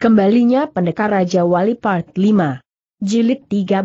Kembalinya pendekar Raja Wali Part 5. Jilid 13.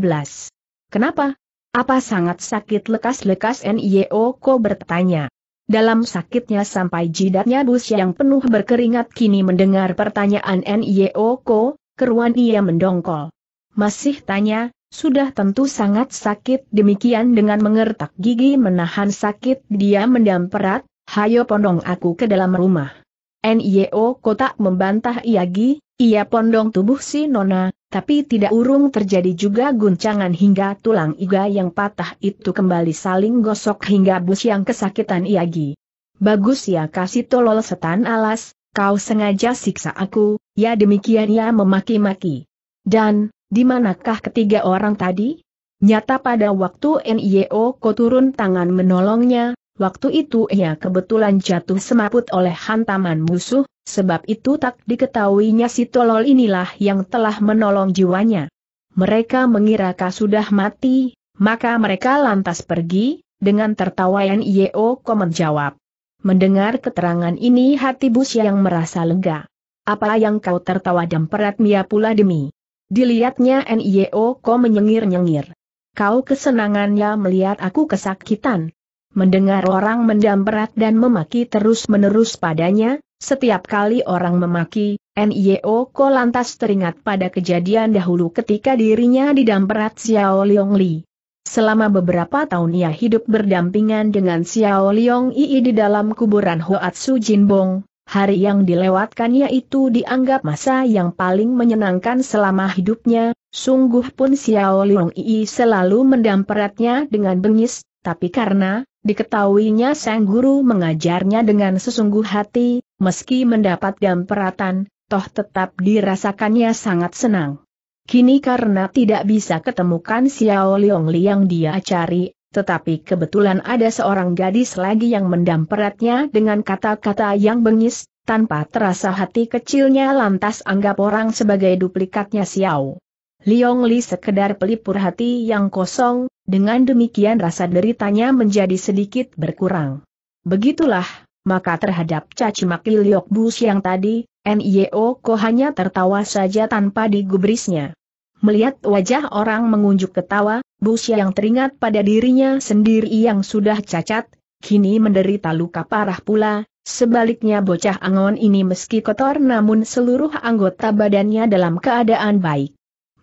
Kenapa? Apa sangat sakit lekas-lekas NIO Ko bertanya. Dalam sakitnya sampai jidatnya bus yang penuh berkeringat kini mendengar pertanyaan NIO Ko, keruan ia mendongkol. Masih tanya, sudah tentu sangat sakit demikian dengan mengertak gigi menahan sakit dia mendam perat, hayo pondong aku ke dalam rumah. NIO Ko tak membantah Iagi, ia pondong tubuh si Nona, tapi tidak urung terjadi juga guncangan hingga tulang iga yang patah itu kembali saling gosok hingga bus yang kesakitan Iagi. Bagus ya kasih tolol setan alas, kau sengaja siksa aku, ya demikian ya memaki-maki. Dan, di manakah ketiga orang tadi? Nyata pada waktu NIO Ko turun tangan menolongnya, Waktu itu ia kebetulan jatuh semaput oleh hantaman musuh, sebab itu tak diketahuinya si tolol inilah yang telah menolong jiwanya. Mereka mengira kau sudah mati, maka mereka lantas pergi, dengan tertawa Yeo Ko menjawab. Mendengar keterangan ini hati Bus yang merasa lega. Apa yang kau tertawa dan perat Mia pula demi? Dilihatnya Nio Ko menyengir-nyengir. Kau kesenangannya melihat aku kesakitan, Mendengar orang mendam berat dan memaki terus-menerus padanya, setiap kali orang memaki, NIO Ko lantas teringat pada kejadian dahulu ketika dirinya didamperat Xiao Liong Li. Selama beberapa tahun ia hidup berdampingan dengan Xiao Liong Yi di dalam kuburan Hoatsu Jinbong. Hari yang dilewatkannya itu dianggap masa yang paling menyenangkan selama hidupnya, sungguh pun Xiao Liong Yi selalu mendamperatnya dengan bengis, tapi karena, diketahuinya sang guru mengajarnya dengan sesungguh hati, meski mendapat gamperatan, toh tetap dirasakannya sangat senang. Kini karena tidak bisa ketemukan Xiao Liongli yang dia cari, tetapi kebetulan ada seorang gadis lagi yang mendamperatnya dengan kata-kata yang bengis, tanpa terasa hati kecilnya lantas anggap orang sebagai duplikatnya Xiao. Liongli sekedar pelipur hati yang kosong, dengan demikian rasa deritanya menjadi sedikit berkurang. Begitulah, maka terhadap caci maki Liok Bus yang tadi, NIO Ko hanya tertawa saja tanpa digubrisnya. Melihat wajah orang mengunjuk ketawa, Bus yang teringat pada dirinya sendiri yang sudah cacat, kini menderita luka parah pula, sebaliknya bocah angon ini meski kotor namun seluruh anggota badannya dalam keadaan baik.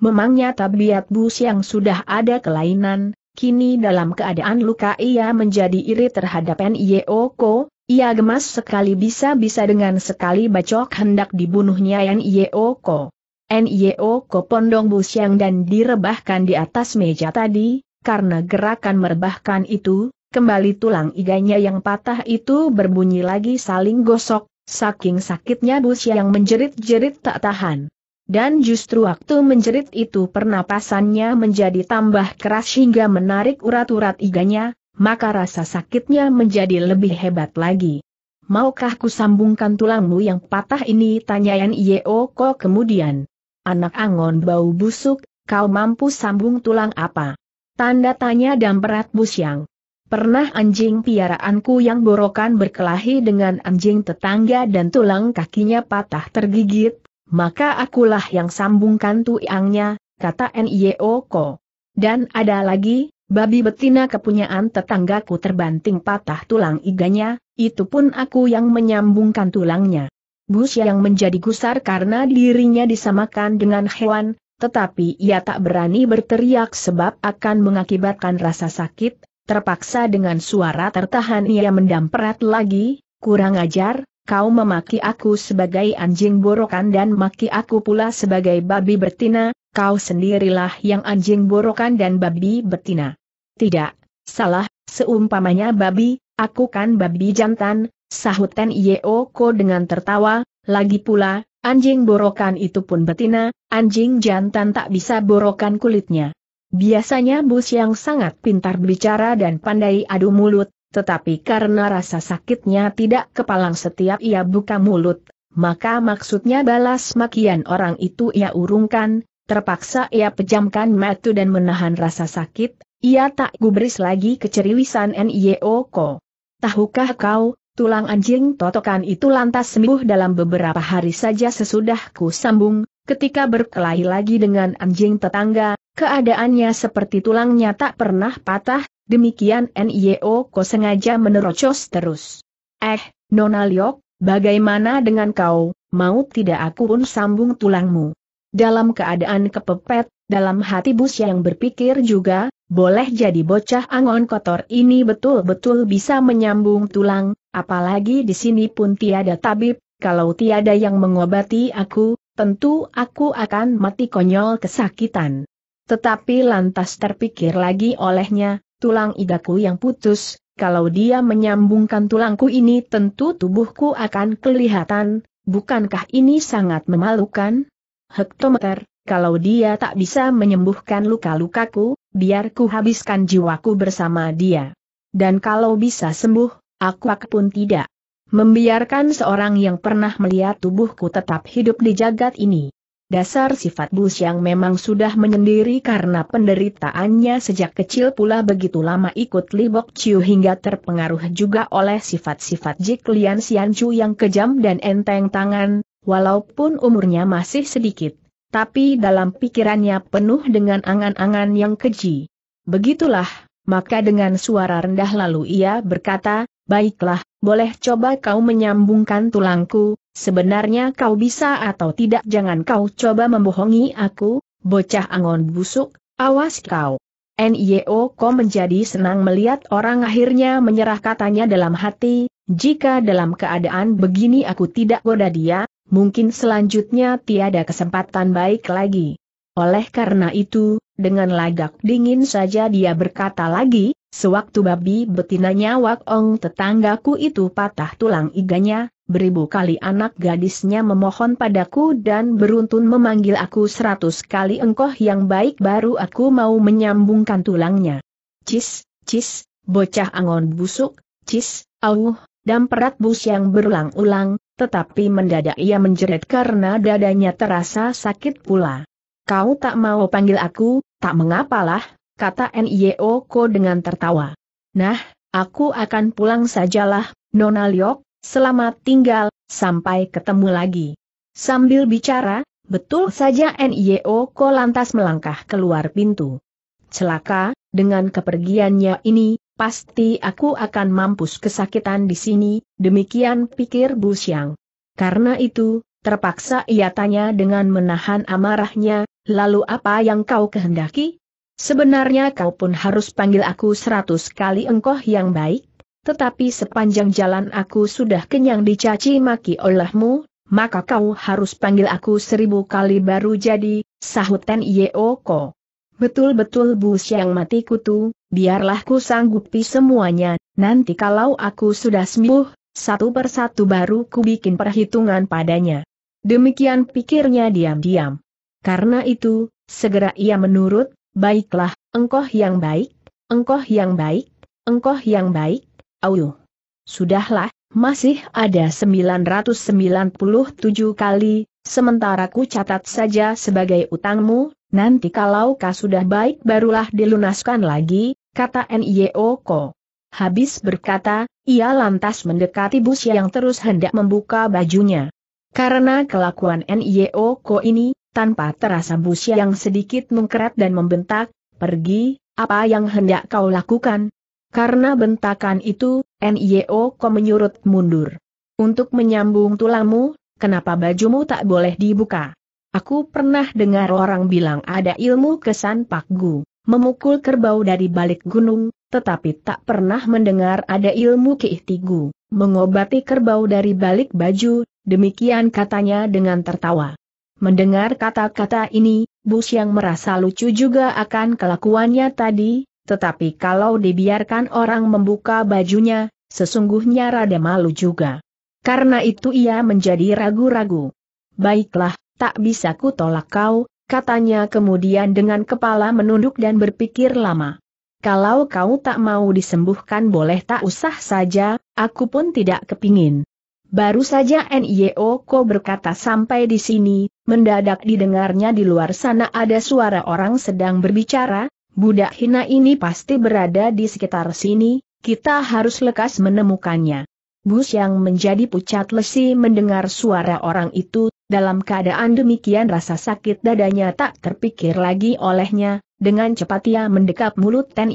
Memangnya tabiat Bus yang sudah ada kelainan, kini dalam keadaan luka ia menjadi iri terhadap N.I.O.Ko, ia gemas sekali bisa-bisa dengan sekali bacok hendak dibunuhnya N.I.O.Ko. N.I.O.Ko pondong Bus yang dan direbahkan di atas meja tadi, karena gerakan merebahkan itu, kembali tulang iganya yang patah itu berbunyi lagi saling gosok, saking sakitnya Bus yang menjerit-jerit tak tahan. Dan justru waktu menjerit itu pernapasannya menjadi tambah keras hingga menarik urat-urat iganya, maka rasa sakitnya menjadi lebih hebat lagi. Maukah ku sambungkan tulangmu yang patah ini? Yeo Yeoko kemudian. Anak angon bau busuk, kau mampu sambung tulang apa? Tanda tanya dan damperat busyang. Pernah anjing piaraanku yang borokan berkelahi dengan anjing tetangga dan tulang kakinya patah tergigit, maka akulah yang sambungkan tuangnya, kata Nioko. Dan ada lagi, babi betina kepunyaan tetanggaku terbanting patah tulang iganya, itu pun aku yang menyambungkan tulangnya. Bus yang menjadi gusar karena dirinya disamakan dengan hewan, tetapi ia tak berani berteriak sebab akan mengakibatkan rasa sakit, terpaksa dengan suara tertahan ia mendamperat lagi, kurang ajar, kau memaki aku sebagai anjing borokan dan maki aku pula sebagai babi betina, kau sendirilah yang anjing borokan dan babi betina. Tidak, salah, seumpamanya babi, aku kan babi jantan, sahut Ten Yeoko dengan tertawa, lagi pula, anjing borokan itu pun betina, anjing jantan tak bisa borokan kulitnya. Biasanya bus yang sangat pintar bicara dan pandai adu mulut, tetapi karena rasa sakitnya tidak kepalang setiap ia buka mulut, maka maksudnya balas makian orang itu ia urungkan, terpaksa ia pejamkan mata dan menahan rasa sakit, ia tak gubris lagi keceriwisan N.I.O.K.O. Tahukah kau, tulang anjing totokan itu lantas sembuh dalam beberapa hari saja sesudahku sambung, ketika berkelahi lagi dengan anjing tetangga, keadaannya seperti tulangnya tak pernah patah, Demikian NIO Ko sengaja menerocos terus. Eh, Nona Liok, bagaimana dengan kau, mau tidak aku pun sambung tulangmu. Dalam keadaan kepepet, dalam hati Bus yang berpikir juga, boleh jadi bocah angon kotor ini betul-betul bisa menyambung tulang, apalagi di sini pun tiada tabib, kalau tiada yang mengobati aku, tentu aku akan mati konyol kesakitan. Tetapi lantas terpikir lagi olehnya, tulang idaku yang putus, kalau dia menyambungkan tulangku ini tentu tubuhku akan kelihatan, bukankah ini sangat memalukan? Hektometer, kalau dia tak bisa menyembuhkan luka-lukaku, biar ku habiskan jiwaku bersama dia. Dan kalau bisa sembuh, aku pun tidak membiarkan seorang yang pernah melihat tubuhku tetap hidup di jagat ini dasar sifat Bus yang memang sudah menyendiri karena penderitaannya sejak kecil pula begitu lama ikut Libok Chiu hingga terpengaruh juga oleh sifat-sifat jik Sian Chu yang kejam dan enteng tangan, walaupun umurnya masih sedikit, tapi dalam pikirannya penuh dengan angan-angan yang keji. Begitulah, maka dengan suara rendah lalu ia berkata, Baiklah, boleh coba kau menyambungkan tulangku, Sebenarnya kau bisa atau tidak jangan kau coba membohongi aku, bocah angon busuk, awas kau. NIO kau menjadi senang melihat orang akhirnya menyerah katanya dalam hati, jika dalam keadaan begini aku tidak goda dia, mungkin selanjutnya tiada kesempatan baik lagi. Oleh karena itu, dengan lagak dingin saja dia berkata lagi, sewaktu babi betinanya Wak Ong tetanggaku itu patah tulang iganya, beribu kali anak gadisnya memohon padaku dan beruntun memanggil aku seratus kali engkoh yang baik baru aku mau menyambungkan tulangnya. Cis, cis, bocah angon busuk, cis, auh, dan perat bus yang berulang-ulang, tetapi mendadak ia menjerit karena dadanya terasa sakit pula. Kau tak mau panggil aku, tak mengapalah, kata Nyeoko dengan tertawa. Nah, aku akan pulang sajalah, Nona Liok, Selamat tinggal, sampai ketemu lagi. Sambil bicara, betul saja NIO Ko lantas melangkah keluar pintu. Celaka, dengan kepergiannya ini, pasti aku akan mampus kesakitan di sini, demikian pikir Bu Xiang. Karena itu, terpaksa ia tanya dengan menahan amarahnya, lalu apa yang kau kehendaki? Sebenarnya kau pun harus panggil aku seratus kali engkau yang baik, tetapi sepanjang jalan aku sudah kenyang dicaci maki olehmu, maka kau harus panggil aku seribu kali baru jadi, sahut Ten Yeoko. Betul-betul bus yang mati kutu, biarlah ku sanggupi semuanya, nanti kalau aku sudah sembuh, satu persatu baru ku bikin perhitungan padanya. Demikian pikirnya diam-diam. Karena itu, segera ia menurut, baiklah, engkau yang baik, engkau yang baik, engkau yang baik, Auyu. Sudahlah, masih ada 997 kali, sementara ku catat saja sebagai utangmu, nanti kalau kau sudah baik barulah dilunaskan lagi, kata N.Y.O. Ko. Habis berkata, ia lantas mendekati bus yang terus hendak membuka bajunya. Karena kelakuan N.Y.O. Ko ini, tanpa terasa bus yang sedikit mengkerat dan membentak, pergi, apa yang hendak kau lakukan, karena bentakan itu, NIO ko menyurut mundur. Untuk menyambung tulamu, kenapa bajumu tak boleh dibuka? Aku pernah dengar orang bilang ada ilmu kesan pakgu, memukul kerbau dari balik gunung, tetapi tak pernah mendengar ada ilmu keihtigu, mengobati kerbau dari balik baju, demikian katanya dengan tertawa. Mendengar kata-kata ini, Bus yang merasa lucu juga akan kelakuannya tadi, tetapi kalau dibiarkan orang membuka bajunya, sesungguhnya rada malu juga. Karena itu ia menjadi ragu-ragu. Baiklah, tak bisa ku tolak kau, katanya kemudian dengan kepala menunduk dan berpikir lama. Kalau kau tak mau disembuhkan boleh tak usah saja, aku pun tidak kepingin. Baru saja N.Y.O. Ko berkata sampai di sini, mendadak didengarnya di luar sana ada suara orang sedang berbicara, Budak hina ini pasti berada di sekitar sini, kita harus lekas menemukannya. Bus yang menjadi pucat lesi mendengar suara orang itu, dalam keadaan demikian rasa sakit dadanya tak terpikir lagi olehnya, dengan cepat ia mendekap mulut Ten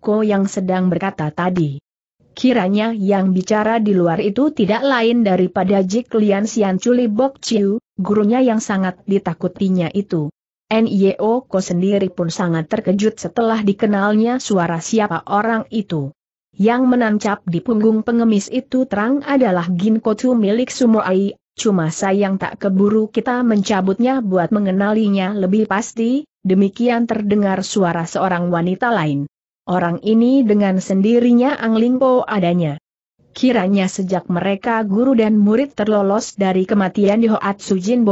ko yang sedang berkata tadi. Kiranya yang bicara di luar itu tidak lain daripada Jik Lian Sian Chuli Bok Chiu, gurunya yang sangat ditakutinya itu. Nio Ko sendiri pun sangat terkejut setelah dikenalnya suara siapa orang itu. Yang menancap di punggung pengemis itu terang adalah Tu milik Sumoai, cuma sayang tak keburu kita mencabutnya buat mengenalinya lebih pasti, demikian terdengar suara seorang wanita lain. Orang ini dengan sendirinya Anglingpo adanya. Kiranya sejak mereka guru dan murid terlolos dari kematian di Hoat Sujin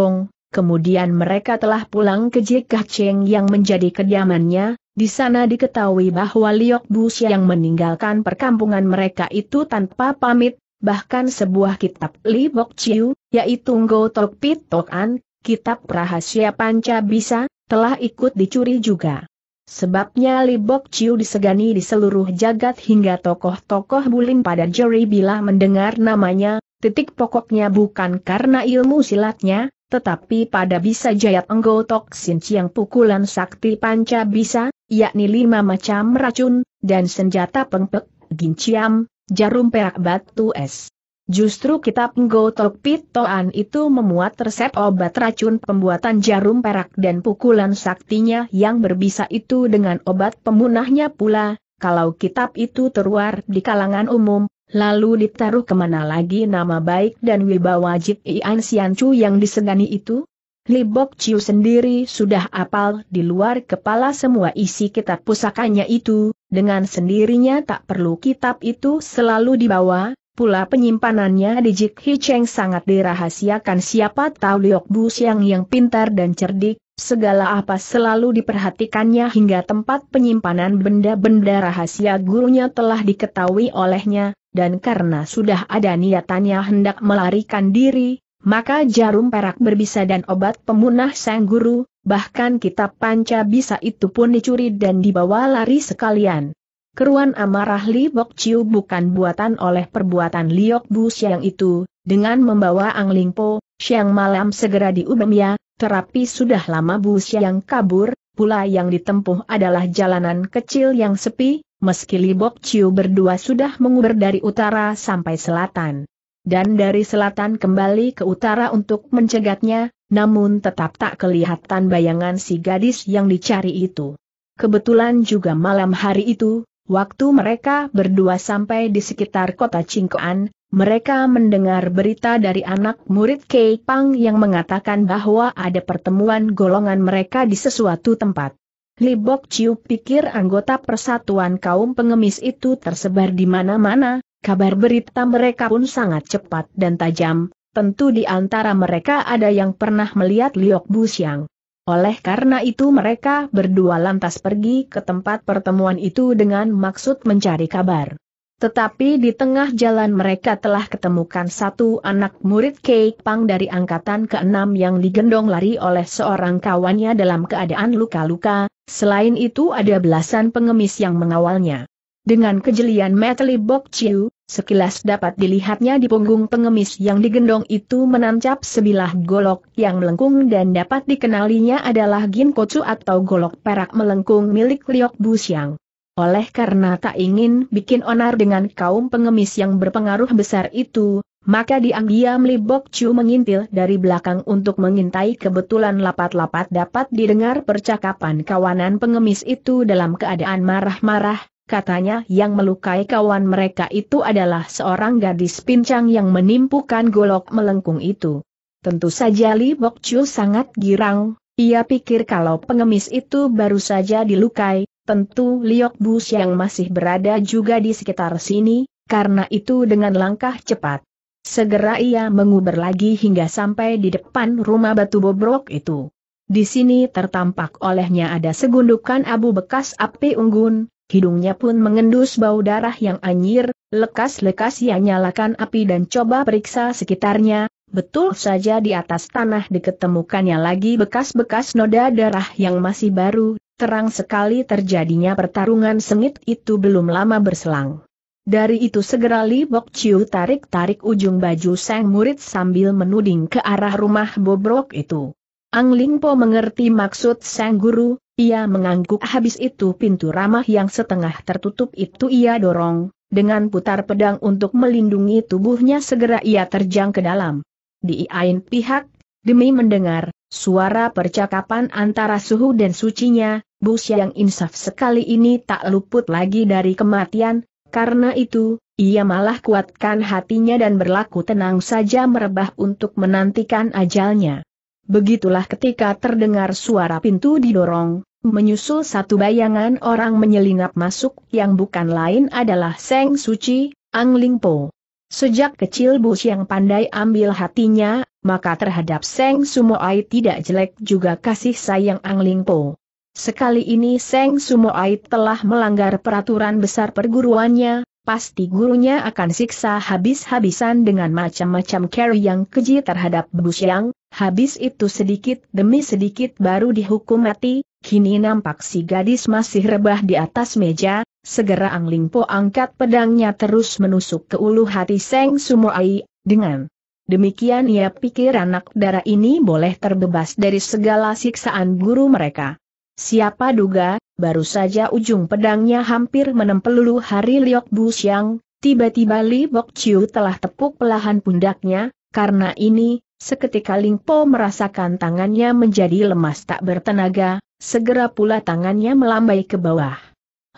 Kemudian mereka telah pulang ke Jekah Cheng yang menjadi kediamannya, di sana diketahui bahwa Liok Bus yang meninggalkan perkampungan mereka itu tanpa pamit, bahkan sebuah kitab Li Bok Chiu, yaitu Ngo Tok Pit Tok An, kitab rahasia panca bisa, telah ikut dicuri juga. Sebabnya Li Bok Chiu disegani di seluruh jagat hingga tokoh-tokoh bulim pada juri bila mendengar namanya, titik pokoknya bukan karena ilmu silatnya, tetapi pada bisa jayat enggotok yang pukulan sakti panca bisa, yakni lima macam racun, dan senjata pengpek, ginciam, jarum perak batu es. Justru kitab Nggotok Pitoan itu memuat resep obat racun pembuatan jarum perak dan pukulan saktinya yang berbisa itu dengan obat pemunahnya pula, kalau kitab itu terluar di kalangan umum, Lalu ditaruh kemana lagi nama baik dan wibawa Jip Ian Sian yang disegani itu? Li Bok Chiu sendiri sudah apal di luar kepala semua isi kitab pusakanya itu, dengan sendirinya tak perlu kitab itu selalu dibawa, pula penyimpanannya di Jik Hi Cheng sangat dirahasiakan siapa tahu Liok Bu Siang yang pintar dan cerdik, segala apa selalu diperhatikannya hingga tempat penyimpanan benda-benda rahasia gurunya telah diketahui olehnya, dan karena sudah ada niatannya hendak melarikan diri, maka jarum perak berbisa dan obat pemunah sang guru, bahkan kitab panca bisa itu pun dicuri dan dibawa lari sekalian. Keruan amarah Li Bok Chiu bukan buatan oleh perbuatan Liok Bu Siang itu, dengan membawa Ang Ling Po, Siang malam segera di ya, terapi sudah lama Bu Siang kabur, pula yang ditempuh adalah jalanan kecil yang sepi, meski Libok Chiu berdua sudah menguber dari utara sampai selatan. Dan dari selatan kembali ke utara untuk mencegatnya, namun tetap tak kelihatan bayangan si gadis yang dicari itu. Kebetulan juga malam hari itu, waktu mereka berdua sampai di sekitar kota Cingkoan, mereka mendengar berita dari anak murid Kei Pang yang mengatakan bahwa ada pertemuan golongan mereka di sesuatu tempat. Libok Ciu pikir anggota persatuan kaum pengemis itu tersebar di mana-mana, kabar berita mereka pun sangat cepat dan tajam, tentu di antara mereka ada yang pernah melihat Liok Busiang. Oleh karena itu mereka berdua lantas pergi ke tempat pertemuan itu dengan maksud mencari kabar. Tetapi di tengah jalan mereka telah ketemukan satu anak murid Kek Pang dari angkatan ke-6 yang digendong lari oleh seorang kawannya dalam keadaan luka-luka, selain itu ada belasan pengemis yang mengawalnya. Dengan kejelian Metli Bok Chiu, sekilas dapat dilihatnya di punggung pengemis yang digendong itu menancap sebilah golok yang melengkung dan dapat dikenalinya adalah Gin atau golok perak melengkung milik Liok Busiang. Oleh karena tak ingin bikin onar dengan kaum pengemis yang berpengaruh besar itu, maka diam-diam Li Bok Chu mengintil dari belakang untuk mengintai kebetulan lapat-lapat dapat didengar percakapan kawanan pengemis itu dalam keadaan marah-marah, Katanya yang melukai kawan mereka itu adalah seorang gadis pincang yang menimpukan golok melengkung itu. Tentu saja Li Bok Chu sangat girang, ia pikir kalau pengemis itu baru saja dilukai, Tentu Liok Bus yang masih berada juga di sekitar sini, karena itu dengan langkah cepat. Segera ia menguber lagi hingga sampai di depan rumah batu bobrok itu. Di sini tertampak olehnya ada segundukan abu bekas api unggun, hidungnya pun mengendus bau darah yang anjir. lekas-lekas ia nyalakan api dan coba periksa sekitarnya, betul saja di atas tanah diketemukannya lagi bekas-bekas noda darah yang masih baru, Terang sekali terjadinya pertarungan sengit itu belum lama berselang. Dari itu segera Li Bok Chiu tarik-tarik ujung baju sang murid sambil menuding ke arah rumah bobrok itu. Ang Ling Po mengerti maksud sang guru, ia mengangguk habis itu pintu ramah yang setengah tertutup itu ia dorong, dengan putar pedang untuk melindungi tubuhnya segera ia terjang ke dalam. Di Iain pihak, demi mendengar, suara percakapan antara suhu dan sucinya, Bus yang insaf sekali ini tak luput lagi dari kematian, karena itu, ia malah kuatkan hatinya dan berlaku tenang saja merebah untuk menantikan ajalnya. Begitulah ketika terdengar suara pintu didorong, menyusul satu bayangan orang menyelinap masuk yang bukan lain adalah Seng Suci, Ang Ling Po. Sejak kecil Bus yang pandai ambil hatinya, maka terhadap Seng Sumoai tidak jelek juga kasih sayang Ang Ling Po. Sekali ini Seng Sumoai telah melanggar peraturan besar perguruannya, pasti gurunya akan siksa habis-habisan dengan macam-macam care yang keji terhadap Yang, habis itu sedikit demi sedikit baru dihukum mati, kini nampak si gadis masih rebah di atas meja, segera Ang Po angkat pedangnya terus menusuk ke ulu hati Seng Sumoai, dengan demikian ia pikir anak darah ini boleh terbebas dari segala siksaan guru mereka. Siapa duga, baru saja ujung pedangnya hampir menempel lulu hari Liok Bu Xiang, tiba-tiba Li Bok Chiu telah tepuk pelahan pundaknya, karena ini, seketika Ling Po merasakan tangannya menjadi lemas tak bertenaga, segera pula tangannya melambai ke bawah.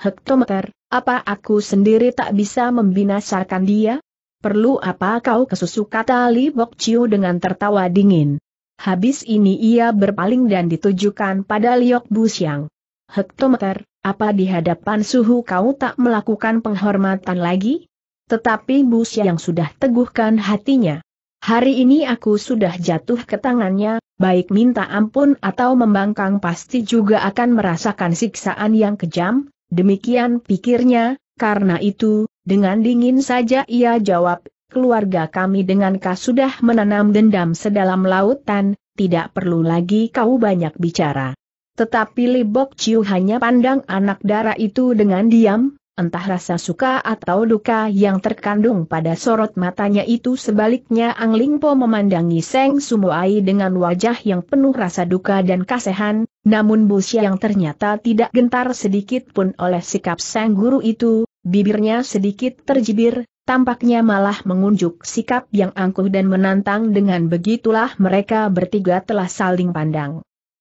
Hektometer, apa aku sendiri tak bisa membinasakan dia? Perlu apa kau kesusu kata Li Bok Chiu dengan tertawa dingin. Habis ini ia berpaling dan ditujukan pada Liok Busiang. Hektometer, apa di hadapan suhu kau tak melakukan penghormatan lagi? Tetapi Busiang sudah teguhkan hatinya. Hari ini aku sudah jatuh ke tangannya, baik minta ampun atau membangkang pasti juga akan merasakan siksaan yang kejam, demikian pikirnya, karena itu, dengan dingin saja ia jawab, keluarga kami dengan kau sudah menanam dendam sedalam lautan, tidak perlu lagi kau banyak bicara. Tetapi Libok Ciu hanya pandang anak darah itu dengan diam, entah rasa suka atau duka yang terkandung pada sorot matanya itu sebaliknya Ang Po memandangi Seng Sumuai dengan wajah yang penuh rasa duka dan kasihan, namun Busia yang ternyata tidak gentar sedikit pun oleh sikap Sang Guru itu, bibirnya sedikit terjibir, tampaknya malah mengunjuk sikap yang angkuh dan menantang dengan begitulah mereka bertiga telah saling pandang.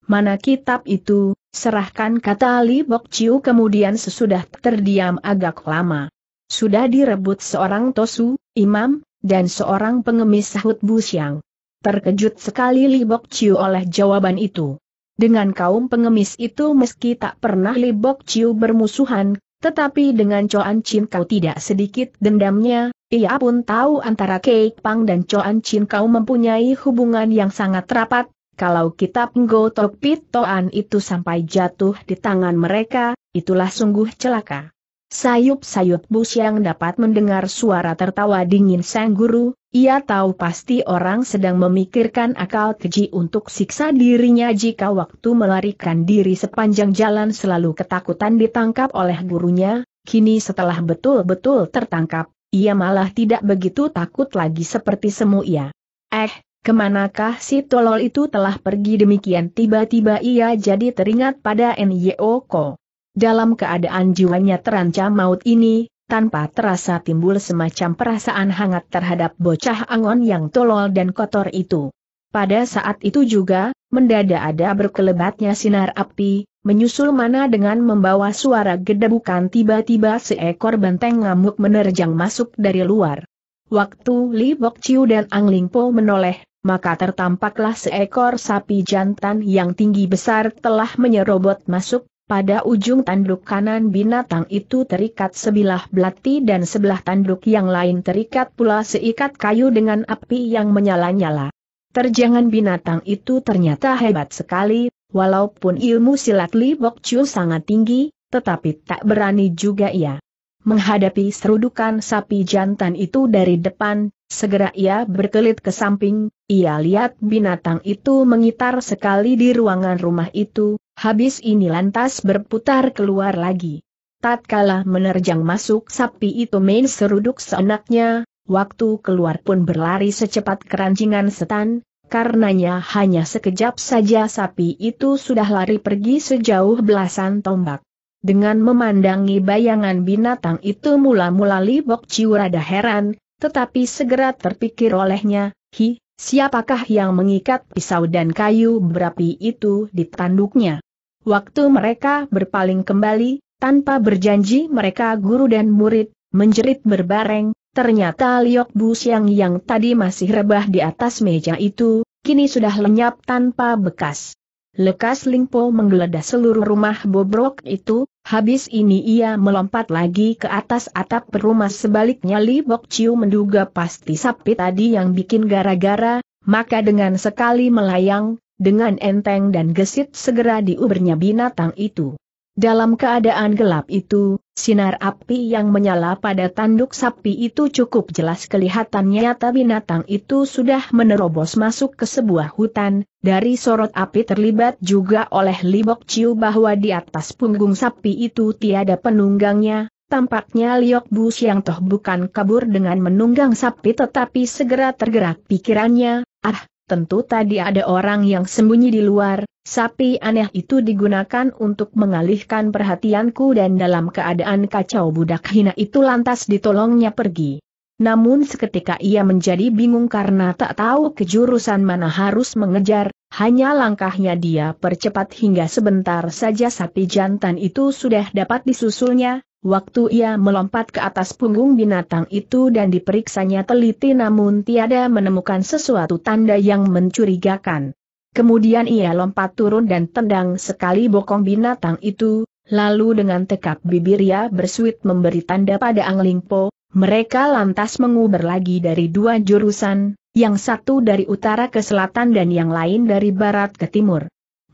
Mana kitab itu, serahkan kata Li Bok Chiu kemudian sesudah terdiam agak lama. Sudah direbut seorang tosu, imam, dan seorang pengemis sahut Bu Siang. Terkejut sekali Li Bok Chiu oleh jawaban itu. Dengan kaum pengemis itu meski tak pernah Li Bok Chiu bermusuhan, tetapi dengan Coan Chin kau tidak sedikit dendamnya, ia pun tahu antara Kei Pang dan Coan Chin kau mempunyai hubungan yang sangat rapat, kalau kitab Ngo Tok Pit Toan itu sampai jatuh di tangan mereka, itulah sungguh celaka. Sayup-sayup Bus yang dapat mendengar suara tertawa dingin sang guru, ia tahu pasti orang sedang memikirkan akal keji untuk siksa dirinya jika waktu melarikan diri sepanjang jalan selalu ketakutan ditangkap oleh gurunya, kini setelah betul-betul tertangkap, ia malah tidak begitu takut lagi seperti semu ia. Eh, Kemanakah si tolol itu telah pergi demikian tiba-tiba ia jadi teringat pada N.Y.O.Ko dalam keadaan jiwanya terancam maut ini, tanpa terasa timbul semacam perasaan hangat terhadap bocah angon yang tolol dan kotor itu. Pada saat itu juga, mendadak ada berkelebatnya sinar api, menyusul mana dengan membawa suara gedebukan tiba-tiba seekor benteng ngamuk menerjang masuk dari luar. Waktu Li Bok Chiu dan Ang Ling Po menoleh, maka tertampaklah seekor sapi jantan yang tinggi besar telah menyerobot masuk, pada ujung tanduk kanan binatang itu terikat sebilah belati dan sebelah tanduk yang lain terikat pula seikat kayu dengan api yang menyala-nyala. Terjangan binatang itu ternyata hebat sekali, walaupun ilmu silat Li Bok Chiu sangat tinggi, tetapi tak berani juga ia. Menghadapi serudukan sapi jantan itu dari depan, segera ia berkelit ke samping, ia lihat binatang itu mengitar sekali di ruangan rumah itu, habis ini lantas berputar keluar lagi. Tatkala menerjang masuk sapi itu main seruduk seenaknya, waktu keluar pun berlari secepat kerancingan setan, karenanya hanya sekejap saja sapi itu sudah lari pergi sejauh belasan tombak. Dengan memandangi bayangan binatang itu mula-mula Libok Ciurada heran, tetapi segera terpikir olehnya, hi, siapakah yang mengikat pisau dan kayu berapi itu di tanduknya? Waktu mereka berpaling kembali, tanpa berjanji mereka guru dan murid, menjerit berbareng, ternyata Liok Bu Siang yang tadi masih rebah di atas meja itu, kini sudah lenyap tanpa bekas. Lekas Lingpo menggeledah seluruh rumah bobrok itu, habis ini ia melompat lagi ke atas atap rumah sebaliknya Li Bok Chiu menduga pasti sapi tadi yang bikin gara-gara, maka dengan sekali melayang, dengan enteng dan gesit segera diubernya binatang itu. Dalam keadaan gelap itu, sinar api yang menyala pada tanduk sapi itu cukup jelas kelihatannya nyata binatang itu sudah menerobos masuk ke sebuah hutan, dari sorot api terlibat juga oleh Libok Ciu bahwa di atas punggung sapi itu tiada penunggangnya, tampaknya Liok Bus yang Toh bukan kabur dengan menunggang sapi tetapi segera tergerak pikirannya, ah, tentu tadi ada orang yang sembunyi di luar, sapi aneh itu digunakan untuk mengalihkan perhatianku dan dalam keadaan kacau budak hina itu lantas ditolongnya pergi. Namun seketika ia menjadi bingung karena tak tahu kejurusan mana harus mengejar, hanya langkahnya dia percepat hingga sebentar saja sapi jantan itu sudah dapat disusulnya, Waktu ia melompat ke atas punggung binatang itu dan diperiksanya teliti namun tiada menemukan sesuatu tanda yang mencurigakan. Kemudian ia lompat turun dan tendang sekali bokong binatang itu, lalu dengan tekap bibir ia bersuit memberi tanda pada Anglingpo, mereka lantas menguber lagi dari dua jurusan, yang satu dari utara ke selatan dan yang lain dari barat ke timur.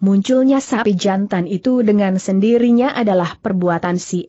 Munculnya sapi jantan itu dengan sendirinya adalah perbuatan si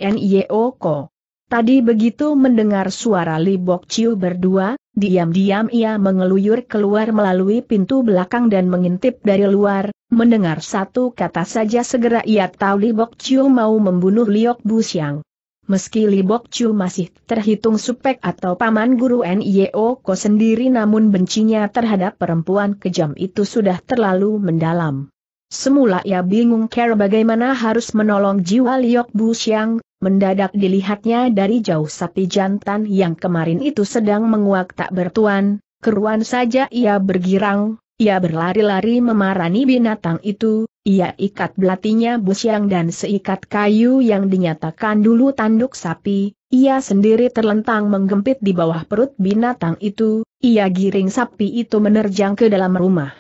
Ko. Tadi begitu mendengar suara Libok Chiu berdua, diam-diam ia mengeluyur keluar melalui pintu belakang dan mengintip dari luar, mendengar satu kata saja segera ia tahu Libok Chiu mau membunuh Liok Busiang. Meski Libok Chiu masih terhitung supek atau paman guru N.I.O. Ko sendiri namun bencinya terhadap perempuan kejam itu sudah terlalu mendalam. Semula ia bingung cara bagaimana harus menolong jiwa Liok Bu Xiang, mendadak dilihatnya dari jauh sapi jantan yang kemarin itu sedang menguak tak bertuan, keruan saja ia bergirang, ia berlari-lari memarani binatang itu, ia ikat belatinya Bu Xiang dan seikat kayu yang dinyatakan dulu tanduk sapi, ia sendiri terlentang menggempit di bawah perut binatang itu, ia giring sapi itu menerjang ke dalam rumah.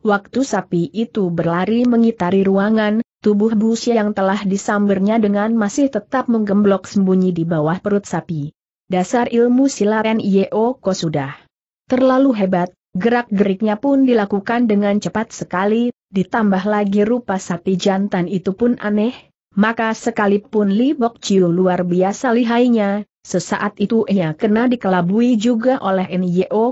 Waktu sapi itu berlari mengitari ruangan, tubuh Busi yang telah disambernya dengan masih tetap menggemblok sembunyi di bawah perut sapi. Dasar ilmu silaren Ko sudah terlalu hebat, gerak-geriknya pun dilakukan dengan cepat sekali, ditambah lagi rupa sapi jantan itu pun aneh, maka sekalipun Li Bok Chiu luar biasa lihainya, sesaat itu ia kena dikelabui juga oleh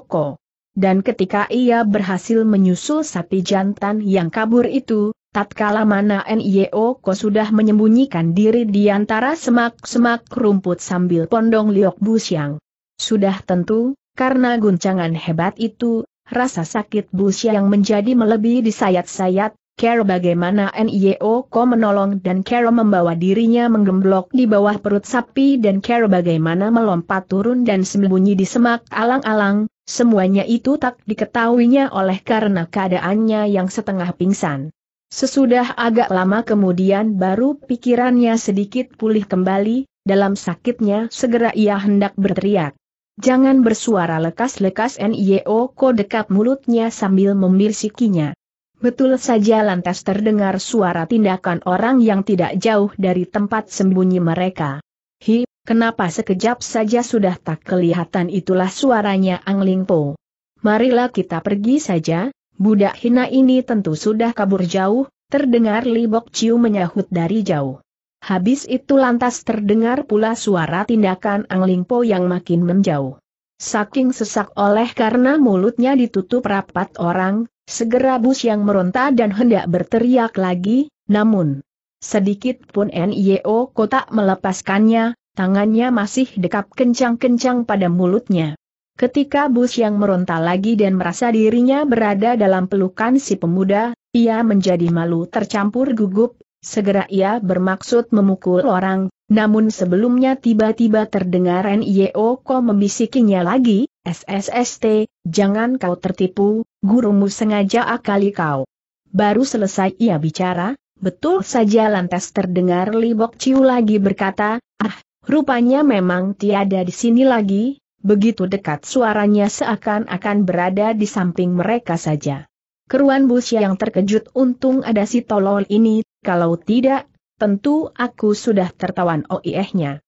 Ko dan ketika ia berhasil menyusul sapi jantan yang kabur itu, tatkala mana NIO Ko sudah menyembunyikan diri di antara semak-semak rumput sambil pondong liok busyang. Sudah tentu, karena guncangan hebat itu, rasa sakit busyang menjadi melebihi sayat sayat Kero bagaimana NIO Ko menolong dan Kero membawa dirinya menggemblok di bawah perut sapi dan Kero bagaimana melompat turun dan sembunyi di semak alang-alang, semuanya itu tak diketahuinya oleh karena keadaannya yang setengah pingsan. Sesudah agak lama kemudian baru pikirannya sedikit pulih kembali, dalam sakitnya segera ia hendak berteriak. Jangan bersuara lekas-lekas NIO ko dekat mulutnya sambil memirsikinya. Betul saja lantas terdengar suara tindakan orang yang tidak jauh dari tempat sembunyi mereka. Hi, kenapa sekejap saja sudah tak kelihatan itulah suaranya Ang Ling Po. Marilah kita pergi saja, budak hina ini tentu sudah kabur jauh, terdengar Li Libok Ciu menyahut dari jauh. Habis itu lantas terdengar pula suara tindakan Ang Ling Po yang makin menjauh. Saking sesak oleh karena mulutnya ditutup rapat orang, Segera Bus yang meronta dan hendak berteriak lagi, namun sedikit pun NIO kotak melepaskannya, tangannya masih dekap kencang-kencang pada mulutnya. Ketika Bus yang meronta lagi dan merasa dirinya berada dalam pelukan si pemuda, ia menjadi malu tercampur gugup, segera ia bermaksud memukul orang, namun sebelumnya tiba-tiba terdengar NIO ko membisikinya lagi, SSST, jangan kau tertipu, gurumu sengaja akali kau. Baru selesai ia bicara, betul saja lantas terdengar Libok Ciu lagi berkata, ah, rupanya memang tiada di sini lagi, begitu dekat suaranya seakan-akan berada di samping mereka saja. Keruan Busya yang terkejut untung ada si tolol ini, kalau tidak, tentu aku sudah tertawan oiehnya.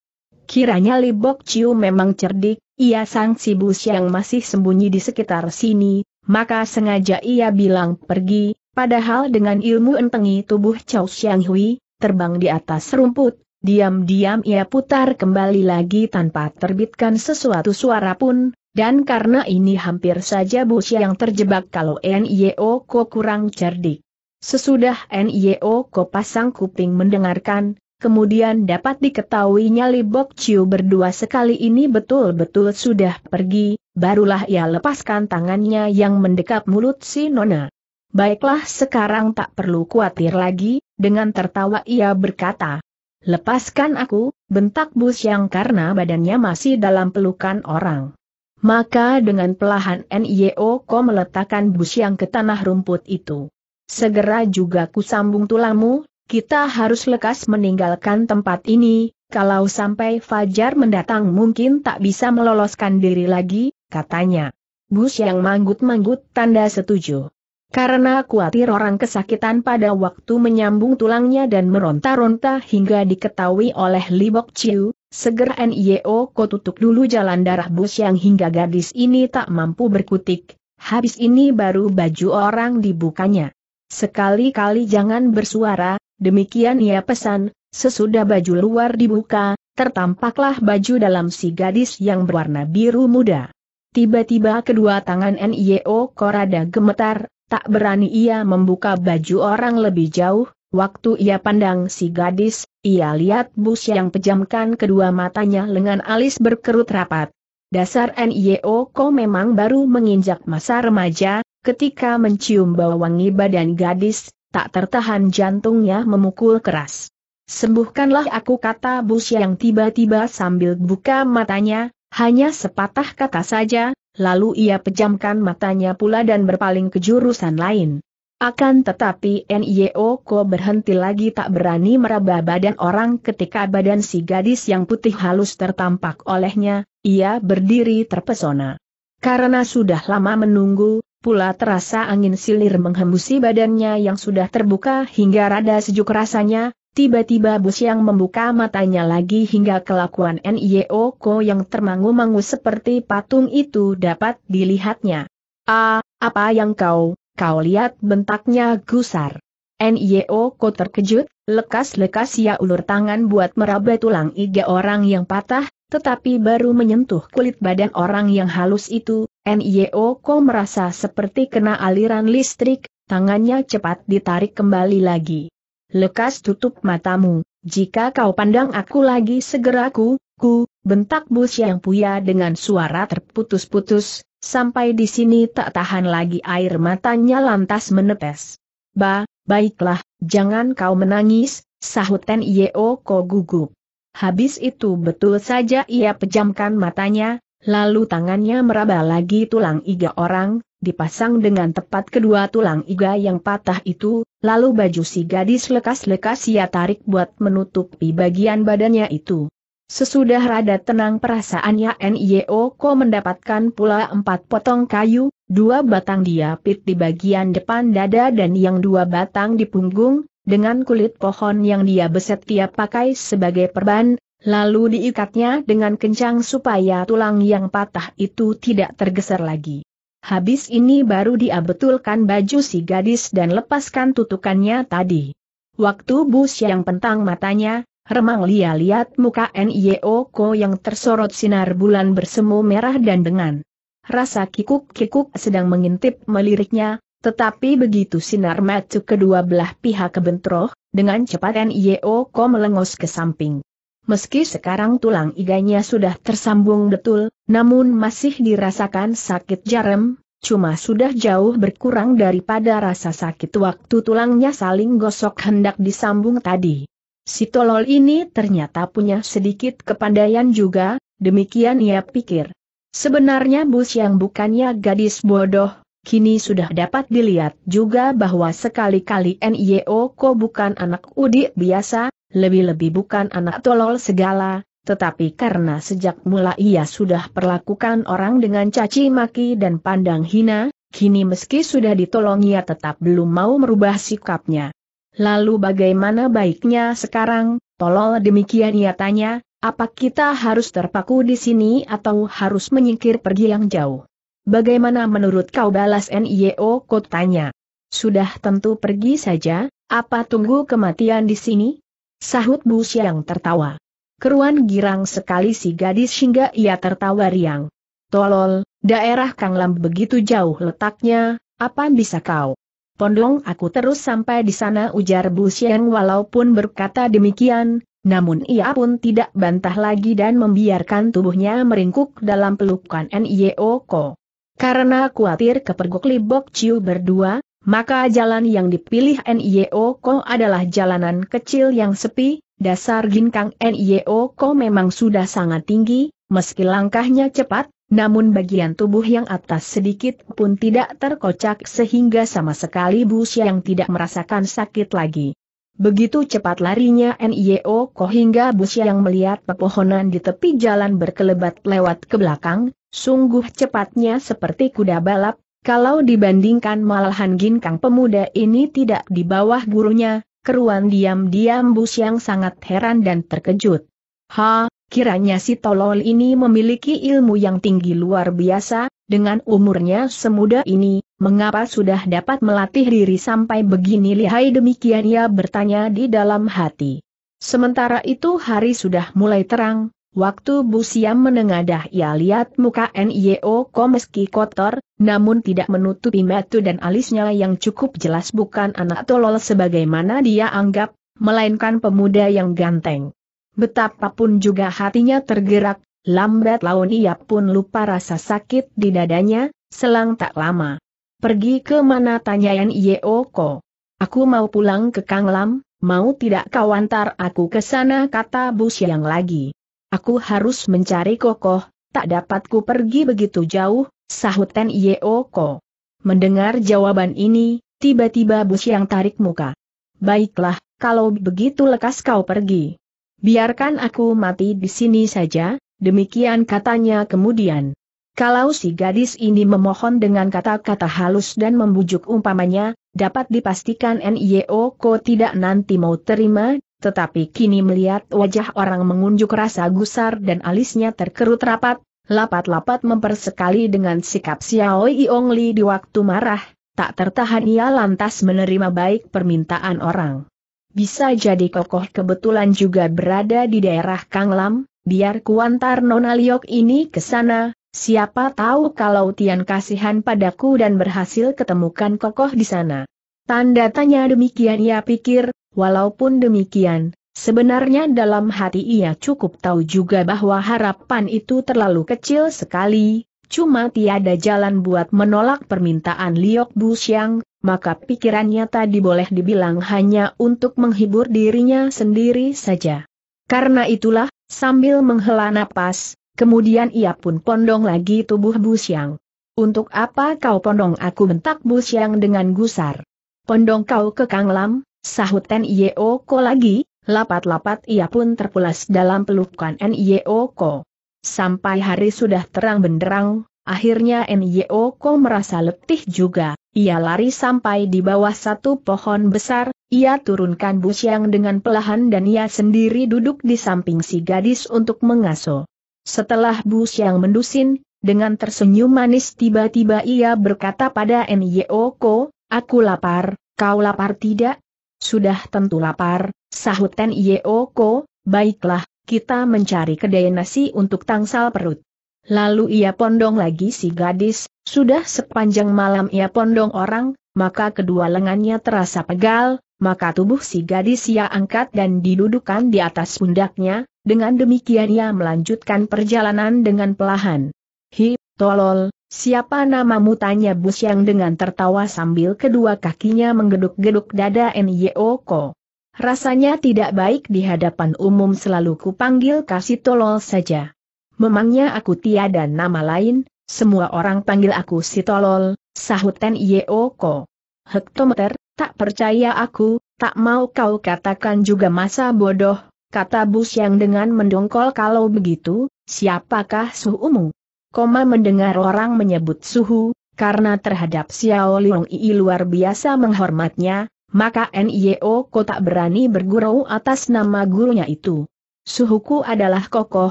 Kiranya Libok Ciu memang cerdik, ia sang si bus yang masih sembunyi di sekitar sini, maka sengaja ia bilang pergi, padahal dengan ilmu entengi tubuh Chow Xiang Hui, terbang di atas rumput, diam-diam ia putar kembali lagi tanpa terbitkan sesuatu suara pun, dan karena ini hampir saja bus yang terjebak kalau NIO Ko kurang cerdik. Sesudah NIO Ko pasang kuping mendengarkan, kemudian dapat diketahuinya Li Bok Chiu berdua sekali ini betul-betul sudah pergi, barulah ia lepaskan tangannya yang mendekap mulut si Nona. Baiklah sekarang tak perlu khawatir lagi, dengan tertawa ia berkata. Lepaskan aku, bentak Bus yang karena badannya masih dalam pelukan orang. Maka dengan pelahan Nio Ko meletakkan Bus yang ke tanah rumput itu. Segera juga ku sambung tulamu kita harus lekas meninggalkan tempat ini, kalau sampai Fajar mendatang mungkin tak bisa meloloskan diri lagi, katanya. Bus yang manggut-manggut tanda setuju. Karena khawatir orang kesakitan pada waktu menyambung tulangnya dan meronta-ronta hingga diketahui oleh Libok Chiu, segera NIO ko tutup dulu jalan darah bus yang hingga gadis ini tak mampu berkutik, habis ini baru baju orang dibukanya. Sekali-kali jangan bersuara, Demikian ia pesan, sesudah baju luar dibuka, tertampaklah baju dalam si gadis yang berwarna biru muda. Tiba-tiba kedua tangan NIO Korada gemetar, tak berani ia membuka baju orang lebih jauh, Waktu ia pandang si gadis, ia lihat Bus yang pejamkan kedua matanya lengan alis berkerut rapat. Dasar NIO Ko memang baru menginjak masa remaja, ketika mencium bau wangi badan gadis, tak tertahan jantungnya memukul keras. Sembuhkanlah aku kata Bus yang tiba-tiba sambil buka matanya, hanya sepatah kata saja, lalu ia pejamkan matanya pula dan berpaling ke jurusan lain. Akan tetapi N.I.O. Ko berhenti lagi tak berani meraba badan orang ketika badan si gadis yang putih halus tertampak olehnya, ia berdiri terpesona. Karena sudah lama menunggu, pula terasa angin silir menghembusi badannya yang sudah terbuka hingga rada sejuk rasanya, tiba-tiba bus yang membuka matanya lagi hingga kelakuan NIO Ko yang termangu-mangu seperti patung itu dapat dilihatnya. Ah, apa yang kau, kau lihat bentaknya gusar. NIO Ko terkejut, lekas-lekas ia ya, ulur tangan buat meraba tulang iga orang yang patah, tetapi baru menyentuh kulit badan orang yang halus itu, Nio Ko merasa seperti kena aliran listrik, tangannya cepat ditarik kembali lagi. Lekas tutup matamu, jika kau pandang aku lagi segera ku, ku, bentak Bus yang puya dengan suara terputus-putus, sampai di sini tak tahan lagi air matanya lantas menetes. Ba, baiklah, jangan kau menangis, sahut Nio Ko gugup. Habis itu betul saja ia pejamkan matanya, lalu tangannya meraba lagi tulang iga orang, dipasang dengan tepat kedua tulang iga yang patah itu, lalu baju si gadis lekas-lekas ia tarik buat menutupi bagian badannya itu. Sesudah rada tenang perasaannya Nio Ko mendapatkan pula empat potong kayu, dua batang diapit di bagian depan dada dan yang dua batang di punggung, dengan kulit pohon yang dia beset tiap pakai sebagai perban, lalu diikatnya dengan kencang supaya tulang yang patah itu tidak tergeser lagi. Habis ini baru dia betulkan baju si gadis dan lepaskan tutukannya tadi. Waktu bus yang pentang matanya, remang Lia lihat muka N.I.O. Ko yang tersorot sinar bulan bersemu merah dan dengan rasa kikuk-kikuk sedang mengintip meliriknya, tetapi begitu sinar mata kedua belah pihak kebentroh, dengan cepat NIO Ko melengos ke samping. Meski sekarang tulang iganya sudah tersambung betul, namun masih dirasakan sakit jarem, cuma sudah jauh berkurang daripada rasa sakit waktu tulangnya saling gosok hendak disambung tadi. Si tolol ini ternyata punya sedikit kepandaian juga, demikian ia pikir. Sebenarnya Bus yang bukannya gadis bodoh, Kini sudah dapat dilihat juga bahwa sekali-kali NIO Ko bukan anak udik biasa, lebih-lebih bukan anak tolol segala, tetapi karena sejak mula ia sudah perlakukan orang dengan caci maki dan pandang hina, kini meski sudah ditolong ia tetap belum mau merubah sikapnya. Lalu bagaimana baiknya sekarang, tolol demikian ia tanya, apa kita harus terpaku di sini atau harus menyingkir pergi yang jauh? Bagaimana menurut kau balas NIO kotanya? Sudah tentu pergi saja, apa tunggu kematian di sini? Sahut Bu Siang tertawa. Keruan girang sekali si gadis hingga ia tertawa riang. Tolol, daerah Kang Lam begitu jauh letaknya, apa bisa kau? Pondong aku terus sampai di sana ujar Bu Siang walaupun berkata demikian, namun ia pun tidak bantah lagi dan membiarkan tubuhnya meringkuk dalam pelukan NIO Ko. Karena khawatir kepergok Libok Ciu berdua, maka jalan yang dipilih NIO Ko adalah jalanan kecil yang sepi, dasar ginkang NIO Ko memang sudah sangat tinggi, meski langkahnya cepat, namun bagian tubuh yang atas sedikit pun tidak terkocak sehingga sama sekali Bu yang tidak merasakan sakit lagi. Begitu cepat larinya NIO Ko hingga bus yang melihat pepohonan di tepi jalan berkelebat lewat ke belakang, sungguh cepatnya seperti kuda balap, kalau dibandingkan malahan ginkang pemuda ini tidak di bawah gurunya, keruan diam-diam bus yang sangat heran dan terkejut. Ha, kiranya si tolol ini memiliki ilmu yang tinggi luar biasa, dengan umurnya semuda ini, Mengapa sudah dapat melatih diri sampai begini lihai demikian ia bertanya di dalam hati. Sementara itu hari sudah mulai terang, waktu Bu Siam menengadah ia lihat muka NIO ko meski kotor, namun tidak menutupi metu dan alisnya yang cukup jelas bukan anak tolol sebagaimana dia anggap, melainkan pemuda yang ganteng. Betapapun juga hatinya tergerak, lambat laun ia pun lupa rasa sakit di dadanya, selang tak lama. Pergi ke mana tanyain Yeoko. Aku mau pulang ke Kang Lam, mau tidak kau antar aku ke sana kata Bu Siang lagi. Aku harus mencari kokoh, tak dapatku pergi begitu jauh, sahut Ten Yeoko. Mendengar jawaban ini, tiba-tiba Bu Siang tarik muka. Baiklah, kalau begitu lekas kau pergi. Biarkan aku mati di sini saja, demikian katanya kemudian. Kalau si gadis ini memohon dengan kata-kata halus dan membujuk umpamanya, dapat dipastikan NIO Ko tidak nanti mau terima, tetapi kini melihat wajah orang mengunjuk rasa gusar dan alisnya terkerut rapat, lapat-lapat mempersekali dengan sikap Xiao Yong Li di waktu marah, tak tertahan ia lantas menerima baik permintaan orang. Bisa jadi kokoh kebetulan juga berada di daerah Kang Lam, biar Kuantar Nona Liok ini ke sana, Siapa tahu kalau Tian kasihan padaku dan berhasil ketemukan kokoh di sana. Tanda tanya demikian ia pikir, walaupun demikian, sebenarnya dalam hati ia cukup tahu juga bahwa harapan itu terlalu kecil sekali, cuma tiada jalan buat menolak permintaan Liok Bu Xiang, maka pikirannya tadi boleh dibilang hanya untuk menghibur dirinya sendiri saja. Karena itulah, sambil menghela napas, Kemudian ia pun pondong lagi tubuh busyang. Untuk apa kau pondong aku bentak busyang dengan gusar? Pondong kau ke Kang Lam, sahut N.I.O. Ko lagi, lapat-lapat ia pun terpulas dalam pelukan N.I.O. Ko. Sampai hari sudah terang benderang, akhirnya N.I.O. Ko merasa letih juga. Ia lari sampai di bawah satu pohon besar, ia turunkan busyang dengan pelahan dan ia sendiri duduk di samping si gadis untuk mengasuh. Setelah bus yang mendusin, dengan tersenyum manis tiba-tiba ia berkata pada Nyoko, aku lapar, kau lapar tidak? Sudah tentu lapar, sahut Nyoko, baiklah, kita mencari kedai nasi untuk tangsal perut. Lalu ia pondong lagi si gadis, sudah sepanjang malam ia pondong orang, maka kedua lengannya terasa pegal, maka tubuh si gadis ia angkat dan didudukan di atas pundaknya, dengan demikian ia melanjutkan perjalanan dengan pelahan. Hi, tolol, siapa namamu tanya Bus yang dengan tertawa sambil kedua kakinya menggeduk-geduk dada Nyoko. Rasanya tidak baik di hadapan umum selalu kupanggil kasih tolol saja. Memangnya aku tiada nama lain, semua orang panggil aku si tolol, sahut Ten Hektometer, tak percaya aku, tak mau kau katakan juga masa bodoh, kata bus yang dengan mendongkol kalau begitu, siapakah suhumu? Koma mendengar orang menyebut suhu, karena terhadap Xiao Liong Ii luar biasa menghormatnya, maka NIO ko tak berani bergurau atas nama gurunya itu. Suhuku adalah kokoh,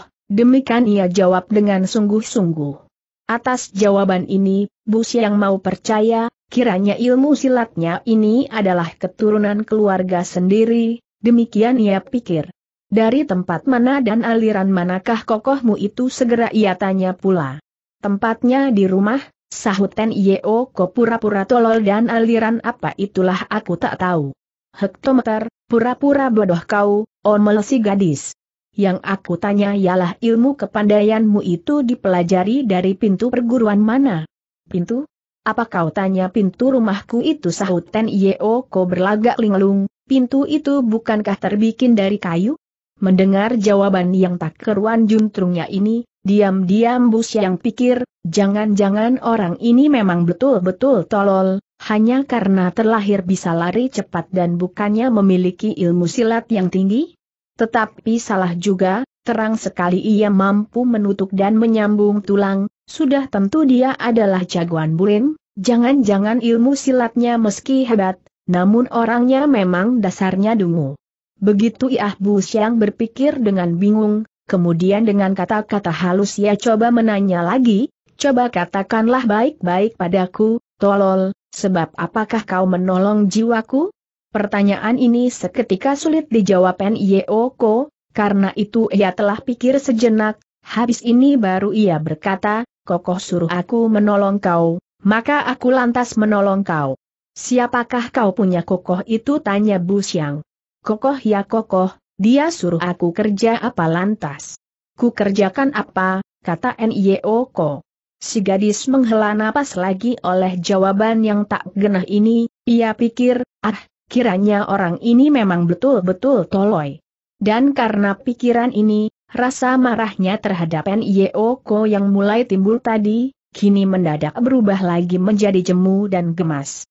demikian ia jawab dengan sungguh-sungguh. Atas jawaban ini, bus yang mau percaya, kiranya ilmu silatnya ini adalah keturunan keluarga sendiri, demikian ia pikir. Dari tempat mana dan aliran manakah kokohmu itu segera ia tanya pula. Tempatnya di rumah, sahut Ten Yeo Ko pura-pura tolol dan aliran apa itulah aku tak tahu. Hektometer, pura-pura bodoh kau, omel si gadis. Yang aku tanya ialah ilmu kepandaianmu itu dipelajari dari pintu perguruan mana? Pintu? Apa kau tanya pintu rumahku itu sahut Ten Yeo Ko berlagak linglung, pintu itu bukankah terbikin dari kayu? Mendengar jawaban yang tak keruan juntrungnya ini, diam-diam Bus yang pikir, jangan-jangan orang ini memang betul-betul tolol, hanya karena terlahir bisa lari cepat dan bukannya memiliki ilmu silat yang tinggi? Tetapi salah juga, terang sekali ia mampu menutup dan menyambung tulang, sudah tentu dia adalah jagoan buren. jangan-jangan ilmu silatnya meski hebat, namun orangnya memang dasarnya dungu. Begitu Iah Bu Siang berpikir dengan bingung, kemudian dengan kata-kata halus ia coba menanya lagi, coba katakanlah baik-baik padaku, tolol, sebab apakah kau menolong jiwaku? Pertanyaan ini seketika sulit dijawab Nyeoko, karena itu ia telah pikir sejenak, habis ini baru ia berkata, kokoh suruh aku menolong kau, maka aku lantas menolong kau. Siapakah kau punya kokoh itu tanya Bu Siang. Kokoh ya kokoh, dia suruh aku kerja apa lantas. Ku kerjakan apa, kata N.I.O.Ko. Si gadis menghela napas lagi oleh jawaban yang tak genah ini, ia pikir, ah, kiranya orang ini memang betul-betul toloi. Dan karena pikiran ini, rasa marahnya terhadap N.I.O.Ko yang mulai timbul tadi, kini mendadak berubah lagi menjadi jemu dan gemas.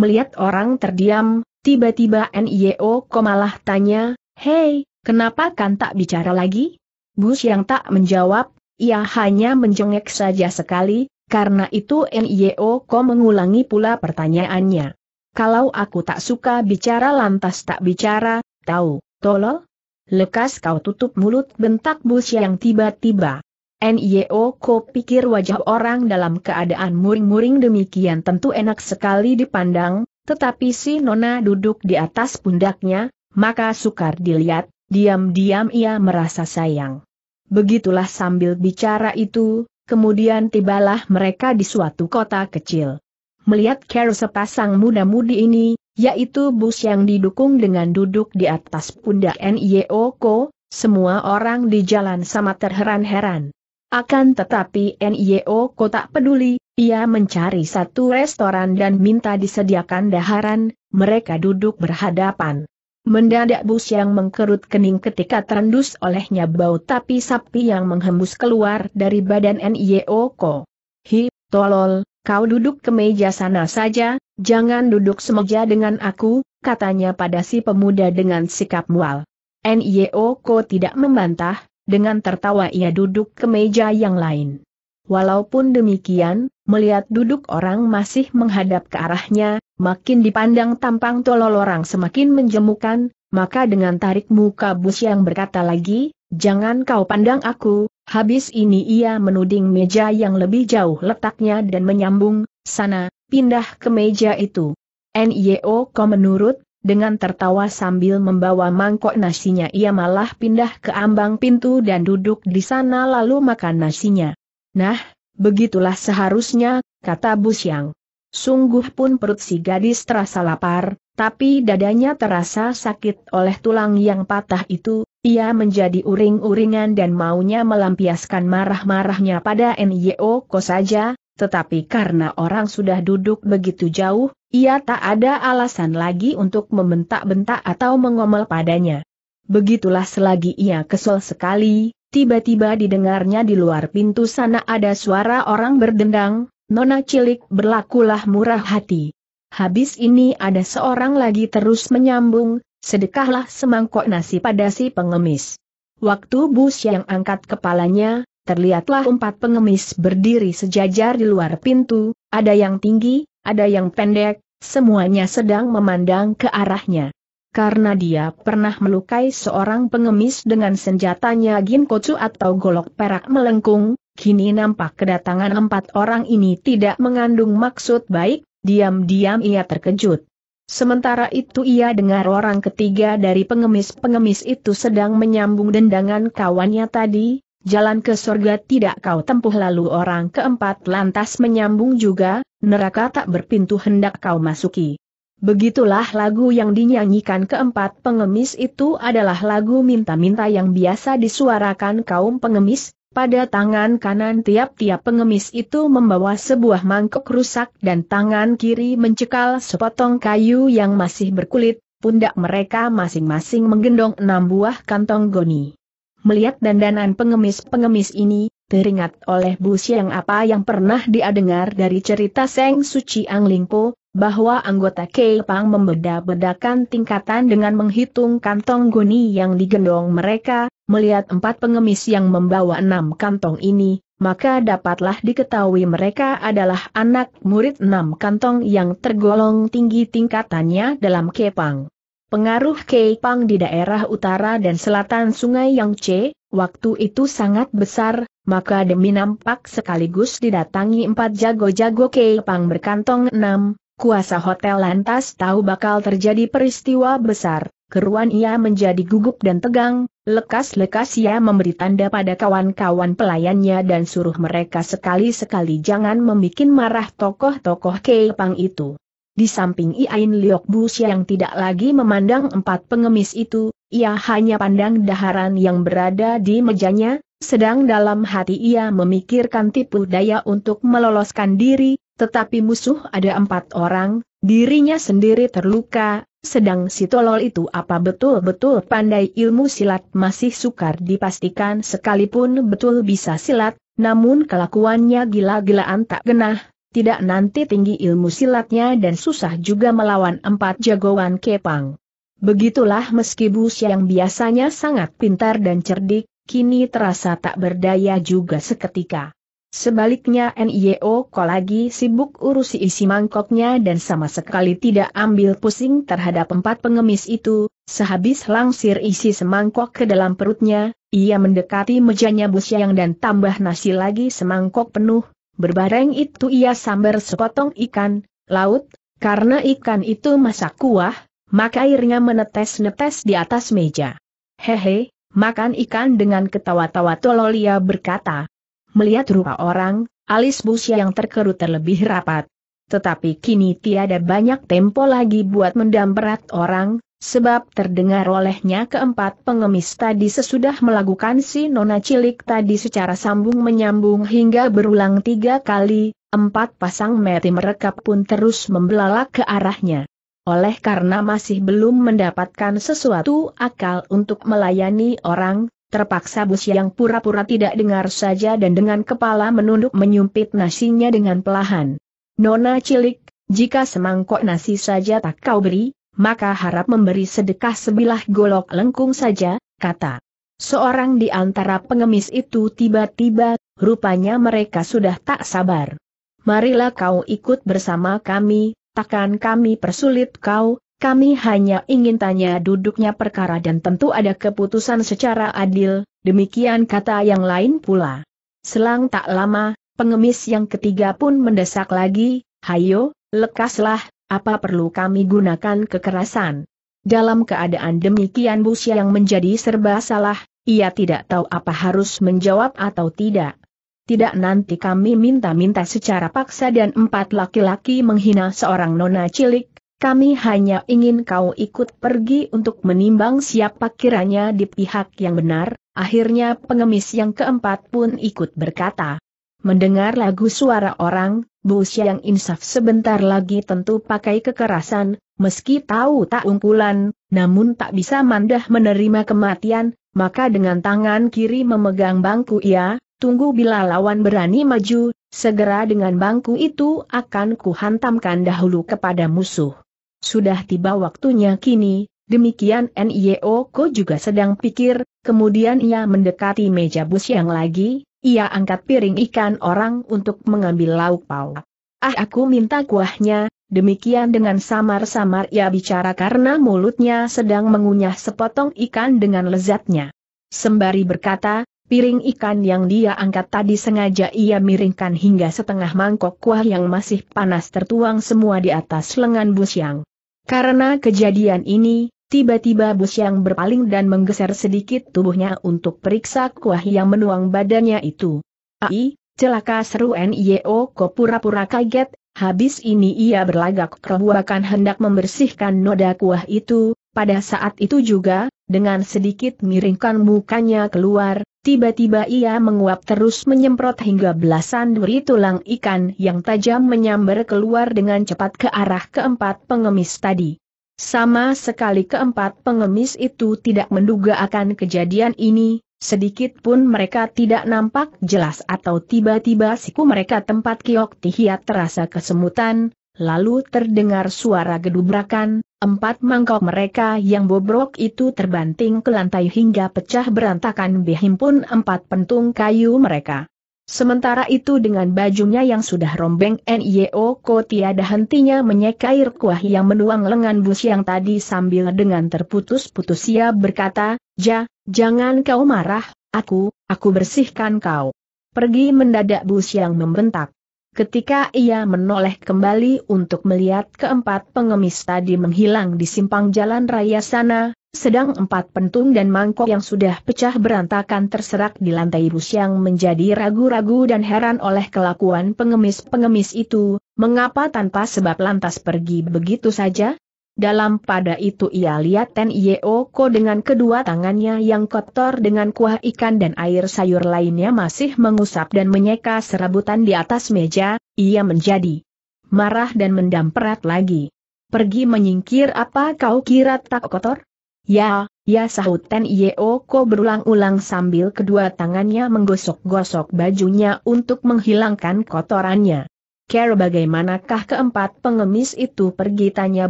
Melihat orang terdiam, Tiba-tiba NIO komalah tanya, Hei, kenapa kan tak bicara lagi? Bus yang tak menjawab, ia hanya menjengek saja sekali, karena itu NIO mengulangi pula pertanyaannya. Kalau aku tak suka bicara lantas tak bicara, tahu, tolol? Lekas kau tutup mulut bentak bus yang tiba-tiba. NIO ko pikir wajah orang dalam keadaan muring-muring demikian tentu enak sekali dipandang, tetapi si Nona duduk di atas pundaknya, maka sukar dilihat, diam-diam ia merasa sayang. Begitulah sambil bicara itu, kemudian tibalah mereka di suatu kota kecil. Melihat karo sepasang muda-mudi ini, yaitu bus yang didukung dengan duduk di atas pundak N.I.O.Ko, semua orang di jalan sama terheran-heran. Akan tetapi N.I.O.Ko tak peduli, ia mencari satu restoran dan minta disediakan daharan, mereka duduk berhadapan. Mendadak bus yang mengkerut kening ketika terendus olehnya bau tapi sapi yang menghembus keluar dari badan N.I.O.Ko. Hi, tolol, kau duduk ke meja sana saja, jangan duduk semeja dengan aku, katanya pada si pemuda dengan sikap mual. N.I.O.Ko tidak membantah, dengan tertawa ia duduk ke meja yang lain. Walaupun demikian, melihat duduk orang masih menghadap ke arahnya, makin dipandang tampang tolol orang semakin menjemukan, maka dengan tarik muka bus yang berkata lagi, jangan kau pandang aku, habis ini ia menuding meja yang lebih jauh letaknya dan menyambung, sana, pindah ke meja itu. NIO kau menurut, dengan tertawa sambil membawa mangkok nasinya ia malah pindah ke ambang pintu dan duduk di sana lalu makan nasinya. Nah, begitulah seharusnya, kata Busyang. Sungguh pun perut si gadis terasa lapar, tapi dadanya terasa sakit oleh tulang yang patah itu, ia menjadi uring-uringan dan maunya melampiaskan marah-marahnya pada NYO ko saja, tetapi karena orang sudah duduk begitu jauh, ia tak ada alasan lagi untuk membentak-bentak atau mengomel padanya. Begitulah selagi ia kesel sekali, Tiba-tiba didengarnya di luar pintu sana ada suara orang berdendang, nona cilik berlakulah murah hati. Habis ini ada seorang lagi terus menyambung, sedekahlah semangkok nasi pada si pengemis. Waktu Bus yang angkat kepalanya, terlihatlah empat pengemis berdiri sejajar di luar pintu, ada yang tinggi, ada yang pendek, semuanya sedang memandang ke arahnya karena dia pernah melukai seorang pengemis dengan senjatanya ginkocu atau golok perak melengkung, kini nampak kedatangan empat orang ini tidak mengandung maksud baik, diam-diam ia terkejut. Sementara itu ia dengar orang ketiga dari pengemis-pengemis itu sedang menyambung dendangan kawannya tadi, jalan ke surga tidak kau tempuh lalu orang keempat lantas menyambung juga, neraka tak berpintu hendak kau masuki. Begitulah lagu yang dinyanyikan keempat pengemis itu adalah lagu minta-minta yang biasa disuarakan kaum pengemis, pada tangan kanan tiap-tiap pengemis itu membawa sebuah mangkok rusak dan tangan kiri mencekal sepotong kayu yang masih berkulit, pundak mereka masing-masing menggendong enam buah kantong goni. Melihat dandanan pengemis-pengemis ini, teringat oleh Bu Siang apa yang pernah dia dengar dari cerita Seng Suci Ang Lingpo, bahwa anggota Kepang membeda-bedakan tingkatan dengan menghitung kantong goni yang digendong mereka, melihat empat pengemis yang membawa enam kantong ini, maka dapatlah diketahui mereka adalah anak murid enam kantong yang tergolong tinggi tingkatannya dalam Kepang. Pengaruh Kepang di daerah utara dan selatan Sungai Yangtze, waktu itu sangat besar, maka demi nampak sekaligus didatangi empat jago-jago kepang berkantong enam, kuasa hotel lantas tahu bakal terjadi peristiwa besar. Keruan ia menjadi gugup dan tegang, lekas-lekas ia memberi tanda pada kawan-kawan pelayannya dan suruh mereka sekali-sekali jangan membuat marah tokoh-tokoh Kepang itu. Di samping Iain Liok Bus yang tidak lagi memandang empat pengemis itu, ia hanya pandang daharan yang berada di mejanya, sedang dalam hati ia memikirkan tipu daya untuk meloloskan diri, tetapi musuh ada empat orang, dirinya sendiri terluka, sedang si tolol itu apa betul-betul pandai ilmu silat masih sukar dipastikan sekalipun betul bisa silat, namun kelakuannya gila-gilaan tak genah, tidak nanti tinggi ilmu silatnya dan susah juga melawan empat jagoan kepang. Begitulah meski Bus yang biasanya sangat pintar dan cerdik, kini terasa tak berdaya juga seketika. Sebaliknya NIO Ko lagi sibuk urusi isi mangkoknya dan sama sekali tidak ambil pusing terhadap empat pengemis itu, sehabis langsir isi semangkok ke dalam perutnya, ia mendekati mejanya Busyang dan tambah nasi lagi semangkok penuh, Berbareng itu ia sambar sepotong ikan, laut, karena ikan itu masak kuah, maka airnya menetes-netes di atas meja. Hehe, makan ikan dengan ketawa-tawa Tololia berkata. Melihat rupa orang, alis busia yang terkerut terlebih rapat. Tetapi kini tiada banyak tempo lagi buat mendamperat orang, sebab terdengar olehnya keempat pengemis tadi sesudah melakukan si nona cilik tadi secara sambung menyambung hingga berulang tiga kali, empat pasang mati mereka pun terus membelalak ke arahnya. Oleh karena masih belum mendapatkan sesuatu akal untuk melayani orang, terpaksa bus yang pura-pura tidak dengar saja dan dengan kepala menunduk menyumpit nasinya dengan pelahan. Nona cilik, jika semangkok nasi saja tak kau beri, maka harap memberi sedekah sebilah golok lengkung saja, kata. Seorang di antara pengemis itu tiba-tiba, rupanya mereka sudah tak sabar. Marilah kau ikut bersama kami, takkan kami persulit kau, kami hanya ingin tanya duduknya perkara dan tentu ada keputusan secara adil, demikian kata yang lain pula. Selang tak lama, pengemis yang ketiga pun mendesak lagi, hayo, lekaslah, apa perlu kami gunakan kekerasan? Dalam keadaan demikian Bu yang menjadi serba salah, ia tidak tahu apa harus menjawab atau tidak. Tidak nanti kami minta-minta secara paksa dan empat laki-laki menghina seorang nona cilik, kami hanya ingin kau ikut pergi untuk menimbang siapa kiranya di pihak yang benar, akhirnya pengemis yang keempat pun ikut berkata, Mendengar lagu suara orang, Bu Siang insaf sebentar lagi tentu pakai kekerasan, meski tahu tak ungkulan, namun tak bisa mandah menerima kematian, maka dengan tangan kiri memegang bangku ia, tunggu bila lawan berani maju, segera dengan bangku itu akan kuhantamkan dahulu kepada musuh. Sudah tiba waktunya kini, demikian Nio e Ko juga sedang pikir, kemudian ia mendekati meja bus yang lagi, ia angkat piring ikan orang untuk mengambil lauk pauk. Ah aku minta kuahnya, demikian dengan samar-samar ia bicara karena mulutnya sedang mengunyah sepotong ikan dengan lezatnya. Sembari berkata, piring ikan yang dia angkat tadi sengaja ia miringkan hingga setengah mangkok kuah yang masih panas tertuang semua di atas lengan busyang. Karena kejadian ini, Tiba-tiba bus yang berpaling dan menggeser sedikit tubuhnya untuk periksa kuah yang menuang badannya itu. Ai, celaka seru N.I.O. Ko pura-pura kaget, habis ini ia berlagak kebuakan hendak membersihkan noda kuah itu, pada saat itu juga, dengan sedikit miringkan mukanya keluar, tiba-tiba ia menguap terus menyemprot hingga belasan duri tulang ikan yang tajam menyambar keluar dengan cepat ke arah keempat pengemis tadi. Sama sekali keempat pengemis itu tidak menduga akan kejadian ini, sedikit pun mereka tidak nampak jelas atau tiba-tiba siku mereka tempat kiok tihiat terasa kesemutan, lalu terdengar suara gedubrakan, empat mangkok mereka yang bobrok itu terbanting ke lantai hingga pecah berantakan pun empat pentung kayu mereka. Sementara itu dengan bajunya yang sudah rombeng N.Y.O. Ko tiada hentinya menyekair kuah yang menuang lengan bus yang tadi sambil dengan terputus-putus ia berkata, Ja, jangan kau marah, aku, aku bersihkan kau. Pergi mendadak bus yang membentak. Ketika ia menoleh kembali untuk melihat keempat pengemis tadi menghilang di simpang jalan raya sana, sedang empat pentung dan mangkok yang sudah pecah berantakan terserak di lantai bus yang menjadi ragu-ragu dan heran oleh kelakuan pengemis-pengemis itu, mengapa tanpa sebab lantas pergi begitu saja? Dalam pada itu ia lihat Ten Yeoko dengan kedua tangannya yang kotor dengan kuah ikan dan air sayur lainnya masih mengusap dan menyeka serabutan di atas meja, ia menjadi marah dan mendamperat lagi. Pergi menyingkir apa kau kira tak kotor? Ya, ya sahut Ten Yeoko berulang-ulang sambil kedua tangannya menggosok-gosok bajunya untuk menghilangkan kotorannya. Care bagaimanakah keempat pengemis itu pergi tanya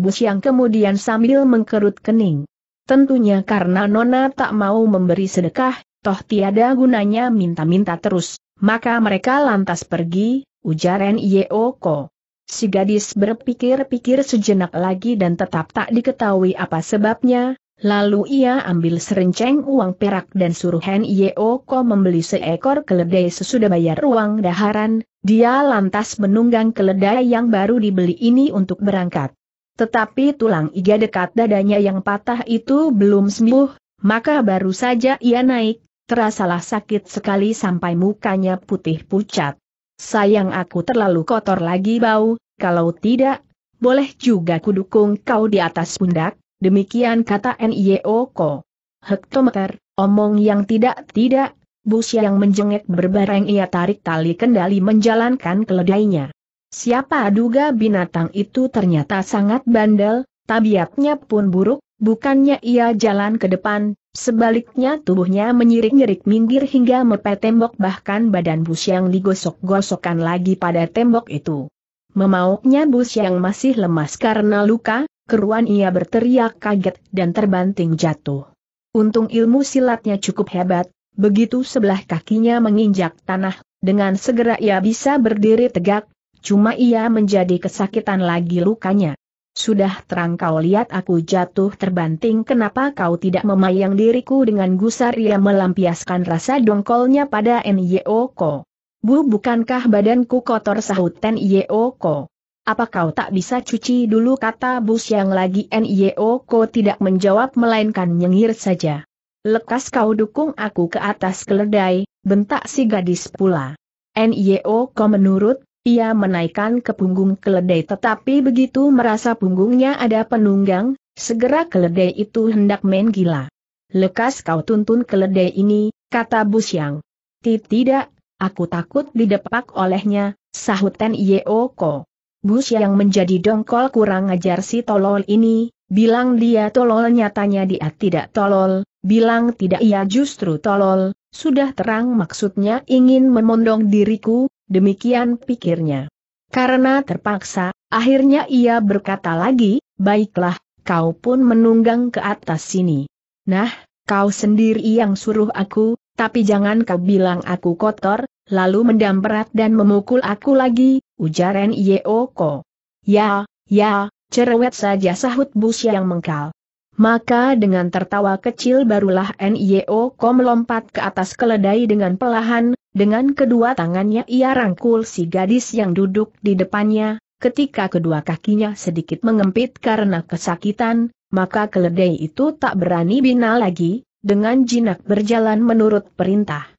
Bus yang kemudian sambil mengkerut kening. Tentunya karena Nona tak mau memberi sedekah, toh tiada gunanya minta-minta terus, maka mereka lantas pergi, ujar N. Yeoko. Si gadis berpikir-pikir sejenak lagi dan tetap tak diketahui apa sebabnya, Lalu ia ambil serenceng uang perak dan suruh Hen Yeoko membeli seekor keledai sesudah bayar uang daharan, dia lantas menunggang keledai yang baru dibeli ini untuk berangkat. Tetapi tulang iga dekat dadanya yang patah itu belum sembuh, maka baru saja ia naik, terasalah sakit sekali sampai mukanya putih pucat. Sayang aku terlalu kotor lagi bau, kalau tidak, boleh juga kudukung kau di atas pundak, Demikian kata N.I.O.Ko. Hektometer, omong yang tidak-tidak, bus yang menjengek berbareng ia tarik tali kendali menjalankan keledainya. Siapa duga binatang itu ternyata sangat bandel, tabiatnya pun buruk, bukannya ia jalan ke depan, sebaliknya tubuhnya menyirik-nyirik minggir hingga mepet tembok bahkan badan bus yang digosok-gosokkan lagi pada tembok itu. Memauknya bus yang masih lemas karena luka, keruan ia berteriak kaget dan terbanting jatuh. Untung ilmu silatnya cukup hebat, begitu sebelah kakinya menginjak tanah, dengan segera ia bisa berdiri tegak, cuma ia menjadi kesakitan lagi lukanya. Sudah terang kau lihat aku jatuh terbanting kenapa kau tidak memayang diriku dengan gusar ia melampiaskan rasa dongkolnya pada N.Y.O.K. Bu bukankah badanku kotor sahut N.Y.O.K. Apa kau tak bisa cuci dulu kata bus yang lagi NIO ko tidak menjawab melainkan nyengir saja. Lekas kau dukung aku ke atas keledai, bentak si gadis pula. NIO ko menurut, ia menaikkan ke punggung keledai tetapi begitu merasa punggungnya ada penunggang, segera keledai itu hendak main gila. Lekas kau tuntun keledai ini, kata bus yang. Tidak, aku takut didepak olehnya, sahut NIO ko. Bus yang menjadi dongkol kurang ajar si tolol ini, bilang dia tolol nyatanya dia tidak tolol, bilang tidak ia justru tolol, sudah terang maksudnya ingin memondong diriku, demikian pikirnya. Karena terpaksa, akhirnya ia berkata lagi, baiklah, kau pun menunggang ke atas sini. Nah, kau sendiri yang suruh aku, tapi jangan kau bilang aku kotor, lalu mendamperat dan memukul aku lagi, ujar Nyeoko. Ya, ya, cerewet saja sahut Bus yang mengkal. Maka dengan tertawa kecil barulah Nyeoko melompat ke atas keledai dengan pelahan, dengan kedua tangannya ia rangkul si gadis yang duduk di depannya, ketika kedua kakinya sedikit mengempit karena kesakitan, maka keledai itu tak berani bina lagi, dengan jinak berjalan menurut perintah.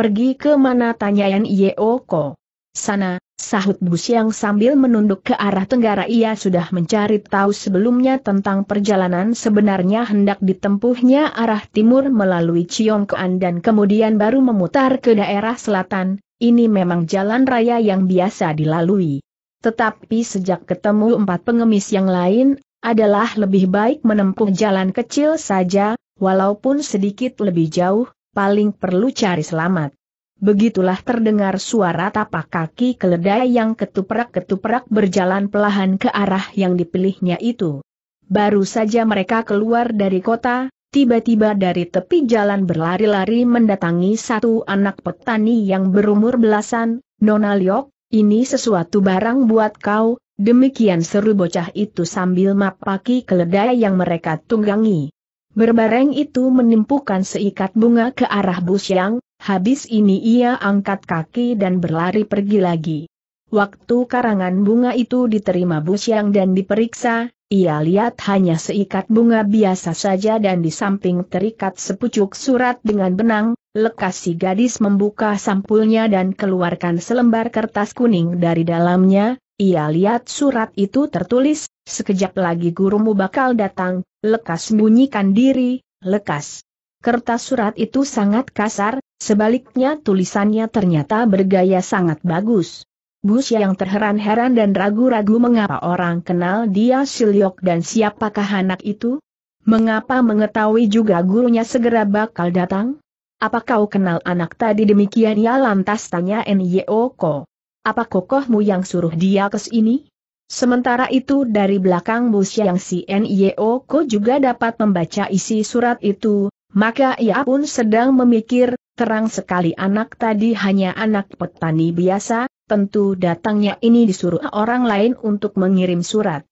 Pergi ke mana tanyaan Yeoko? Sana, sahut Bus yang sambil menunduk ke arah tenggara ia sudah mencari tahu sebelumnya tentang perjalanan sebenarnya hendak ditempuhnya arah timur melalui Ciongkoan dan kemudian baru memutar ke daerah selatan, ini memang jalan raya yang biasa dilalui. Tetapi sejak ketemu empat pengemis yang lain, adalah lebih baik menempuh jalan kecil saja, walaupun sedikit lebih jauh, paling perlu cari selamat. Begitulah terdengar suara tapak kaki keledai yang ketuprak-ketuprak berjalan pelahan ke arah yang dipilihnya itu. Baru saja mereka keluar dari kota, tiba-tiba dari tepi jalan berlari-lari mendatangi satu anak petani yang berumur belasan, Nona Liok, ini sesuatu barang buat kau, demikian seru bocah itu sambil mapaki keledai yang mereka tunggangi. Berbareng itu menimpukan seikat bunga ke arah Busyang, habis ini ia angkat kaki dan berlari pergi lagi. Waktu karangan bunga itu diterima Busyang dan diperiksa, ia lihat hanya seikat bunga biasa saja dan di samping terikat sepucuk surat dengan benang, lekas si gadis membuka sampulnya dan keluarkan selembar kertas kuning dari dalamnya, ia lihat surat itu tertulis, sekejap lagi gurumu bakal datang, lekas bunyikan diri, lekas. Kertas surat itu sangat kasar, sebaliknya tulisannya ternyata bergaya sangat bagus. Bus yang terheran-heran dan ragu-ragu mengapa orang kenal dia Siliok dan siapakah anak itu? Mengapa mengetahui juga gurunya segera bakal datang? Apa kau kenal anak tadi demikian ya lantas tanya Nyoko. Apa kokohmu yang suruh dia ke sini? Sementara itu dari belakang bus yang si Nio Ko juga dapat membaca isi surat itu, maka ia pun sedang memikir, terang sekali anak tadi hanya anak petani biasa, tentu datangnya ini disuruh orang lain untuk mengirim surat.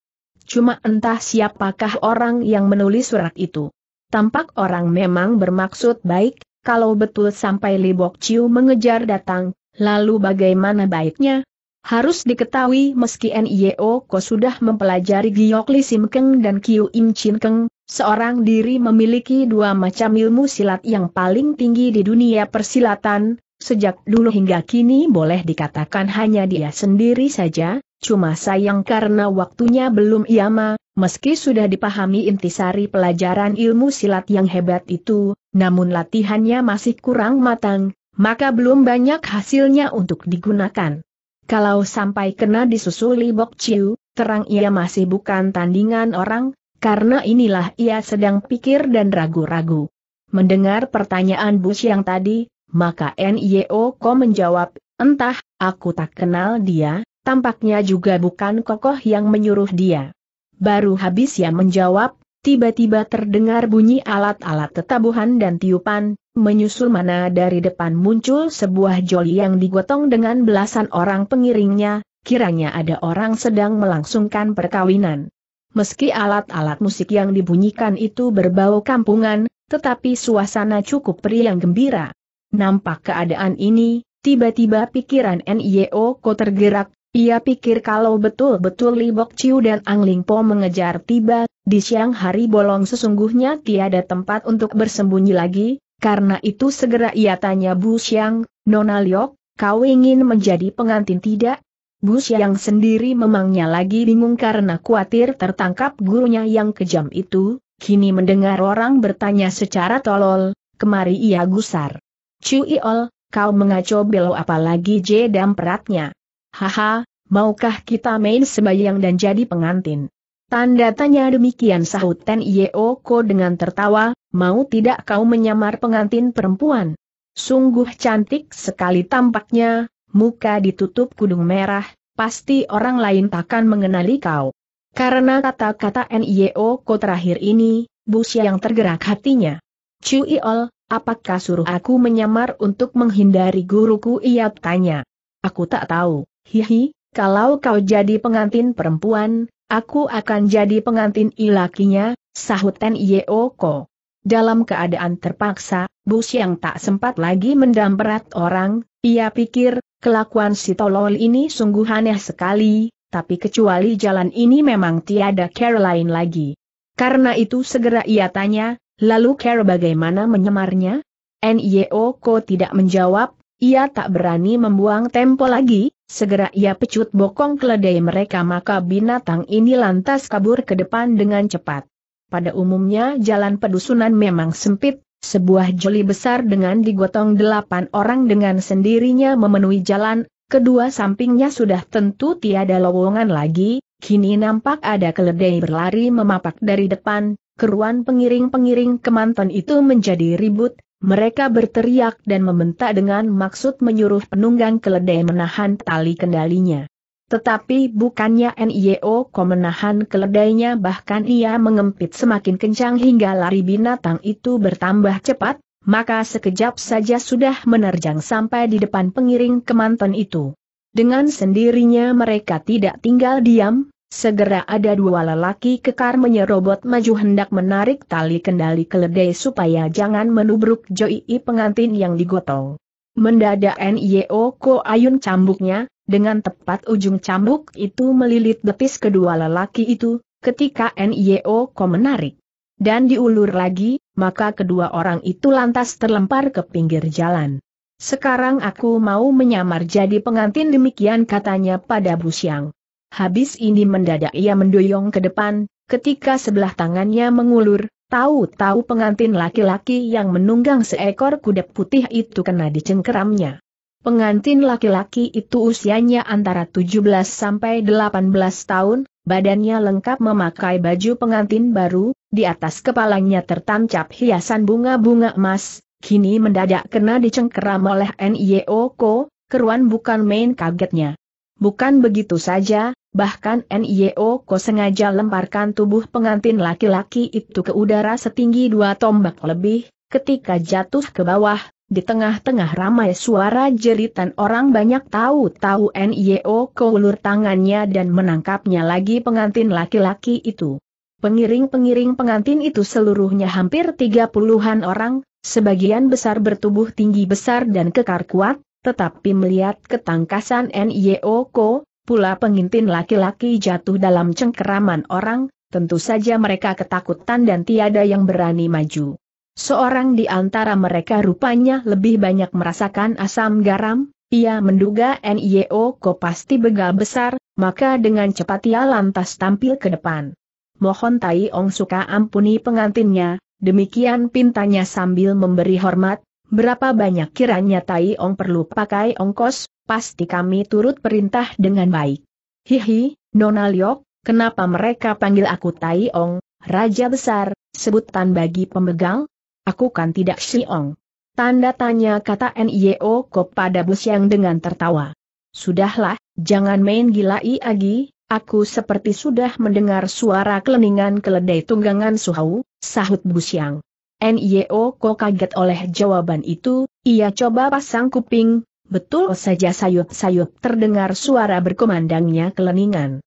Cuma entah siapakah orang yang menulis surat itu. Tampak orang memang bermaksud baik, kalau betul sampai Libok Ciu mengejar datang, Lalu bagaimana baiknya? Harus diketahui meski NIO Ko sudah mempelajari Giyok Li Sim Keng dan Kiu Im Chin Keng, seorang diri memiliki dua macam ilmu silat yang paling tinggi di dunia persilatan, sejak dulu hingga kini boleh dikatakan hanya dia sendiri saja, cuma sayang karena waktunya belum iama, meski sudah dipahami intisari pelajaran ilmu silat yang hebat itu, namun latihannya masih kurang matang, maka belum banyak hasilnya untuk digunakan. Kalau sampai kena disusuli Bok Chiu, terang ia masih bukan tandingan orang, karena inilah ia sedang pikir dan ragu-ragu. Mendengar pertanyaan Bus yang tadi, maka NIO Ko menjawab, entah, aku tak kenal dia, tampaknya juga bukan kokoh yang menyuruh dia. Baru habis ia menjawab, tiba-tiba terdengar bunyi alat-alat tetabuhan dan tiupan, menyusul mana dari depan muncul sebuah joli yang digotong dengan belasan orang pengiringnya, kiranya ada orang sedang melangsungkan perkawinan. Meski alat-alat musik yang dibunyikan itu berbau kampungan, tetapi suasana cukup periang gembira. Nampak keadaan ini, tiba-tiba pikiran NIO ko tergerak, ia pikir kalau betul-betul Libok Ciu dan Angling Po mengejar tiba, di siang hari bolong sesungguhnya tiada tempat untuk bersembunyi lagi, karena itu segera ia tanya Bu Siang, Nona Liok, kau ingin menjadi pengantin tidak? Bu Siang sendiri memangnya lagi bingung karena khawatir tertangkap gurunya yang kejam itu, kini mendengar orang bertanya secara tolol, kemari ia gusar. Cui Iol, kau mengaco belo apalagi dan peratnya. Haha, maukah kita main sembayang dan jadi pengantin? Tanda tanya demikian sahut Ten Yeoko dengan tertawa, mau tidak kau menyamar pengantin perempuan? Sungguh cantik sekali tampaknya, muka ditutup kudung merah, pasti orang lain takkan mengenali kau. Karena kata-kata Nio Ko terakhir ini, Busia yang tergerak hatinya. Cuiol, apakah suruh aku menyamar untuk menghindari guruku? Ia tanya. Aku tak tahu. Hihi, kalau kau jadi pengantin perempuan, aku akan jadi pengantin ilakinya, sahut Ten Yeoko. Dalam keadaan terpaksa, Bu yang tak sempat lagi mendamperat orang, ia pikir, kelakuan si tolol ini sungguh aneh sekali, tapi kecuali jalan ini memang tiada care lain lagi. Karena itu segera ia tanya, lalu care bagaimana menyemarnya? N.Y.O. tidak menjawab, ia tak berani membuang tempo lagi, Segera ia pecut bokong keledai mereka maka binatang ini lantas kabur ke depan dengan cepat. Pada umumnya jalan pedusunan memang sempit, sebuah joli besar dengan digotong delapan orang dengan sendirinya memenuhi jalan, kedua sampingnya sudah tentu tiada lowongan lagi, kini nampak ada keledai berlari memapak dari depan, keruan pengiring-pengiring kemantan itu menjadi ribut, mereka berteriak dan membentak dengan maksud menyuruh penunggang keledai menahan tali kendalinya. Tetapi bukannya NIO Ko menahan keledainya bahkan ia mengempit semakin kencang hingga lari binatang itu bertambah cepat, maka sekejap saja sudah menerjang sampai di depan pengiring kemanten itu. Dengan sendirinya mereka tidak tinggal diam, Segera ada dua lelaki kekar menyerobot maju hendak menarik tali kendali keledai supaya jangan menubruk Joi pengantin yang digotong. Mendadak Nio Ko Ayun cambuknya, dengan tepat ujung cambuk itu melilit betis kedua lelaki itu, ketika Nio Ko menarik. Dan diulur lagi, maka kedua orang itu lantas terlempar ke pinggir jalan. Sekarang aku mau menyamar jadi pengantin demikian katanya pada Bu Siang. Habis ini mendadak ia mendoyong ke depan, ketika sebelah tangannya mengulur, tahu-tahu pengantin laki-laki yang menunggang seekor kuda putih itu kena dicengkeramnya. Pengantin laki-laki itu usianya antara 17 sampai 18 tahun, badannya lengkap memakai baju pengantin baru, di atas kepalanya tertancap hiasan bunga-bunga emas, kini mendadak kena dicengkeram oleh N.I.O.Ko, keruan bukan main kagetnya. Bukan begitu saja, bahkan NIO Ko sengaja lemparkan tubuh pengantin laki-laki itu ke udara setinggi dua tombak lebih, ketika jatuh ke bawah, di tengah-tengah ramai suara jeritan orang banyak tahu-tahu NIO ko ulur tangannya dan menangkapnya lagi pengantin laki-laki itu. Pengiring-pengiring pengantin itu seluruhnya hampir tiga puluhan orang, sebagian besar bertubuh tinggi besar dan kekar kuat, tetapi melihat ketangkasan Nio Ko, pula pengintin laki-laki jatuh dalam cengkeraman orang, tentu saja mereka ketakutan dan tiada yang berani maju. Seorang di antara mereka rupanya lebih banyak merasakan asam garam, ia menduga Nio Ko pasti begal besar, maka dengan cepat ia lantas tampil ke depan. Mohon Tai Ong suka ampuni pengantinnya, demikian pintanya sambil memberi hormat, Berapa banyak kiranya Tai Ong perlu pakai ongkos, pasti kami turut perintah dengan baik. Hihi, Nona Liok, kenapa mereka panggil aku Tai Ong, Raja Besar, sebutan bagi pemegang? Aku kan tidak Si Ong. Tanda tanya kata NIO kepada Bus yang dengan tertawa. Sudahlah, jangan main gila i lagi, aku seperti sudah mendengar suara keleningan keledai tunggangan suhau, sahut Bus yang. NIO e kok kaget oleh jawaban itu, ia coba pasang kuping, betul saja sayup-sayup terdengar suara berkumandangnya keleningan.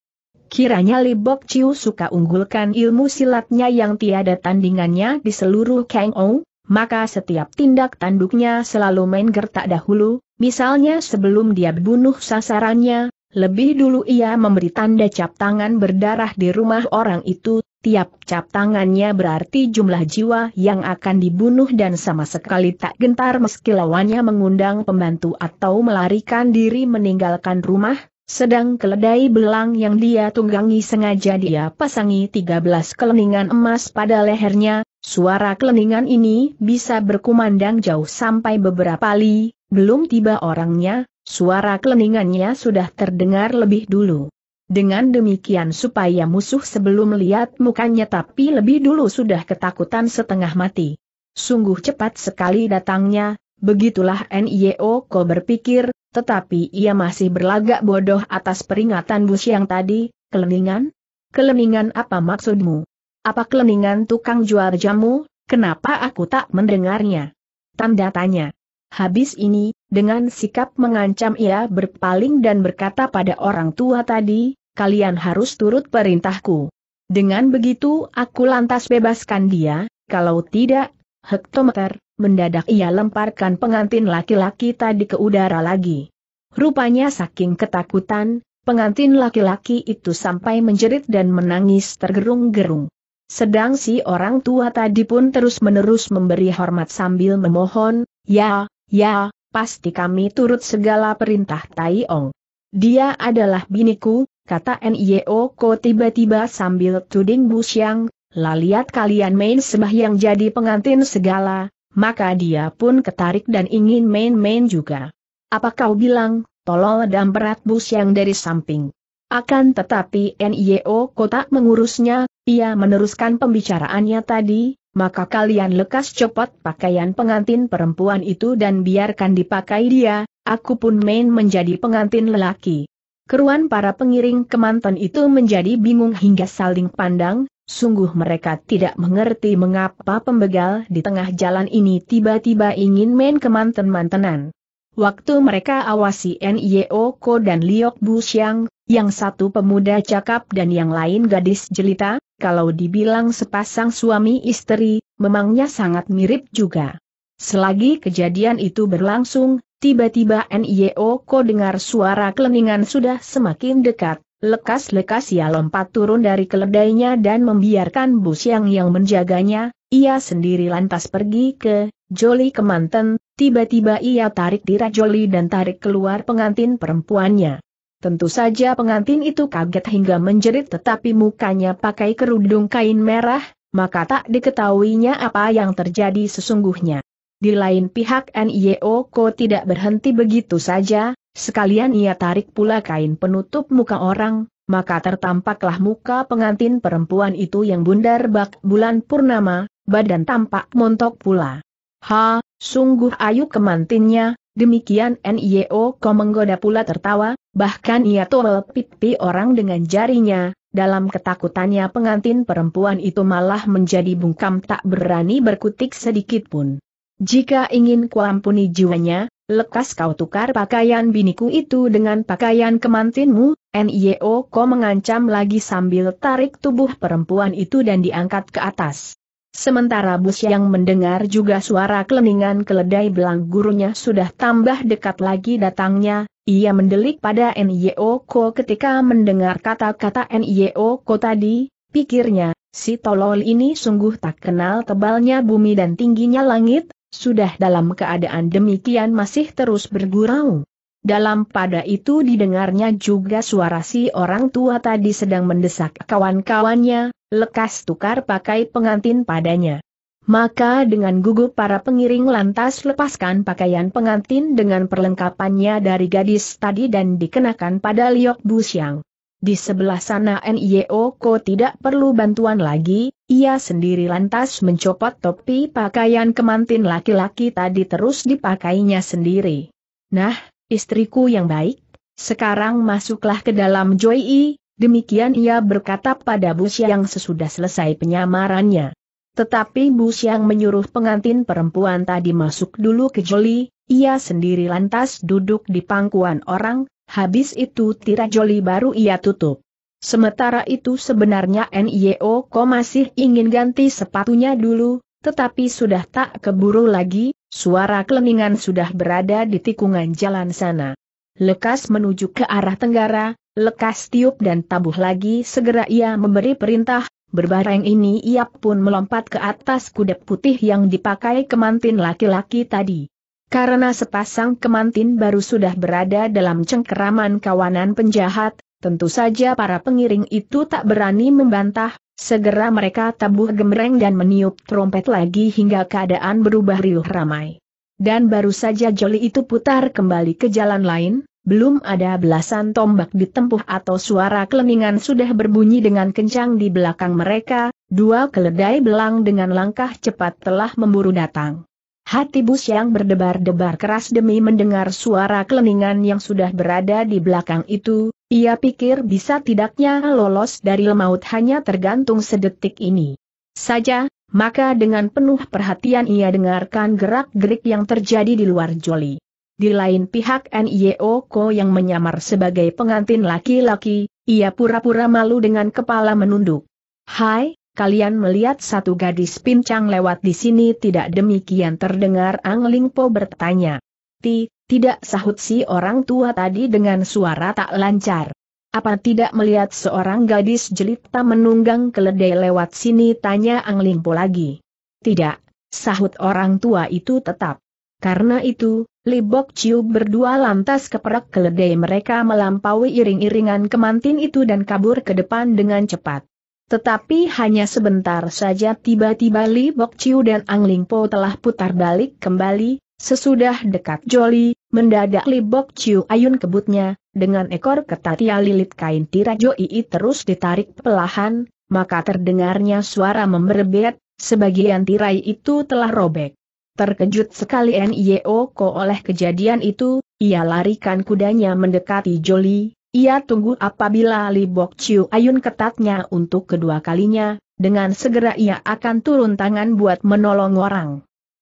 Kiranya Libok Chiu suka unggulkan ilmu silatnya yang tiada tandingannya di seluruh Kang Ong, maka setiap tindak tanduknya selalu main gertak dahulu, misalnya sebelum dia bunuh sasarannya, lebih dulu ia memberi tanda cap tangan berdarah di rumah orang itu, tiap cap tangannya berarti jumlah jiwa yang akan dibunuh dan sama sekali tak gentar meski lawannya mengundang pembantu atau melarikan diri meninggalkan rumah, sedang keledai belang yang dia tunggangi sengaja dia pasangi 13 keleningan emas pada lehernya, suara keleningan ini bisa berkumandang jauh sampai beberapa li, belum tiba orangnya, suara keleningannya sudah terdengar lebih dulu. Dengan demikian supaya musuh sebelum lihat mukanya tapi lebih dulu sudah ketakutan setengah mati. Sungguh cepat sekali datangnya, begitulah NIO Ko berpikir, tetapi ia masih berlagak bodoh atas peringatan bus yang tadi, keleningan? Keleningan apa maksudmu? Apa keleningan tukang jual jamu, kenapa aku tak mendengarnya? Tanda tanya. Habis ini, dengan sikap mengancam ia berpaling dan berkata pada orang tua tadi, kalian harus turut perintahku. Dengan begitu aku lantas bebaskan dia, kalau tidak, hektometer, mendadak ia lemparkan pengantin laki-laki tadi ke udara lagi. Rupanya saking ketakutan, pengantin laki-laki itu sampai menjerit dan menangis tergerung-gerung. Sedang si orang tua tadi pun terus-menerus memberi hormat sambil memohon, ya, ya, pasti kami turut segala perintah Tai Ong. Dia adalah biniku, kata NIO Ko tiba-tiba sambil tuding Bu Siang, lah lihat kalian main sembahyang jadi pengantin segala, maka dia pun ketarik dan ingin main-main juga. Apa kau bilang, tolol dan berat Bu Siang dari samping. Akan tetapi NIO Ko tak mengurusnya, ia meneruskan pembicaraannya tadi, maka kalian lekas copot pakaian pengantin perempuan itu dan biarkan dipakai dia, aku pun main menjadi pengantin lelaki keruan para pengiring kemanten itu menjadi bingung hingga saling pandang, Sungguh mereka tidak mengerti mengapa pembegal di tengah jalan ini tiba-tiba ingin main kemanten mantenan Waktu mereka awasi N.I.O. Ko dan Liok Bu Xiang, yang satu pemuda cakap dan yang lain gadis jelita, kalau dibilang sepasang suami istri, memangnya sangat mirip juga. Selagi kejadian itu berlangsung, tiba-tiba NIO Ko dengar suara keleningan sudah semakin dekat, lekas-lekas ia lompat turun dari keledainya dan membiarkan bus yang yang menjaganya, ia sendiri lantas pergi ke Joli Kemanten, tiba-tiba ia tarik tira Joli dan tarik keluar pengantin perempuannya. Tentu saja pengantin itu kaget hingga menjerit tetapi mukanya pakai kerudung kain merah, maka tak diketahuinya apa yang terjadi sesungguhnya. Di lain pihak NIO Ko tidak berhenti begitu saja, sekalian ia tarik pula kain penutup muka orang, maka tertampaklah muka pengantin perempuan itu yang bundar bak bulan purnama, badan tampak montok pula. Ha, sungguh ayu kemantinnya, demikian NIO Ko menggoda pula tertawa, bahkan ia tolol pipi orang dengan jarinya, dalam ketakutannya pengantin perempuan itu malah menjadi bungkam tak berani berkutik sedikit pun. Jika ingin kuampuni jiwanya, lekas kau tukar pakaian biniku itu dengan pakaian kemantinmu, NIO ko mengancam lagi sambil tarik tubuh perempuan itu dan diangkat ke atas. Sementara bus yang mendengar juga suara keleningan keledai belang gurunya sudah tambah dekat lagi datangnya, ia mendelik pada NIO Ko ketika mendengar kata-kata NIO Ko tadi, pikirnya, si tolol ini sungguh tak kenal tebalnya bumi dan tingginya langit, sudah dalam keadaan demikian masih terus bergurau. Dalam pada itu didengarnya juga suara si orang tua tadi sedang mendesak kawan-kawannya, lekas tukar pakai pengantin padanya. Maka dengan gugup para pengiring lantas lepaskan pakaian pengantin dengan perlengkapannya dari gadis tadi dan dikenakan pada Liok Busyang. Di sebelah sana NIO Ko tidak perlu bantuan lagi, ia sendiri lantas mencopot topi pakaian kemantin laki-laki tadi terus dipakainya sendiri. Nah, istriku yang baik, sekarang masuklah ke dalam Joyi, demikian ia berkata pada Bus yang sesudah selesai penyamarannya. Tetapi Bus yang menyuruh pengantin perempuan tadi masuk dulu ke Joli, ia sendiri lantas duduk di pangkuan orang, habis itu tirai Joli baru ia tutup. Sementara itu sebenarnya NIO Ko masih ingin ganti sepatunya dulu, tetapi sudah tak keburu lagi, suara keleningan sudah berada di tikungan jalan sana. Lekas menuju ke arah tenggara, lekas tiup dan tabuh lagi segera ia memberi perintah, berbareng ini ia pun melompat ke atas kuda putih yang dipakai kemantin laki-laki tadi. Karena sepasang kemantin baru sudah berada dalam cengkeraman kawanan penjahat, Tentu saja para pengiring itu tak berani membantah, segera mereka tabuh gemereng dan meniup trompet lagi hingga keadaan berubah riuh ramai. Dan baru saja joli itu putar kembali ke jalan lain, belum ada belasan tombak ditempuh atau suara keleningan sudah berbunyi dengan kencang di belakang mereka, dua keledai belang dengan langkah cepat telah memburu datang. Hati Bus yang berdebar-debar keras demi mendengar suara keleningan yang sudah berada di belakang itu, ia pikir bisa tidaknya lolos dari lemaut hanya tergantung sedetik ini. Saja, maka dengan penuh perhatian ia dengarkan gerak-gerik yang terjadi di luar Joli. Di lain pihak N.I.O. Ko yang menyamar sebagai pengantin laki-laki, ia pura-pura malu dengan kepala menunduk. Hai, kalian melihat satu gadis pincang lewat di sini tidak demikian terdengar Ang Lingpo bertanya. Ti, tidak sahut si orang tua tadi dengan suara tak lancar. Apa tidak melihat seorang gadis jelita menunggang keledai lewat sini tanya Ang Lingpo lagi. Tidak, sahut orang tua itu tetap. Karena itu, Libok Ciu berdua lantas keperak keledai mereka melampaui iring-iringan kemantin itu dan kabur ke depan dengan cepat. Tetapi hanya sebentar saja tiba-tiba Li Bok Chiu dan Ang Ling Po telah putar balik kembali, sesudah dekat Joli, mendadak Li Bok Chiu ayun kebutnya, dengan ekor ketat ketatia lilit kain tirai Joi terus ditarik perlahan, maka terdengarnya suara memberbet, sebagian tirai itu telah robek. Terkejut sekali Nio Ko oleh kejadian itu, ia larikan kudanya mendekati Joli, ia tunggu apabila Li Bok Chiu Ayun ketatnya untuk kedua kalinya, dengan segera ia akan turun tangan buat menolong orang.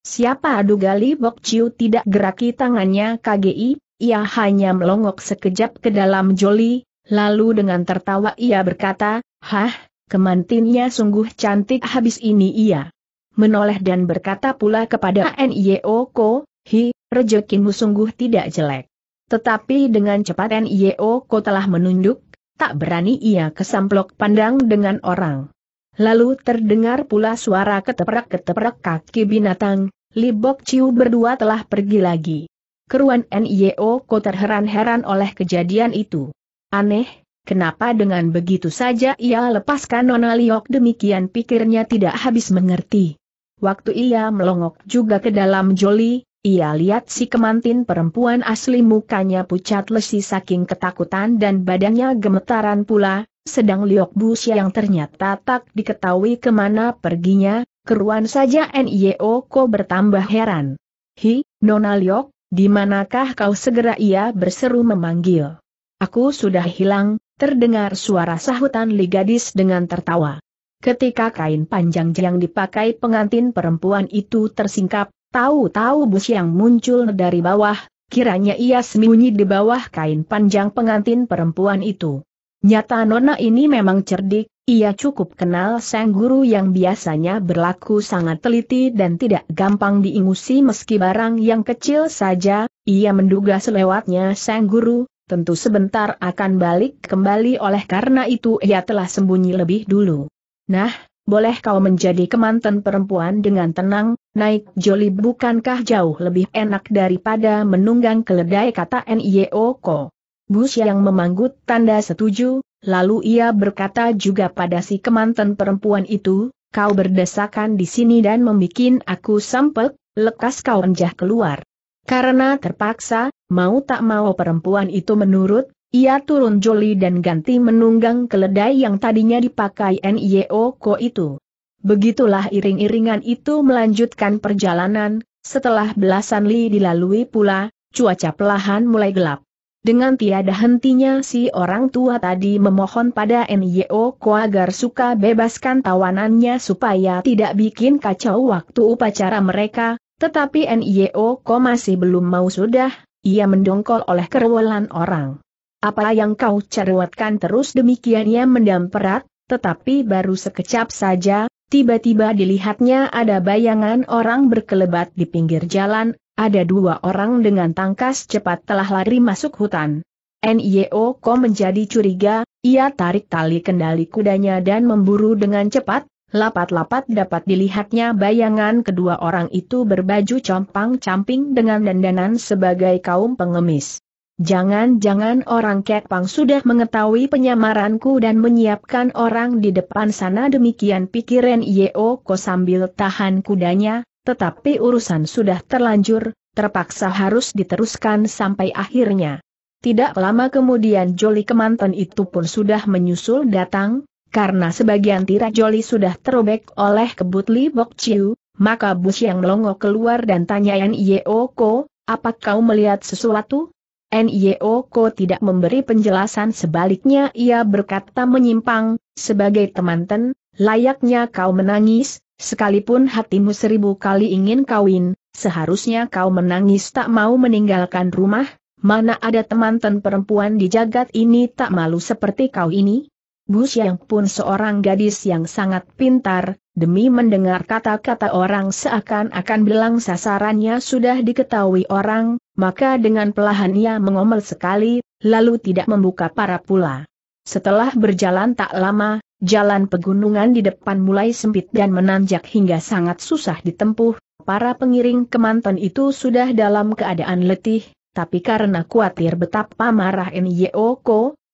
Siapa aduga Li Bok Chiu tidak geraki tangannya KGI, ia hanya melongok sekejap ke dalam joli, lalu dengan tertawa ia berkata, Hah, kemantinnya sungguh cantik habis ini ia. Menoleh dan berkata pula kepada NIO Ko, Hi, rejekimu sungguh tidak jelek. Tetapi dengan cepat NIO Ko telah menunduk, tak berani ia kesamplok pandang dengan orang. Lalu terdengar pula suara keteprak-keteprak kaki binatang, Libok Ciu berdua telah pergi lagi. Keruan NIO Ko terheran-heran oleh kejadian itu. Aneh, kenapa dengan begitu saja ia lepaskan Nona Liok demikian pikirnya tidak habis mengerti. Waktu ia melongok juga ke dalam joli, ia lihat si kemantin perempuan asli mukanya pucat lesi saking ketakutan dan badannya gemetaran pula, sedang Liok Busia yang ternyata tak diketahui kemana perginya, keruan saja NIO Ko bertambah heran. Hi, Nona Liok, dimanakah kau segera ia berseru memanggil. Aku sudah hilang, terdengar suara sahutan Li Gadis dengan tertawa. Ketika kain panjang yang dipakai pengantin perempuan itu tersingkap, Tahu-tahu bus yang muncul dari bawah, kiranya ia sembunyi di bawah kain panjang pengantin perempuan itu. Nyata nona ini memang cerdik, ia cukup kenal sang guru yang biasanya berlaku sangat teliti dan tidak gampang diingusi meski barang yang kecil saja, ia menduga selewatnya sang guru, tentu sebentar akan balik kembali oleh karena itu ia telah sembunyi lebih dulu. Nah, boleh kau menjadi kemanten perempuan dengan tenang, naik joli bukankah jauh lebih enak daripada menunggang keledai kata Nyeoko. Bus yang memanggut tanda setuju, lalu ia berkata juga pada si kemanten perempuan itu, kau berdesakan di sini dan membuat aku sampel, lekas kau enjah keluar. Karena terpaksa, mau tak mau perempuan itu menurut, ia turun joli dan ganti menunggang keledai yang tadinya dipakai NIO Ko itu. Begitulah iring-iringan itu melanjutkan perjalanan, setelah belasan li dilalui pula, cuaca pelahan mulai gelap. Dengan tiada hentinya si orang tua tadi memohon pada NIO Ko agar suka bebaskan tawanannya supaya tidak bikin kacau waktu upacara mereka, tetapi NIO Ko masih belum mau sudah, ia mendongkol oleh kerewelan orang. Apa yang kau cerewetkan terus demikian demikiannya perat, tetapi baru sekecap saja, tiba-tiba dilihatnya ada bayangan orang berkelebat di pinggir jalan, ada dua orang dengan tangkas cepat telah lari masuk hutan. NIO Ko menjadi curiga, ia tarik tali kendali kudanya dan memburu dengan cepat, lapat-lapat dapat dilihatnya bayangan kedua orang itu berbaju compang-camping dengan dandanan sebagai kaum pengemis. Jangan-jangan orang Kepang sudah mengetahui penyamaranku dan menyiapkan orang di depan sana demikian pikiran Yeoko sambil tahan kudanya, tetapi urusan sudah terlanjur, terpaksa harus diteruskan sampai akhirnya. Tidak lama kemudian Joli Kemanten itu pun sudah menyusul datang, karena sebagian tirak Joli sudah terobek oleh kebut Li Bok Chiu, maka Bus yang melongo keluar dan tanyain Yeo Yeoko, apa kau melihat sesuatu? NIO Ko tidak memberi penjelasan sebaliknya ia berkata menyimpang, sebagai temanten, layaknya kau menangis, sekalipun hatimu seribu kali ingin kawin, seharusnya kau menangis tak mau meninggalkan rumah, mana ada teman temanten perempuan di jagat ini tak malu seperti kau ini? Bu Xiang pun seorang gadis yang sangat pintar, demi mendengar kata-kata orang seakan-akan bilang sasarannya sudah diketahui orang, maka dengan pelahan ia mengomel sekali, lalu tidak membuka para pula. Setelah berjalan tak lama, jalan pegunungan di depan mulai sempit dan menanjak hingga sangat susah ditempuh, para pengiring kemanten itu sudah dalam keadaan letih, tapi karena khawatir betapa marah Nyo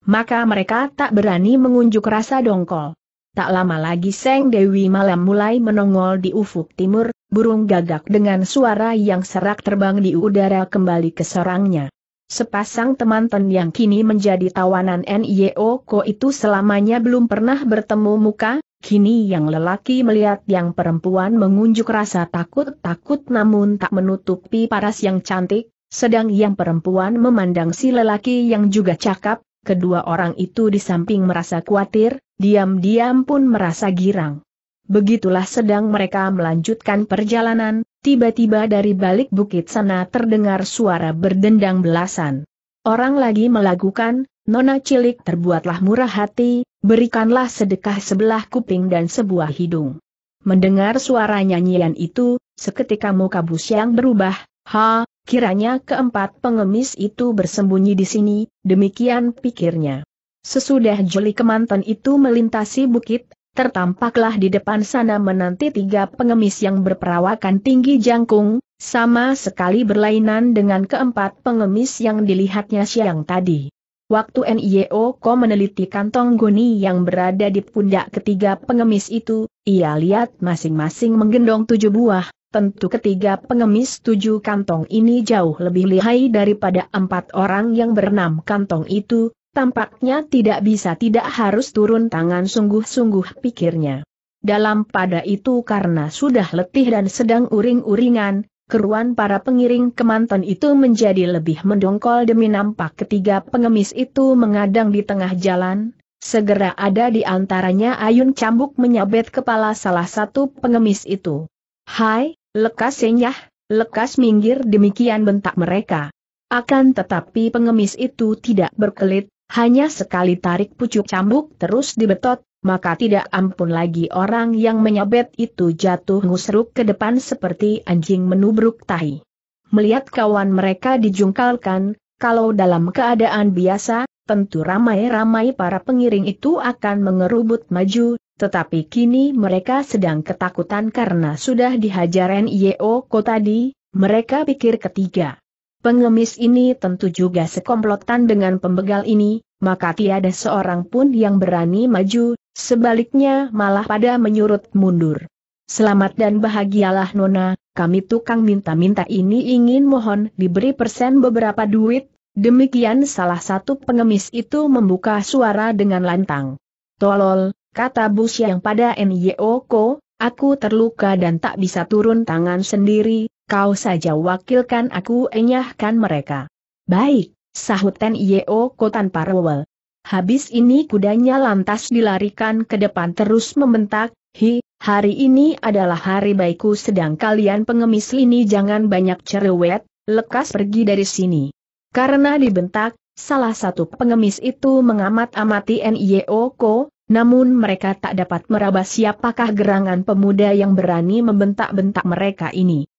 maka mereka tak berani mengunjuk rasa dongkol. Tak lama lagi Seng Dewi Malam mulai menongol di ufuk timur, burung gagak dengan suara yang serak terbang di udara kembali ke sarangnya. Sepasang teman temanten yang kini menjadi tawanan NIO Ko itu selamanya belum pernah bertemu muka, kini yang lelaki melihat yang perempuan mengunjuk rasa takut-takut namun tak menutupi paras yang cantik, sedang yang perempuan memandang si lelaki yang juga cakap, kedua orang itu di samping merasa khawatir, diam-diam pun merasa girang. Begitulah sedang mereka melanjutkan perjalanan, tiba-tiba dari balik bukit sana terdengar suara berdendang belasan. Orang lagi melakukan, Nona cilik terbuatlah murah hati, berikanlah sedekah sebelah kuping dan sebuah hidung. Mendengar suara nyanyian itu, seketika muka bus yang berubah, ha, kiranya keempat pengemis itu bersembunyi di sini, demikian pikirnya. Sesudah Juli Kemanten itu melintasi bukit, tertampaklah di depan sana menanti tiga pengemis yang berperawakan tinggi jangkung, sama sekali berlainan dengan keempat pengemis yang dilihatnya siang tadi. Waktu NIO Ko meneliti kantong goni yang berada di pundak ketiga pengemis itu, ia lihat masing-masing menggendong tujuh buah, tentu ketiga pengemis tujuh kantong ini jauh lebih lihai daripada empat orang yang berenam kantong itu, Tampaknya tidak bisa tidak harus turun tangan sungguh-sungguh pikirnya. Dalam pada itu karena sudah letih dan sedang uring-uringan, keruan para pengiring kemanten itu menjadi lebih mendongkol demi nampak ketiga pengemis itu mengadang di tengah jalan, Segera ada di antaranya ayun cambuk menyabet kepala salah satu pengemis itu. Hai, lekas senyah, lekas minggir demikian bentak mereka. Akan tetapi pengemis itu tidak berkelit, hanya sekali tarik pucuk cambuk terus dibetot, maka tidak ampun lagi orang yang menyabet itu jatuh ngusruk ke depan seperti anjing menubruk tahi. Melihat kawan mereka dijungkalkan, kalau dalam keadaan biasa, tentu ramai-ramai para pengiring itu akan mengerubut maju, tetapi kini mereka sedang ketakutan karena sudah dihajar NIO tadi, mereka pikir ketiga pengemis ini tentu juga sekomplotan dengan pembegal ini, maka tiada seorang pun yang berani maju, sebaliknya malah pada menyurut mundur. Selamat dan bahagialah Nona, kami tukang minta-minta ini ingin mohon diberi persen beberapa duit, demikian salah satu pengemis itu membuka suara dengan lantang. Tolol, kata Bus yang pada NYO aku terluka dan tak bisa turun tangan sendiri, kau saja wakilkan aku enyahkan mereka. Baik, sahut Ten Yeo Ko tanpa Habis ini kudanya lantas dilarikan ke depan terus membentak, Hi, hari ini adalah hari baikku sedang kalian pengemis ini jangan banyak cerewet, lekas pergi dari sini. Karena dibentak, salah satu pengemis itu mengamat-amati NIO Ko, namun mereka tak dapat meraba siapakah gerangan pemuda yang berani membentak-bentak mereka ini.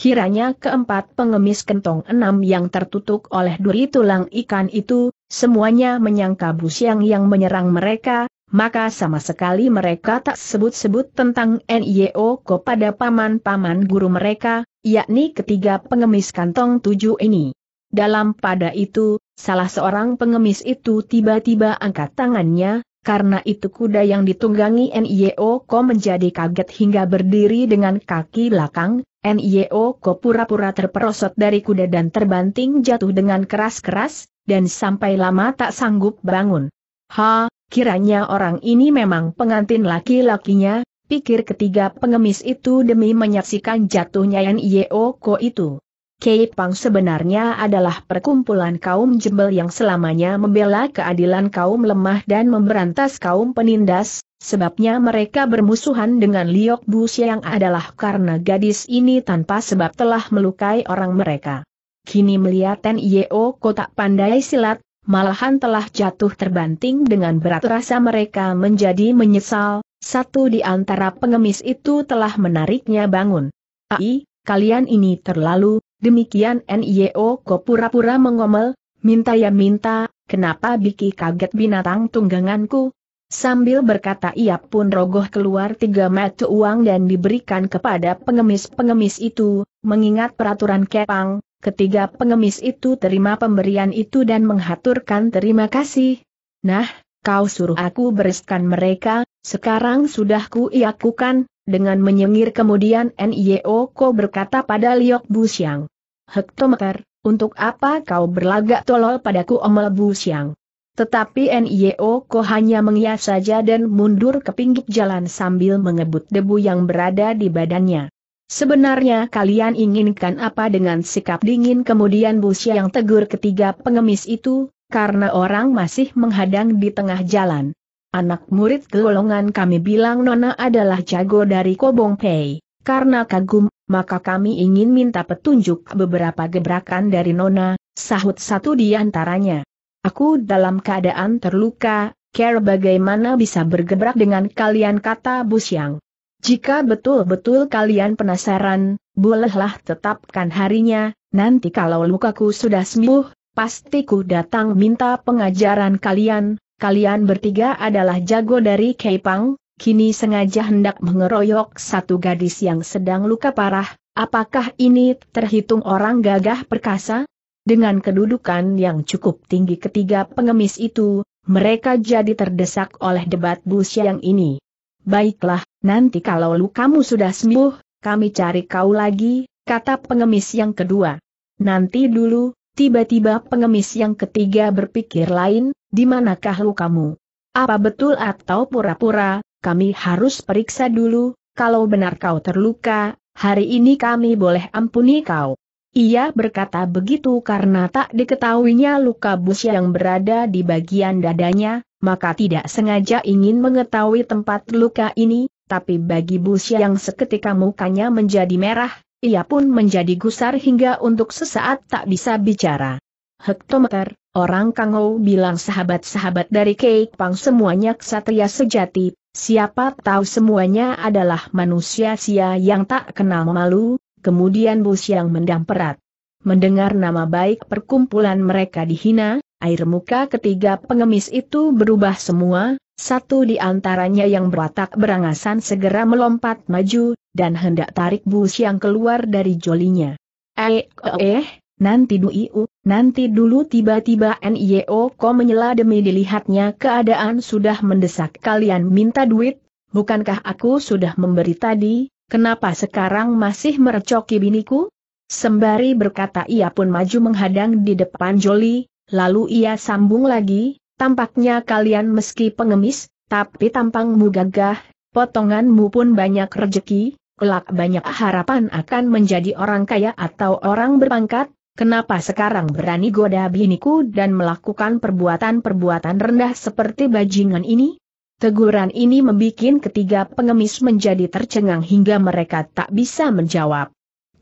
Kiranya keempat pengemis kentong enam yang tertutup oleh duri tulang ikan itu, semuanya menyangka busiang yang menyerang mereka, maka sama sekali mereka tak sebut-sebut tentang NIO kepada paman-paman guru mereka, yakni ketiga pengemis kantong tujuh ini. Dalam pada itu, salah seorang pengemis itu tiba-tiba angkat tangannya, karena itu kuda yang ditunggangi N.I.O. Ko menjadi kaget hingga berdiri dengan kaki belakang, N.I.O. Ko pura-pura terperosot dari kuda dan terbanting jatuh dengan keras-keras, dan sampai lama tak sanggup bangun. Ha, kiranya orang ini memang pengantin laki-lakinya, pikir ketiga pengemis itu demi menyaksikan jatuhnya N.I.O. Ko itu. Kepang sebenarnya adalah perkumpulan kaum jembel yang selamanya membela keadilan kaum lemah dan memberantas kaum penindas, sebabnya mereka bermusuhan dengan Liok Bu yang adalah karena gadis ini tanpa sebab telah melukai orang mereka. Kini melihat Ten Yeo kotak pandai silat, malahan telah jatuh terbanting dengan berat rasa mereka menjadi menyesal, satu di antara pengemis itu telah menariknya bangun. Ai, kalian ini terlalu, Demikian NIO e Ko pura-pura mengomel, minta ya minta, kenapa Biki kaget binatang tungganganku? Sambil berkata ia pun rogoh keluar tiga metu uang dan diberikan kepada pengemis-pengemis itu, mengingat peraturan kepang, ketiga pengemis itu terima pemberian itu dan menghaturkan terima kasih. Nah, kau suruh aku bereskan mereka, sekarang sudah ku iakukan, dengan menyengir kemudian NIO e Ko berkata pada Liok Busiang hektometer, untuk apa kau berlagak tolol padaku Omel Bu Siang? Tetapi NIO Ko hanya mengias saja dan mundur ke pinggir jalan sambil mengebut debu yang berada di badannya. Sebenarnya kalian inginkan apa dengan sikap dingin kemudian Bu Siang tegur ketiga pengemis itu, karena orang masih menghadang di tengah jalan. Anak murid golongan kami bilang Nona adalah jago dari Kobong Pei. Karena kagum maka kami ingin minta petunjuk beberapa gebrakan dari Nona, sahut satu di antaranya. Aku dalam keadaan terluka, care bagaimana bisa bergebrak dengan kalian kata Busyang. Jika betul-betul kalian penasaran, bolehlah tetapkan harinya, nanti kalau lukaku sudah sembuh, pastiku datang minta pengajaran kalian, kalian bertiga adalah jago dari Kepang? kini sengaja hendak mengeroyok satu gadis yang sedang luka parah, apakah ini terhitung orang gagah perkasa? Dengan kedudukan yang cukup tinggi ketiga pengemis itu, mereka jadi terdesak oleh debat bus yang ini. Baiklah, nanti kalau kamu sudah sembuh, kami cari kau lagi, kata pengemis yang kedua. Nanti dulu, tiba-tiba pengemis yang ketiga berpikir lain, di manakah lukamu? Apa betul atau pura-pura, kami harus periksa dulu, kalau benar kau terluka, hari ini kami boleh ampuni kau. Ia berkata begitu karena tak diketahuinya luka bus yang berada di bagian dadanya, maka tidak sengaja ingin mengetahui tempat luka ini, tapi bagi bus yang seketika mukanya menjadi merah, ia pun menjadi gusar hingga untuk sesaat tak bisa bicara. Hektometer, orang Kangou bilang sahabat-sahabat dari Keik Pang semuanya ksatria sejati, Siapa tahu semuanya adalah manusia sia yang tak kenal malu, kemudian Bu Siang mendam perat. Mendengar nama baik perkumpulan mereka dihina, air muka ketiga pengemis itu berubah semua, satu di antaranya yang berwatak berangasan segera melompat maju, dan hendak tarik Bu Siang keluar dari jolinya. Eh, eh, nanti Dui iu. Nanti dulu tiba-tiba NIO Ko menyela demi dilihatnya keadaan sudah mendesak kalian minta duit, bukankah aku sudah memberi tadi, kenapa sekarang masih merecoki biniku? Sembari berkata ia pun maju menghadang di depan Joli, lalu ia sambung lagi, tampaknya kalian meski pengemis, tapi tampangmu gagah, potonganmu pun banyak rejeki, kelak banyak harapan akan menjadi orang kaya atau orang berpangkat, Kenapa sekarang berani goda biniku dan melakukan perbuatan-perbuatan rendah seperti bajingan ini? Teguran ini membuat ketiga pengemis menjadi tercengang hingga mereka tak bisa menjawab.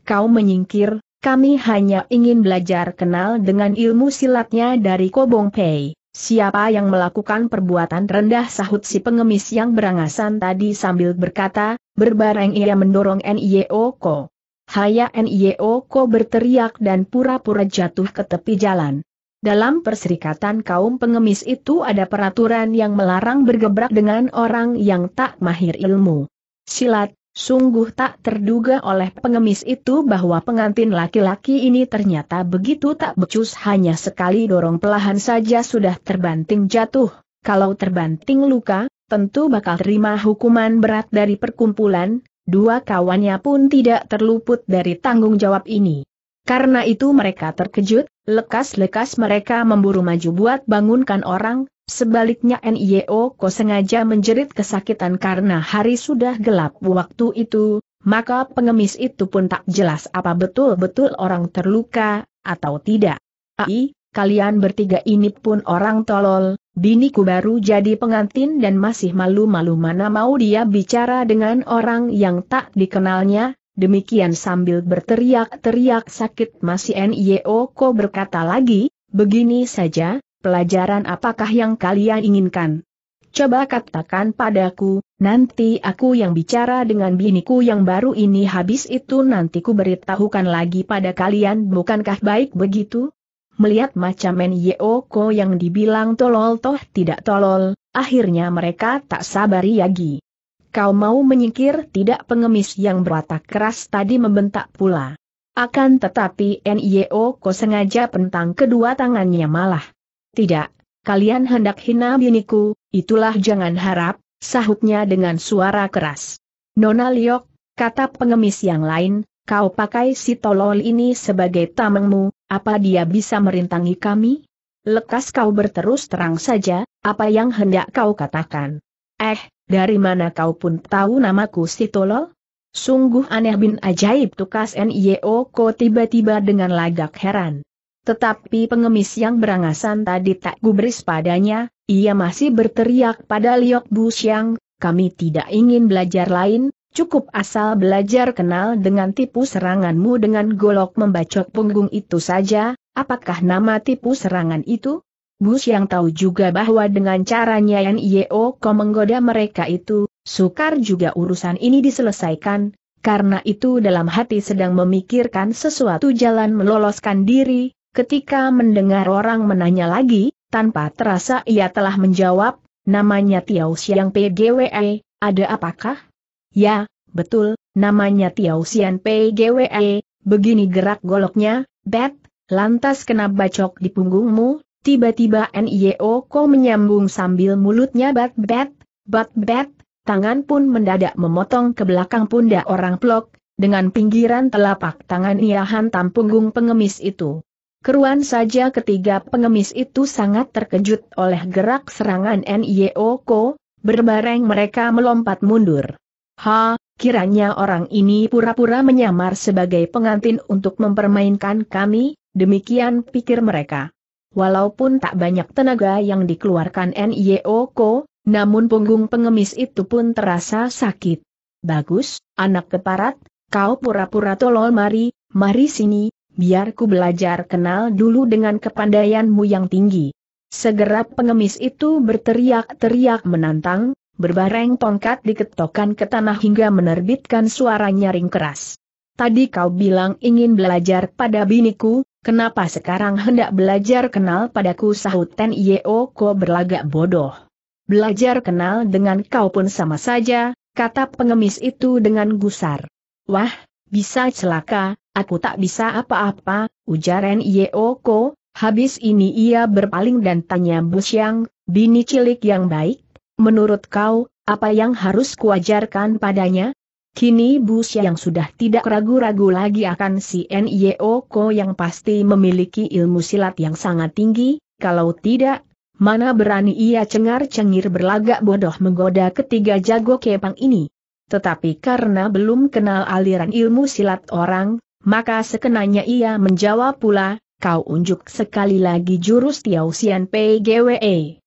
Kau menyingkir, kami hanya ingin belajar kenal dengan ilmu silatnya dari Kobong Pei. Siapa yang melakukan perbuatan rendah sahut si pengemis yang berangasan tadi sambil berkata, berbareng ia mendorong NIO e Ko. Haya ko berteriak dan pura-pura jatuh ke tepi jalan. Dalam perserikatan kaum pengemis itu ada peraturan yang melarang bergebrak dengan orang yang tak mahir ilmu. Silat, sungguh tak terduga oleh pengemis itu bahwa pengantin laki-laki ini ternyata begitu tak becus hanya sekali dorong pelahan saja sudah terbanting jatuh. Kalau terbanting luka, tentu bakal terima hukuman berat dari perkumpulan, Dua kawannya pun tidak terluput dari tanggung jawab ini. Karena itu mereka terkejut, lekas-lekas mereka memburu maju buat bangunkan orang, sebaliknya NIO Ko sengaja menjerit kesakitan karena hari sudah gelap waktu itu, maka pengemis itu pun tak jelas apa betul-betul orang terluka, atau tidak. Ai, kalian bertiga ini pun orang tolol, biniku baru jadi pengantin dan masih malu-malu mana mau dia bicara dengan orang yang tak dikenalnya, demikian sambil berteriak-teriak sakit masih ko berkata lagi, begini saja, pelajaran apakah yang kalian inginkan? Coba katakan padaku, nanti aku yang bicara dengan biniku yang baru ini habis itu nanti ku beritahukan lagi pada kalian bukankah baik begitu? melihat macam Men Yeoko yang dibilang tolol toh tidak tolol, akhirnya mereka tak sabar lagi. Kau mau menyingkir tidak pengemis yang berwatak keras tadi membentak pula. Akan tetapi N.I.O.Ko sengaja pentang kedua tangannya malah. Tidak, kalian hendak hina biniku, itulah jangan harap, sahutnya dengan suara keras. Nona Liok, kata pengemis yang lain, kau pakai si tolol ini sebagai tamengmu, apa dia bisa merintangi kami? Lekas kau berterus terang saja, apa yang hendak kau katakan? Eh, dari mana kau pun tahu namaku Sitolol? Sungguh aneh bin ajaib tukas Ko tiba-tiba dengan lagak heran. Tetapi pengemis yang berangasan tadi tak gubris padanya, ia masih berteriak pada Liok Bu Siang, kami tidak ingin belajar lain, Cukup asal belajar kenal dengan tipu seranganmu dengan golok membacok punggung itu saja, apakah nama tipu serangan itu? Bus yang tahu juga bahwa dengan caranya Yeo kau menggoda mereka itu, sukar juga urusan ini diselesaikan, karena itu dalam hati sedang memikirkan sesuatu jalan meloloskan diri, ketika mendengar orang menanya lagi, tanpa terasa ia telah menjawab, namanya Tiaus yang PGWE, ada apakah? Ya, betul, namanya Tiao Pei Gwe, begini gerak goloknya, Bet, lantas kena bacok di punggungmu, tiba-tiba NIO Ko menyambung sambil mulutnya bat bat bat bat, tangan pun mendadak memotong ke belakang pundak orang plok, dengan pinggiran telapak tangan ia hantam punggung pengemis itu. Keruan saja ketiga pengemis itu sangat terkejut oleh gerak serangan NIO Ko, berbareng mereka melompat mundur. Ha, kiranya orang ini pura-pura menyamar sebagai pengantin untuk mempermainkan kami, demikian pikir mereka. Walaupun tak banyak tenaga yang dikeluarkan NIO namun punggung pengemis itu pun terasa sakit. Bagus, anak keparat, kau pura-pura tolol mari, mari sini, biar ku belajar kenal dulu dengan kepandaianmu yang tinggi. Segera pengemis itu berteriak-teriak menantang, berbareng tongkat diketokkan ke tanah hingga menerbitkan suara nyaring keras. Tadi kau bilang ingin belajar pada biniku, kenapa sekarang hendak belajar kenal padaku sahut Ten Yeo Ko berlagak bodoh. Belajar kenal dengan kau pun sama saja, kata pengemis itu dengan gusar. Wah, bisa celaka, aku tak bisa apa-apa, ujar N. Yeo Ko, habis ini ia berpaling dan tanya Busyang, bini cilik yang baik, Menurut kau, apa yang harus kuajarkan padanya? Kini Bu yang sudah tidak ragu-ragu lagi akan si Nio Ko yang pasti memiliki ilmu silat yang sangat tinggi, kalau tidak, mana berani ia cengar-cengir berlagak bodoh menggoda ketiga jago kepang ini. Tetapi karena belum kenal aliran ilmu silat orang, maka sekenanya ia menjawab pula, kau unjuk sekali lagi jurus Tiao Xian PGWE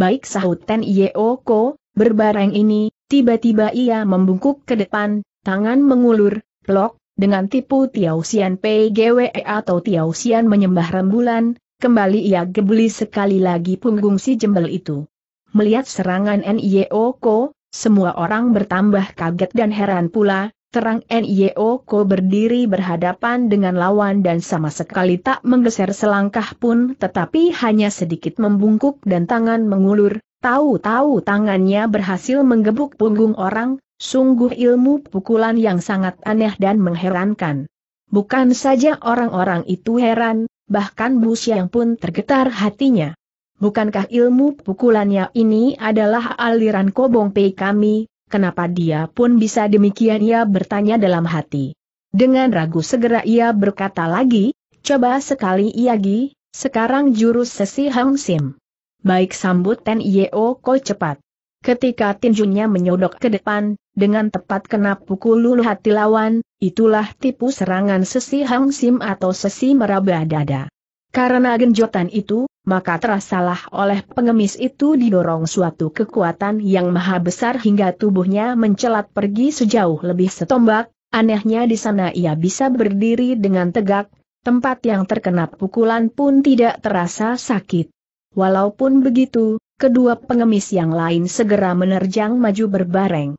baik sahut Ten Yeoko, berbareng ini, tiba-tiba ia membungkuk ke depan, tangan mengulur, plok, dengan tipu Tiao Xian PGWE atau Tiao Xian menyembah rembulan, kembali ia gebuli sekali lagi punggung si jembel itu. Melihat serangan Nyeoko, semua orang bertambah kaget dan heran pula, terang NIO Ko berdiri berhadapan dengan lawan dan sama sekali tak menggeser selangkah pun tetapi hanya sedikit membungkuk dan tangan mengulur, tahu-tahu tangannya berhasil menggebuk punggung orang, sungguh ilmu pukulan yang sangat aneh dan mengherankan. Bukan saja orang-orang itu heran, bahkan Bu Xiang pun tergetar hatinya. Bukankah ilmu pukulannya ini adalah aliran kobong pei kami, kenapa dia pun bisa demikian ia bertanya dalam hati. Dengan ragu segera ia berkata lagi, coba sekali ia gi, sekarang jurus sesi Hang Sim. Baik sambut Ten Yeo Ko cepat. Ketika tinjunya menyodok ke depan, dengan tepat kena pukul lulu hati lawan, itulah tipu serangan sesi Hang Sim atau sesi meraba dada. Karena genjotan itu, maka terasalah oleh pengemis itu didorong suatu kekuatan yang maha besar hingga tubuhnya mencelat pergi sejauh lebih setombak, anehnya di sana ia bisa berdiri dengan tegak, tempat yang terkena pukulan pun tidak terasa sakit. Walaupun begitu, kedua pengemis yang lain segera menerjang maju berbareng.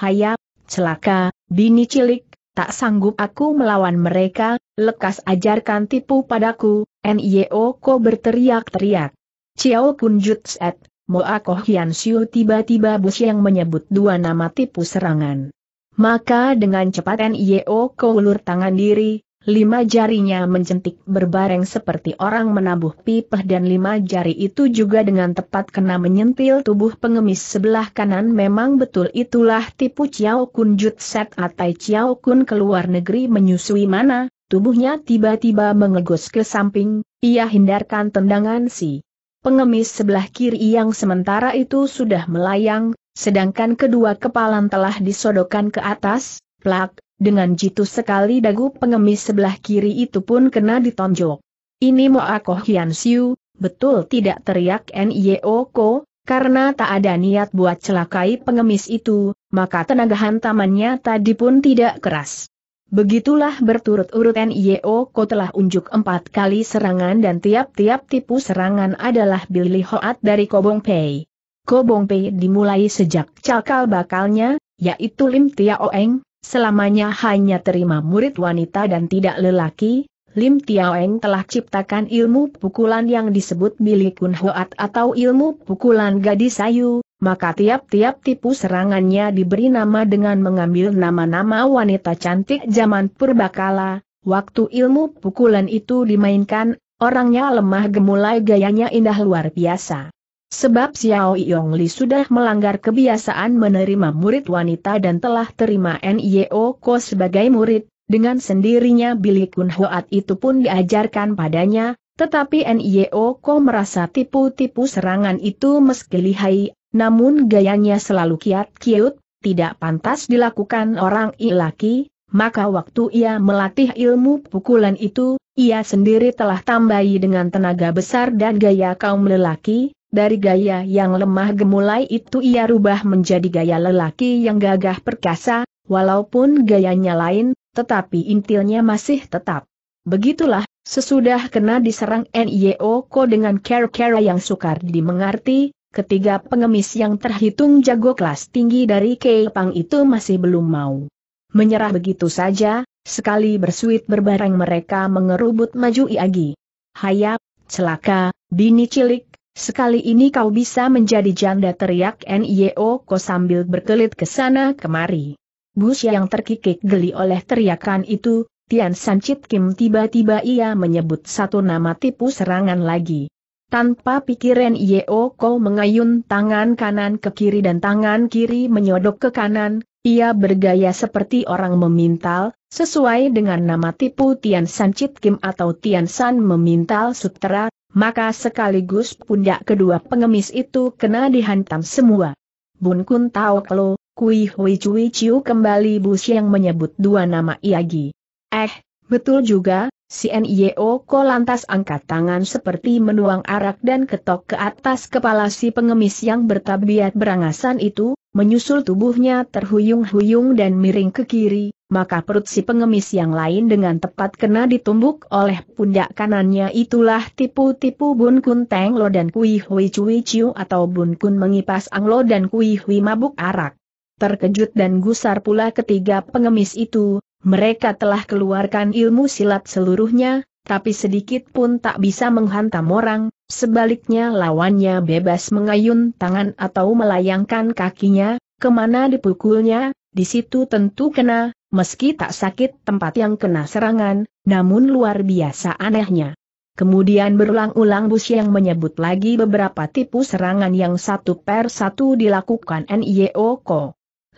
Haya, celaka, bini cilik, tak sanggup aku melawan mereka, lekas ajarkan tipu padaku, Nio Ko berteriak-teriak. Ciao Kun Jutset, Moa Koh Hian Siu tiba-tiba bus yang menyebut dua nama tipu serangan. Maka dengan cepat Nio Ko ulur tangan diri, lima jarinya mencentik berbareng seperti orang menabuh pipah dan lima jari itu juga dengan tepat kena menyentil tubuh pengemis sebelah kanan memang betul itulah tipu Ciao Kun Jutset atau Ciao Kun keluar negeri menyusui mana, Tubuhnya tiba-tiba mengegus ke samping, ia hindarkan tendangan si pengemis sebelah kiri yang sementara itu sudah melayang, sedangkan kedua kepalan telah disodokan ke atas, plak, dengan jitu sekali dagu pengemis sebelah kiri itu pun kena ditonjok. Ini Moa aku Hian Siu, betul tidak teriak Nyeoko, karena tak ada niat buat celakai pengemis itu, maka tenaga hantamannya tadi pun tidak keras. Begitulah berturut-urut NIO Ko telah unjuk empat kali serangan dan tiap-tiap tipu serangan adalah Billy Hoat dari Kobong Pei. Kobong Pei dimulai sejak cakal bakalnya, yaitu Lim Tia Oeng, selamanya hanya terima murid wanita dan tidak lelaki, Lim Tia Oeng telah ciptakan ilmu pukulan yang disebut Billy Kun Hoat atau ilmu pukulan gadis sayu, maka tiap-tiap tipu serangannya diberi nama dengan mengambil nama-nama wanita cantik zaman purbakala, waktu ilmu pukulan itu dimainkan, orangnya lemah gemulai gayanya indah luar biasa. Sebab Xiao Yong Li sudah melanggar kebiasaan menerima murid wanita dan telah terima Nio Ko sebagai murid, dengan sendirinya bilik Kun Hoat itu pun diajarkan padanya, tetapi Nio Ko merasa tipu-tipu serangan itu meski lihai, namun gayanya selalu kiat-kiut, tidak pantas dilakukan orang ilaki, maka waktu ia melatih ilmu pukulan itu, ia sendiri telah tambahi dengan tenaga besar dan gaya kaum lelaki, dari gaya yang lemah gemulai itu ia rubah menjadi gaya lelaki yang gagah perkasa, walaupun gayanya lain, tetapi intilnya masih tetap. Begitulah, sesudah kena diserang NIO Ko dengan cara-cara yang sukar dimengerti, ketiga pengemis yang terhitung jago kelas tinggi dari Keipang itu masih belum mau menyerah begitu saja, sekali bersuit berbareng mereka mengerubut maju Iagi. Hayap, celaka, bini cilik, sekali ini kau bisa menjadi janda teriak NIO ko sambil berkelit ke sana kemari. Bus yang terkikik geli oleh teriakan itu, Tian Sancit Kim tiba-tiba ia menyebut satu nama tipu serangan lagi. Tanpa pikiran Yeo Ko mengayun tangan kanan ke kiri dan tangan kiri menyodok ke kanan, ia bergaya seperti orang memintal, sesuai dengan nama tipu Tian San Chit Kim atau Tian San memintal sutera, maka sekaligus pundak kedua pengemis itu kena dihantam semua. Bun Kun Tao Klo, Kui Hui Cui Ciu kembali bu yang menyebut dua nama Iagi. Eh, betul juga, Si NIO e Ko lantas angkat tangan seperti menuang arak dan ketok ke atas kepala si pengemis yang bertabiat berangasan itu, menyusul tubuhnya terhuyung-huyung dan miring ke kiri, maka perut si pengemis yang lain dengan tepat kena ditumbuk oleh pundak kanannya itulah tipu-tipu Bun Kun Teng Lo dan Kui Hui Cui Chiu atau Bun Kun mengipas Anglo dan Kui Hui mabuk arak. Terkejut dan gusar pula ketiga pengemis itu, mereka telah keluarkan ilmu silat seluruhnya, tapi sedikit pun tak bisa menghantam orang, sebaliknya lawannya bebas mengayun tangan atau melayangkan kakinya, kemana dipukulnya, di situ tentu kena, meski tak sakit tempat yang kena serangan, namun luar biasa anehnya. Kemudian berulang-ulang Bus yang menyebut lagi beberapa tipu serangan yang satu per satu dilakukan NIO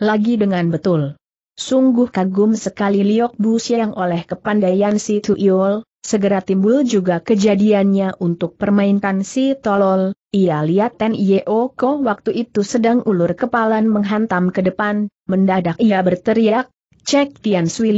Lagi dengan betul. Sungguh kagum sekali Liok Bu yang oleh kepandaian si Tuyul, segera timbul juga kejadiannya untuk permainkan si Tolol. Ia lihat Ten Yeo Ko waktu itu sedang ulur kepalan menghantam ke depan, mendadak ia berteriak, cek Tian Sui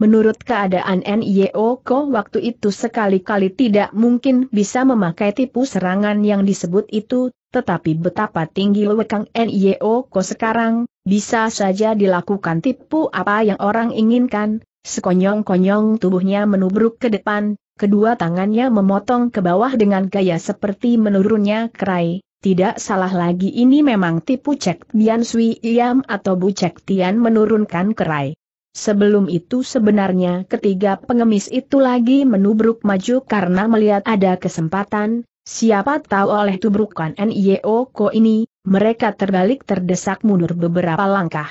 Menurut keadaan NIO Ko waktu itu sekali-kali tidak mungkin bisa memakai tipu serangan yang disebut itu, tetapi betapa tinggi lewekang NIO Ko sekarang, bisa saja dilakukan tipu apa yang orang inginkan, sekonyong-konyong tubuhnya menubruk ke depan, kedua tangannya memotong ke bawah dengan gaya seperti menurunnya kerai. Tidak salah lagi ini memang tipu Cek Bian Sui Iam atau Bu Cek Tian menurunkan kerai. Sebelum itu sebenarnya ketiga pengemis itu lagi menubruk maju karena melihat ada kesempatan, siapa tahu oleh tubrukan NIO Ko ini, mereka terbalik terdesak mundur beberapa langkah.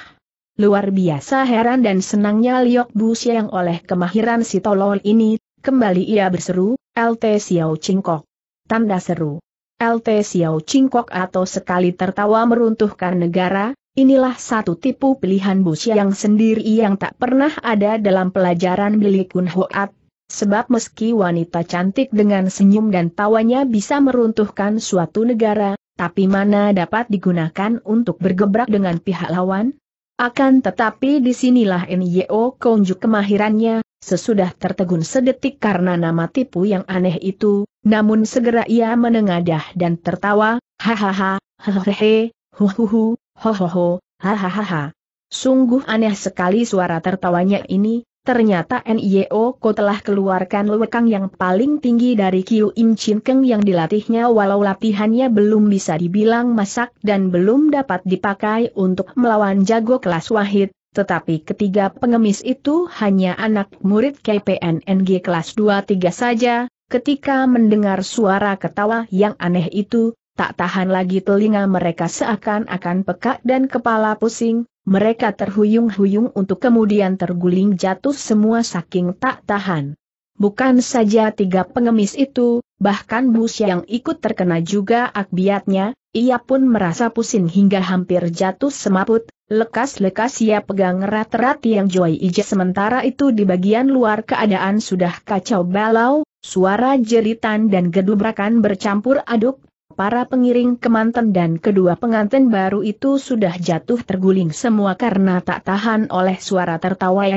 Luar biasa heran dan senangnya Liok Bu yang oleh kemahiran si tolol ini, kembali ia berseru, LT Xiao Cingkok. Tanda seru. LT Xiao Cingkok atau sekali tertawa meruntuhkan negara, inilah satu tipu pilihan Bu yang sendiri yang tak pernah ada dalam pelajaran milik Kun Hoat. Sebab meski wanita cantik dengan senyum dan tawanya bisa meruntuhkan suatu negara, tapi mana dapat digunakan untuk bergebrak dengan pihak lawan? Akan tetapi disinilah Nyo keunjuk kemahirannya, sesudah tertegun sedetik karena nama tipu yang aneh itu, namun segera ia menengadah dan tertawa, hahaha, hehehe, huhuhu, hohoho, hahaha. Sungguh aneh sekali suara tertawanya ini, Ternyata NIO Ko telah keluarkan lewekang yang paling tinggi dari Kiu Im Chin Keng yang dilatihnya walau latihannya belum bisa dibilang masak dan belum dapat dipakai untuk melawan jago kelas wahid, tetapi ketiga pengemis itu hanya anak murid KPNNG kelas 23 saja, ketika mendengar suara ketawa yang aneh itu, tak tahan lagi telinga mereka seakan-akan pekak dan kepala pusing, mereka terhuyung-huyung untuk kemudian terguling jatuh semua saking tak tahan. Bukan saja tiga pengemis itu, bahkan bus yang ikut terkena juga akbiatnya, ia pun merasa pusing hingga hampir jatuh semaput, lekas-lekas ia pegang erat-erat yang Joy Ija sementara itu di bagian luar keadaan sudah kacau balau, suara jeritan dan gedubrakan bercampur aduk, Para pengiring kemanten dan kedua pengantin baru itu sudah jatuh terguling semua karena tak tahan oleh suara tertawa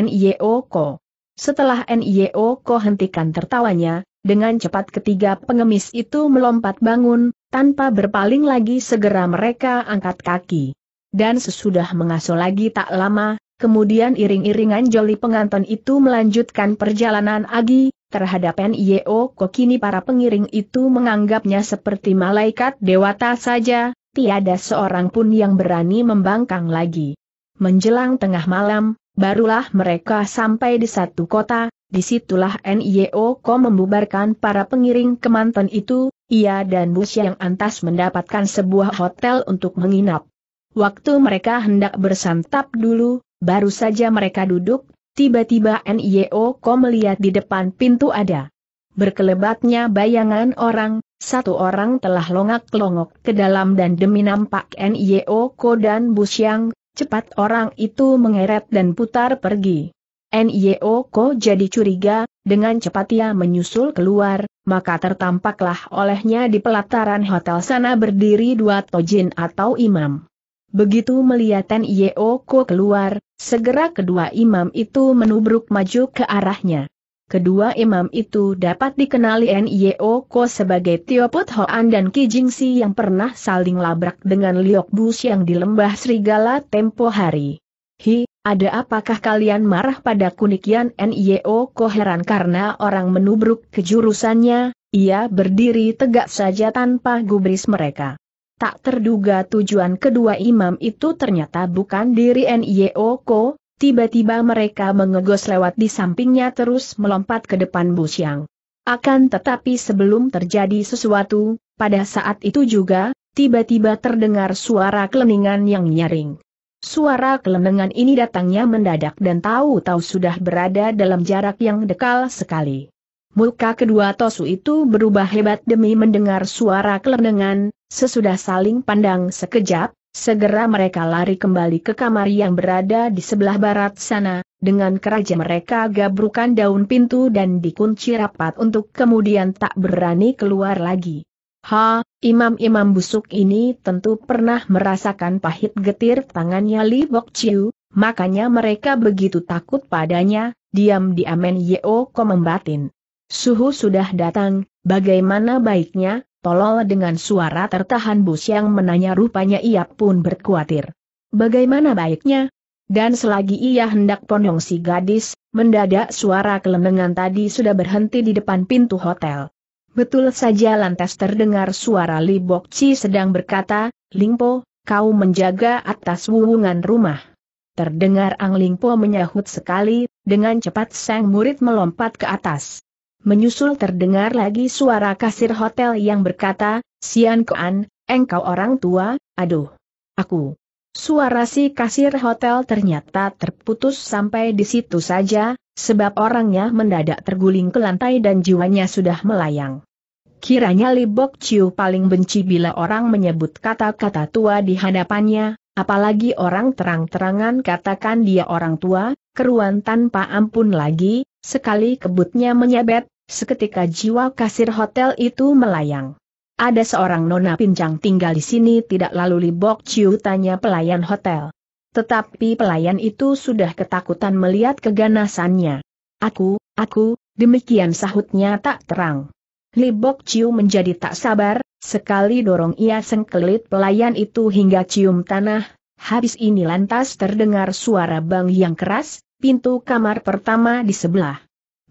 Ko. Setelah Ko hentikan tertawanya, dengan cepat ketiga pengemis itu melompat bangun, tanpa berpaling lagi segera mereka angkat kaki. Dan sesudah mengasuh lagi tak lama, kemudian iring-iringan joli pengantin itu melanjutkan perjalanan agi, Terhadap NIO kok kini para pengiring itu menganggapnya seperti malaikat dewata saja, tiada seorang pun yang berani membangkang lagi. Menjelang tengah malam, barulah mereka sampai di satu kota, disitulah NIO kok membubarkan para pengiring ke itu, ia dan Bu yang antas mendapatkan sebuah hotel untuk menginap. Waktu mereka hendak bersantap dulu, baru saja mereka duduk Tiba-tiba NIO Ko melihat di depan pintu ada. Berkelebatnya bayangan orang, satu orang telah longak-longok ke dalam dan demi nampak NIO Ko dan Busyang, cepat orang itu mengeret dan putar pergi. NIO Ko jadi curiga, dengan cepat ia menyusul keluar, maka tertampaklah olehnya di pelataran hotel sana berdiri dua tojin atau imam. Begitu melihat Ten Ko keluar, segera kedua imam itu menubruk maju ke arahnya. Kedua imam itu dapat dikenali Ko sebagai Tio Put Hoan dan Ki Si yang pernah saling labrak dengan Liok Bus yang di lembah Serigala tempo hari. Hi, ada apakah kalian marah pada kunikian Ko heran karena orang menubruk kejurusannya, ia berdiri tegak saja tanpa gubris mereka. Tak terduga tujuan kedua imam itu ternyata bukan diri N.I.O. Ko, tiba-tiba mereka mengegos lewat di sampingnya terus melompat ke depan bus yang. Akan tetapi sebelum terjadi sesuatu, pada saat itu juga, tiba-tiba terdengar suara keleningan yang nyaring. Suara kelenengan ini datangnya mendadak dan tahu-tahu sudah berada dalam jarak yang dekal sekali. Muka kedua Tosu itu berubah hebat demi mendengar suara kelenengan, Sesudah saling pandang sekejap, segera mereka lari kembali ke kamar yang berada di sebelah barat sana, dengan keraja mereka gabrukan daun pintu dan dikunci rapat untuk kemudian tak berani keluar lagi. Ha, imam-imam busuk ini tentu pernah merasakan pahit getir tangannya Li Bok Chiu, makanya mereka begitu takut padanya, diam di amen Yeo Ko membatin. Suhu sudah datang, bagaimana baiknya, Tolol dengan suara tertahan Bus yang menanya rupanya ia pun berkuatir. Bagaimana baiknya? Dan selagi ia hendak ponong si gadis, mendadak suara kelemengan tadi sudah berhenti di depan pintu hotel. Betul saja lantas terdengar suara Li Bok Chi sedang berkata, Lingpo, kau menjaga atas wuwungan rumah. Terdengar Ang Lingpo menyahut sekali, dengan cepat sang murid melompat ke atas. Menyusul terdengar lagi suara kasir hotel yang berkata, Sian Koan, engkau orang tua, aduh. Aku. Suara si kasir hotel ternyata terputus sampai di situ saja, sebab orangnya mendadak terguling ke lantai dan jiwanya sudah melayang. Kiranya Li Bok Chiu paling benci bila orang menyebut kata-kata tua di hadapannya, apalagi orang terang-terangan katakan dia orang tua, keruan tanpa ampun lagi, sekali kebutnya menyabet. Seketika jiwa kasir hotel itu melayang. Ada seorang nona pincang tinggal di sini tidak lalu libok ciu tanya pelayan hotel. Tetapi pelayan itu sudah ketakutan melihat keganasannya. Aku, aku, demikian sahutnya tak terang. Libok ciu menjadi tak sabar, sekali dorong ia sengkelit pelayan itu hingga cium tanah, habis ini lantas terdengar suara bang yang keras, pintu kamar pertama di sebelah.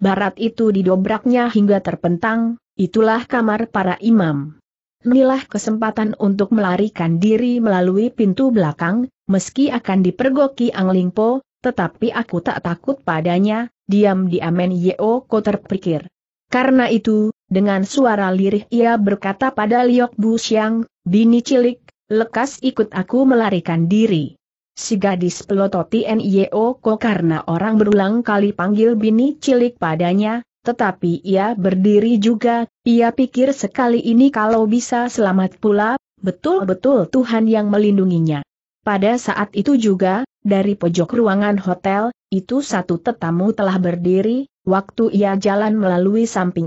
Barat itu didobraknya hingga terpentang, itulah kamar para imam. Inilah kesempatan untuk melarikan diri melalui pintu belakang, meski akan dipergoki Ang Lingpo, tetapi aku tak takut padanya, diam-diam Yeo Ko terpikir. Karena itu, dengan suara lirih ia berkata pada Liok Bu Siang, bini cilik, lekas ikut aku melarikan diri. Si gadis pelototi ko karena orang berulang kali panggil bini cilik padanya, tetapi ia berdiri juga, ia pikir sekali ini kalau bisa selamat pula, betul-betul Tuhan yang melindunginya. Pada saat itu juga, dari pojok ruangan hotel, itu satu tetamu telah berdiri, waktu ia jalan melalui samping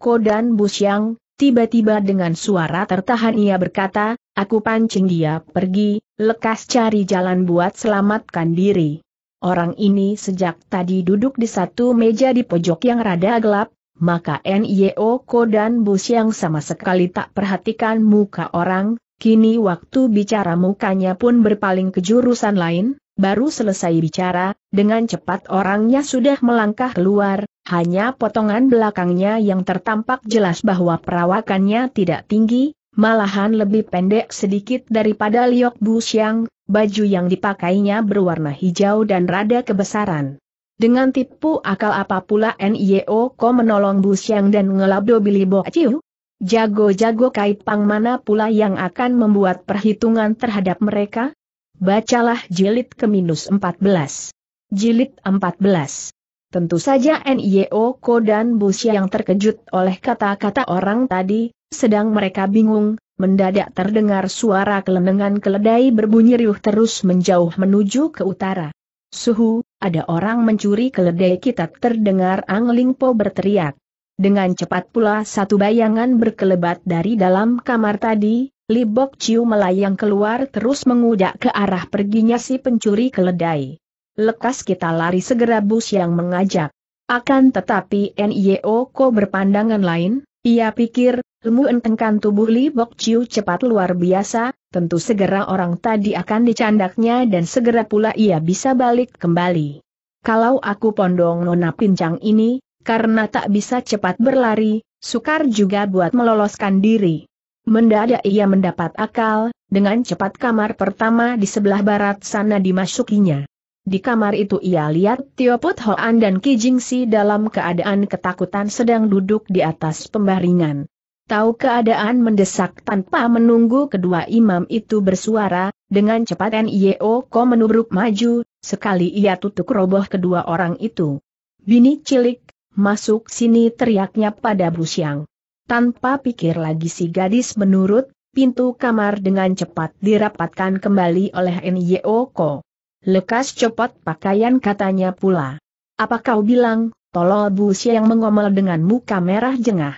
Ko dan Busyang, tiba-tiba dengan suara tertahan ia berkata, aku pancing dia pergi, lekas cari jalan buat selamatkan diri. Orang ini sejak tadi duduk di satu meja di pojok yang rada gelap, maka NIO Ko dan Bus yang sama sekali tak perhatikan muka orang, kini waktu bicara mukanya pun berpaling ke jurusan lain, baru selesai bicara, dengan cepat orangnya sudah melangkah keluar, hanya potongan belakangnya yang tertampak jelas bahwa perawakannya tidak tinggi, malahan lebih pendek sedikit daripada Liok Bu Xiang, baju yang dipakainya berwarna hijau dan rada kebesaran. Dengan tipu akal apa pula NIO ko menolong Bu Xiang dan ngelabdo Billy Bo Chiu? Jago-jago kaipang mana pula yang akan membuat perhitungan terhadap mereka? Bacalah jilid ke minus 14. Jilid 14. Tentu saja NIO Ko dan Bu yang terkejut oleh kata-kata orang tadi, sedang mereka bingung, mendadak terdengar suara kelenengan keledai berbunyi riuh terus menjauh menuju ke utara. Suhu, ada orang mencuri keledai kita terdengar Ang Lingpo berteriak. Dengan cepat pula satu bayangan berkelebat dari dalam kamar tadi, Li Bok Chiu melayang keluar terus mengudak ke arah perginya si pencuri keledai. Lekas kita lari segera bus yang mengajak. Akan tetapi NIO e Ko berpandangan lain, ia pikir, ilmu entengkan tubuh Li Bok Chiu cepat luar biasa, tentu segera orang tadi akan dicandaknya dan segera pula ia bisa balik kembali. Kalau aku pondong nona pincang ini, karena tak bisa cepat berlari, sukar juga buat meloloskan diri. Mendadak ia mendapat akal, dengan cepat kamar pertama di sebelah barat sana dimasukinya. Di kamar itu ia lihat Tio Put Hoan dan Ki Si dalam keadaan ketakutan sedang duduk di atas pembaringan. Tahu keadaan mendesak tanpa menunggu kedua imam itu bersuara, dengan cepat N.I.O. Ko menubruk maju, sekali ia tutup roboh kedua orang itu. Bini cilik, masuk sini teriaknya pada Bu Siang. Tanpa pikir lagi si gadis menurut, pintu kamar dengan cepat dirapatkan kembali oleh N.I.O. Ko. Lekas copot pakaian katanya pula. Apa kau bilang, tolol Bu yang mengomel dengan muka merah jengah?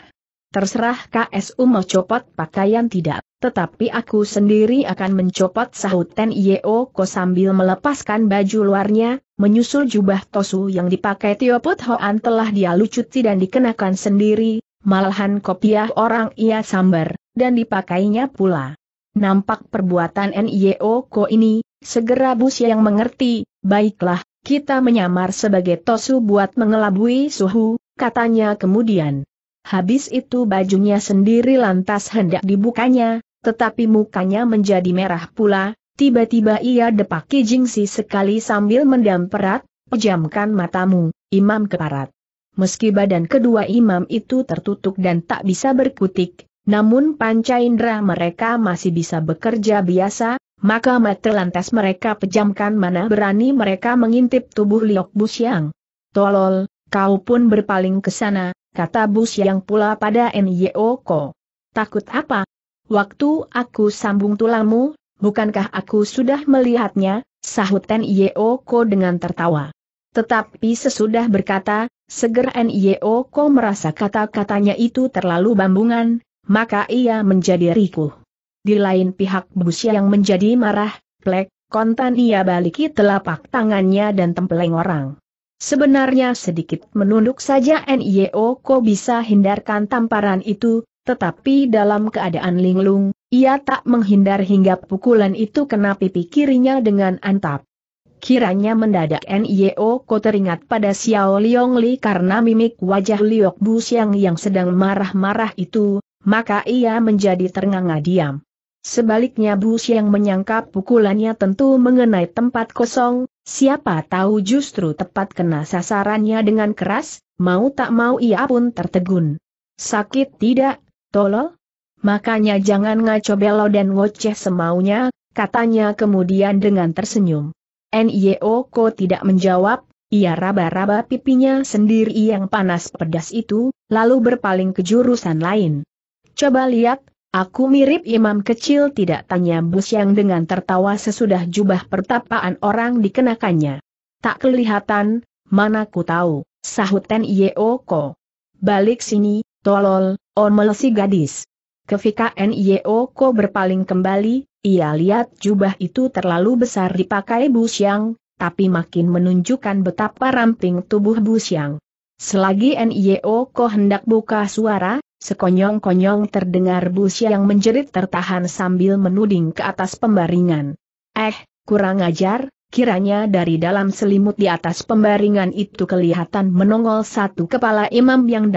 Terserah KSU mau copot pakaian tidak, tetapi aku sendiri akan mencopot sahut Ten Ko sambil melepaskan baju luarnya, menyusul jubah tosu yang dipakai Tio Put Hoan telah dia lucuti dan dikenakan sendiri, malahan kopiah orang ia sambar, dan dipakainya pula. Nampak perbuatan Ko ini, segera Bus yang mengerti, baiklah, kita menyamar sebagai Tosu buat mengelabui Suhu, katanya kemudian. Habis itu bajunya sendiri lantas hendak dibukanya, tetapi mukanya menjadi merah pula, tiba-tiba ia depaki jingsi sekali sambil mendam perat, pejamkan matamu, imam keparat. Meski badan kedua imam itu tertutup dan tak bisa berkutik, namun panca indera mereka masih bisa bekerja biasa, maka mata lantas mereka pejamkan mana berani mereka mengintip tubuh Liok Busyang. Tolol, kau pun berpaling ke sana, kata Busyang pula pada Nyeoko. Takut apa? Waktu aku sambung tulamu, bukankah aku sudah melihatnya, sahut Nyoko dengan tertawa. Tetapi sesudah berkata, seger Nyoko merasa kata-katanya itu terlalu bambungan, maka ia menjadi rikuh. Di lain pihak bus yang menjadi marah, plek, kontan ia baliki telapak tangannya dan tempeleng orang. Sebenarnya sedikit menunduk saja NIO Ko bisa hindarkan tamparan itu, tetapi dalam keadaan linglung, ia tak menghindar hingga pukulan itu kena pipi kirinya dengan antap. Kiranya mendadak NIO Ko teringat pada Xiao Liong Li karena mimik wajah Liok Bu Siang yang sedang marah-marah itu, maka ia menjadi ternganga diam. Sebaliknya Bu Xiang menyangka pukulannya tentu mengenai tempat kosong, siapa tahu justru tepat kena sasarannya dengan keras, mau tak mau ia pun tertegun. Sakit tidak, tolol? Makanya jangan ngaco belo dan ngoceh semaunya, katanya kemudian dengan tersenyum. Ko tidak menjawab, ia raba-raba pipinya sendiri yang panas pedas itu, lalu berpaling ke jurusan lain. Coba lihat, aku mirip imam kecil tidak tanya Bus yang dengan tertawa sesudah jubah pertapaan orang dikenakannya. Tak kelihatan, mana ku tahu, sahut Ten Yeoko. Balik sini, tolol, omel si gadis. Kefika Yeoko berpaling kembali, ia lihat jubah itu terlalu besar dipakai Bu tapi makin menunjukkan betapa ramping tubuh Bu Xiang. Selagi Nyoko hendak buka suara, Sekonyong-konyong terdengar bus yang menjerit tertahan sambil menuding ke atas pembaringan. Eh, kurang ajar, kiranya dari dalam selimut di atas pembaringan itu kelihatan menongol satu kepala imam yang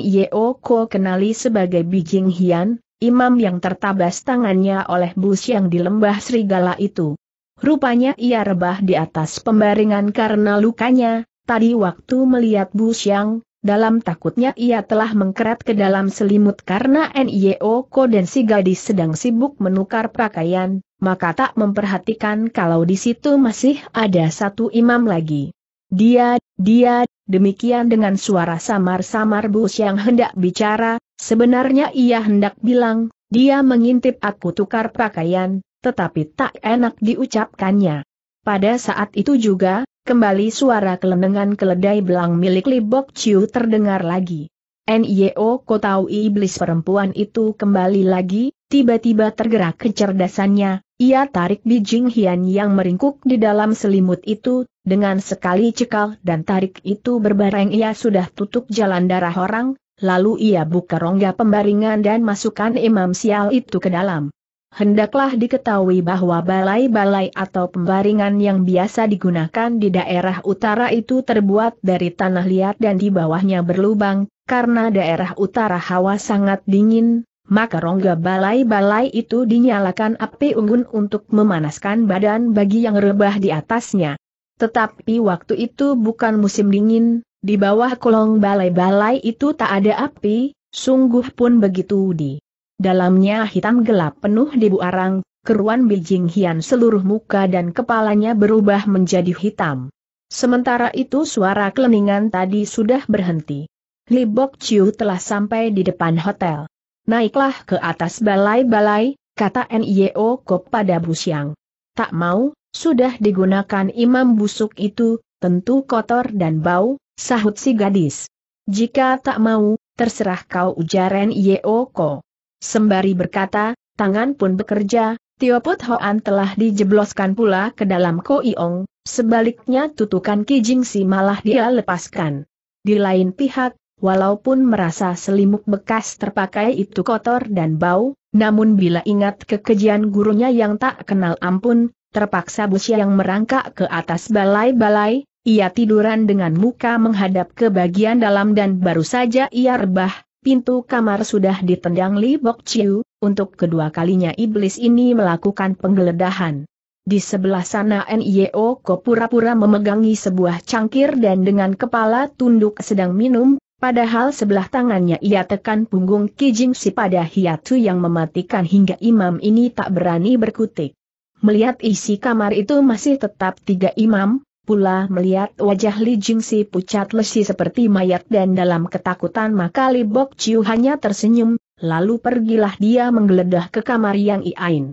Yeo Ko kenali sebagai Bijing Hian, imam yang tertabas tangannya oleh bus yang di lembah serigala itu. Rupanya ia rebah di atas pembaringan karena lukanya, tadi waktu melihat bus yang, dalam takutnya ia telah mengkerat ke dalam selimut karena NIO Ko dan si gadis sedang sibuk menukar pakaian, maka tak memperhatikan kalau di situ masih ada satu imam lagi. Dia, dia, demikian dengan suara samar-samar bus yang hendak bicara, sebenarnya ia hendak bilang, dia mengintip aku tukar pakaian, tetapi tak enak diucapkannya. Pada saat itu juga, Kembali suara kelenengan keledai belang milik Libok Chiu terdengar lagi. NIO tahu iblis perempuan itu kembali lagi, tiba-tiba tergerak kecerdasannya, ia tarik bijing hian yang meringkuk di dalam selimut itu, dengan sekali cekal dan tarik itu berbareng ia sudah tutup jalan darah orang, lalu ia buka rongga pembaringan dan masukkan imam sial itu ke dalam. Hendaklah diketahui bahwa balai-balai atau pembaringan yang biasa digunakan di daerah utara itu terbuat dari tanah liat dan di bawahnya berlubang, karena daerah utara hawa sangat dingin, maka rongga balai-balai itu dinyalakan api unggun untuk memanaskan badan bagi yang rebah di atasnya. Tetapi waktu itu bukan musim dingin, di bawah kolong balai-balai itu tak ada api, sungguh pun begitu di Dalamnya hitam gelap penuh debu arang, keruan Bijing Hian seluruh muka dan kepalanya berubah menjadi hitam. Sementara itu suara keleningan tadi sudah berhenti. Li Bok Chiu telah sampai di depan hotel. Naiklah ke atas balai-balai, kata N.I.O. Kop pada Busiang. Tak mau, sudah digunakan imam busuk itu, tentu kotor dan bau, sahut si gadis. Jika tak mau, terserah kau ujar N.I.O. Kop. Sembari berkata, tangan pun bekerja, Put Hoan telah dijebloskan pula ke dalam Koiong, sebaliknya tutukan Kijing Si malah dia lepaskan. Di lain pihak, walaupun merasa selimut bekas terpakai itu kotor dan bau, namun bila ingat kekejian gurunya yang tak kenal ampun, terpaksa busi yang merangkak ke atas balai-balai, ia tiduran dengan muka menghadap ke bagian dalam dan baru saja ia rebah, pintu kamar sudah ditendang Li Bok Chiu, untuk kedua kalinya iblis ini melakukan penggeledahan. Di sebelah sana NIO Ko pura-pura memegangi sebuah cangkir dan dengan kepala tunduk sedang minum, padahal sebelah tangannya ia tekan punggung Kijing si pada hiatu yang mematikan hingga imam ini tak berani berkutik. Melihat isi kamar itu masih tetap tiga imam, pula melihat wajah Li Jingsi pucat lesi seperti mayat dan dalam ketakutan maka Li Bok Chiu hanya tersenyum, lalu pergilah dia menggeledah ke kamar Yang Iain.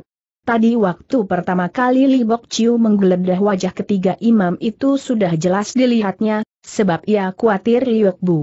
Tadi waktu pertama kali Li Bok Chiu menggeledah wajah ketiga imam itu sudah jelas dilihatnya, sebab ia khawatir Li Yuk Bu.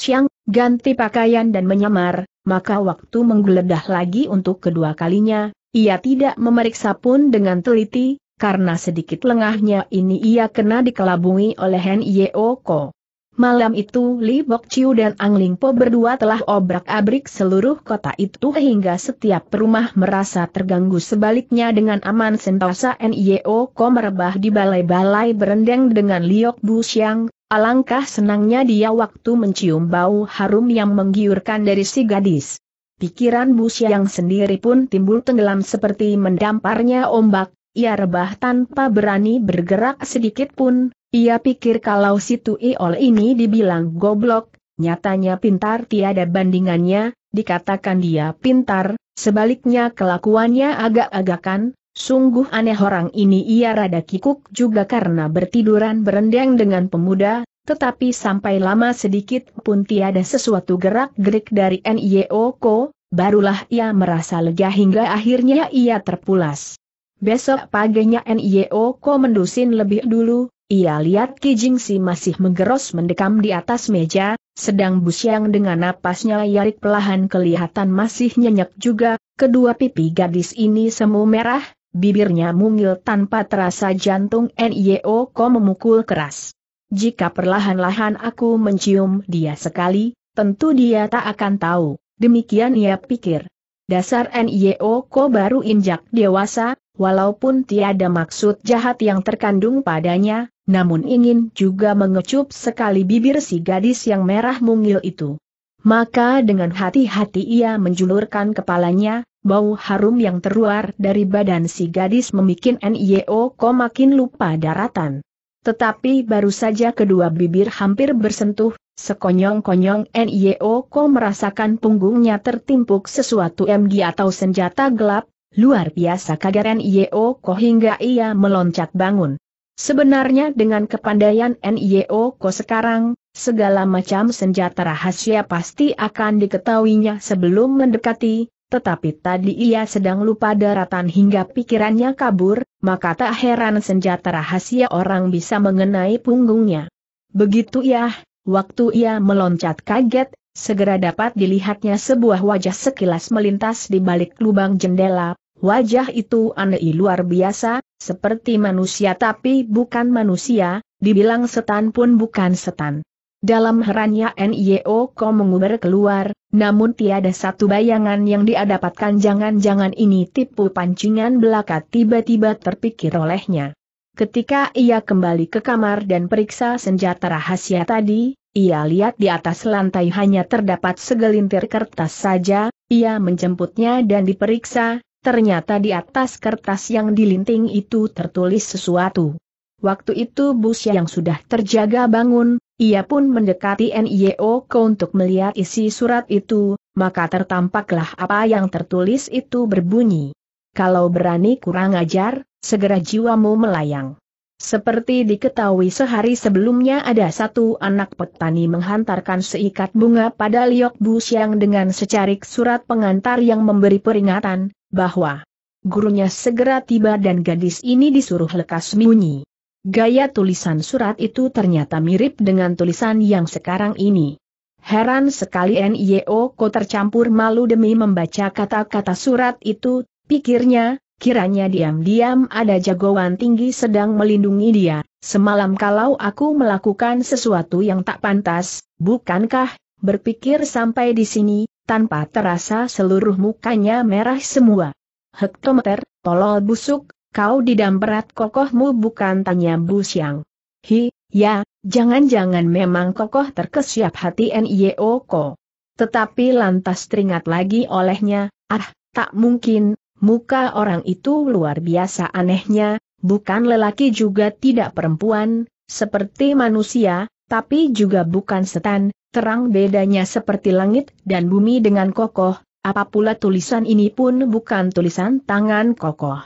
Siang, ganti pakaian dan menyamar, maka waktu menggeledah lagi untuk kedua kalinya, ia tidak memeriksa pun dengan teliti, karena sedikit lengahnya ini ia kena dikelabungi oleh Hen Yeoko. Malam itu Li Bok Chiu dan Ang Ling Po berdua telah obrak-abrik seluruh kota itu hingga setiap rumah merasa terganggu sebaliknya dengan aman sentosa NIO Ko merebah di balai-balai berendeng dengan Liok Bu Xiang, alangkah senangnya dia waktu mencium bau harum yang menggiurkan dari si gadis. Pikiran Bu Xiang sendiri pun timbul tenggelam seperti mendamparnya ombak, ia rebah tanpa berani bergerak sedikit pun, ia pikir kalau si Tuiol ini dibilang goblok, nyatanya pintar tiada bandingannya, dikatakan dia pintar, sebaliknya kelakuannya agak-agakan, sungguh aneh orang ini ia rada kikuk juga karena bertiduran berendang dengan pemuda, tetapi sampai lama sedikit pun tiada sesuatu gerak-gerik dari Nyeoko, barulah ia merasa lega hingga akhirnya ia terpulas. Besok paginya NIO Ko mendusin lebih dulu, ia lihat Ki Si masih menggeros mendekam di atas meja, sedang Busyang dengan napasnya yarik pelahan kelihatan masih nyenyak juga, kedua pipi gadis ini semu merah, bibirnya mungil tanpa terasa jantung NIO Ko memukul keras. Jika perlahan-lahan aku mencium dia sekali, tentu dia tak akan tahu, demikian ia pikir. Dasar NIO Ko baru injak dewasa, walaupun tiada maksud jahat yang terkandung padanya, namun ingin juga mengecup sekali bibir si gadis yang merah mungil itu. Maka dengan hati-hati ia menjulurkan kepalanya, bau harum yang terluar dari badan si gadis memikin NIO ko makin lupa daratan. Tetapi baru saja kedua bibir hampir bersentuh, sekonyong-konyong NIO ko merasakan punggungnya tertimpuk sesuatu MG atau senjata gelap, Luar biasa kagaran Yeo Ko hingga ia meloncat bangun. Sebenarnya dengan kepandaian Nio Ko sekarang, segala macam senjata rahasia pasti akan diketahuinya sebelum mendekati, tetapi tadi ia sedang lupa daratan hingga pikirannya kabur, maka tak heran senjata rahasia orang bisa mengenai punggungnya. Begitu ya, waktu ia meloncat kaget, Segera dapat dilihatnya sebuah wajah sekilas melintas di balik lubang jendela, wajah itu aneh luar biasa, seperti manusia tapi bukan manusia, dibilang setan pun bukan setan. Dalam herannya NIO Ko menguber keluar, namun tiada satu bayangan yang diadapatkan. jangan-jangan ini tipu pancingan belaka tiba-tiba terpikir olehnya. Ketika ia kembali ke kamar dan periksa senjata rahasia tadi, ia lihat di atas lantai hanya terdapat segelintir kertas saja, ia menjemputnya dan diperiksa, ternyata di atas kertas yang dilinting itu tertulis sesuatu. Waktu itu bus yang sudah terjaga bangun, ia pun mendekati NIO ke untuk melihat isi surat itu, maka tertampaklah apa yang tertulis itu berbunyi. Kalau berani kurang ajar, segera jiwamu melayang. Seperti diketahui sehari sebelumnya ada satu anak petani menghantarkan seikat bunga pada Liok Bu Siang dengan secarik surat pengantar yang memberi peringatan, bahwa gurunya segera tiba dan gadis ini disuruh lekas bunyi. Gaya tulisan surat itu ternyata mirip dengan tulisan yang sekarang ini. Heran sekali NIO ko tercampur malu demi membaca kata-kata surat itu, pikirnya, kiranya diam-diam ada jagoan tinggi sedang melindungi dia. Semalam kalau aku melakukan sesuatu yang tak pantas, bukankah, berpikir sampai di sini, tanpa terasa seluruh mukanya merah semua. Hektometer, tolol busuk, kau didam berat kokohmu bukan tanya Bu Siang. Hi, ya, jangan-jangan memang kokoh terkesiap hati Nyeoko. Tetapi lantas teringat lagi olehnya, ah, tak mungkin, Muka orang itu luar biasa anehnya, bukan lelaki juga tidak perempuan, seperti manusia, tapi juga bukan setan, terang bedanya seperti langit dan bumi dengan kokoh, apapula tulisan ini pun bukan tulisan tangan kokoh.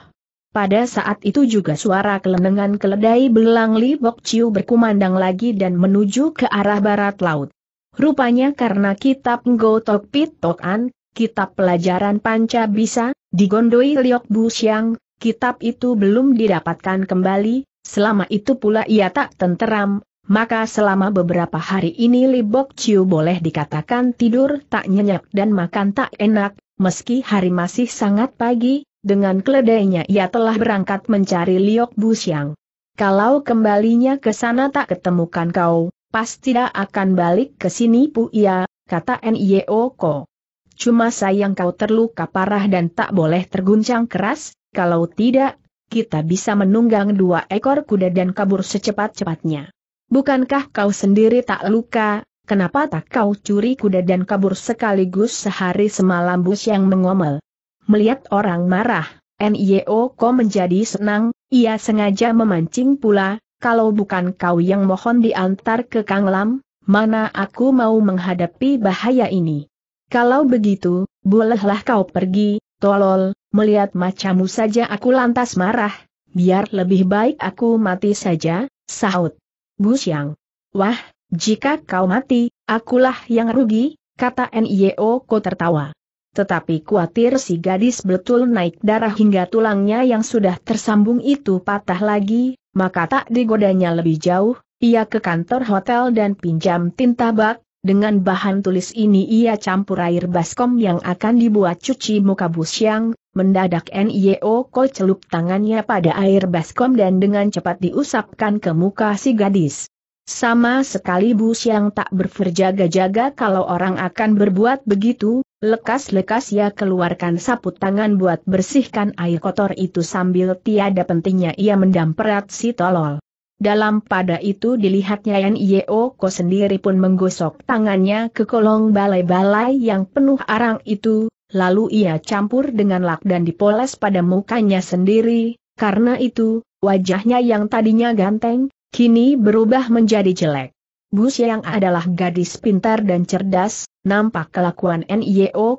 Pada saat itu juga suara kelenengan keledai belang Li Bok Chiu berkumandang lagi dan menuju ke arah barat laut. Rupanya karena kitab Ngo Tok Pit Tok An, Kitab Pelajaran Panca Bisa, digondoi Liok Bu Xiang, kitab itu belum didapatkan kembali, selama itu pula ia tak tenteram, maka selama beberapa hari ini Li Bok Chiu boleh dikatakan tidur tak nyenyak dan makan tak enak, meski hari masih sangat pagi, dengan keledainya ia telah berangkat mencari Liok Bu Xiang. Kalau kembalinya ke sana tak ketemukan kau, pasti tidak akan balik ke sini pu ia kata N.I.O. Ko cuma sayang kau terluka parah dan tak boleh terguncang keras, kalau tidak, kita bisa menunggang dua ekor kuda dan kabur secepat-cepatnya. Bukankah kau sendiri tak luka, kenapa tak kau curi kuda dan kabur sekaligus sehari semalam bus yang mengomel? Melihat orang marah, Nyo kau menjadi senang, ia sengaja memancing pula, kalau bukan kau yang mohon diantar ke Kang Lam, mana aku mau menghadapi bahaya ini. Kalau begitu, bolehlah kau pergi, tolol, melihat macamu saja aku lantas marah, biar lebih baik aku mati saja, sahut. Bu Siang. Wah, jika kau mati, akulah yang rugi, kata NIO Ko tertawa. Tetapi khawatir si gadis betul naik darah hingga tulangnya yang sudah tersambung itu patah lagi, maka tak digodanya lebih jauh, ia ke kantor hotel dan pinjam tinta bak, dengan bahan tulis ini ia campur air baskom yang akan dibuat cuci muka busyang, mendadak NIO Ko celup tangannya pada air baskom dan dengan cepat diusapkan ke muka si gadis. Sama sekali busyang tak berferjaga jaga kalau orang akan berbuat begitu, lekas-lekas ia keluarkan sapu tangan buat bersihkan air kotor itu sambil tiada pentingnya ia mendamperat si tolol. Dalam pada itu dilihatnya Yan Yeo Ko sendiri pun menggosok tangannya ke kolong balai-balai yang penuh arang itu, lalu ia campur dengan lak dan dipoles pada mukanya sendiri, karena itu, wajahnya yang tadinya ganteng, kini berubah menjadi jelek. Bu yang adalah gadis pintar dan cerdas, nampak kelakuan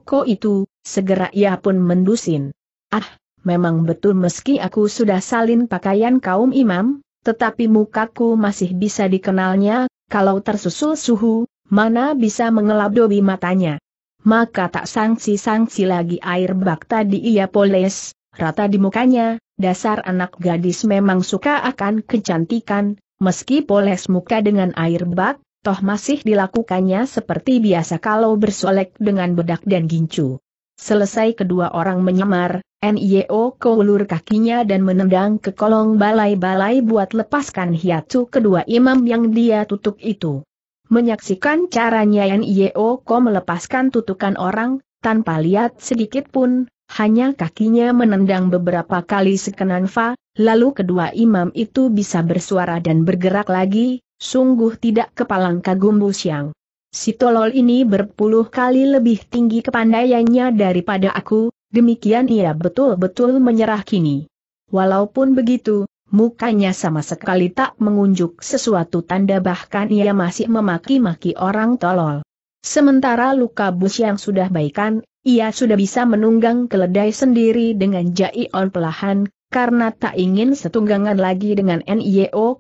Ko itu, segera ia pun mendusin. Ah, memang betul meski aku sudah salin pakaian kaum imam, tetapi mukaku masih bisa dikenalnya, kalau tersusul suhu, mana bisa mengelap dobi matanya. Maka tak sangsi-sangsi lagi air bak tadi ia poles, rata di mukanya, dasar anak gadis memang suka akan kecantikan, meski poles muka dengan air bak, toh masih dilakukannya seperti biasa kalau bersolek dengan bedak dan gincu. Selesai kedua orang menyamar, NIO keulur kakinya dan menendang ke kolong balai-balai buat lepaskan hiatu kedua imam yang dia tutup itu. Menyaksikan caranya NIO Ko melepaskan tutukan orang, tanpa lihat sedikit pun, hanya kakinya menendang beberapa kali sekenan fa, lalu kedua imam itu bisa bersuara dan bergerak lagi, sungguh tidak kepalang kagum Bu Siang. Si tolol ini berpuluh kali lebih tinggi kepandaiannya daripada aku, demikian ia betul-betul menyerah kini. Walaupun begitu, mukanya sama sekali tak mengunjuk sesuatu tanda bahkan ia masih memaki-maki orang tolol. Sementara luka bus yang sudah baikan, ia sudah bisa menunggang keledai sendiri dengan jai on pelahan, karena tak ingin setunggangan lagi dengan NIO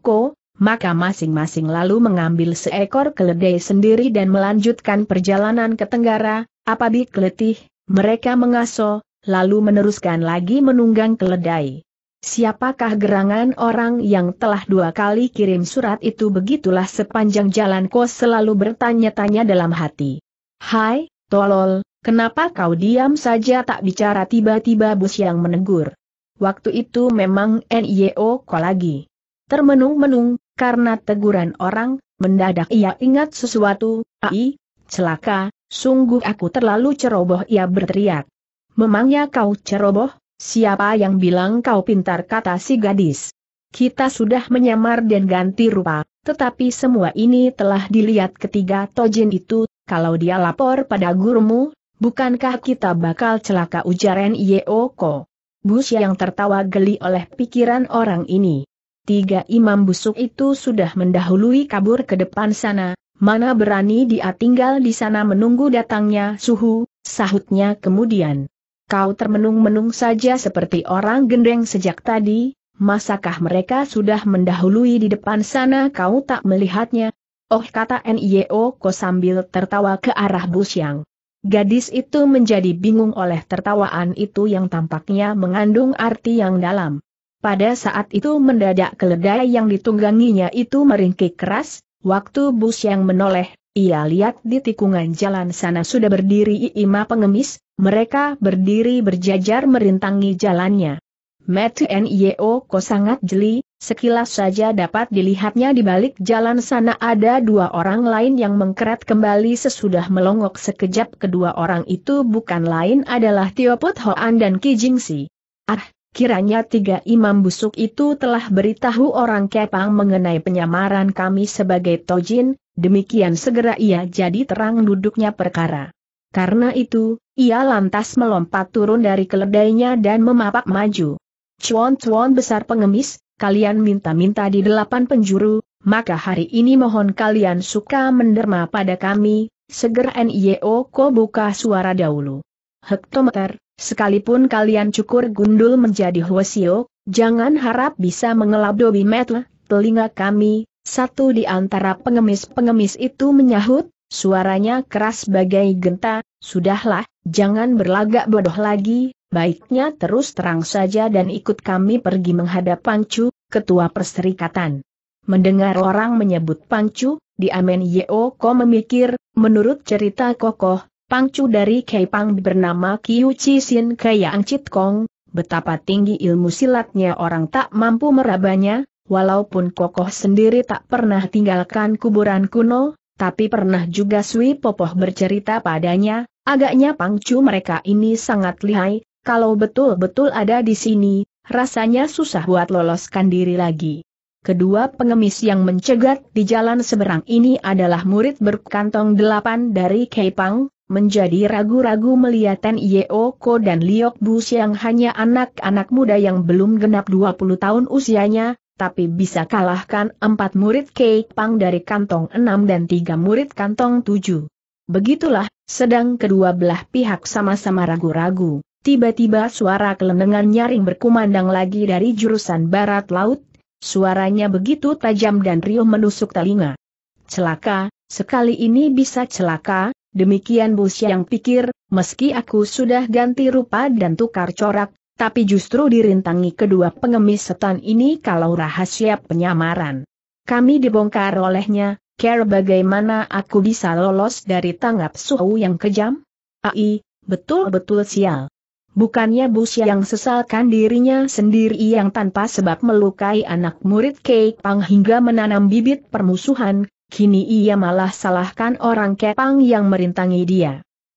maka masing-masing lalu mengambil seekor keledai sendiri dan melanjutkan perjalanan ke tenggara, apabila keletih, mereka mengaso, lalu meneruskan lagi menunggang keledai. Siapakah gerangan orang yang telah dua kali kirim surat itu begitulah sepanjang jalan kau selalu bertanya-tanya dalam hati. Hai, tolol, kenapa kau diam saja tak bicara tiba-tiba bus yang menegur. Waktu itu memang NIO kau lagi. Termenung-menung, karena teguran orang, mendadak ia ingat sesuatu, ai, celaka, sungguh aku terlalu ceroboh ia berteriak. Memangnya kau ceroboh? Siapa yang bilang kau pintar kata si gadis? Kita sudah menyamar dan ganti rupa, tetapi semua ini telah dilihat ketiga tojin itu, kalau dia lapor pada gurumu, bukankah kita bakal celaka ujaran Yeoko? Bus yang tertawa geli oleh pikiran orang ini tiga imam busuk itu sudah mendahului kabur ke depan sana, mana berani dia tinggal di sana menunggu datangnya suhu, sahutnya kemudian. Kau termenung-menung saja seperti orang gendeng sejak tadi, masakah mereka sudah mendahului di depan sana kau tak melihatnya? Oh kata Nio Ko sambil tertawa ke arah Busyang. Gadis itu menjadi bingung oleh tertawaan itu yang tampaknya mengandung arti yang dalam. Pada saat itu mendadak keledai yang ditungganginya itu meringkik keras, waktu bus yang menoleh, ia lihat di tikungan jalan sana sudah berdiri Iima pengemis, mereka berdiri berjajar merintangi jalannya. Matt Nyo ko sangat jeli, sekilas saja dapat dilihatnya di balik jalan sana ada dua orang lain yang mengkeret kembali sesudah melongok sekejap kedua orang itu bukan lain adalah Tio Put Hoan dan Ki Si. Ah, Kiranya tiga imam busuk itu telah beritahu orang Kepang mengenai penyamaran kami sebagai Tojin, demikian segera ia jadi terang duduknya perkara. Karena itu, ia lantas melompat turun dari keledainya dan memapak maju. Cuan-cuan besar pengemis, kalian minta-minta di delapan penjuru, maka hari ini mohon kalian suka menderma pada kami, segera NIO e ko buka suara dahulu. Hektometer, Sekalipun kalian cukur gundul menjadi Huosio, jangan harap bisa mengelap dobi metle, telinga kami, satu di antara pengemis-pengemis itu menyahut, suaranya keras bagai genta, sudahlah, jangan berlagak bodoh lagi, baiknya terus terang saja dan ikut kami pergi menghadap Pancu, ketua perserikatan. Mendengar orang menyebut Pancu, di Amen Yeo Ko memikir, menurut cerita kokoh, pangcu dari Pang bernama Kiu Chi Sin Keyang Chit Kong, betapa tinggi ilmu silatnya orang tak mampu merabanya, walaupun kokoh sendiri tak pernah tinggalkan kuburan kuno, tapi pernah juga Sui Popoh bercerita padanya, agaknya pangcu mereka ini sangat lihai, kalau betul-betul ada di sini, rasanya susah buat loloskan diri lagi. Kedua pengemis yang mencegat di jalan seberang ini adalah murid berkantong delapan dari Pang, menjadi ragu-ragu melihat Ten Ko dan Liok Bus yang hanya anak-anak muda yang belum genap 20 tahun usianya, tapi bisa kalahkan empat murid Kek Pang dari kantong 6 dan tiga murid kantong 7. Begitulah, sedang kedua belah pihak sama-sama ragu-ragu, tiba-tiba suara kelenengan nyaring berkumandang lagi dari jurusan barat laut, suaranya begitu tajam dan riuh menusuk telinga. Celaka, sekali ini bisa celaka, Demikian Bu yang pikir, meski aku sudah ganti rupa dan tukar corak, tapi justru dirintangi kedua pengemis setan ini kalau rahasia penyamaran. Kami dibongkar olehnya, care bagaimana aku bisa lolos dari tanggap suhu yang kejam? Ai, betul-betul sial. Bukannya Bu yang sesalkan dirinya sendiri yang tanpa sebab melukai anak murid Kei Pang hingga menanam bibit permusuhan, kini ia malah salahkan orang kepang yang merintangi dia.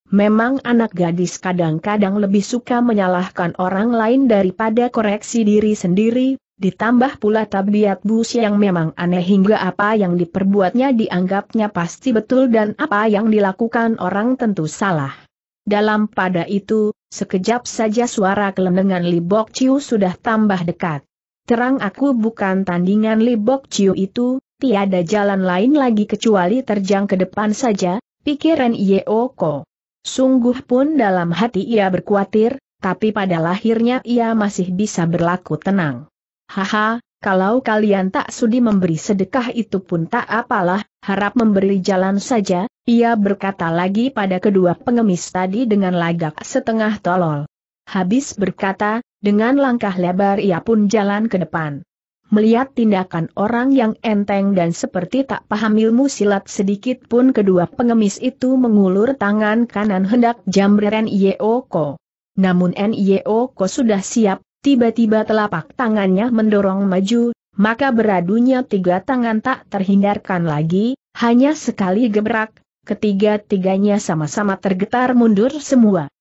Memang anak gadis kadang-kadang lebih suka menyalahkan orang lain daripada koreksi diri sendiri, ditambah pula tabiat bus yang memang aneh hingga apa yang diperbuatnya dianggapnya pasti betul dan apa yang dilakukan orang tentu salah. Dalam pada itu, sekejap saja suara kelenengan Bok Chiu sudah tambah dekat. Terang aku bukan tandingan Li Bok Chiu itu, tiada jalan lain lagi kecuali terjang ke depan saja, pikiran Yeoko. Sungguh pun dalam hati ia berkuatir, tapi pada lahirnya ia masih bisa berlaku tenang. Haha, kalau kalian tak sudi memberi sedekah itu pun tak apalah, harap memberi jalan saja, ia berkata lagi pada kedua pengemis tadi dengan lagak setengah tolol. Habis berkata, dengan langkah lebar ia pun jalan ke depan. Melihat tindakan orang yang enteng dan seperti tak paham ilmu silat sedikit pun kedua pengemis itu mengulur tangan kanan hendak jambreran Yeoko. Namun Ko sudah siap, tiba-tiba telapak tangannya mendorong maju, maka beradunya tiga tangan tak terhindarkan lagi, hanya sekali gebrak, ketiga-tiganya sama-sama tergetar mundur semua.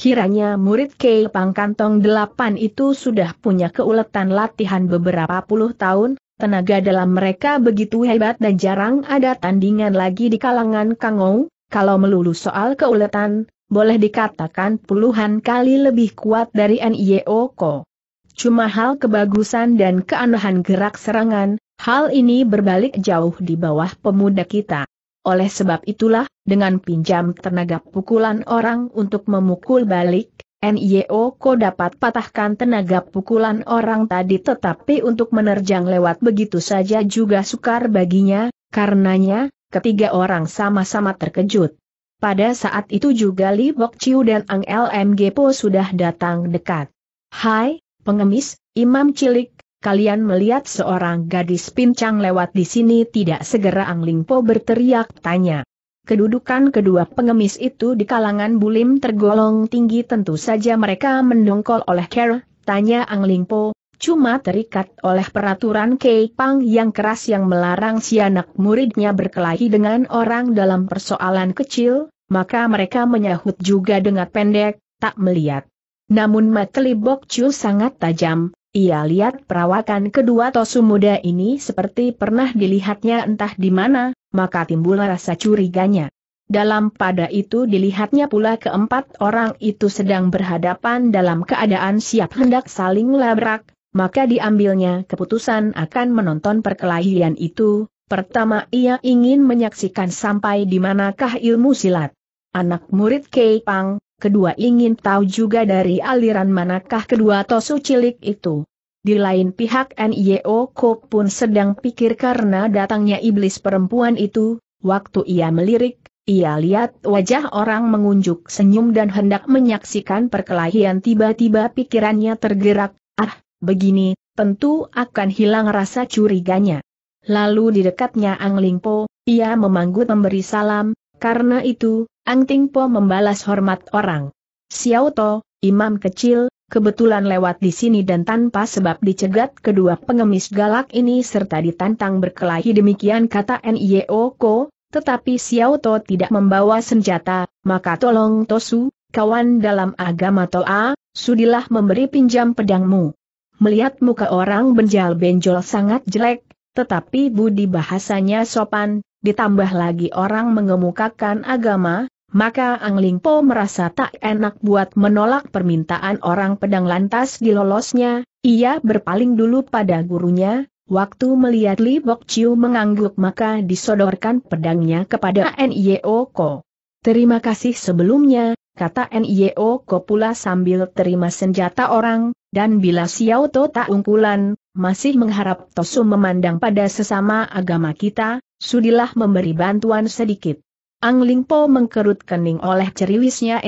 Kiranya murid Kei Pang Kantong delapan itu sudah punya keuletan latihan beberapa puluh tahun, tenaga dalam mereka begitu hebat dan jarang ada tandingan lagi di kalangan Kangou, kalau melulu soal keuletan, boleh dikatakan puluhan kali lebih kuat dari NIO Ko. Cuma hal kebagusan dan keanehan gerak serangan, hal ini berbalik jauh di bawah pemuda kita. Oleh sebab itulah, dengan pinjam tenaga pukulan orang untuk memukul balik, NIO ko dapat patahkan tenaga pukulan orang tadi tetapi untuk menerjang lewat begitu saja juga sukar baginya, karenanya, ketiga orang sama-sama terkejut. Pada saat itu juga Li Bok Chiu dan Ang LMG Po sudah datang dekat. Hai, pengemis, imam cilik, kalian melihat seorang gadis pincang lewat di sini tidak segera Ang Ling berteriak tanya. Kedudukan kedua pengemis itu di kalangan bulim tergolong tinggi tentu saja mereka mendongkol oleh Kera, tanya Ang Lingpo, cuma terikat oleh peraturan Kei Pang yang keras yang melarang si anak muridnya berkelahi dengan orang dalam persoalan kecil, maka mereka menyahut juga dengan pendek, tak melihat. Namun Matelibok Chu sangat tajam, ia lihat perawakan kedua tosu muda ini seperti pernah dilihatnya entah di mana, maka timbul rasa curiganya. Dalam pada itu dilihatnya pula keempat orang itu sedang berhadapan dalam keadaan siap hendak saling labrak, maka diambilnya keputusan akan menonton perkelahian itu. Pertama ia ingin menyaksikan sampai di manakah ilmu silat. Anak murid Kei Pang, kedua ingin tahu juga dari aliran manakah kedua tosu cilik itu. Di lain pihak NIO Ko pun sedang pikir karena datangnya iblis perempuan itu, waktu ia melirik, ia lihat wajah orang mengunjuk senyum dan hendak menyaksikan perkelahian tiba-tiba pikirannya tergerak, ah, begini, tentu akan hilang rasa curiganya. Lalu di dekatnya Ang Lingpo, ia memanggut memberi salam, karena itu, Ang Ting Po membalas hormat orang. Xiao To, imam kecil, kebetulan lewat di sini dan tanpa sebab dicegat kedua pengemis galak ini serta ditantang berkelahi demikian kata N.I.O. Ko, tetapi Xiao To tidak membawa senjata, maka tolong Tosu, kawan dalam agama Toa, sudilah memberi pinjam pedangmu. Melihat muka orang benjal-benjol sangat jelek, tetapi budi bahasanya sopan, ditambah lagi orang mengemukakan agama, maka Ang Lingpo merasa tak enak buat menolak permintaan orang pedang lantas dilolosnya, ia berpaling dulu pada gurunya, waktu melihat Li Bok Chiu mengangguk maka disodorkan pedangnya kepada N.I.O. Ko. Terima kasih sebelumnya, kata N.I.O. Ko pula sambil terima senjata orang, dan bila Xiao To tak unggulan, masih mengharap Tosu memandang pada sesama agama kita, sudilah memberi bantuan sedikit. Ang Lingpo mengkerut kening oleh ceriwisnya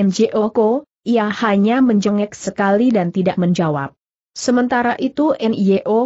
Ko. ia hanya menjengek sekali dan tidak menjawab. Sementara itu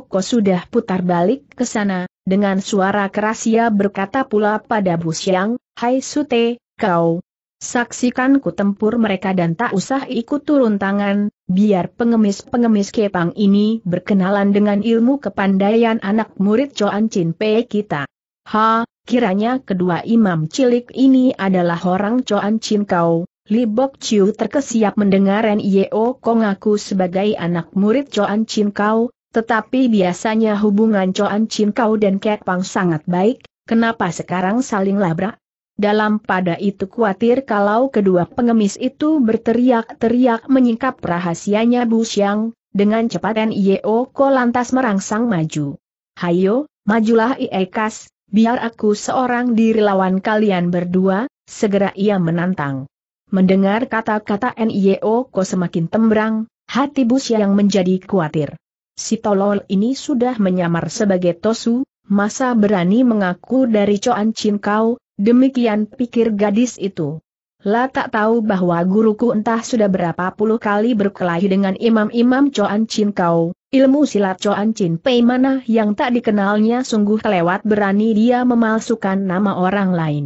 Ko sudah putar balik ke sana, dengan suara keras ia berkata pula pada Bu Xiang, Hai Sute, kau, saksikan ku tempur mereka dan tak usah ikut turun tangan, biar pengemis-pengemis kepang ini berkenalan dengan ilmu kepandaian anak murid Coan Chin Pei kita. Ha, Kiranya kedua imam cilik ini adalah orang Coan Chin Kau. Li Bok Chiu terkesiap mendengar N.I.O. Kong aku sebagai anak murid Coan Chin Kau, tetapi biasanya hubungan Coan Chin Kau dan Kek Pang sangat baik, kenapa sekarang saling labrak? Dalam pada itu khawatir kalau kedua pengemis itu berteriak-teriak menyingkap rahasianya Bu Xiang, dengan cepat N.I.O. Kong lantas merangsang maju. Hayo, majulah Iekas, biar aku seorang diri lawan kalian berdua, segera ia menantang. Mendengar kata-kata NIO Ko semakin tembrang, hati Bus yang menjadi khawatir. Si tolol ini sudah menyamar sebagai Tosu, masa berani mengaku dari Coan Chin Kau, demikian pikir gadis itu. Lah tak tahu bahwa guruku entah sudah berapa puluh kali berkelahi dengan imam-imam Coan Chin Kau, ilmu silat Coan Chin Pei mana yang tak dikenalnya sungguh lewat berani dia memalsukan nama orang lain.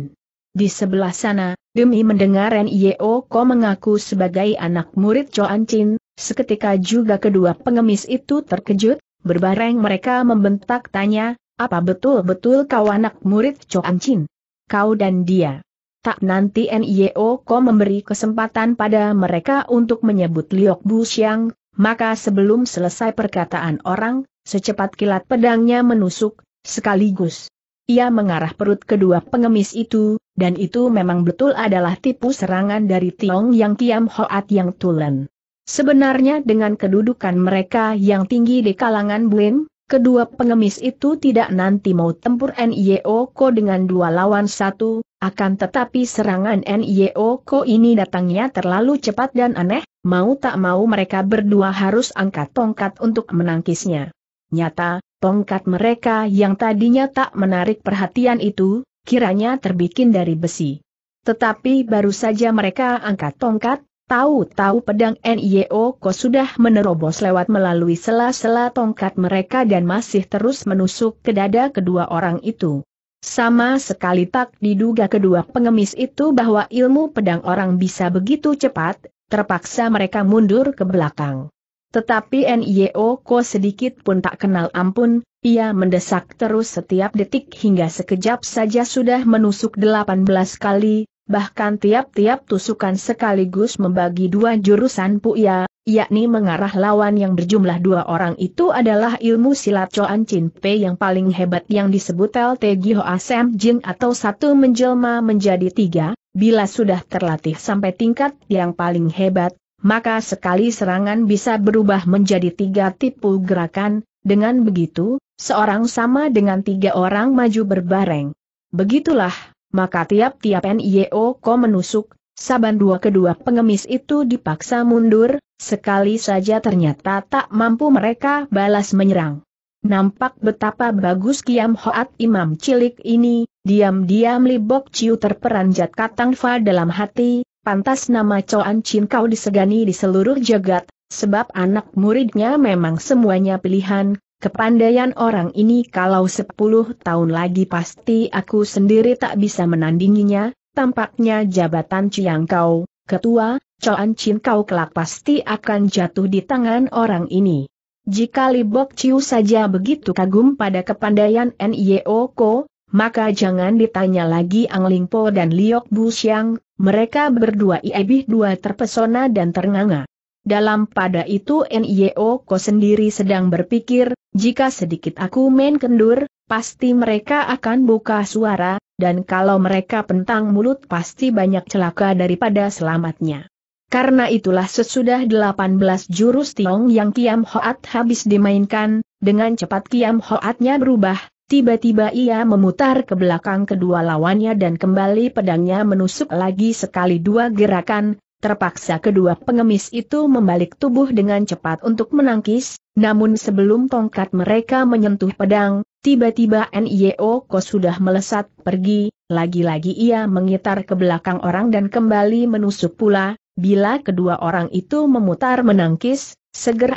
Di sebelah sana, demi mendengar N.I.O. Ko mengaku sebagai anak murid Coan Chin, seketika juga kedua pengemis itu terkejut, berbareng mereka membentak tanya, apa betul-betul kau anak murid Coan Chin? Kau dan dia tak nanti NIO Ko memberi kesempatan pada mereka untuk menyebut Liok Bu Xiang, maka sebelum selesai perkataan orang, secepat kilat pedangnya menusuk, sekaligus. Ia mengarah perut kedua pengemis itu, dan itu memang betul adalah tipu serangan dari Tiong Yang Kiam Hoat Yang Tulen. Sebenarnya dengan kedudukan mereka yang tinggi di kalangan Buim, kedua pengemis itu tidak nanti mau tempur NIO Ko dengan dua lawan satu, akan tetapi serangan Ko ini datangnya terlalu cepat dan aneh, mau tak mau mereka berdua harus angkat tongkat untuk menangkisnya. Nyata, tongkat mereka yang tadinya tak menarik perhatian itu, kiranya terbikin dari besi. Tetapi baru saja mereka angkat tongkat, Tahu-tahu pedang Ko sudah menerobos lewat melalui sela-sela tongkat mereka dan masih terus menusuk ke dada kedua orang itu. Sama sekali tak diduga kedua pengemis itu bahwa ilmu pedang orang bisa begitu cepat, terpaksa mereka mundur ke belakang. Tetapi NIO Ko sedikit pun tak kenal ampun, ia mendesak terus setiap detik hingga sekejap saja sudah menusuk 18 kali, bahkan tiap-tiap tusukan sekaligus membagi dua jurusan Puya, yakni mengarah lawan yang berjumlah dua orang itu adalah ilmu silat Choan Chin Pei yang paling hebat yang disebut LT Giho Asem jing atau satu menjelma menjadi tiga, bila sudah terlatih sampai tingkat yang paling hebat, maka sekali serangan bisa berubah menjadi tiga tipu gerakan, dengan begitu, seorang sama dengan tiga orang maju berbareng. Begitulah, maka tiap-tiap NIO menusuk, Saban dua kedua pengemis itu dipaksa mundur, sekali saja ternyata tak mampu mereka balas menyerang. Nampak betapa bagus Kiam Hoat Imam cilik ini, diam-diam Libok Ciu terperanjat Katang Fa dalam hati, pantas nama Coan Chin kau disegani di seluruh jagat, sebab anak muridnya memang semuanya pilihan, kepandaian orang ini kalau 10 tahun lagi pasti aku sendiri tak bisa menandinginya, tampaknya jabatan Ciang Kau, ketua, Coan Chin Kau kelak pasti akan jatuh di tangan orang ini. Jika Libok Ciu saja begitu kagum pada kepandaian N.I.O. Ko, maka jangan ditanya lagi Ang Lingpo dan Liok Bu Xiang, mereka berdua iebih dua terpesona dan ternganga. Dalam pada itu NIO Ko sendiri sedang berpikir, jika sedikit aku main kendur, pasti mereka akan buka suara, dan kalau mereka pentang mulut pasti banyak celaka daripada selamatnya. Karena itulah sesudah 18 jurus Tiong yang Kiam Hoat habis dimainkan, dengan cepat Kiam Hoatnya berubah, tiba-tiba ia memutar ke belakang kedua lawannya dan kembali pedangnya menusuk lagi sekali dua gerakan, terpaksa kedua pengemis itu membalik tubuh dengan cepat untuk menangkis, namun sebelum tongkat mereka menyentuh pedang, Tiba-tiba Nio ko sudah melesat pergi, lagi-lagi ia mengitar ke belakang orang dan kembali menusuk pula, bila kedua orang itu memutar menangkis, seger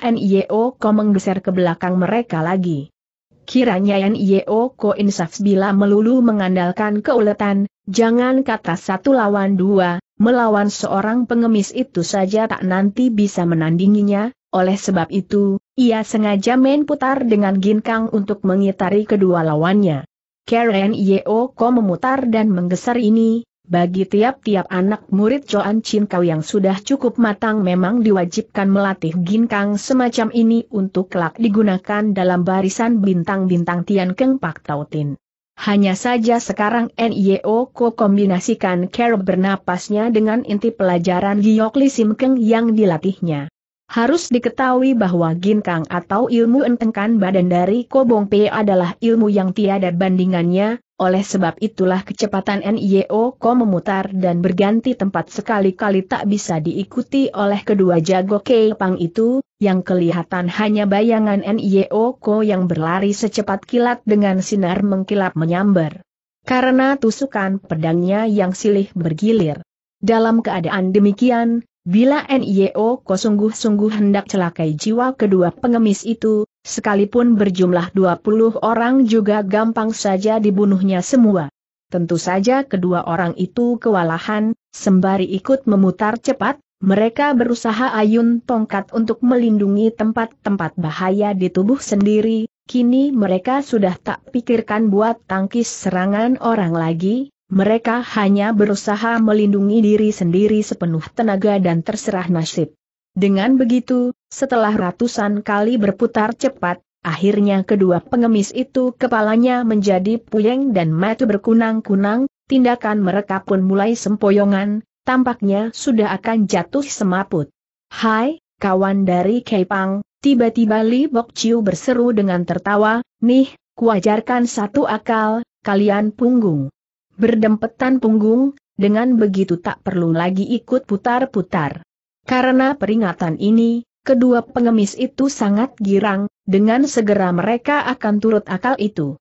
ko menggeser ke belakang mereka lagi. Kiranya Nio ko insaf bila melulu mengandalkan keuletan, jangan kata satu lawan dua, melawan seorang pengemis itu saja tak nanti bisa menandinginya, oleh sebab itu, ia sengaja main putar dengan ginkang untuk mengitari kedua lawannya. Karen Yeoko memutar dan menggeser ini, bagi tiap-tiap anak murid Joan Chin Kau yang sudah cukup matang memang diwajibkan melatih ginkang semacam ini untuk kelak digunakan dalam barisan bintang-bintang Tian Keng Pak Tautin. Hanya saja sekarang NIO Ko kombinasikan care bernapasnya dengan inti pelajaran Giok Sim Keng yang dilatihnya. Harus diketahui bahwa ginkang atau ilmu entengkan badan dari Kobong P adalah ilmu yang tiada bandingannya, oleh sebab itulah kecepatan NIO Ko memutar dan berganti tempat sekali-kali tak bisa diikuti oleh kedua jago Kepang itu, yang kelihatan hanya bayangan NIO Ko yang berlari secepat kilat dengan sinar mengkilap menyambar. Karena tusukan pedangnya yang silih bergilir. Dalam keadaan demikian, Bila NIO sungguh-sungguh hendak celakai jiwa kedua pengemis itu, sekalipun berjumlah 20 orang juga gampang saja dibunuhnya semua. Tentu saja kedua orang itu kewalahan, sembari ikut memutar cepat, mereka berusaha ayun tongkat untuk melindungi tempat-tempat bahaya di tubuh sendiri, kini mereka sudah tak pikirkan buat tangkis serangan orang lagi, mereka hanya berusaha melindungi diri sendiri sepenuh tenaga dan terserah nasib. Dengan begitu, setelah ratusan kali berputar cepat, akhirnya kedua pengemis itu kepalanya menjadi puyeng dan mata berkunang-kunang, tindakan mereka pun mulai sempoyongan, tampaknya sudah akan jatuh semaput. Hai, kawan dari Kepang, tiba-tiba Li Bok Chiu berseru dengan tertawa, nih, kuajarkan satu akal, kalian punggung berdempetan punggung, dengan begitu tak perlu lagi ikut putar-putar. Karena peringatan ini, kedua pengemis itu sangat girang, dengan segera mereka akan turut akal itu.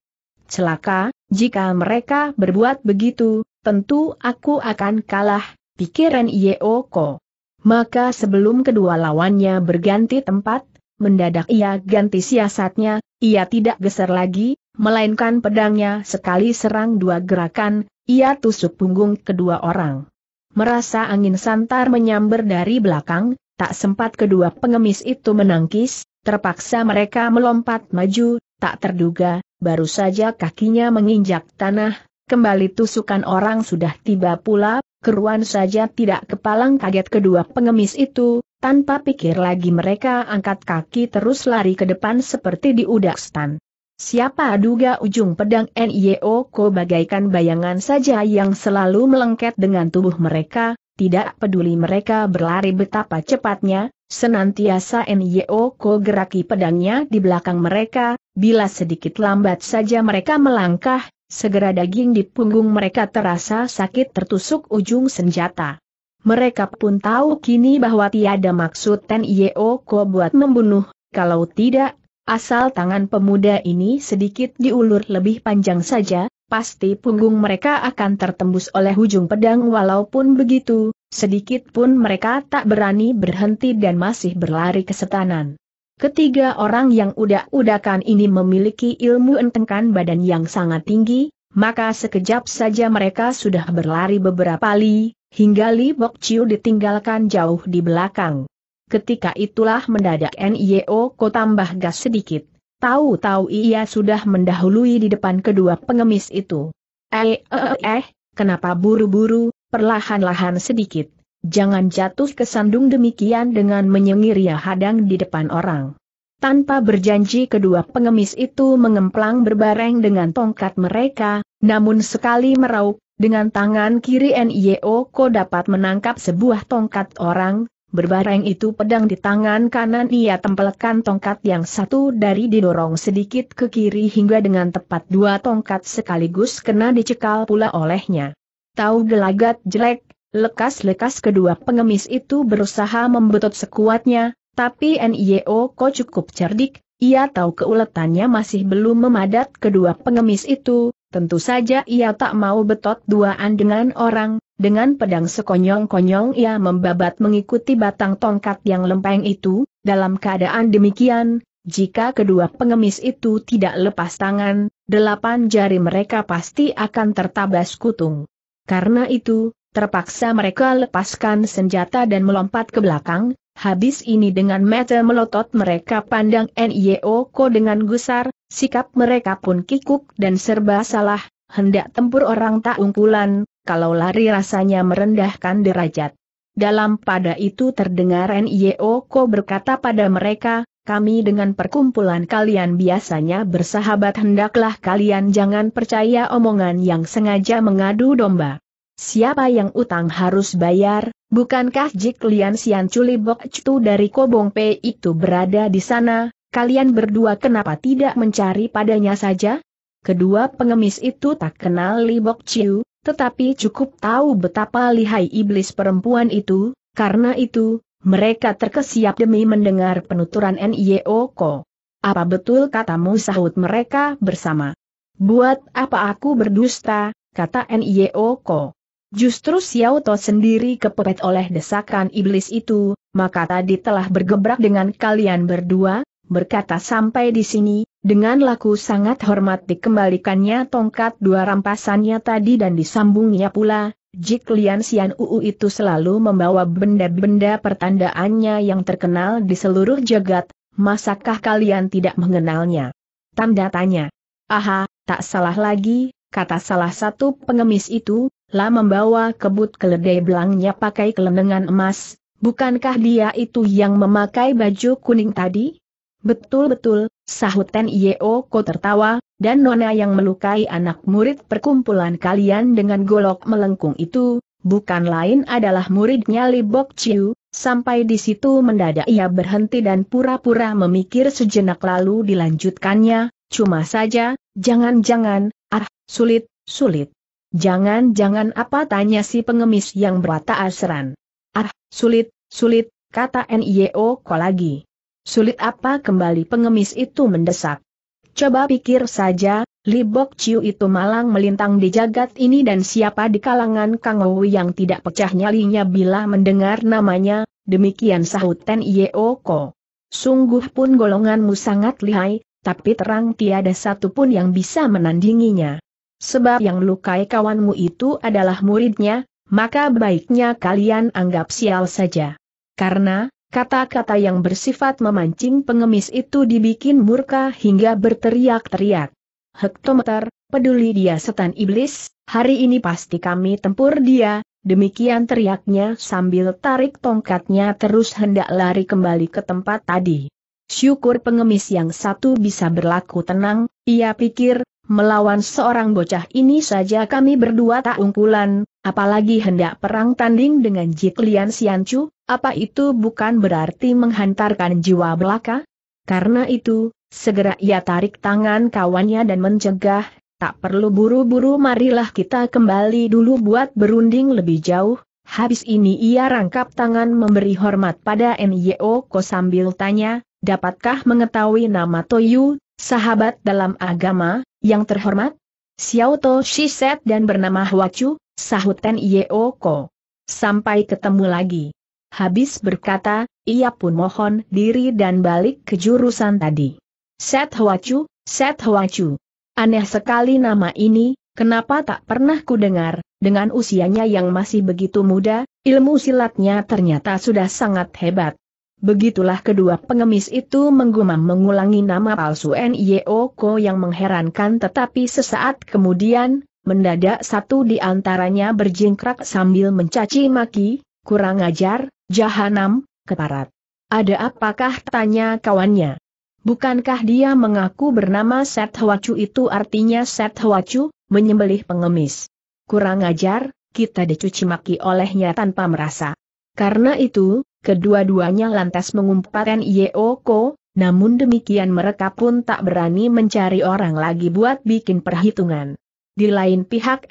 Celaka, jika mereka berbuat begitu, tentu aku akan kalah, pikiran Yeoko. Maka sebelum kedua lawannya berganti tempat, mendadak ia ganti siasatnya, ia tidak geser lagi, melainkan pedangnya sekali serang dua gerakan, ia tusuk punggung kedua orang. Merasa angin santar menyambar dari belakang, tak sempat kedua pengemis itu menangkis, terpaksa mereka melompat maju, tak terduga, baru saja kakinya menginjak tanah, kembali tusukan orang sudah tiba pula, keruan saja tidak kepalang kaget kedua pengemis itu, tanpa pikir lagi mereka angkat kaki terus lari ke depan seperti udak stan. Siapa duga ujung pedang NIO Ko bagaikan bayangan saja yang selalu melengket dengan tubuh mereka, tidak peduli mereka berlari betapa cepatnya, senantiasa NIO Ko geraki pedangnya di belakang mereka, bila sedikit lambat saja mereka melangkah, segera daging di punggung mereka terasa sakit tertusuk ujung senjata. Mereka pun tahu kini bahwa tiada maksud NIO Ko buat membunuh, kalau tidak Asal tangan pemuda ini sedikit diulur lebih panjang saja, pasti punggung mereka akan tertembus oleh ujung pedang walaupun begitu, sedikit pun mereka tak berani berhenti dan masih berlari ke setanan. Ketiga orang yang udah-udakan ini memiliki ilmu entengkan badan yang sangat tinggi, maka sekejap saja mereka sudah berlari beberapa li, hingga Li Bok Chiu ditinggalkan jauh di belakang. Ketika itulah mendadak NIO ko tambah gas sedikit. Tahu-tahu ia sudah mendahului di depan kedua pengemis itu. Eh, eh, eh, eh kenapa buru-buru, perlahan-lahan sedikit. Jangan jatuh ke sandung demikian dengan menyengir ya hadang di depan orang. Tanpa berjanji kedua pengemis itu mengemplang berbareng dengan tongkat mereka, namun sekali meraup, dengan tangan kiri NIO Ko dapat menangkap sebuah tongkat orang, Berbareng itu pedang di tangan kanan ia tempelkan tongkat yang satu dari didorong sedikit ke kiri hingga dengan tepat dua tongkat sekaligus kena dicekal pula olehnya. Tahu gelagat jelek, lekas-lekas kedua pengemis itu berusaha membetot sekuatnya, tapi NIO Ko cukup cerdik, ia tahu keuletannya masih belum memadat kedua pengemis itu, Tentu saja ia tak mau betot duaan dengan orang, dengan pedang sekonyong-konyong ia membabat mengikuti batang tongkat yang lempeng itu, dalam keadaan demikian, jika kedua pengemis itu tidak lepas tangan, delapan jari mereka pasti akan tertabas kutung. Karena itu, terpaksa mereka lepaskan senjata dan melompat ke belakang, habis ini dengan mata melotot mereka pandang NIO Ko dengan gusar, Sikap mereka pun kikuk dan serba salah, hendak tempur orang tak unggulan, kalau lari rasanya merendahkan derajat. Dalam pada itu terdengar N.I.O.Ko berkata pada mereka, kami dengan perkumpulan kalian biasanya bersahabat hendaklah kalian jangan percaya omongan yang sengaja mengadu domba. Siapa yang utang harus bayar, bukankah Jik Lian Sian Culibok Cutu dari Kobong P itu berada di sana, kalian berdua kenapa tidak mencari padanya saja? Kedua pengemis itu tak kenal Li Bok Chiu, tetapi cukup tahu betapa lihai iblis perempuan itu, karena itu, mereka terkesiap demi mendengar penuturan N.I.O. E Ko. Apa betul katamu sahut mereka bersama? Buat apa aku berdusta, kata N.I.O. E Ko. Justru Xiao To sendiri kepepet oleh desakan iblis itu, maka tadi telah bergebrak dengan kalian berdua, berkata sampai di sini, dengan laku sangat hormat dikembalikannya tongkat dua rampasannya tadi dan disambungnya pula, Jik Lian Xian Uu itu selalu membawa benda-benda pertandaannya yang terkenal di seluruh jagat, masakah kalian tidak mengenalnya? Tanda tanya. Aha, tak salah lagi, kata salah satu pengemis itu, lah membawa kebut keledai belangnya pakai kelenengan emas, bukankah dia itu yang memakai baju kuning tadi? Betul-betul, sahut Ten Ko tertawa, dan Nona yang melukai anak murid perkumpulan kalian dengan golok melengkung itu, bukan lain adalah muridnya Li Bok Chiu, sampai di situ mendadak ia berhenti dan pura-pura memikir sejenak lalu dilanjutkannya, cuma saja, jangan-jangan, ah, sulit, sulit. Jangan-jangan apa tanya si pengemis yang berwatak asran. Ah, sulit, sulit, kata N.I.O. Ko lagi. Sulit apa kembali pengemis itu mendesak. Coba pikir saja, Libok Ciu itu malang melintang di jagat ini dan siapa di kalangan Kang Owi yang tidak pecah nyalinya bila mendengar namanya, demikian sahut Ten Ko. Sungguh pun golonganmu sangat lihai, tapi terang tiada satu pun yang bisa menandinginya. Sebab yang lukai kawanmu itu adalah muridnya, maka baiknya kalian anggap sial saja. Karena, Kata-kata yang bersifat memancing pengemis itu dibikin murka hingga berteriak-teriak. Hektometer, peduli dia setan iblis, hari ini pasti kami tempur dia, demikian teriaknya sambil tarik tongkatnya terus hendak lari kembali ke tempat tadi. Syukur pengemis yang satu bisa berlaku tenang, ia pikir, melawan seorang bocah ini saja kami berdua tak unggulan. Apalagi hendak perang tanding dengan Jiklian Siancu, apa itu bukan berarti menghantarkan jiwa belaka? Karena itu, segera ia tarik tangan kawannya dan mencegah, tak perlu buru-buru marilah kita kembali dulu buat berunding lebih jauh. Habis ini ia rangkap tangan memberi hormat pada NYO Ko sambil tanya, dapatkah mengetahui nama Toyu, sahabat dalam agama, yang terhormat? Xiao Shi Set dan bernama Huachu, sahut Ten Oko. Sampai ketemu lagi. Habis berkata, ia pun mohon diri dan balik ke jurusan tadi. Set Huachu, Set Huachu. Aneh sekali nama ini, kenapa tak pernah ku dengar, dengan usianya yang masih begitu muda, ilmu silatnya ternyata sudah sangat hebat. Begitulah kedua pengemis itu menggumam mengulangi nama palsu Ko yang mengherankan tetapi sesaat kemudian, mendadak satu di antaranya berjingkrak sambil mencaci maki, kurang ajar, jahanam, keparat. Ada apakah tanya kawannya? Bukankah dia mengaku bernama Set Hwacu itu artinya Set Hwacu, menyembelih pengemis. Kurang ajar, kita dicuci maki olehnya tanpa merasa. Karena itu, Kedua-duanya lantas mengumpatkan Yeoko, namun demikian mereka pun tak berani mencari orang lagi buat bikin perhitungan. Di lain pihak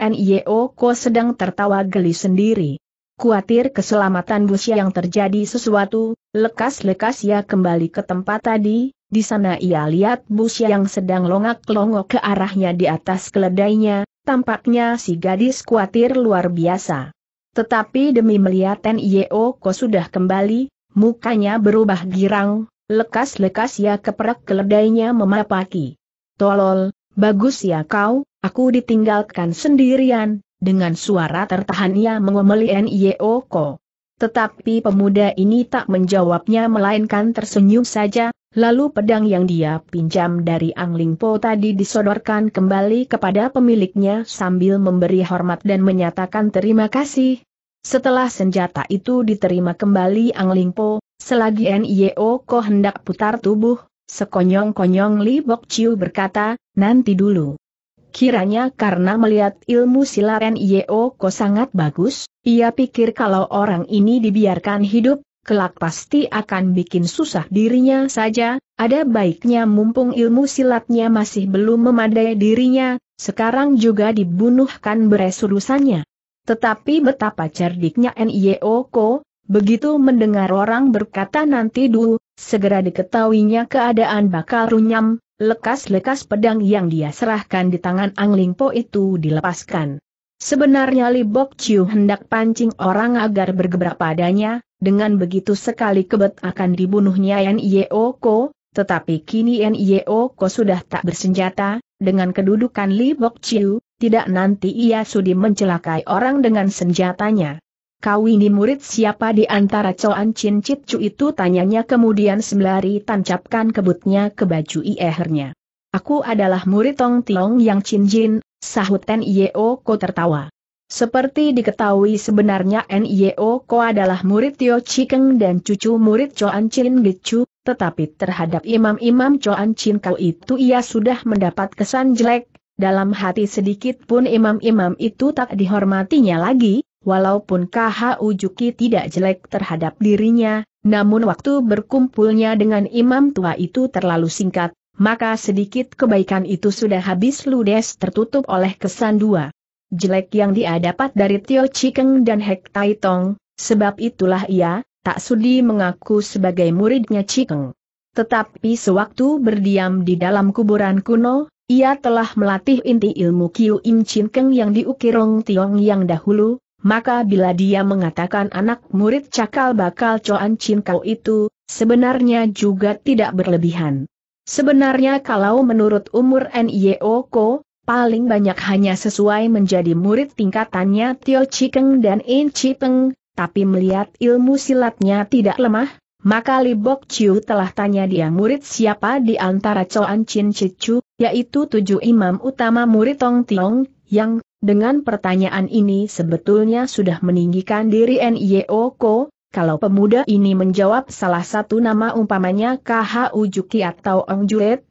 Ko sedang tertawa geli sendiri. Kuatir keselamatan Busia yang terjadi sesuatu, lekas-lekas ia kembali ke tempat tadi, di sana ia lihat Busia yang sedang longak-longok ke arahnya di atas keledainya, tampaknya si gadis kuatir luar biasa. Tetapi demi melihat Nio Ko sudah kembali, mukanya berubah girang, lekas-lekas ia keperak keledainya memapaki. Tolol, bagus ya kau, aku ditinggalkan sendirian, dengan suara tertahan ia mengomeli Nio Ko. Tetapi pemuda ini tak menjawabnya melainkan tersenyum saja, Lalu pedang yang dia pinjam dari Angling Po tadi disodorkan kembali kepada pemiliknya sambil memberi hormat dan menyatakan terima kasih. Setelah senjata itu diterima kembali Angling Po, selagi NIO Ko hendak putar tubuh, sekonyong-konyong Li Bok Chiu berkata, nanti dulu. Kiranya karena melihat ilmu silat NIO Ko sangat bagus, ia pikir kalau orang ini dibiarkan hidup, kelak pasti akan bikin susah dirinya saja, ada baiknya mumpung ilmu silatnya masih belum memadai dirinya, sekarang juga dibunuhkan beresurusannya. Tetapi betapa cerdiknya N.I.O. Ko, begitu mendengar orang berkata nanti dulu, segera diketahuinya keadaan bakal runyam, lekas-lekas pedang yang dia serahkan di tangan Angling Po itu dilepaskan. Sebenarnya Li Bok Chiu hendak pancing orang agar bergebrak padanya, dengan begitu sekali kebet akan dibunuhnya Ko, tetapi kini Ko sudah tak bersenjata, dengan kedudukan Li Bok Chiu, tidak nanti ia sudi mencelakai orang dengan senjatanya. Kau ini murid siapa di antara Coan Chin Chit Chu itu tanyanya kemudian sembari tancapkan kebutnya ke baju ihernya. Aku adalah murid Tong Tiong yang Chin Jin, sahut Ko tertawa. Seperti diketahui sebenarnya N.I.O. Ko adalah murid Tio Chikeng dan cucu murid Choan Chin Gichu, tetapi terhadap imam-imam Choan Chin Kau itu ia sudah mendapat kesan jelek, dalam hati sedikit pun imam-imam itu tak dihormatinya lagi, walaupun KHU Juki tidak jelek terhadap dirinya, namun waktu berkumpulnya dengan imam tua itu terlalu singkat, maka sedikit kebaikan itu sudah habis ludes tertutup oleh kesan dua jelek yang dia dapat dari Tio Cikeng dan Hek Tai Tong, sebab itulah ia, tak sudi mengaku sebagai muridnya Cikeng. Tetapi sewaktu berdiam di dalam kuburan kuno, ia telah melatih inti ilmu Kiu Im Chin Keng yang diukir Rong Tiong yang dahulu, maka bila dia mengatakan anak murid cakal bakal Coan Chin Kau itu, sebenarnya juga tidak berlebihan. Sebenarnya kalau menurut umur NIO Ko, paling banyak hanya sesuai menjadi murid tingkatannya Tio Chikeng dan In Chipeng, tapi melihat ilmu silatnya tidak lemah, maka Li Bok Chiu telah tanya dia murid siapa di antara Coan Chin Chichu, yaitu tujuh imam utama murid Tong Tiong, yang, dengan pertanyaan ini sebetulnya sudah meninggikan diri N.Y.O. Ko, kalau pemuda ini menjawab salah satu nama umpamanya Kha Ujuki atau Ong Juret,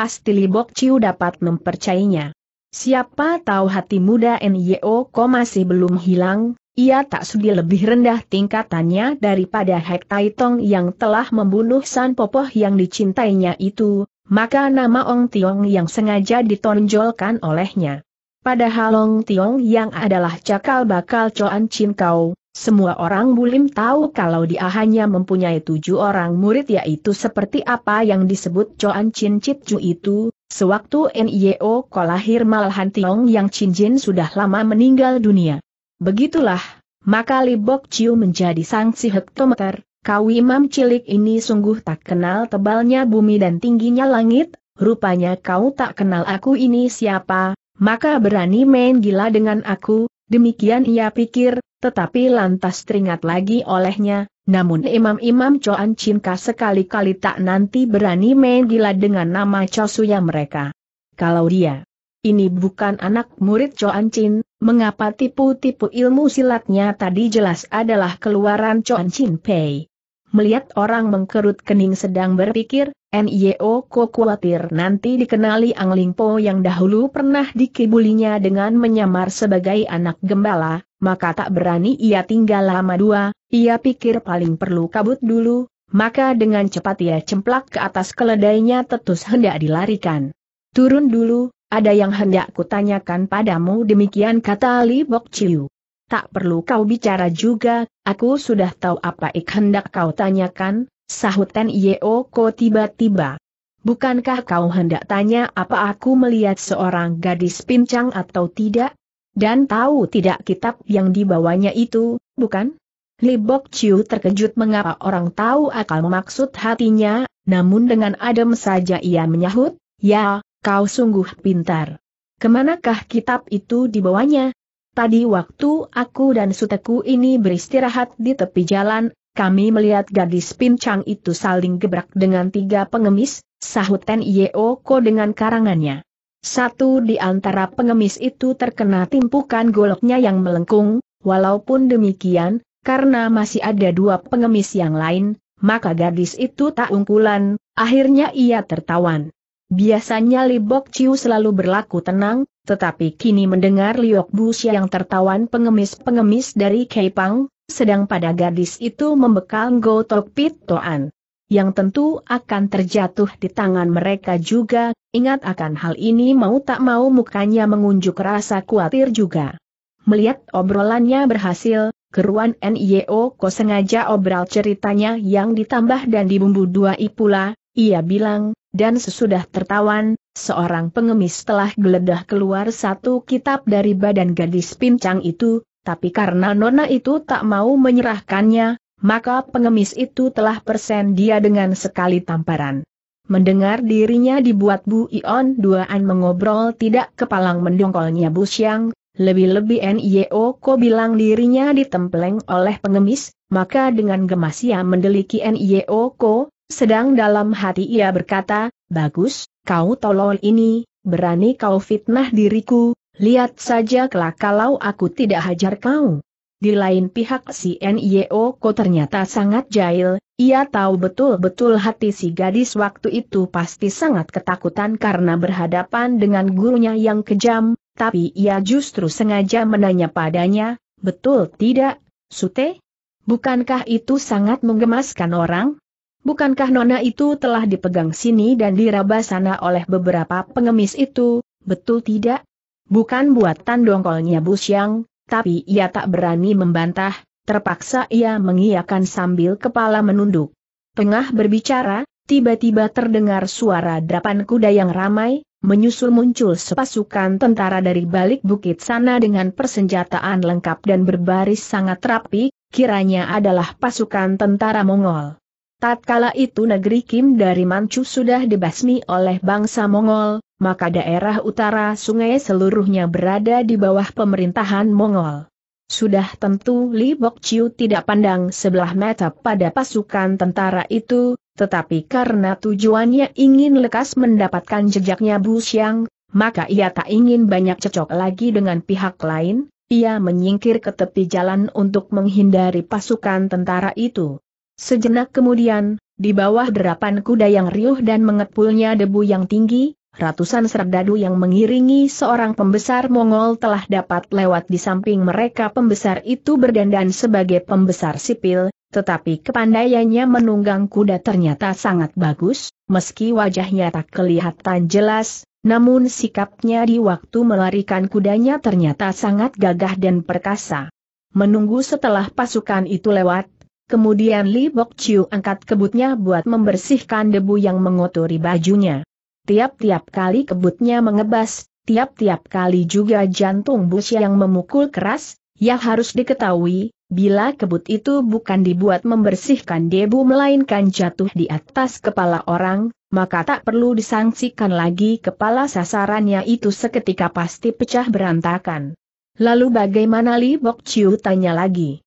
pasti Libok Ciu dapat mempercayainya. Siapa tahu hati muda NYO Ko masih belum hilang, ia tak sudi lebih rendah tingkatannya daripada Hek Tong yang telah membunuh San Popoh yang dicintainya itu, maka nama Ong Tiong yang sengaja ditonjolkan olehnya. Padahal Ong Tiong yang adalah cakal bakal Coan Chin Kau, semua orang Bulim tahu kalau dia hanya mempunyai tujuh orang murid yaitu seperti apa yang disebut Choan Chin Chit Ju itu, sewaktu NIO kolahir malahan Tiong Yang Chin Jin sudah lama meninggal dunia. Begitulah, maka Li Bok Chiu menjadi sanksi hektometer, Kau imam cilik ini sungguh tak kenal tebalnya bumi dan tingginya langit, rupanya kau tak kenal aku ini siapa, maka berani main gila dengan aku, demikian ia pikir, tetapi lantas teringat lagi olehnya, namun imam-imam Coan Cinka sekali-kali tak nanti berani main gila dengan nama Chosuya mereka. Kalau dia ini bukan anak murid Coan Cin, mengapa tipu-tipu ilmu silatnya tadi jelas adalah keluaran Coan Cin Pei. Melihat orang mengkerut kening sedang berpikir, NIO Ko khawatir nanti dikenali Ang Ling Po yang dahulu pernah dikibulinya dengan menyamar sebagai anak gembala, maka tak berani ia tinggal lama dua, ia pikir paling perlu kabut dulu, maka dengan cepat ia cemplak ke atas keledainya tetus hendak dilarikan. Turun dulu, ada yang hendak kutanyakan padamu demikian kata Li Bok Chiu. Tak perlu kau bicara juga, aku sudah tahu apa ik hendak kau tanyakan, sahut Ten Yeo Ko tiba-tiba. Bukankah kau hendak tanya apa aku melihat seorang gadis pincang atau tidak? Dan tahu tidak kitab yang dibawanya itu, bukan? Li Bok Chiu terkejut mengapa orang tahu akal maksud hatinya, namun dengan adem saja ia menyahut, ya, kau sungguh pintar. Kemanakah kitab itu dibawanya? Tadi waktu aku dan suteku ini beristirahat di tepi jalan, kami melihat gadis pincang itu saling gebrak dengan tiga pengemis, sahut Ten Yeo Ko dengan karangannya. Satu di antara pengemis itu terkena timpukan goloknya yang melengkung, walaupun demikian, karena masih ada dua pengemis yang lain, maka gadis itu tak ungkulan, akhirnya ia tertawan. Biasanya Libok Ciu selalu berlaku tenang, tetapi kini mendengar Liok Busya yang tertawan pengemis-pengemis dari Kepang, sedang pada gadis itu membekal Gotok Pit Toan yang tentu akan terjatuh di tangan mereka juga, ingat akan hal ini mau tak mau mukanya mengunjuk rasa khawatir juga. Melihat obrolannya berhasil, keruan NIO ko sengaja obral ceritanya yang ditambah dan dibumbu dua i pula, ia bilang, dan sesudah tertawan, seorang pengemis telah geledah keluar satu kitab dari badan gadis pincang itu, tapi karena nona itu tak mau menyerahkannya, maka pengemis itu telah persen dia dengan sekali tamparan. Mendengar dirinya dibuat Bu Ion duaan mengobrol tidak kepalang mendongkolnya Bu siang lebih-lebih N.I.O. Ko bilang dirinya ditempeleng oleh pengemis, maka dengan gemas ia mendeliki N.I.O. Ko, sedang dalam hati ia berkata, Bagus, kau tolol ini, berani kau fitnah diriku, lihat saja kelak kalau aku tidak hajar kau. Di lain pihak si NIO Ko ternyata sangat jahil, ia tahu betul-betul hati si gadis waktu itu pasti sangat ketakutan karena berhadapan dengan gurunya yang kejam, tapi ia justru sengaja menanya padanya, betul tidak, Sute? Bukankah itu sangat menggemaskan orang? Bukankah nona itu telah dipegang sini dan diraba sana oleh beberapa pengemis itu, betul tidak? Bukan buatan dongkolnya yang? tapi ia tak berani membantah, terpaksa ia mengiyakan sambil kepala menunduk. Tengah berbicara, tiba-tiba terdengar suara drapan kuda yang ramai, menyusul muncul sepasukan tentara dari balik bukit sana dengan persenjataan lengkap dan berbaris sangat rapi, kiranya adalah pasukan tentara Mongol. Tatkala itu negeri Kim dari Manchu sudah dibasmi oleh bangsa Mongol, maka daerah utara sungai seluruhnya berada di bawah pemerintahan Mongol. Sudah tentu Li Bok Chiu tidak pandang sebelah mata pada pasukan tentara itu, tetapi karena tujuannya ingin lekas mendapatkan jejaknya Bu Xiang, maka ia tak ingin banyak cocok lagi dengan pihak lain, ia menyingkir ke tepi jalan untuk menghindari pasukan tentara itu. Sejenak kemudian, di bawah derapan kuda yang riuh dan mengepulnya debu yang tinggi, ratusan serdadu yang mengiringi seorang pembesar Mongol telah dapat lewat di samping mereka pembesar itu berdandan sebagai pembesar sipil, tetapi kepandaiannya menunggang kuda ternyata sangat bagus, meski wajahnya tak kelihatan jelas, namun sikapnya di waktu melarikan kudanya ternyata sangat gagah dan perkasa. Menunggu setelah pasukan itu lewat, Kemudian Li Bok Chiu angkat kebutnya buat membersihkan debu yang mengotori bajunya. Tiap-tiap kali kebutnya mengebas, tiap-tiap kali juga jantung Busya yang memukul keras, ya harus diketahui, bila kebut itu bukan dibuat membersihkan debu melainkan jatuh di atas kepala orang, maka tak perlu disangsikan lagi kepala sasarannya itu seketika pasti pecah berantakan. Lalu bagaimana Li Bok Chiu tanya lagi?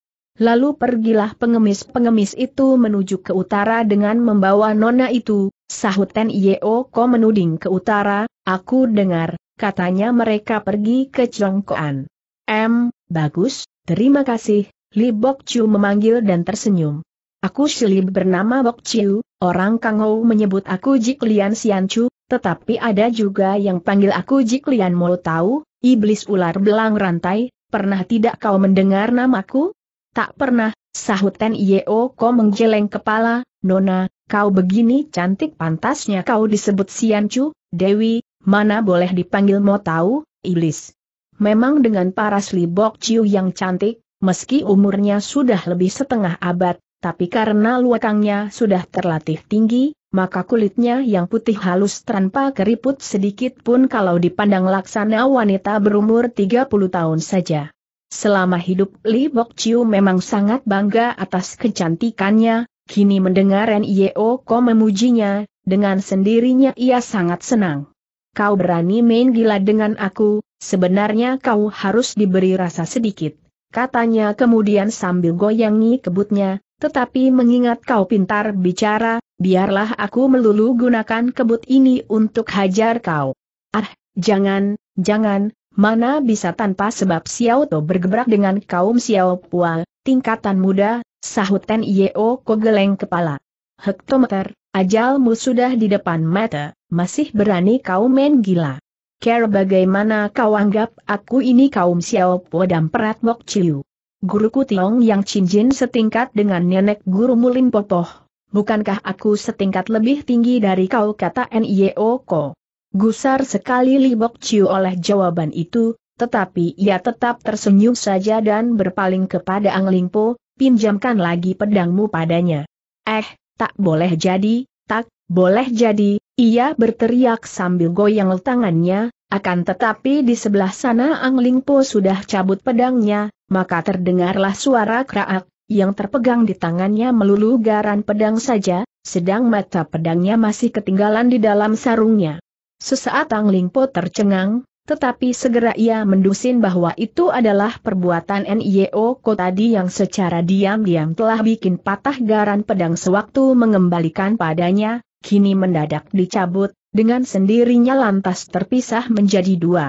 Lalu pergilah pengemis-pengemis itu menuju ke utara dengan membawa nona itu, sahut Ten Yeo Ko menuding ke utara, aku dengar, katanya mereka pergi ke Chongkoan. M, bagus, terima kasih, Li Bok Chiu memanggil dan tersenyum. Aku Shilib bernama Bok Chiu, orang Kangou menyebut aku Jik Lian Sian Chu, tetapi ada juga yang panggil aku Jik Lian Mo tahu, iblis ular belang rantai, pernah tidak kau mendengar namaku? Tak pernah, sahut Ten Yeo Ko menggeleng kepala, Nona, kau begini cantik pantasnya kau disebut Siancu, Dewi, mana boleh dipanggil mau tahu, Iblis. Memang dengan paras Libok Ciu yang cantik, meski umurnya sudah lebih setengah abad, tapi karena luakangnya sudah terlatih tinggi, maka kulitnya yang putih halus tanpa keriput sedikit pun kalau dipandang laksana wanita berumur 30 tahun saja. Selama hidup Li Bok Chiu memang sangat bangga atas kecantikannya, kini mendengar N.I.O. Ko memujinya, dengan sendirinya ia sangat senang. Kau berani main gila dengan aku, sebenarnya kau harus diberi rasa sedikit, katanya kemudian sambil goyangi kebutnya, tetapi mengingat kau pintar bicara, biarlah aku melulu gunakan kebut ini untuk hajar kau. Ah, jangan, jangan, Mana bisa tanpa sebab Xiao To bergebrak dengan kaum Xiao Pua, tingkatan muda, sahut Ten Yeo geleng kepala. Hektometer, ajalmu sudah di depan mata, masih berani kau main gila. Care bagaimana kau anggap aku ini kaum Xiao Pua dan perat Mok Chiu. Guruku Tiong yang cincin setingkat dengan nenek guru Mulin Popoh. Bukankah aku setingkat lebih tinggi dari kau kata N.I.O. Ko? Gusar sekali Li Bok Chiu oleh jawaban itu, tetapi ia tetap tersenyum saja dan berpaling kepada Ang Po, pinjamkan lagi pedangmu padanya. Eh, tak boleh jadi, tak boleh jadi, ia berteriak sambil goyang tangannya, akan tetapi di sebelah sana Ang Po sudah cabut pedangnya, maka terdengarlah suara keraak, yang terpegang di tangannya melulu garan pedang saja, sedang mata pedangnya masih ketinggalan di dalam sarungnya. Sesaat Ang Lingpo tercengang, tetapi segera ia mendusin bahwa itu adalah perbuatan NIO Ko tadi yang secara diam-diam telah bikin patah garan pedang sewaktu mengembalikan padanya, kini mendadak dicabut, dengan sendirinya lantas terpisah menjadi dua.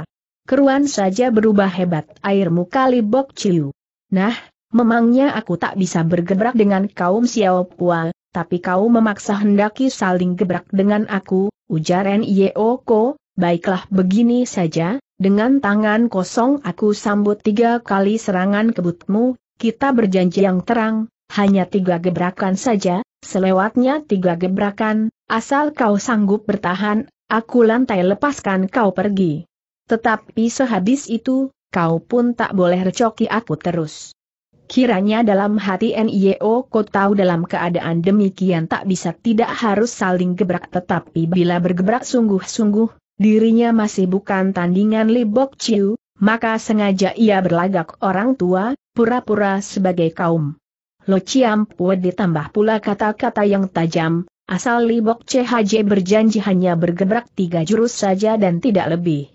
Keruan saja berubah hebat airmu kali Bok Ciu. Nah, memangnya aku tak bisa bergerak dengan kaum Xiao Pua, tapi kau memaksa hendaki saling gebrak dengan aku, ujar Nyeoko, baiklah begini saja, dengan tangan kosong aku sambut tiga kali serangan kebutmu, kita berjanji yang terang, hanya tiga gebrakan saja, selewatnya tiga gebrakan, asal kau sanggup bertahan, aku lantai lepaskan kau pergi. Tetapi sehabis itu, kau pun tak boleh recoki aku terus. Kiranya dalam hati NIO Ko tahu dalam keadaan demikian tak bisa tidak harus saling gebrak tetapi bila bergebrak sungguh-sungguh, dirinya masih bukan tandingan Libok Chiu, maka sengaja ia berlagak orang tua, pura-pura sebagai kaum. Lo Chiam Pue ditambah pula kata-kata yang tajam, asal Libok CHJ berjanji hanya bergebrak tiga jurus saja dan tidak lebih.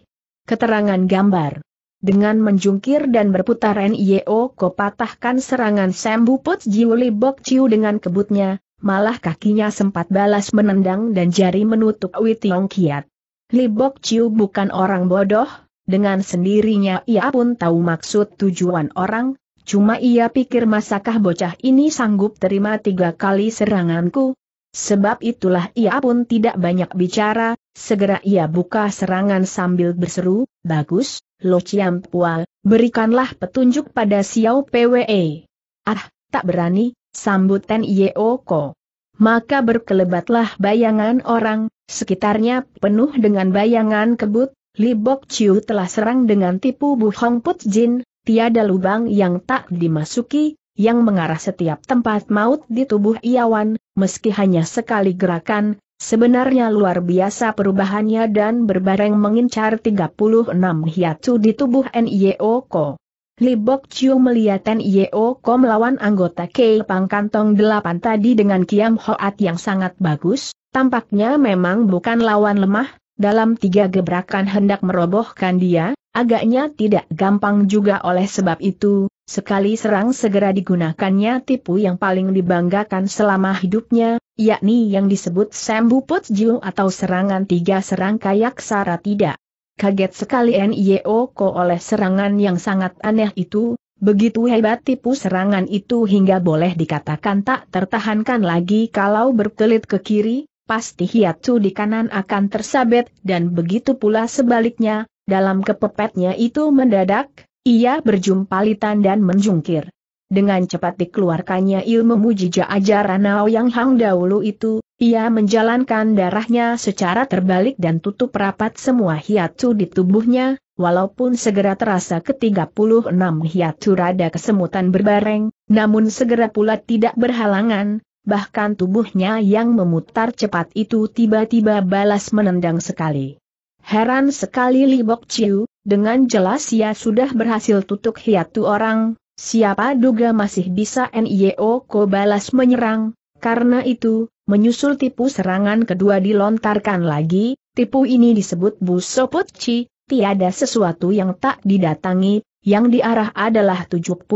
Keterangan gambar dengan menjungkir dan berputar Nio Ko patahkan serangan Sembu Put Jiuli Bok Chiu dengan kebutnya, malah kakinya sempat balas menendang dan jari menutup Wei Tiong Kiat. Li Bok Chiu bukan orang bodoh, dengan sendirinya ia pun tahu maksud tujuan orang, cuma ia pikir masakah bocah ini sanggup terima tiga kali seranganku. Sebab itulah ia pun tidak banyak bicara, segera ia buka serangan sambil berseru, bagus, Lo Chiam Pua, berikanlah petunjuk pada Xiao PWE. Ah, tak berani, sambut Ten Oko. Maka berkelebatlah bayangan orang, sekitarnya penuh dengan bayangan kebut, Li Bok Chiu telah serang dengan tipu Bu Hong Put Jin, tiada lubang yang tak dimasuki, yang mengarah setiap tempat maut di tubuh Iawan, meski hanya sekali gerakan, Sebenarnya luar biasa perubahannya dan berbareng mengincar 36 hiatu di tubuh Nyeoko. Li Bok Chiu melihat Nyeoko melawan anggota Pang Kantong 8 tadi dengan Kiam Hoat yang sangat bagus, tampaknya memang bukan lawan lemah, dalam tiga gebrakan hendak merobohkan dia, agaknya tidak gampang juga oleh sebab itu, Sekali serang segera digunakannya tipu yang paling dibanggakan selama hidupnya, yakni yang disebut Sembu Jiu atau serangan tiga serang kayak sara tidak. Kaget sekali NIO Ko oleh serangan yang sangat aneh itu, begitu hebat tipu serangan itu hingga boleh dikatakan tak tertahankan lagi kalau berkelit ke kiri, pasti hiatu di kanan akan tersabet dan begitu pula sebaliknya, dalam kepepetnya itu mendadak, ia berjumpa litan dan menjungkir. Dengan cepat dikeluarkannya ilmu mujija ajaran Nao Yang Hang dahulu itu, ia menjalankan darahnya secara terbalik dan tutup rapat semua hiatu di tubuhnya, walaupun segera terasa ke-36 hiatu rada kesemutan berbareng, namun segera pula tidak berhalangan, bahkan tubuhnya yang memutar cepat itu tiba-tiba balas menendang sekali. Heran sekali Libok Chiu, dengan jelas ia sudah berhasil tutup hiatu orang, siapa duga masih bisa NIO Ko balas menyerang, karena itu, menyusul tipu serangan kedua dilontarkan lagi, tipu ini disebut Busoputci, tiada sesuatu yang tak didatangi, yang diarah adalah 72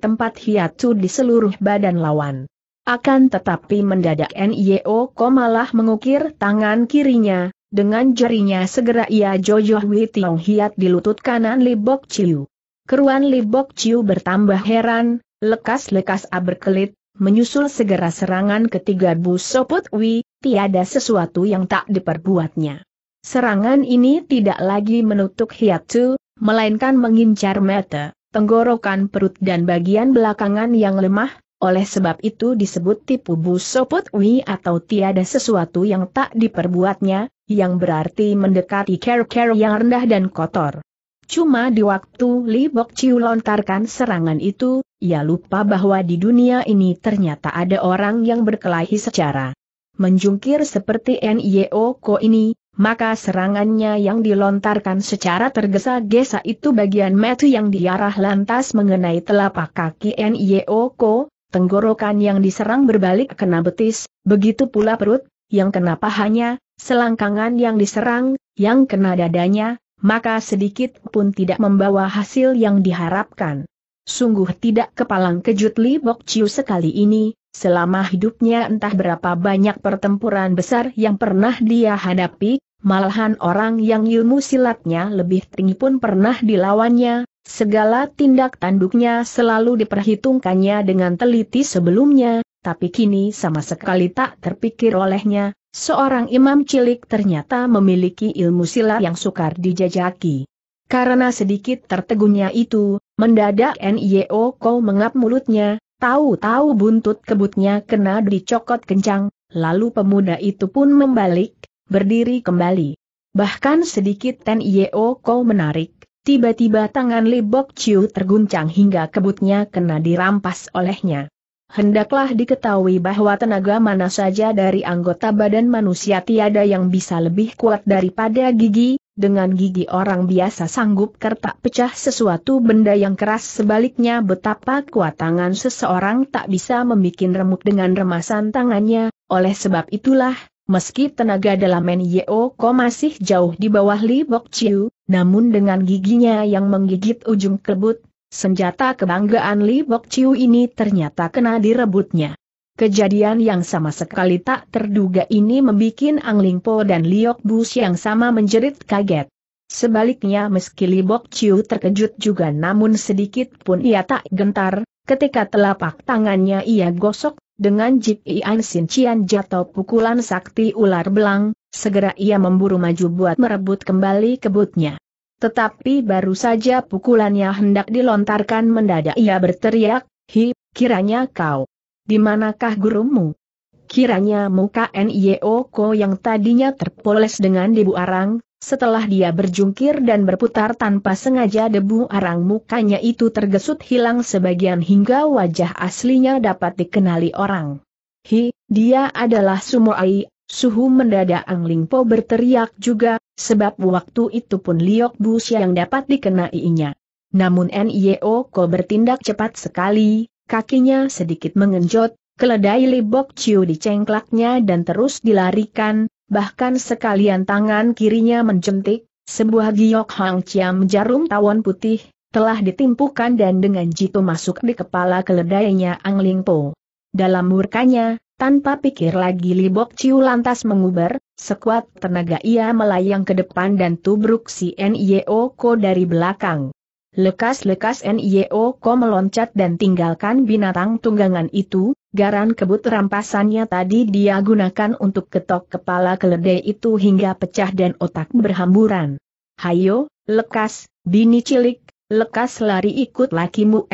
tempat hiatu di seluruh badan lawan. Akan tetapi mendadak NIO Ko malah mengukir tangan kirinya, dengan jarinya segera ia jojoh Wei Tiong Hiat di lutut kanan libok Bok Chiu. Keruan libok Bok Chiu bertambah heran, lekas-lekas aberkelit, menyusul segera serangan ketiga Bu Soput Wi, tiada sesuatu yang tak diperbuatnya. Serangan ini tidak lagi menutup Hiat Chu, melainkan mengincar mata, tenggorokan perut dan bagian belakangan yang lemah, oleh sebab itu disebut tipu busoputwi atau tiada sesuatu yang tak diperbuatnya, yang berarti mendekati care yang rendah dan kotor. Cuma di waktu Li Bok Chiu lontarkan serangan itu, ia lupa bahwa di dunia ini ternyata ada orang yang berkelahi secara menjungkir seperti NIO Ko ini, maka serangannya yang dilontarkan secara tergesa-gesa itu bagian metu yang diarah lantas mengenai telapak kaki NIO Ko, tenggorokan yang diserang berbalik kena betis, begitu pula perut, yang kena pahanya, selangkangan yang diserang, yang kena dadanya, maka sedikit pun tidak membawa hasil yang diharapkan. Sungguh tidak kepalang kejut Li Bok Chiu sekali ini, selama hidupnya entah berapa banyak pertempuran besar yang pernah dia hadapi, malahan orang yang ilmu silatnya lebih tinggi pun pernah dilawannya, Segala tindak tanduknya selalu diperhitungkannya dengan teliti sebelumnya, tapi kini sama sekali tak terpikir olehnya, seorang imam cilik ternyata memiliki ilmu silat yang sukar dijajaki. Karena sedikit tertegunnya itu, mendadak NIO Ko mengap mulutnya, tahu-tahu buntut kebutnya kena dicokot kencang, lalu pemuda itu pun membalik, berdiri kembali. Bahkan sedikit NIO Ko menarik, Tiba-tiba tangan Bok Chiu terguncang hingga kebutnya kena dirampas olehnya. Hendaklah diketahui bahwa tenaga mana saja dari anggota badan manusia tiada yang bisa lebih kuat daripada gigi, dengan gigi orang biasa sanggup kertak pecah sesuatu benda yang keras sebaliknya betapa kuat tangan seseorang tak bisa membuat remuk dengan remasan tangannya, oleh sebab itulah, meski tenaga dalam Nyo masih jauh di bawah Li Bok Chiu, namun dengan giginya yang menggigit ujung kebut, senjata kebanggaan Li Bok Chiu ini ternyata kena direbutnya. Kejadian yang sama sekali tak terduga ini membuat Ang Ling Po dan Liok Bus yang sama menjerit kaget. Sebaliknya meski Li Bok Chiu terkejut juga namun sedikit pun ia tak gentar, ketika telapak tangannya ia gosok dengan Jip Ian Sin Cian jatuh pukulan sakti ular belang, segera ia memburu maju buat merebut kembali kebutnya. Tetapi baru saja pukulannya hendak dilontarkan mendadak ia berteriak, Hi, kiranya kau. Di manakah gurumu? Kiranya muka Nio Ko yang tadinya terpoles dengan dibu arang, setelah dia berjungkir dan berputar tanpa sengaja debu arang mukanya itu tergesut hilang sebagian hingga wajah aslinya dapat dikenali orang. Hi, dia adalah Sumoai, suhu mendadak Ang Po berteriak juga, sebab waktu itu pun Liok Bus yang dapat dikenainya. Namun Nio Ko bertindak cepat sekali, kakinya sedikit mengenjot, keledai Libok Ciu di dan terus dilarikan, bahkan sekalian tangan kirinya menjentik, sebuah giok hang ciam jarum tawon putih, telah ditimpukan dan dengan jitu masuk di kepala keledainya Ang Ling Po. Dalam murkanya, tanpa pikir lagi Libok Ciu lantas menguber, sekuat tenaga ia melayang ke depan dan tubruk si N.I.O. Ko dari belakang. Lekas-lekas N.I.O. Ko meloncat dan tinggalkan binatang tunggangan itu, Garan kebut rampasannya tadi dia gunakan untuk ketok kepala keledai itu hingga pecah dan otak berhamburan. Hayo, lekas, bini cilik, lekas lari ikut lakimu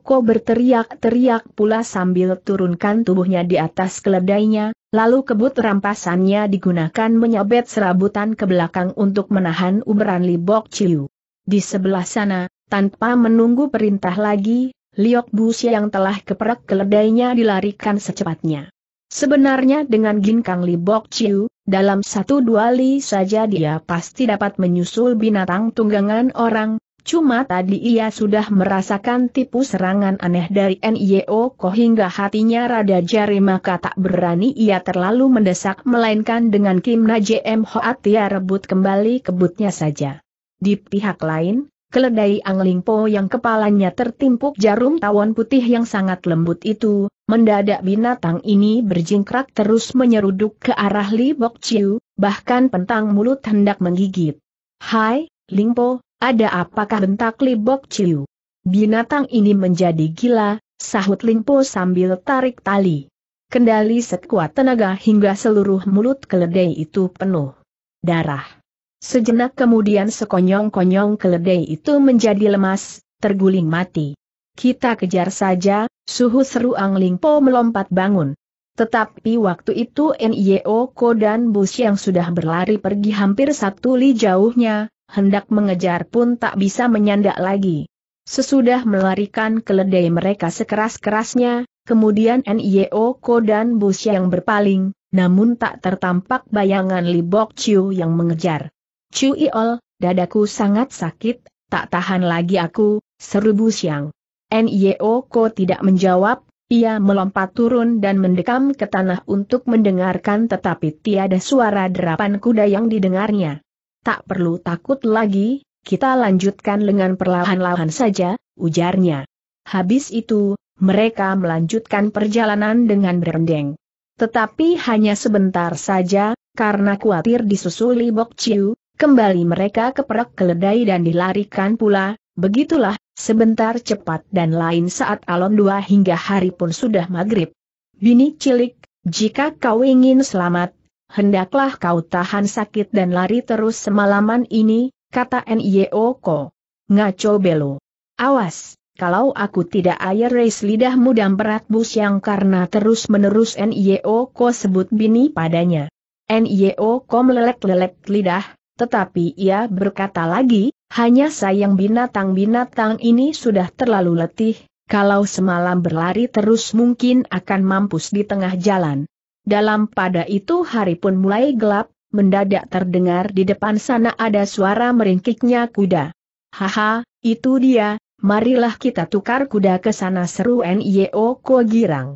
Ko berteriak-teriak pula sambil turunkan tubuhnya di atas keledainya, lalu kebut rampasannya digunakan menyabet serabutan ke belakang untuk menahan uberan Libok Ciu. Di sebelah sana, tanpa menunggu perintah lagi, Liok Busia yang telah keperak keledainya dilarikan secepatnya. Sebenarnya dengan Ginkang Li Bok Chiu, dalam satu dua li saja dia pasti dapat menyusul binatang tunggangan orang, cuma tadi ia sudah merasakan tipu serangan aneh dari NIO Ko hingga hatinya rada jari maka tak berani ia terlalu mendesak melainkan dengan Kim Na JM Hoat ia rebut kembali kebutnya saja. Di pihak lain, keledai Po yang kepalanya tertimpuk jarum tawon putih yang sangat lembut itu, mendadak binatang ini berjingkrak terus menyeruduk ke arah Li Bok Chiu, bahkan pentang mulut hendak menggigit. Hai, Lingpo, ada apakah bentak Li Bok Chiu? Binatang ini menjadi gila, sahut Lingpo sambil tarik tali. Kendali sekuat tenaga hingga seluruh mulut keledai itu penuh darah. Sejenak kemudian sekonyong-konyong keledai itu menjadi lemas, terguling mati. Kita kejar saja, suhu seru Ang Lingpo melompat bangun. Tetapi waktu itu Nio Ko dan Bus yang sudah berlari pergi hampir satu li jauhnya, hendak mengejar pun tak bisa menyandak lagi. Sesudah melarikan keledai mereka sekeras-kerasnya, kemudian Nio Ko dan Bus yang berpaling, namun tak tertampak bayangan Li Bok Chiu yang mengejar. Iol, dadaku sangat sakit, tak tahan lagi aku, seru Siang. Nyo Ko tidak menjawab, ia melompat turun dan mendekam ke tanah untuk mendengarkan tetapi tiada suara derapan kuda yang didengarnya. Tak perlu takut lagi, kita lanjutkan dengan perlahan-lahan saja, ujarnya. Habis itu, mereka melanjutkan perjalanan dengan berendeng. Tetapi hanya sebentar saja, karena khawatir disusuli Bok Chiu, Kembali mereka ke keperak keledai dan dilarikan pula, begitulah, sebentar cepat dan lain saat alon dua hingga hari pun sudah maghrib. Bini cilik, jika kau ingin selamat, hendaklah kau tahan sakit dan lari terus semalaman ini, kata N.I.O.Ko. Ngaco belo. Awas, kalau aku tidak air reis lidahmu dan berat bus yang karena terus-menerus N.I.O.Ko sebut bini padanya. N.I.O.Ko melelek-lelek lidah, tetapi ia berkata lagi, hanya sayang binatang-binatang ini sudah terlalu letih, kalau semalam berlari terus mungkin akan mampus di tengah jalan. Dalam pada itu hari pun mulai gelap, mendadak terdengar di depan sana ada suara meringkiknya kuda. Haha, itu dia, marilah kita tukar kuda ke sana seru N.I.O. Kogirang. Girang.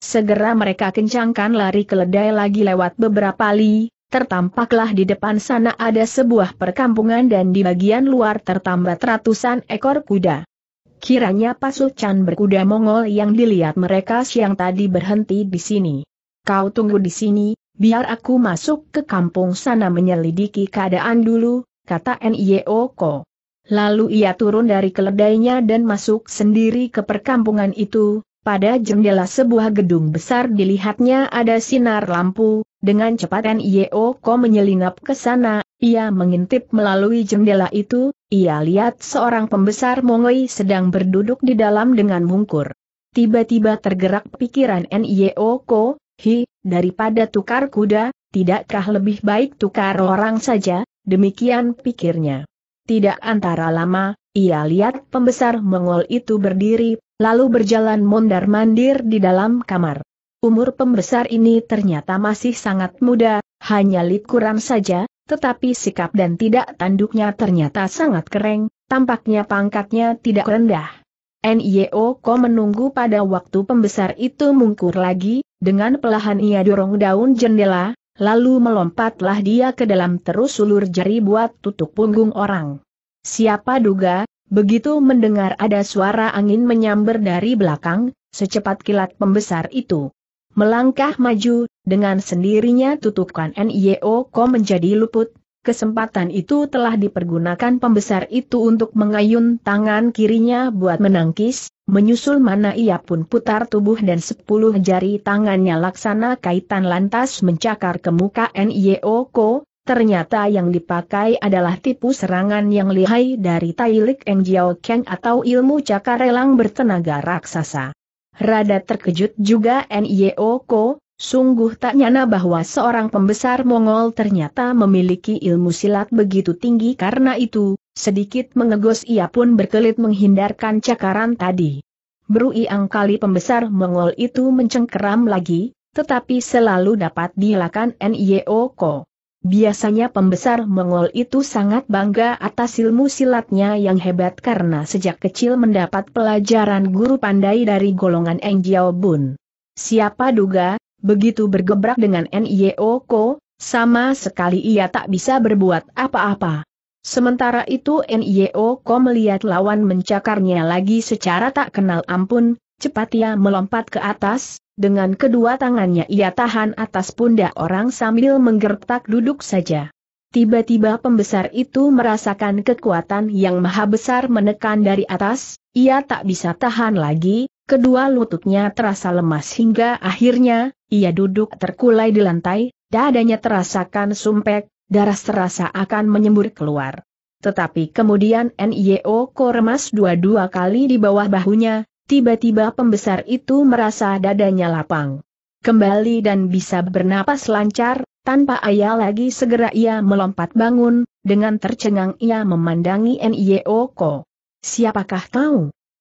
Segera mereka kencangkan lari keledai lagi lewat beberapa li, tertampaklah di depan sana ada sebuah perkampungan dan di bagian luar tertambat ratusan ekor kuda. Kiranya pasukan berkuda Mongol yang dilihat mereka siang tadi berhenti di sini. Kau tunggu di sini, biar aku masuk ke kampung sana menyelidiki keadaan dulu, kata Ko. Lalu ia turun dari keledainya dan masuk sendiri ke perkampungan itu, pada jendela sebuah gedung besar dilihatnya ada sinar lampu, dengan cepat Ko menyelinap ke sana, ia mengintip melalui jendela itu, ia lihat seorang pembesar Mongoi sedang berduduk di dalam dengan mungkur. Tiba-tiba tergerak pikiran Ko, hi, daripada tukar kuda, tidakkah lebih baik tukar orang saja, demikian pikirnya. Tidak antara lama, ia lihat pembesar Mongol itu berdiri lalu berjalan mondar-mandir di dalam kamar. Umur pembesar ini ternyata masih sangat muda, hanya likuran saja, tetapi sikap dan tidak tanduknya ternyata sangat kering, tampaknya pangkatnya tidak rendah. NIO Ko menunggu pada waktu pembesar itu mungkur lagi, dengan pelahan ia dorong daun jendela, lalu melompatlah dia ke dalam terus ulur jari buat tutup punggung orang. Siapa duga, Begitu mendengar ada suara angin menyambar dari belakang, secepat kilat pembesar itu. Melangkah maju, dengan sendirinya tutupkan NIO Ko menjadi luput, kesempatan itu telah dipergunakan pembesar itu untuk mengayun tangan kirinya buat menangkis, menyusul mana ia pun putar tubuh dan sepuluh jari tangannya laksana kaitan lantas mencakar ke muka NIO Ko, Ternyata yang dipakai adalah tipu serangan yang lihai dari Lik Eng Jiao Keng atau ilmu cakar elang bertenaga raksasa. Rada terkejut juga Nio Ko, sungguh tak nyana bahwa seorang pembesar Mongol ternyata memiliki ilmu silat begitu tinggi karena itu, sedikit mengegos ia pun berkelit menghindarkan cakaran tadi. Berui kali pembesar Mongol itu mencengkeram lagi, tetapi selalu dapat dilakukan Nio Ko. Biasanya pembesar Mongol itu sangat bangga atas ilmu silatnya yang hebat karena sejak kecil mendapat pelajaran guru pandai dari golongan Eng Bun. Siapa duga, begitu bergebrak dengan N.I.O. Ko, sama sekali ia tak bisa berbuat apa-apa. Sementara itu N.I.O. Ko melihat lawan mencakarnya lagi secara tak kenal ampun, cepat ia melompat ke atas, dengan kedua tangannya ia tahan atas pundak orang sambil menggertak duduk saja. Tiba-tiba pembesar itu merasakan kekuatan yang maha besar menekan dari atas, ia tak bisa tahan lagi, kedua lututnya terasa lemas hingga akhirnya, ia duduk terkulai di lantai, dadanya terasakan sumpek, darah terasa akan menyembur keluar. Tetapi kemudian NIO Koremas dua-dua kali di bawah bahunya, tiba-tiba pembesar itu merasa dadanya lapang. Kembali dan bisa bernapas lancar, tanpa ayah lagi segera ia melompat bangun, dengan tercengang ia memandangi Nioko. Siapakah kau?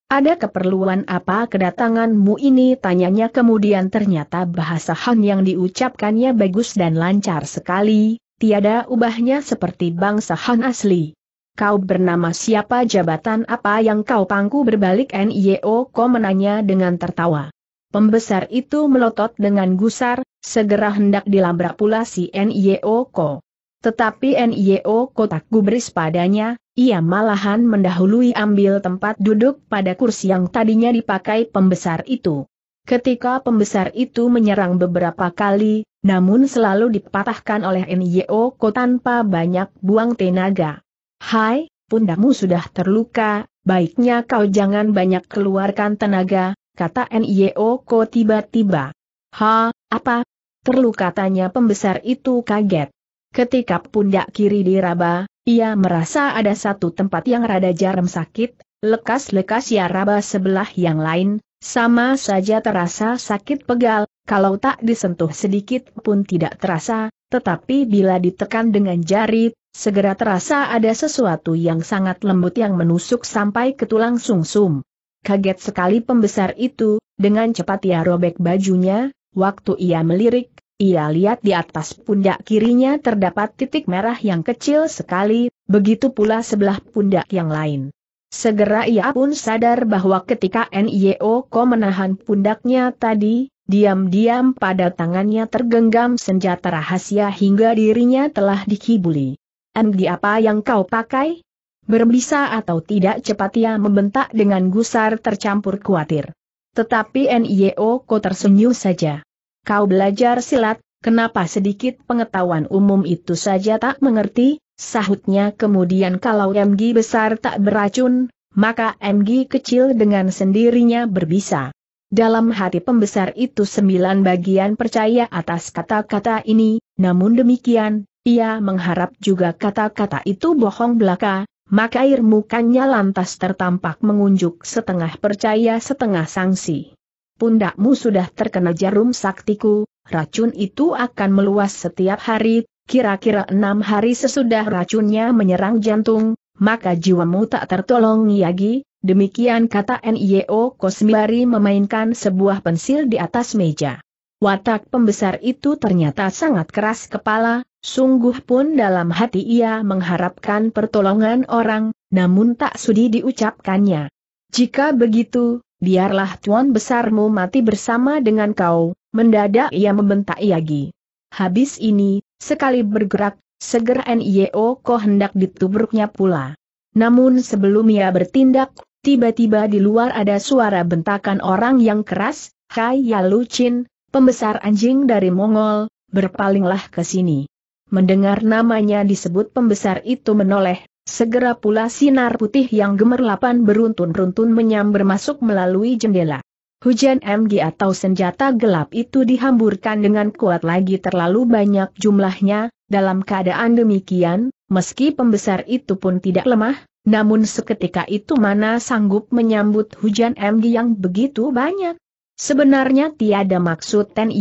Ada keperluan apa kedatanganmu ini? Tanyanya kemudian ternyata bahasa Han yang diucapkannya bagus dan lancar sekali, tiada ubahnya seperti bangsa Han asli. Kau bernama siapa jabatan apa yang kau pangku berbalik NIO e Ko menanya dengan tertawa. Pembesar itu melotot dengan gusar, segera hendak dilabrak pula si NIO e Ko. Tetapi NIO e Ko tak gubris padanya, ia malahan mendahului ambil tempat duduk pada kursi yang tadinya dipakai pembesar itu. Ketika pembesar itu menyerang beberapa kali, namun selalu dipatahkan oleh NIO Ko tanpa banyak buang tenaga. Hai, pundakmu sudah terluka, baiknya kau jangan banyak keluarkan tenaga, kata Nio Ko tiba-tiba. Ha, apa? Terluka tanya pembesar itu kaget. Ketika pundak kiri diraba, ia merasa ada satu tempat yang rada jarum sakit, lekas-lekas ia raba sebelah yang lain, sama saja terasa sakit pegal, kalau tak disentuh sedikit pun tidak terasa, tetapi bila ditekan dengan jari, segera terasa ada sesuatu yang sangat lembut yang menusuk sampai ke tulang sungsum. Kaget sekali pembesar itu, dengan cepat ia robek bajunya, waktu ia melirik, ia lihat di atas pundak kirinya terdapat titik merah yang kecil sekali, begitu pula sebelah pundak yang lain. Segera ia pun sadar bahwa ketika NIO Ko menahan pundaknya tadi, diam-diam pada tangannya tergenggam senjata rahasia hingga dirinya telah dikibuli. Anggi apa yang kau pakai? Berbisa atau tidak cepat ia membentak dengan gusar tercampur khawatir. Tetapi NIO ko tersenyum saja. Kau belajar silat, kenapa sedikit pengetahuan umum itu saja tak mengerti, sahutnya kemudian kalau MG besar tak beracun, maka MG kecil dengan sendirinya berbisa. Dalam hati pembesar itu sembilan bagian percaya atas kata-kata ini, namun demikian, ia mengharap juga kata-kata itu bohong belaka, maka air mukanya lantas tertampak mengunjuk setengah percaya setengah sanksi. Pundakmu sudah terkena jarum saktiku, racun itu akan meluas setiap hari, kira-kira enam hari sesudah racunnya menyerang jantung, maka jiwamu tak tertolong Yagi, demikian kata NIO Kosmibari memainkan sebuah pensil di atas meja. Watak pembesar itu ternyata sangat keras kepala, sungguh pun dalam hati ia mengharapkan pertolongan orang, namun tak sudi diucapkannya. Jika begitu, biarlah tuan besarmu mati bersama dengan kau, mendadak ia membentak Yagi. Habis ini, sekali bergerak, segera NIO Ko hendak ditubruknya pula. Namun sebelum ia bertindak, tiba-tiba di luar ada suara bentakan orang yang keras, Hai Yalu Chin, Pembesar anjing dari Mongol, berpalinglah ke sini. Mendengar namanya disebut pembesar itu menoleh, segera pula sinar putih yang gemerlapan beruntun beruntun menyambar masuk melalui jendela. Hujan MG atau senjata gelap itu dihamburkan dengan kuat lagi terlalu banyak jumlahnya, dalam keadaan demikian, meski pembesar itu pun tidak lemah, namun seketika itu mana sanggup menyambut hujan MG yang begitu banyak. Sebenarnya tiada maksud Ten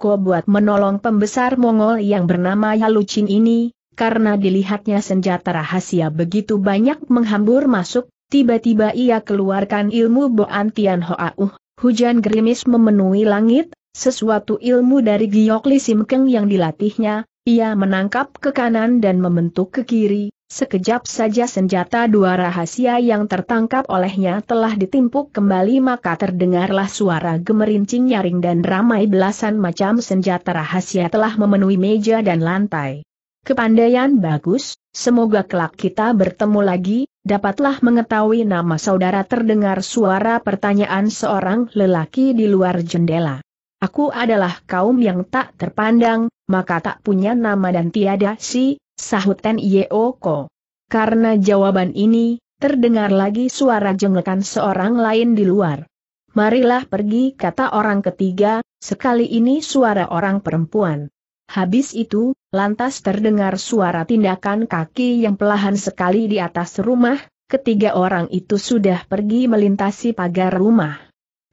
Ko buat menolong pembesar Mongol yang bernama Yalucin ini, karena dilihatnya senjata rahasia begitu banyak menghambur masuk, tiba-tiba ia keluarkan ilmu Boan Tian Hoauh, hujan gerimis memenuhi langit, sesuatu ilmu dari Giyok Li Simkeng yang dilatihnya, ia menangkap ke kanan dan membentuk ke kiri, Sekejap saja senjata dua rahasia yang tertangkap olehnya telah ditimpuk kembali maka terdengarlah suara gemerincing nyaring dan ramai belasan macam senjata rahasia telah memenuhi meja dan lantai. Kepandaian bagus, semoga kelak kita bertemu lagi, dapatlah mengetahui nama saudara terdengar suara pertanyaan seorang lelaki di luar jendela. Aku adalah kaum yang tak terpandang, maka tak punya nama dan tiada si, Sahut Ten Yeoko. Karena jawaban ini, terdengar lagi suara jengekan seorang lain di luar. Marilah pergi kata orang ketiga, sekali ini suara orang perempuan. Habis itu, lantas terdengar suara tindakan kaki yang pelahan sekali di atas rumah, ketiga orang itu sudah pergi melintasi pagar rumah.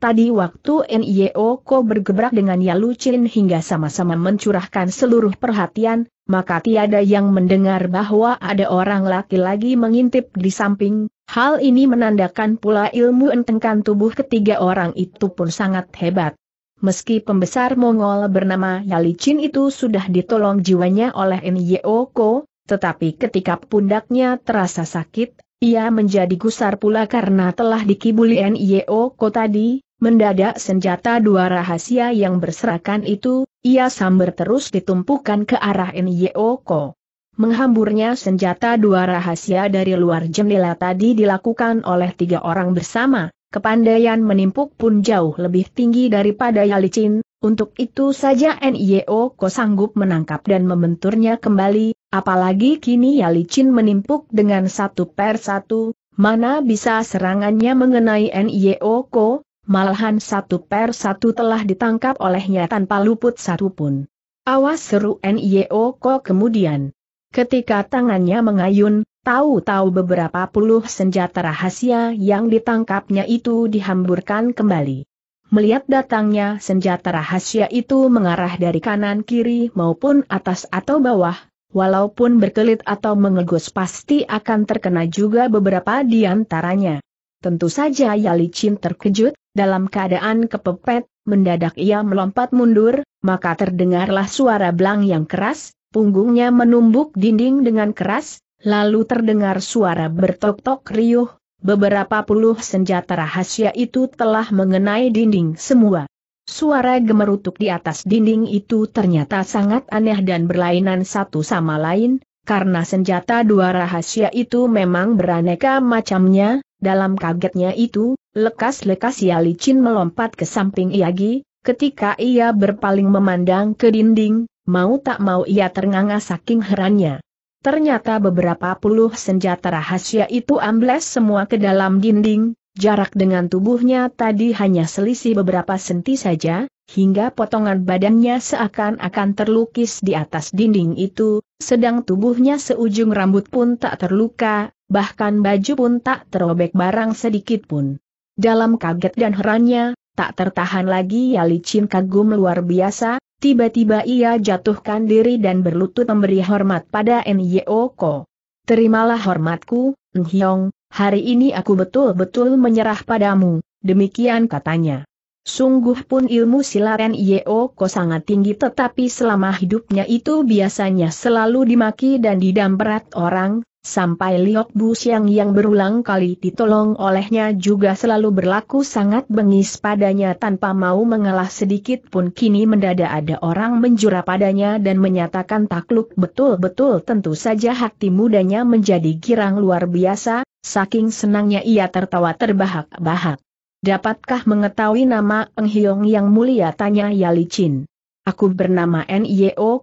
Tadi waktu N.I.O. Ko bergebrak dengan Yalucin hingga sama-sama mencurahkan seluruh perhatian, maka tiada yang mendengar bahwa ada orang laki-laki mengintip di samping, hal ini menandakan pula ilmu entengkan tubuh ketiga orang itu pun sangat hebat. Meski pembesar Mongol bernama Yalichin itu sudah ditolong jiwanya oleh Nyeoko, tetapi ketika pundaknya terasa sakit, ia menjadi gusar pula karena telah dikibuli Nyeoko tadi, Mendadak senjata dua rahasia yang berserakan itu, ia sambar terus ditumpukan ke arah Nyeoko. Menghamburnya senjata dua rahasia dari luar jendela tadi dilakukan oleh tiga orang bersama, kepandaian menimpuk pun jauh lebih tinggi daripada Yalicin, untuk itu saja Nyeoko sanggup menangkap dan membenturnya kembali, apalagi kini Yalicin menimpuk dengan satu per satu, mana bisa serangannya mengenai Nyeoko, malahan satu per satu telah ditangkap olehnya tanpa luput satu pun. Awas seru NIO Ko kemudian. Ketika tangannya mengayun, tahu-tahu beberapa puluh senjata rahasia yang ditangkapnya itu dihamburkan kembali. Melihat datangnya senjata rahasia itu mengarah dari kanan kiri maupun atas atau bawah, walaupun berkelit atau mengegus pasti akan terkena juga beberapa di antaranya. Tentu saja Yalichin terkejut, dalam keadaan kepepet, mendadak ia melompat mundur, maka terdengarlah suara belang yang keras, punggungnya menumbuk dinding dengan keras, lalu terdengar suara bertok-tok riuh, beberapa puluh senjata rahasia itu telah mengenai dinding semua. Suara gemerutuk di atas dinding itu ternyata sangat aneh dan berlainan satu sama lain, karena senjata dua rahasia itu memang beraneka macamnya, dalam kagetnya itu, lekas-lekas licin melompat ke samping Iagi, ketika ia berpaling memandang ke dinding, mau tak mau ia ternganga saking herannya. Ternyata beberapa puluh senjata rahasia itu ambles semua ke dalam dinding, jarak dengan tubuhnya tadi hanya selisih beberapa senti saja, hingga potongan badannya seakan-akan terlukis di atas dinding itu, sedang tubuhnya seujung rambut pun tak terluka, bahkan baju pun tak terobek barang sedikit pun. Dalam kaget dan herannya, tak tertahan lagi ya Licin kagum luar biasa, tiba-tiba ia jatuhkan diri dan berlutut memberi hormat pada Nyo Ko. Terimalah hormatku, Nhyong, hari ini aku betul-betul menyerah padamu, demikian katanya. Sungguh pun ilmu silaren Yeo Ko sangat tinggi tetapi selama hidupnya itu biasanya selalu dimaki dan didamperat orang, Sampai Liok Bu Siang yang berulang kali ditolong olehnya juga selalu berlaku sangat bengis padanya tanpa mau mengalah sedikit pun kini mendadak ada orang menjura padanya dan menyatakan takluk betul-betul tentu saja hati mudanya menjadi girang luar biasa, saking senangnya ia tertawa terbahak-bahak. Dapatkah mengetahui nama Eng Hiong yang mulia tanya Yali Chin. Aku bernama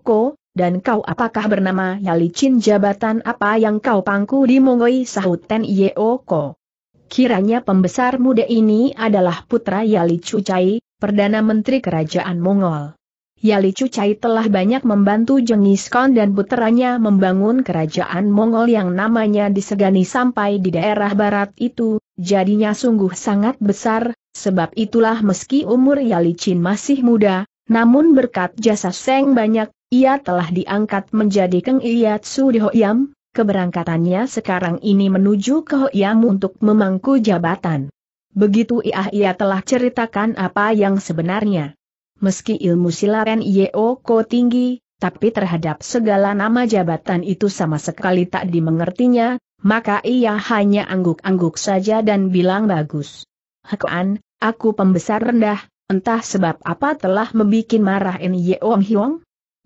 Ko dan kau apakah bernama Yalicin jabatan apa yang kau pangku di Mongoi sahut Ten Yeoko. Kiranya pembesar muda ini adalah putra Yali Cucai, Perdana Menteri Kerajaan Mongol. Yali Cucai telah banyak membantu Jengis Khan dan puteranya membangun kerajaan Mongol yang namanya disegani sampai di daerah barat itu, jadinya sungguh sangat besar, sebab itulah meski umur Yalicin masih muda, namun berkat jasa Seng banyak, ia telah diangkat menjadi Keng Iyatsu di Hoyam, keberangkatannya sekarang ini menuju ke Hoyam untuk memangku jabatan. Begitu ia, ia telah ceritakan apa yang sebenarnya. Meski ilmu silaren Yeoko tinggi, tapi terhadap segala nama jabatan itu sama sekali tak dimengertinya, maka ia hanya angguk-angguk saja dan bilang bagus. Hekuan, aku pembesar rendah, entah sebab apa telah membuat marah Nye Ong Hiong?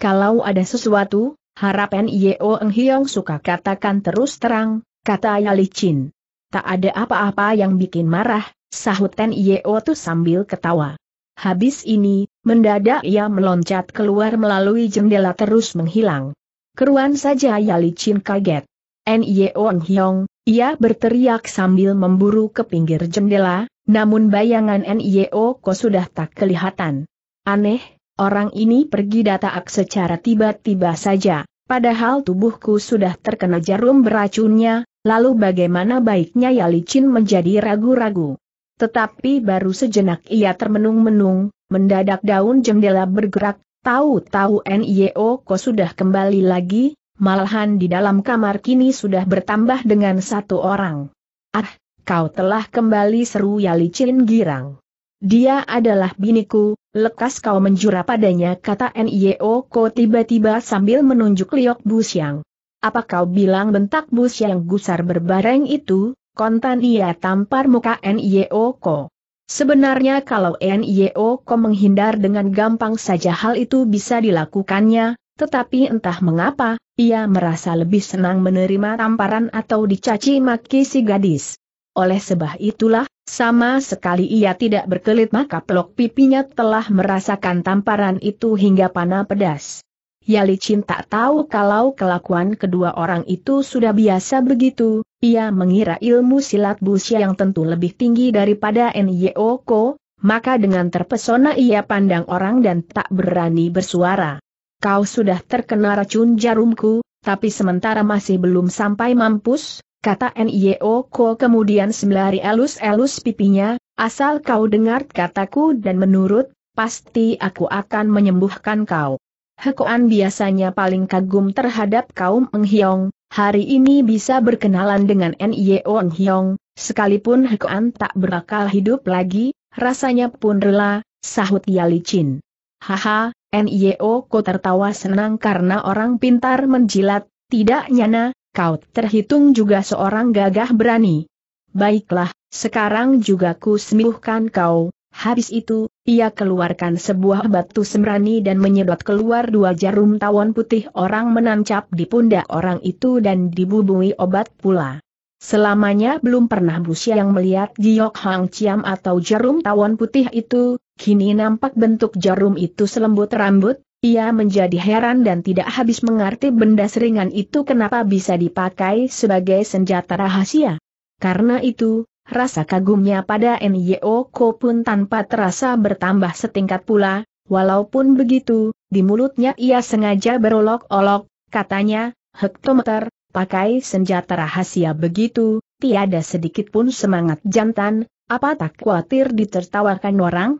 Kalau ada sesuatu, harap Nio Eng Hiong suka katakan terus terang, kata Yali Chin. Tak ada apa-apa yang bikin marah, sahut Nio tuh sambil ketawa. Habis ini, mendadak ia meloncat keluar melalui jendela terus menghilang. Keruan saja Yali Chin kaget. Nio Eng Hiong, ia berteriak sambil memburu ke pinggir jendela, namun bayangan N.I.O. kok sudah tak kelihatan. Aneh, Orang ini pergi dataak secara tiba-tiba saja, padahal tubuhku sudah terkena jarum beracunnya, lalu bagaimana baiknya Yalicin menjadi ragu-ragu. Tetapi baru sejenak ia termenung-menung, mendadak daun jendela bergerak, tahu-tahu NIO e kok sudah kembali lagi, malahan di dalam kamar kini sudah bertambah dengan satu orang. Ah, kau telah kembali seru Yalicin girang. Dia adalah biniku, lekas kau menjura padanya kata Nio Ko tiba-tiba sambil menunjuk Liok Busyang. Apa kau bilang bentak Busyang gusar berbareng itu, kontan ia tampar muka Nio Ko. Sebenarnya kalau Nio Ko menghindar dengan gampang saja hal itu bisa dilakukannya, tetapi entah mengapa, ia merasa lebih senang menerima tamparan atau dicaci maki si gadis. Oleh sebab itulah, sama sekali ia tidak berkelit maka pelok pipinya telah merasakan tamparan itu hingga panah pedas. Yali Chin tak tahu kalau kelakuan kedua orang itu sudah biasa begitu, ia mengira ilmu silat busya yang tentu lebih tinggi daripada Nyeoko, maka dengan terpesona ia pandang orang dan tak berani bersuara. Kau sudah terkena racun jarumku, tapi sementara masih belum sampai mampus, kata N.I.O. Ko kemudian sembari elus-elus pipinya, asal kau dengar kataku dan menurut, pasti aku akan menyembuhkan kau. Hekoan biasanya paling kagum terhadap kaum Enghyong, hari ini bisa berkenalan dengan N.I.O. Enghyong, sekalipun Hekoan tak berakal hidup lagi, rasanya pun rela, sahut Yali Chin. Haha, N.I.O. Ko tertawa senang karena orang pintar menjilat, tidak nyana, kau terhitung juga seorang gagah berani. Baiklah, sekarang juga ku sembuhkan kau. Habis itu, ia keluarkan sebuah batu sembrani dan menyedot keluar dua jarum tawon putih orang menancap di pundak orang itu dan dibubui obat pula. Selamanya belum pernah Busia yang melihat giok hang ciam atau jarum tawon putih itu, kini nampak bentuk jarum itu selembut rambut, ia menjadi heran dan tidak habis mengerti benda seringan itu kenapa bisa dipakai sebagai senjata rahasia. Karena itu, rasa kagumnya pada NYO Ko pun tanpa terasa bertambah setingkat pula, walaupun begitu, di mulutnya ia sengaja berolok-olok, katanya, hektometer, pakai senjata rahasia begitu, tiada sedikit pun semangat jantan, apa tak khawatir ditertawakan orang?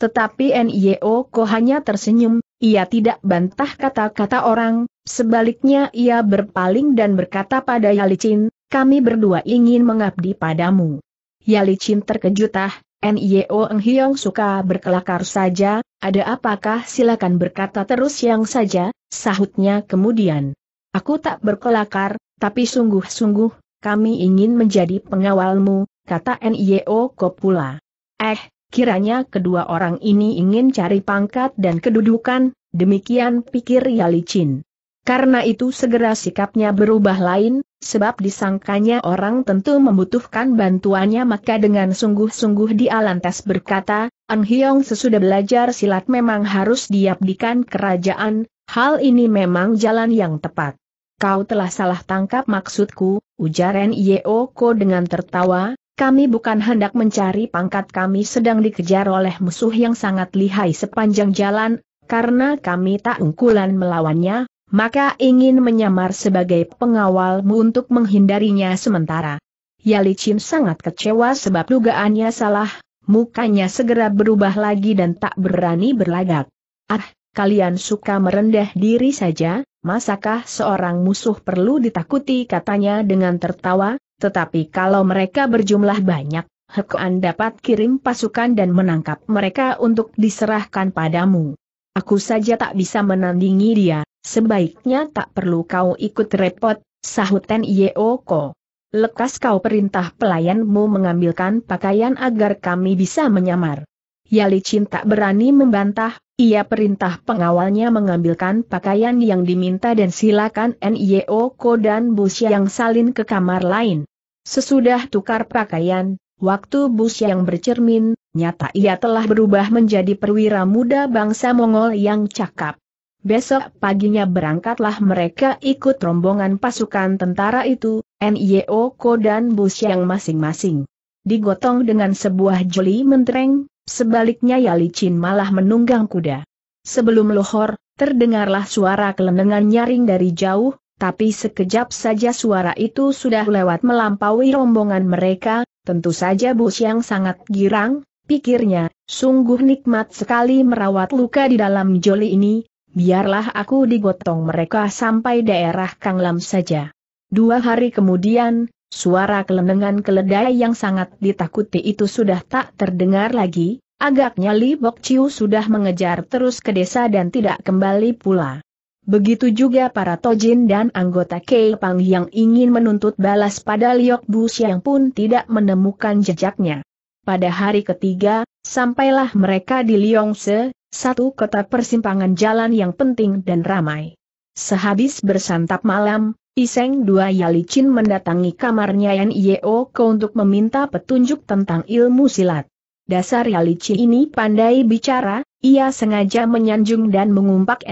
Tetapi NYO Ko hanya tersenyum, ia tidak bantah kata-kata orang, sebaliknya ia berpaling dan berkata pada Yalicin, kami berdua ingin mengabdi padamu. Yalicin terkejutah, NIO Eng suka berkelakar saja, ada apakah silakan berkata terus yang saja, sahutnya kemudian. Aku tak berkelakar, tapi sungguh-sungguh, kami ingin menjadi pengawalmu, kata NIO Kopula. Eh, Kiranya kedua orang ini ingin cari pangkat dan kedudukan, demikian pikir Yali Chin. Karena itu segera sikapnya berubah lain, sebab disangkanya orang tentu membutuhkan bantuannya maka dengan sungguh-sungguh dia lantas berkata, Ang Hiong sesudah belajar silat memang harus diabdikan kerajaan, hal ini memang jalan yang tepat. Kau telah salah tangkap maksudku, ujaran Yeoko dengan tertawa, kami bukan hendak mencari pangkat kami sedang dikejar oleh musuh yang sangat lihai sepanjang jalan, karena kami tak ungkulan melawannya, maka ingin menyamar sebagai pengawalmu untuk menghindarinya sementara. Yalichin sangat kecewa sebab dugaannya salah, mukanya segera berubah lagi dan tak berani berlagak. Ah, kalian suka merendah diri saja, masakah seorang musuh perlu ditakuti katanya dengan tertawa, tetapi kalau mereka berjumlah banyak, Hekuan dapat kirim pasukan dan menangkap mereka untuk diserahkan padamu. Aku saja tak bisa menandingi dia, sebaiknya tak perlu kau ikut repot, sahut Ten Yeoko. Lekas kau perintah pelayanmu mengambilkan pakaian agar kami bisa menyamar. Yali Chin tak berani membantah, ia perintah pengawalnya mengambilkan pakaian yang diminta dan silakan NIO Ko dan Bu yang salin ke kamar lain. Sesudah tukar pakaian, waktu Bu yang bercermin, nyata ia telah berubah menjadi perwira muda bangsa Mongol yang cakap. Besok paginya berangkatlah mereka ikut rombongan pasukan tentara itu, NIO Ko dan Bu yang masing-masing digotong dengan sebuah joli mentereng, Sebaliknya Yali Chin malah menunggang kuda. Sebelum lohor, terdengarlah suara kelenengan nyaring dari jauh, tapi sekejap saja suara itu sudah lewat melampaui rombongan mereka, tentu saja Bus yang sangat girang, pikirnya, sungguh nikmat sekali merawat luka di dalam joli ini, biarlah aku digotong mereka sampai daerah Kanglam saja. Dua hari kemudian, Suara kelenengan keledai yang sangat ditakuti itu sudah tak terdengar lagi, agaknya Li Bok Chiu sudah mengejar terus ke desa dan tidak kembali pula. Begitu juga para Tojin dan anggota Kei Pang yang ingin menuntut balas pada Liok Bu Siang pun tidak menemukan jejaknya. Pada hari ketiga, sampailah mereka di Liongse, satu kota persimpangan jalan yang penting dan ramai. Sehabis bersantap malam, Iseng dua yali Yalicin mendatangi kamarnya ko untuk meminta petunjuk tentang ilmu silat. Dasar yali chin ini pandai bicara, ia sengaja menyanjung dan mengumpak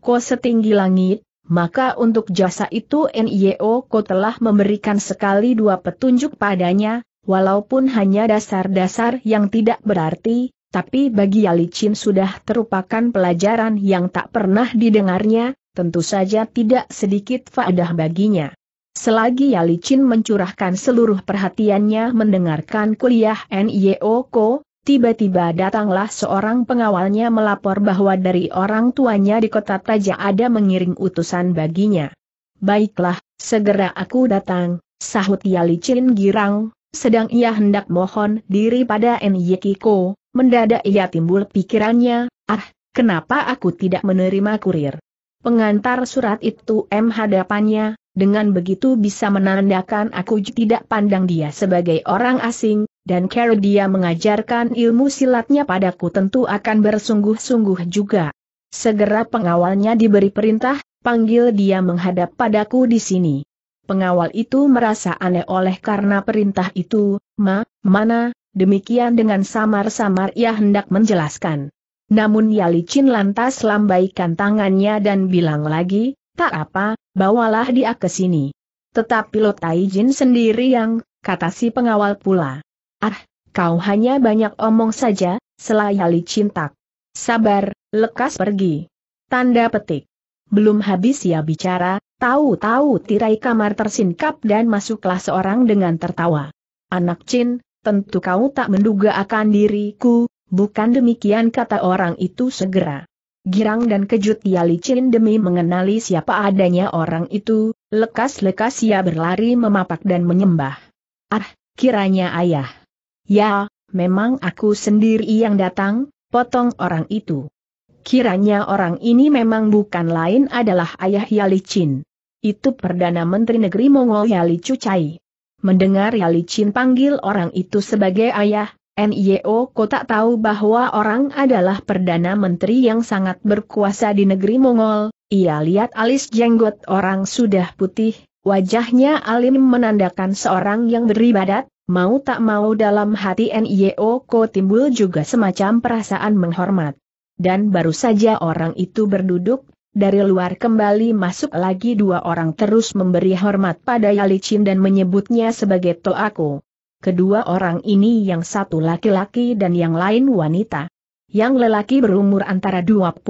ko setinggi langit, maka untuk jasa itu ko telah memberikan sekali dua petunjuk padanya, walaupun hanya dasar-dasar yang tidak berarti, tapi bagi yali Yalicin sudah terupakan pelajaran yang tak pernah didengarnya, tentu saja tidak sedikit faedah baginya. Selagi Yalicin mencurahkan seluruh perhatiannya mendengarkan kuliah NIOKO, tiba-tiba datanglah seorang pengawalnya melapor bahwa dari orang tuanya di kota Taja ada mengiring utusan baginya. Baiklah, segera aku datang, sahut Yalicin girang, sedang ia hendak mohon diri pada Nyekiko, mendadak ia timbul pikirannya, ah, kenapa aku tidak menerima kurir? Pengantar surat itu M hadapannya, dengan begitu bisa menandakan aku tidak pandang dia sebagai orang asing, dan kalau dia mengajarkan ilmu silatnya padaku tentu akan bersungguh-sungguh juga. Segera pengawalnya diberi perintah, panggil dia menghadap padaku di sini. Pengawal itu merasa aneh oleh karena perintah itu, ma, mana, demikian dengan samar-samar ia hendak menjelaskan. Namun Yali Yalicin lantas lambaikan tangannya dan bilang lagi, tak apa, bawalah dia ke sini. Tetapi Lo Taijin sendiri yang, kata si pengawal pula. Ah, kau hanya banyak omong saja, Chin tak. Sabar, lekas pergi. Tanda petik. Belum habis ia bicara, tahu-tahu tirai kamar tersingkap dan masuklah seorang dengan tertawa. Anak Chin, tentu kau tak menduga akan diriku, Bukan demikian kata orang itu segera. Girang dan kejut ia licin demi mengenali siapa adanya orang itu, lekas-lekas ia berlari memapak dan menyembah. Ah, kiranya ayah. Ya, memang aku sendiri yang datang, potong orang itu. Kiranya orang ini memang bukan lain adalah ayah Yali Chin. Itu Perdana Menteri Negeri Mongol Yali Cucai. Mendengar Yali Chin panggil orang itu sebagai ayah, NIO e Ko tak tahu bahwa orang adalah Perdana Menteri yang sangat berkuasa di negeri Mongol, ia lihat alis jenggot orang sudah putih, wajahnya alim menandakan seorang yang beribadat, mau tak mau dalam hati NIO e Ko timbul juga semacam perasaan menghormat. Dan baru saja orang itu berduduk, dari luar kembali masuk lagi dua orang terus memberi hormat pada Yalicin dan menyebutnya sebagai Toako. Kedua orang ini yang satu laki-laki dan yang lain wanita. Yang lelaki berumur antara 25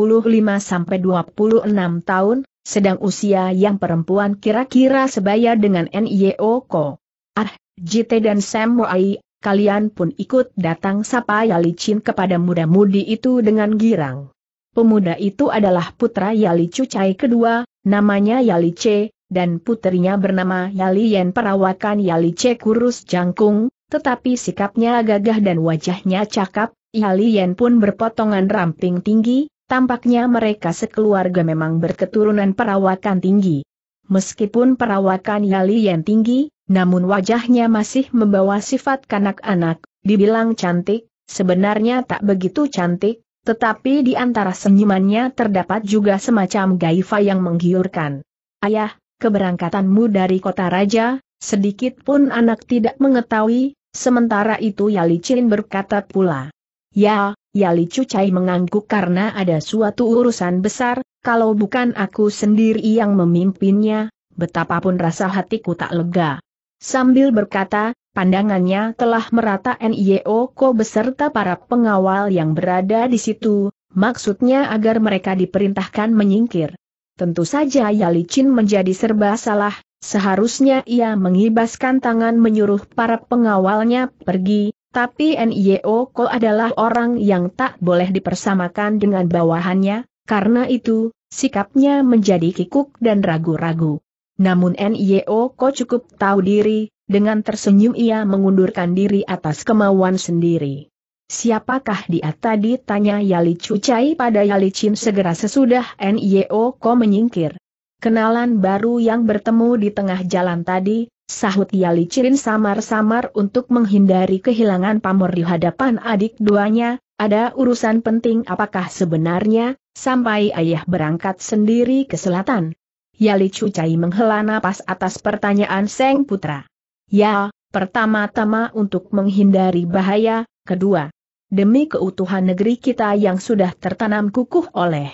sampai 26 tahun, sedang usia yang perempuan kira-kira sebaya dengan N.Y.O. Ko. Ah, JT dan Sam Moai, kalian pun ikut datang sapa Yalicin kepada muda-mudi itu dengan girang. Pemuda itu adalah putra Yali Cucai kedua, namanya Yali C, dan putrinya bernama Yali Yen perawakan Yali kurus Jangkung, tetapi sikapnya gagah dan wajahnya cakap, Yali Yen pun berpotongan ramping tinggi, tampaknya mereka sekeluarga memang berketurunan perawakan tinggi. Meskipun perawakan Yali Yen tinggi, namun wajahnya masih membawa sifat kanak-anak, dibilang cantik, sebenarnya tak begitu cantik, tetapi di antara senyumannya terdapat juga semacam gaifa yang menggiurkan. Ayah, keberangkatanmu dari kota raja, sedikit pun anak tidak mengetahui, sementara itu Yali Chin berkata pula. Ya, Yali Cucai mengangguk karena ada suatu urusan besar, kalau bukan aku sendiri yang memimpinnya, betapapun rasa hatiku tak lega. Sambil berkata, pandangannya telah merata NIO Ko beserta para pengawal yang berada di situ, maksudnya agar mereka diperintahkan menyingkir. Tentu saja Yalicin menjadi serba salah, seharusnya ia mengibaskan tangan menyuruh para pengawalnya pergi, tapi NIO Ko adalah orang yang tak boleh dipersamakan dengan bawahannya, karena itu, sikapnya menjadi kikuk dan ragu-ragu. Namun NIO Ko cukup tahu diri, dengan tersenyum ia mengundurkan diri atas kemauan sendiri. Siapakah dia tadi tanya Yali Cucai pada Yali Chin segera sesudah NIO Ko menyingkir. Kenalan baru yang bertemu di tengah jalan tadi, sahut Yali Chin samar-samar untuk menghindari kehilangan pamor di hadapan adik duanya, ada urusan penting apakah sebenarnya, sampai ayah berangkat sendiri ke selatan. Yali Cucai menghela napas atas pertanyaan Seng Putra. Ya, pertama-tama untuk menghindari bahaya, kedua. Demi keutuhan negeri kita yang sudah tertanam kukuh oleh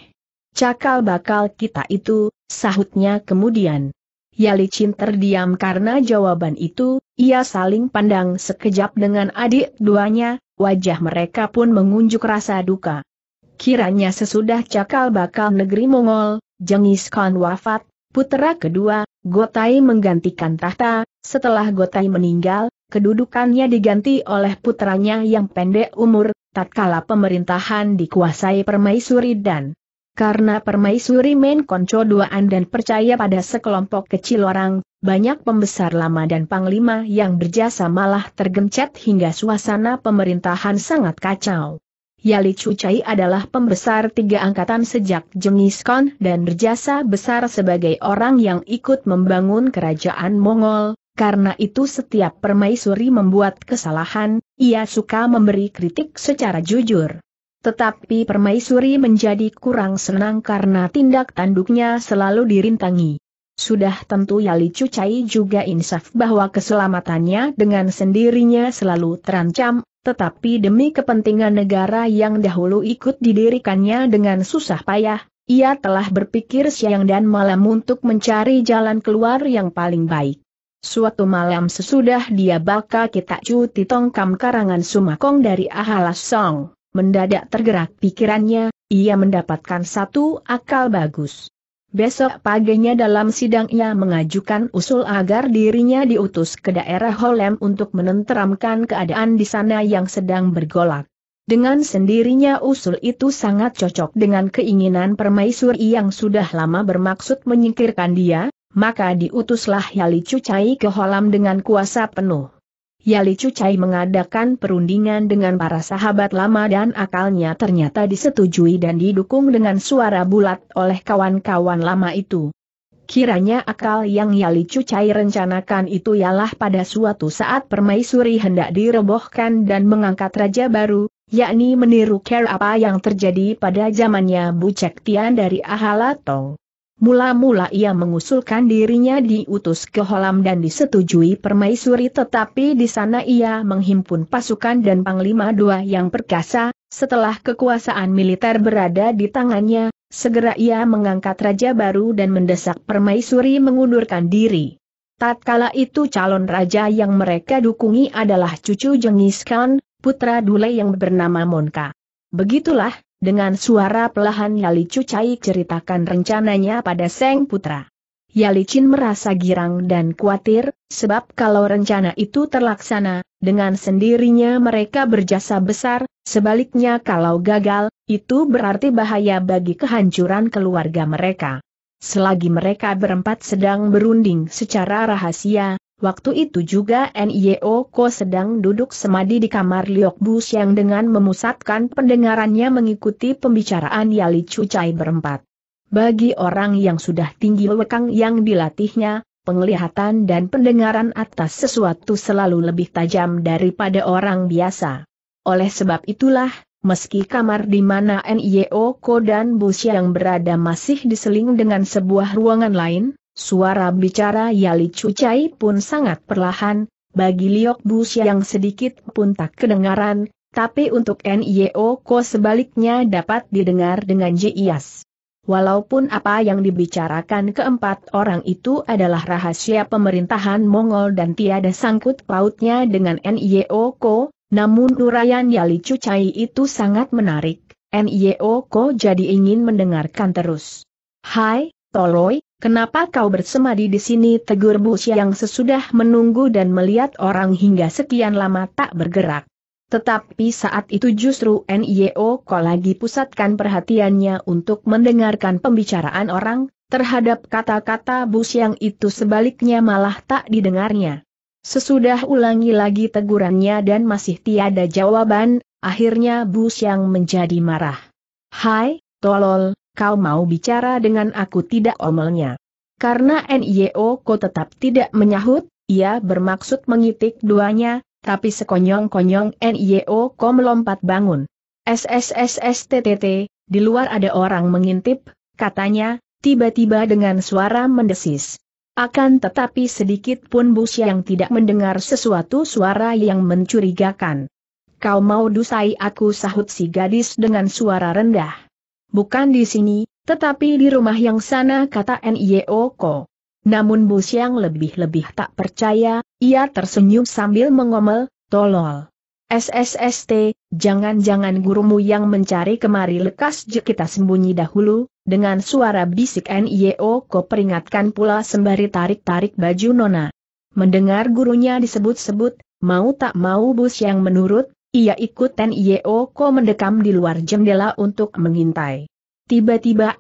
cakal bakal kita itu, sahutnya kemudian. Yalicin terdiam karena jawaban itu, ia saling pandang sekejap dengan adik duanya, wajah mereka pun mengunjuk rasa duka. Kiranya sesudah cakal bakal negeri Mongol, Jengis Khan wafat, putera kedua, Gotai menggantikan tahta, setelah Gotai meninggal, kedudukannya diganti oleh putranya yang pendek umur, tatkala pemerintahan dikuasai permaisuri dan karena permaisuri main konco duaan dan percaya pada sekelompok kecil orang, banyak pembesar lama dan panglima yang berjasa malah tergencet hingga suasana pemerintahan sangat kacau. Yali Cucai adalah pembesar tiga angkatan sejak Jengis Khan dan berjasa besar sebagai orang yang ikut membangun kerajaan Mongol, karena itu setiap permaisuri membuat kesalahan, ia suka memberi kritik secara jujur. Tetapi permaisuri menjadi kurang senang karena tindak tanduknya selalu dirintangi. Sudah tentu Yali Cucai juga insaf bahwa keselamatannya dengan sendirinya selalu terancam, tetapi demi kepentingan negara yang dahulu ikut didirikannya dengan susah payah, ia telah berpikir siang dan malam untuk mencari jalan keluar yang paling baik. Suatu malam sesudah dia bakal kita cuti tongkam karangan Sumakong dari Ahalas Song, mendadak tergerak pikirannya, ia mendapatkan satu akal bagus. Besok paginya dalam sidang ia mengajukan usul agar dirinya diutus ke daerah Holem untuk menenteramkan keadaan di sana yang sedang bergolak. Dengan sendirinya usul itu sangat cocok dengan keinginan permaisuri yang sudah lama bermaksud menyingkirkan dia, maka diutuslah Yali Cucai ke Holam dengan kuasa penuh. Yali Cucai mengadakan perundingan dengan para sahabat lama dan akalnya ternyata disetujui dan didukung dengan suara bulat oleh kawan-kawan lama itu. Kiranya akal yang Yali Cucai rencanakan itu ialah pada suatu saat permaisuri hendak direbohkan dan mengangkat raja baru, yakni meniru care apa yang terjadi pada zamannya Bucek Tian dari Ahalatong. Mula-mula ia mengusulkan dirinya diutus ke Holam dan disetujui permaisuri tetapi di sana ia menghimpun pasukan dan Panglima Dua yang perkasa, setelah kekuasaan militer berada di tangannya, segera ia mengangkat raja baru dan mendesak permaisuri mengundurkan diri. Tatkala itu calon raja yang mereka dukungi adalah cucu Jengis Khan, putra Dule yang bernama Monka. Begitulah, dengan suara pelahan Yali Cucai ceritakan rencananya pada Seng Putra. Yali Chin merasa girang dan khawatir, sebab kalau rencana itu terlaksana, dengan sendirinya mereka berjasa besar, sebaliknya kalau gagal, itu berarti bahaya bagi kehancuran keluarga mereka. Selagi mereka berempat sedang berunding secara rahasia, Waktu itu juga NIO Ko sedang duduk semadi di kamar Liok Bus yang dengan memusatkan pendengarannya mengikuti pembicaraan Yali Cucai berempat. Bagi orang yang sudah tinggi wekang yang dilatihnya, penglihatan dan pendengaran atas sesuatu selalu lebih tajam daripada orang biasa. Oleh sebab itulah, meski kamar di mana NIO Ko dan Bus yang berada masih diseling dengan sebuah ruangan lain, Suara bicara Yali Cucai pun sangat perlahan, bagi Liok Bus yang sedikit pun tak kedengaran, tapi untuk NIO Ko sebaliknya dapat didengar dengan jelas. Walaupun apa yang dibicarakan keempat orang itu adalah rahasia pemerintahan Mongol dan tiada sangkut pautnya dengan NIO Ko, namun urayan Yali Cucai itu sangat menarik, NIO Ko jadi ingin mendengarkan terus. Hai, Toloi, Kenapa kau bersemadi di sini? Tegur Bu Siang sesudah menunggu dan melihat orang hingga sekian lama tak bergerak. Tetapi saat itu justru NIO Ko lagi pusatkan perhatiannya untuk mendengarkan pembicaraan orang, terhadap kata-kata Bu Siang itu sebaliknya malah tak didengarnya. Sesudah ulangi lagi tegurannya dan masih tiada jawaban, akhirnya Bu Siang menjadi marah. Hai, tolol, kau mau bicara dengan aku tidak omelnya. Karena NIO Ko tetap tidak menyahut, ia bermaksud mengitik duanya, tapi sekonyong-konyong NIO Ko melompat bangun. SSSSTTT, di luar ada orang mengintip, katanya, tiba-tiba dengan suara mendesis. Akan tetapi sedikit pun Bu yang tidak mendengar sesuatu suara yang mencurigakan. Kau mau dusai aku sahut si gadis dengan suara rendah. Bukan di sini, tetapi di rumah yang sana kata Nioko. Namun Bu Siang lebih-lebih tak percaya, ia tersenyum sambil mengomel, tolol. SSST, jangan-jangan gurumu yang mencari kemari lekas je kita sembunyi dahulu, dengan suara bisik Nioko peringatkan pula sembari tarik-tarik baju Nona. Mendengar gurunya disebut-sebut, mau tak mau Bus yang menurut, ia ikut Ko mendekam di luar jendela untuk mengintai. Tiba-tiba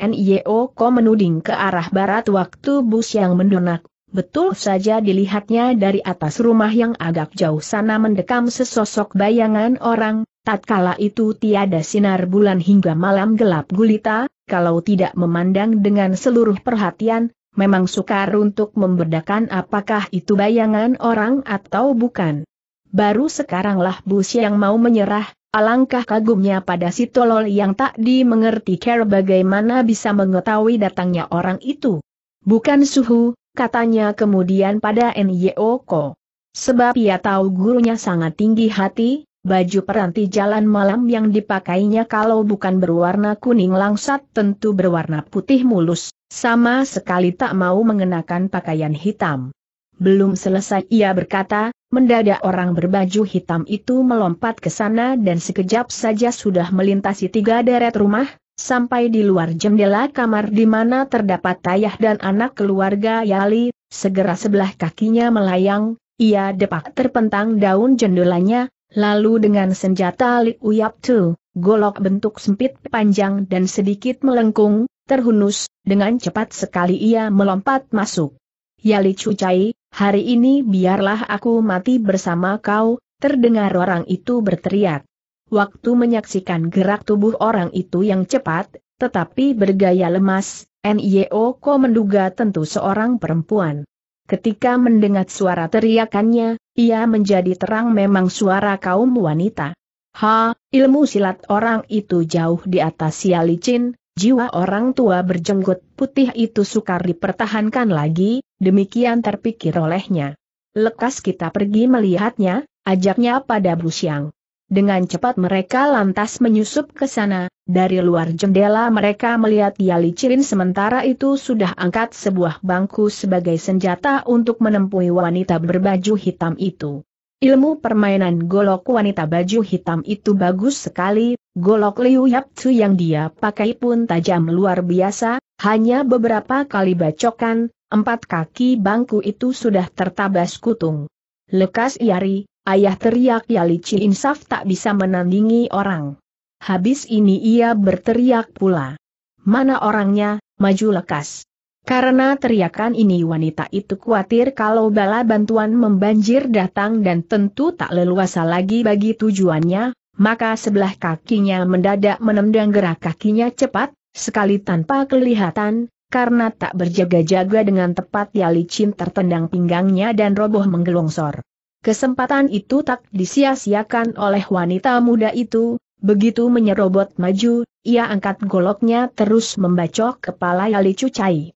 Ko menuding ke arah barat waktu bus yang mendonak. Betul saja dilihatnya dari atas rumah yang agak jauh sana mendekam sesosok bayangan orang, tatkala itu tiada sinar bulan hingga malam gelap gulita, kalau tidak memandang dengan seluruh perhatian, memang sukar untuk membedakan apakah itu bayangan orang atau bukan. Baru sekaranglah Bu yang mau menyerah, alangkah kagumnya pada si tolol yang tak dimengerti care bagaimana bisa mengetahui datangnya orang itu. Bukan suhu, katanya kemudian pada Nyeoko. Sebab ia tahu gurunya sangat tinggi hati, baju peranti jalan malam yang dipakainya kalau bukan berwarna kuning langsat tentu berwarna putih mulus, sama sekali tak mau mengenakan pakaian hitam. Belum selesai ia berkata, mendadak orang berbaju hitam itu melompat ke sana dan sekejap saja sudah melintasi tiga deret rumah, sampai di luar jendela kamar di mana terdapat ayah dan anak keluarga Yali, segera sebelah kakinya melayang, ia depak terpentang daun jendelanya, lalu dengan senjata Li Uyap Tu, golok bentuk sempit panjang dan sedikit melengkung, terhunus, dengan cepat sekali ia melompat masuk. Yali Cucai, hari ini biarlah aku mati bersama kau, terdengar orang itu berteriak. Waktu menyaksikan gerak tubuh orang itu yang cepat, tetapi bergaya lemas, NIO Ko menduga tentu seorang perempuan. Ketika mendengar suara teriakannya, ia menjadi terang memang suara kaum wanita. Ha, ilmu silat orang itu jauh di atas sialicin, jiwa orang tua berjenggot putih itu sukar dipertahankan lagi, Demikian terpikir olehnya. Lekas kita pergi melihatnya, ajaknya pada Busyang. Dengan cepat mereka lantas menyusup ke sana, dari luar jendela mereka melihat Yali Cirin sementara itu sudah angkat sebuah bangku sebagai senjata untuk menempuhi wanita berbaju hitam itu. Ilmu permainan golok wanita baju hitam itu bagus sekali, golok Liu Yap Yapsu yang dia pakai pun tajam luar biasa, hanya beberapa kali bacokan, Empat kaki bangku itu sudah tertabas kutung. Lekas Yari, ayah teriak Yali Ci Insaf tak bisa menandingi orang. Habis ini ia berteriak pula. Mana orangnya, maju lekas. Karena teriakan ini wanita itu khawatir kalau bala bantuan membanjir datang dan tentu tak leluasa lagi bagi tujuannya, maka sebelah kakinya mendadak menendang gerak kakinya cepat, sekali tanpa kelihatan, karena tak berjaga-jaga dengan tepat ya licin tertendang pinggangnya dan roboh menggelongsor. Kesempatan itu tak disia-siakan oleh wanita muda itu, begitu menyerobot maju, ia angkat goloknya terus membacok kepala Yali Cucai.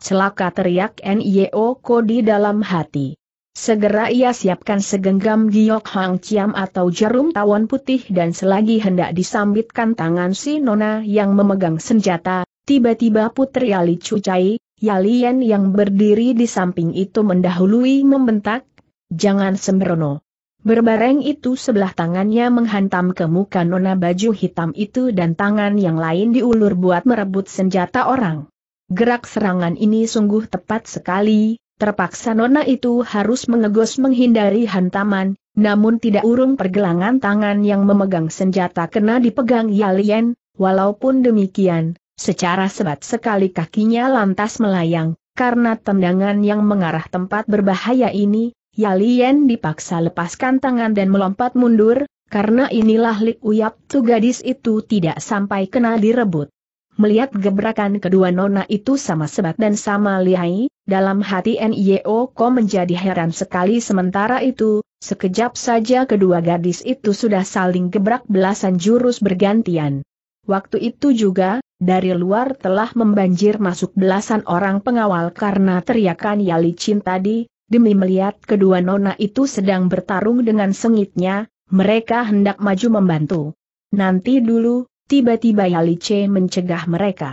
Celaka teriak NIO Ko di dalam hati. Segera ia siapkan segenggam giok hang ciam atau jarum tawon putih dan selagi hendak disambitkan tangan si Nona yang memegang senjata, Tiba-tiba Putri Ali Cucai, Yalien yang berdiri di samping itu mendahului membentak, jangan sembrono. Berbareng itu sebelah tangannya menghantam ke muka nona baju hitam itu dan tangan yang lain diulur buat merebut senjata orang. Gerak serangan ini sungguh tepat sekali, terpaksa nona itu harus mengegos menghindari hantaman, namun tidak urung pergelangan tangan yang memegang senjata kena dipegang Yalien, walaupun demikian, Secara sebat sekali kakinya lantas melayang, karena tendangan yang mengarah tempat berbahaya ini, Yalien dipaksa lepaskan tangan dan melompat mundur, karena inilah Lik Uyap tu gadis itu tidak sampai kena direbut. Melihat gebrakan kedua nona itu sama sebat dan sama lihai, dalam hati NIO Ko menjadi heran sekali sementara itu, sekejap saja kedua gadis itu sudah saling gebrak belasan jurus bergantian. Waktu itu juga, dari luar telah membanjir masuk belasan orang pengawal karena teriakan Yali Chin tadi, demi melihat kedua nona itu sedang bertarung dengan sengitnya, mereka hendak maju membantu. Nanti dulu, tiba-tiba Yali Yalice mencegah mereka.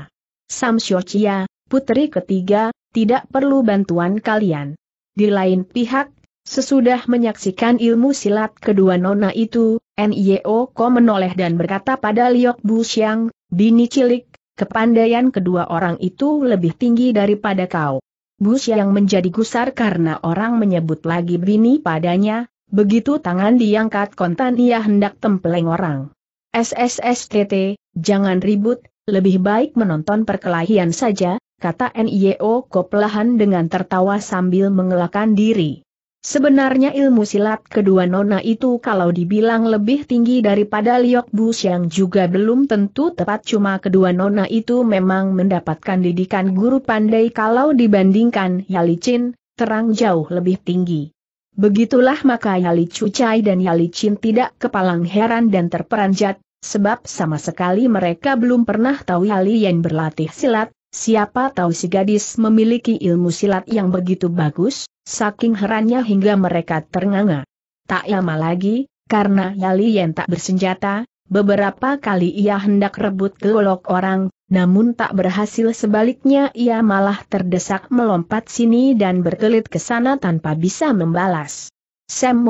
Sam Samsyochia, putri ketiga, tidak perlu bantuan kalian. Di lain pihak, Sesudah menyaksikan ilmu silat kedua nona itu, Nio Ko menoleh dan berkata pada Liok Bu Xiang, bini cilik, Kepandaian kedua orang itu lebih tinggi daripada kau. Bus yang menjadi gusar karena orang menyebut lagi bini padanya, begitu tangan diangkat kontan ia hendak tempeleng orang. SSSTT, jangan ribut, lebih baik menonton perkelahian saja, kata NIO Ko dengan tertawa sambil mengelakkan diri. Sebenarnya ilmu silat kedua nona itu kalau dibilang lebih tinggi daripada Liok Bus yang juga belum tentu tepat cuma kedua nona itu memang mendapatkan didikan guru pandai kalau dibandingkan Chin, terang jauh lebih tinggi. Begitulah maka Yali Cucai dan Yali Chin tidak kepalang heran dan terperanjat, sebab sama sekali mereka belum pernah tahu Yali yang berlatih silat, Siapa tahu si gadis memiliki ilmu silat yang begitu bagus, saking herannya hingga mereka ternganga. Tak lama lagi, karena Yali yang tak bersenjata, beberapa kali ia hendak rebut golok orang, namun tak berhasil sebaliknya ia malah terdesak melompat sini dan berkelit ke sana tanpa bisa membalas. Sam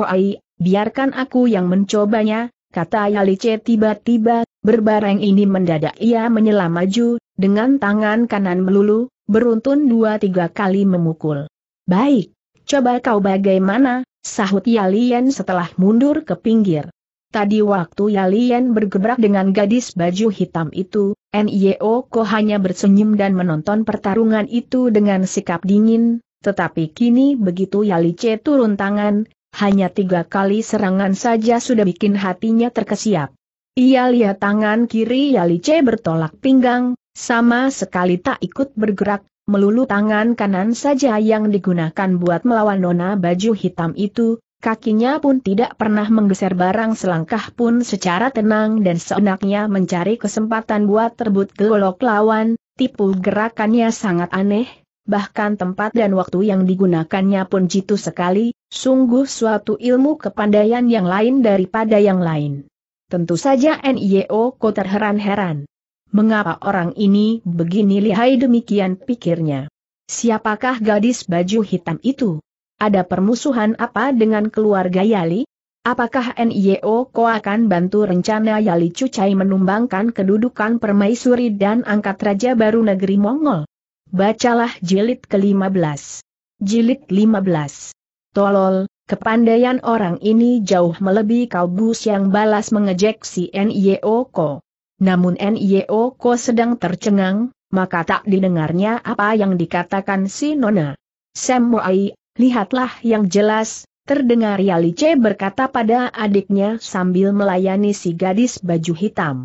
biarkan aku yang mencobanya, kata Yali C tiba-tiba, Berbareng ini mendadak ia menyelam maju, dengan tangan kanan melulu, beruntun dua tiga kali memukul. Baik, coba kau bagaimana, sahut Yalien setelah mundur ke pinggir. Tadi waktu Yalien bergebrak dengan gadis baju hitam itu, N.I.O. Ko hanya bersenyum dan menonton pertarungan itu dengan sikap dingin, tetapi kini begitu Yalice turun tangan, hanya tiga kali serangan saja sudah bikin hatinya terkesiap. Ia lihat tangan kiri Yalice bertolak pinggang, sama sekali tak ikut bergerak, melulu tangan kanan saja yang digunakan buat melawan nona baju hitam itu, kakinya pun tidak pernah menggeser barang selangkah pun secara tenang dan seenaknya mencari kesempatan buat terbut gelok lawan, tipu gerakannya sangat aneh, bahkan tempat dan waktu yang digunakannya pun jitu sekali, sungguh suatu ilmu kepandaian yang lain daripada yang lain. Tentu saja NIO Ko terheran-heran. Mengapa orang ini begini lihai demikian pikirnya? Siapakah gadis baju hitam itu? Ada permusuhan apa dengan keluarga Yali? Apakah NIO Ko akan bantu rencana Yali Cucai menumbangkan kedudukan permaisuri dan angkat raja baru negeri Mongol? Bacalah jilid ke-15. Jilid 15. Tolol, Kepandaian orang ini jauh melebihi kau bus yang balas mengejek si N.I.O.Ko. E Namun N.I.O.Ko e sedang tercengang, maka tak didengarnya apa yang dikatakan si Nona. Samurai, lihatlah yang jelas, terdengar Yalice berkata pada adiknya sambil melayani si gadis baju hitam.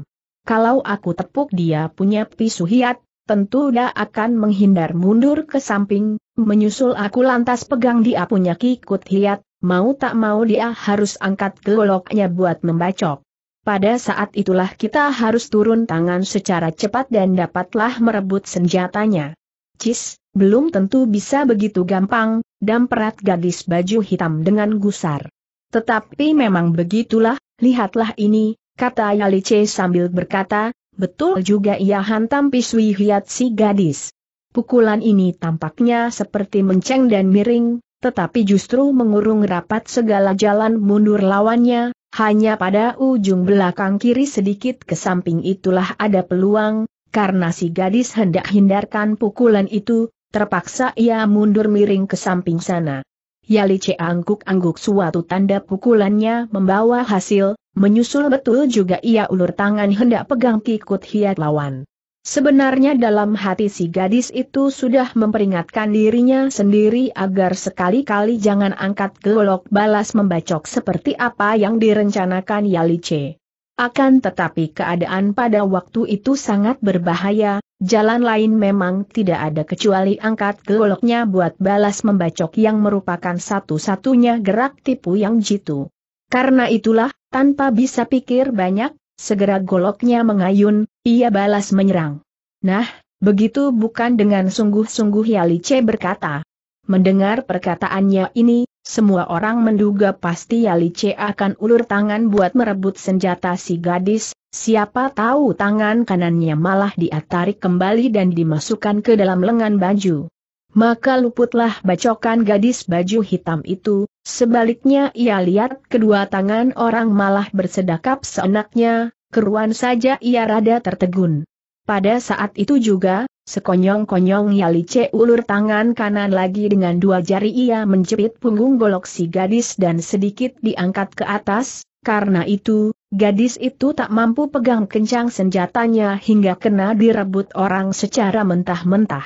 Kalau aku tepuk dia punya pisu hiat, tentu dia akan menghindar mundur ke samping, menyusul aku lantas pegang dia punya kikut hiat, Mau tak mau dia harus angkat goloknya buat membacok. Pada saat itulah kita harus turun tangan secara cepat dan dapatlah merebut senjatanya. Cis, belum tentu bisa begitu gampang, dan perat gadis baju hitam dengan gusar. Tetapi memang begitulah, lihatlah ini, kata Yalice sambil berkata, betul juga ia hantam pisui hiat si gadis. Pukulan ini tampaknya seperti menceng dan miring, tetapi justru mengurung rapat segala jalan mundur lawannya, hanya pada ujung belakang kiri sedikit ke samping itulah ada peluang, karena si gadis hendak hindarkan pukulan itu, terpaksa ia mundur miring ke samping sana. Yalice angguk-angguk suatu tanda pukulannya membawa hasil, menyusul betul juga ia ulur tangan hendak pegang kikut hiat lawan. Sebenarnya dalam hati si gadis itu sudah memperingatkan dirinya sendiri agar sekali-kali jangan angkat golok balas membacok seperti apa yang direncanakan Yalice. Akan tetapi keadaan pada waktu itu sangat berbahaya, jalan lain memang tidak ada kecuali angkat goloknya buat balas membacok yang merupakan satu-satunya gerak tipu yang jitu. Karena itulah, tanpa bisa pikir banyak, Segera goloknya mengayun, ia balas menyerang. Nah, begitu bukan dengan sungguh-sungguh Yalice berkata. Mendengar perkataannya ini, semua orang menduga pasti Yalice akan ulur tangan buat merebut senjata si gadis, siapa tahu tangan kanannya malah dia kembali dan dimasukkan ke dalam lengan baju. Maka luputlah bacokan gadis baju hitam itu, Sebaliknya ia lihat kedua tangan orang malah bersedakap seenaknya, keruan saja ia rada tertegun. Pada saat itu juga, sekonyong-konyong Yali C ulur tangan kanan lagi dengan dua jari ia menjepit punggung golok si gadis dan sedikit diangkat ke atas, karena itu, gadis itu tak mampu pegang kencang senjatanya hingga kena direbut orang secara mentah-mentah.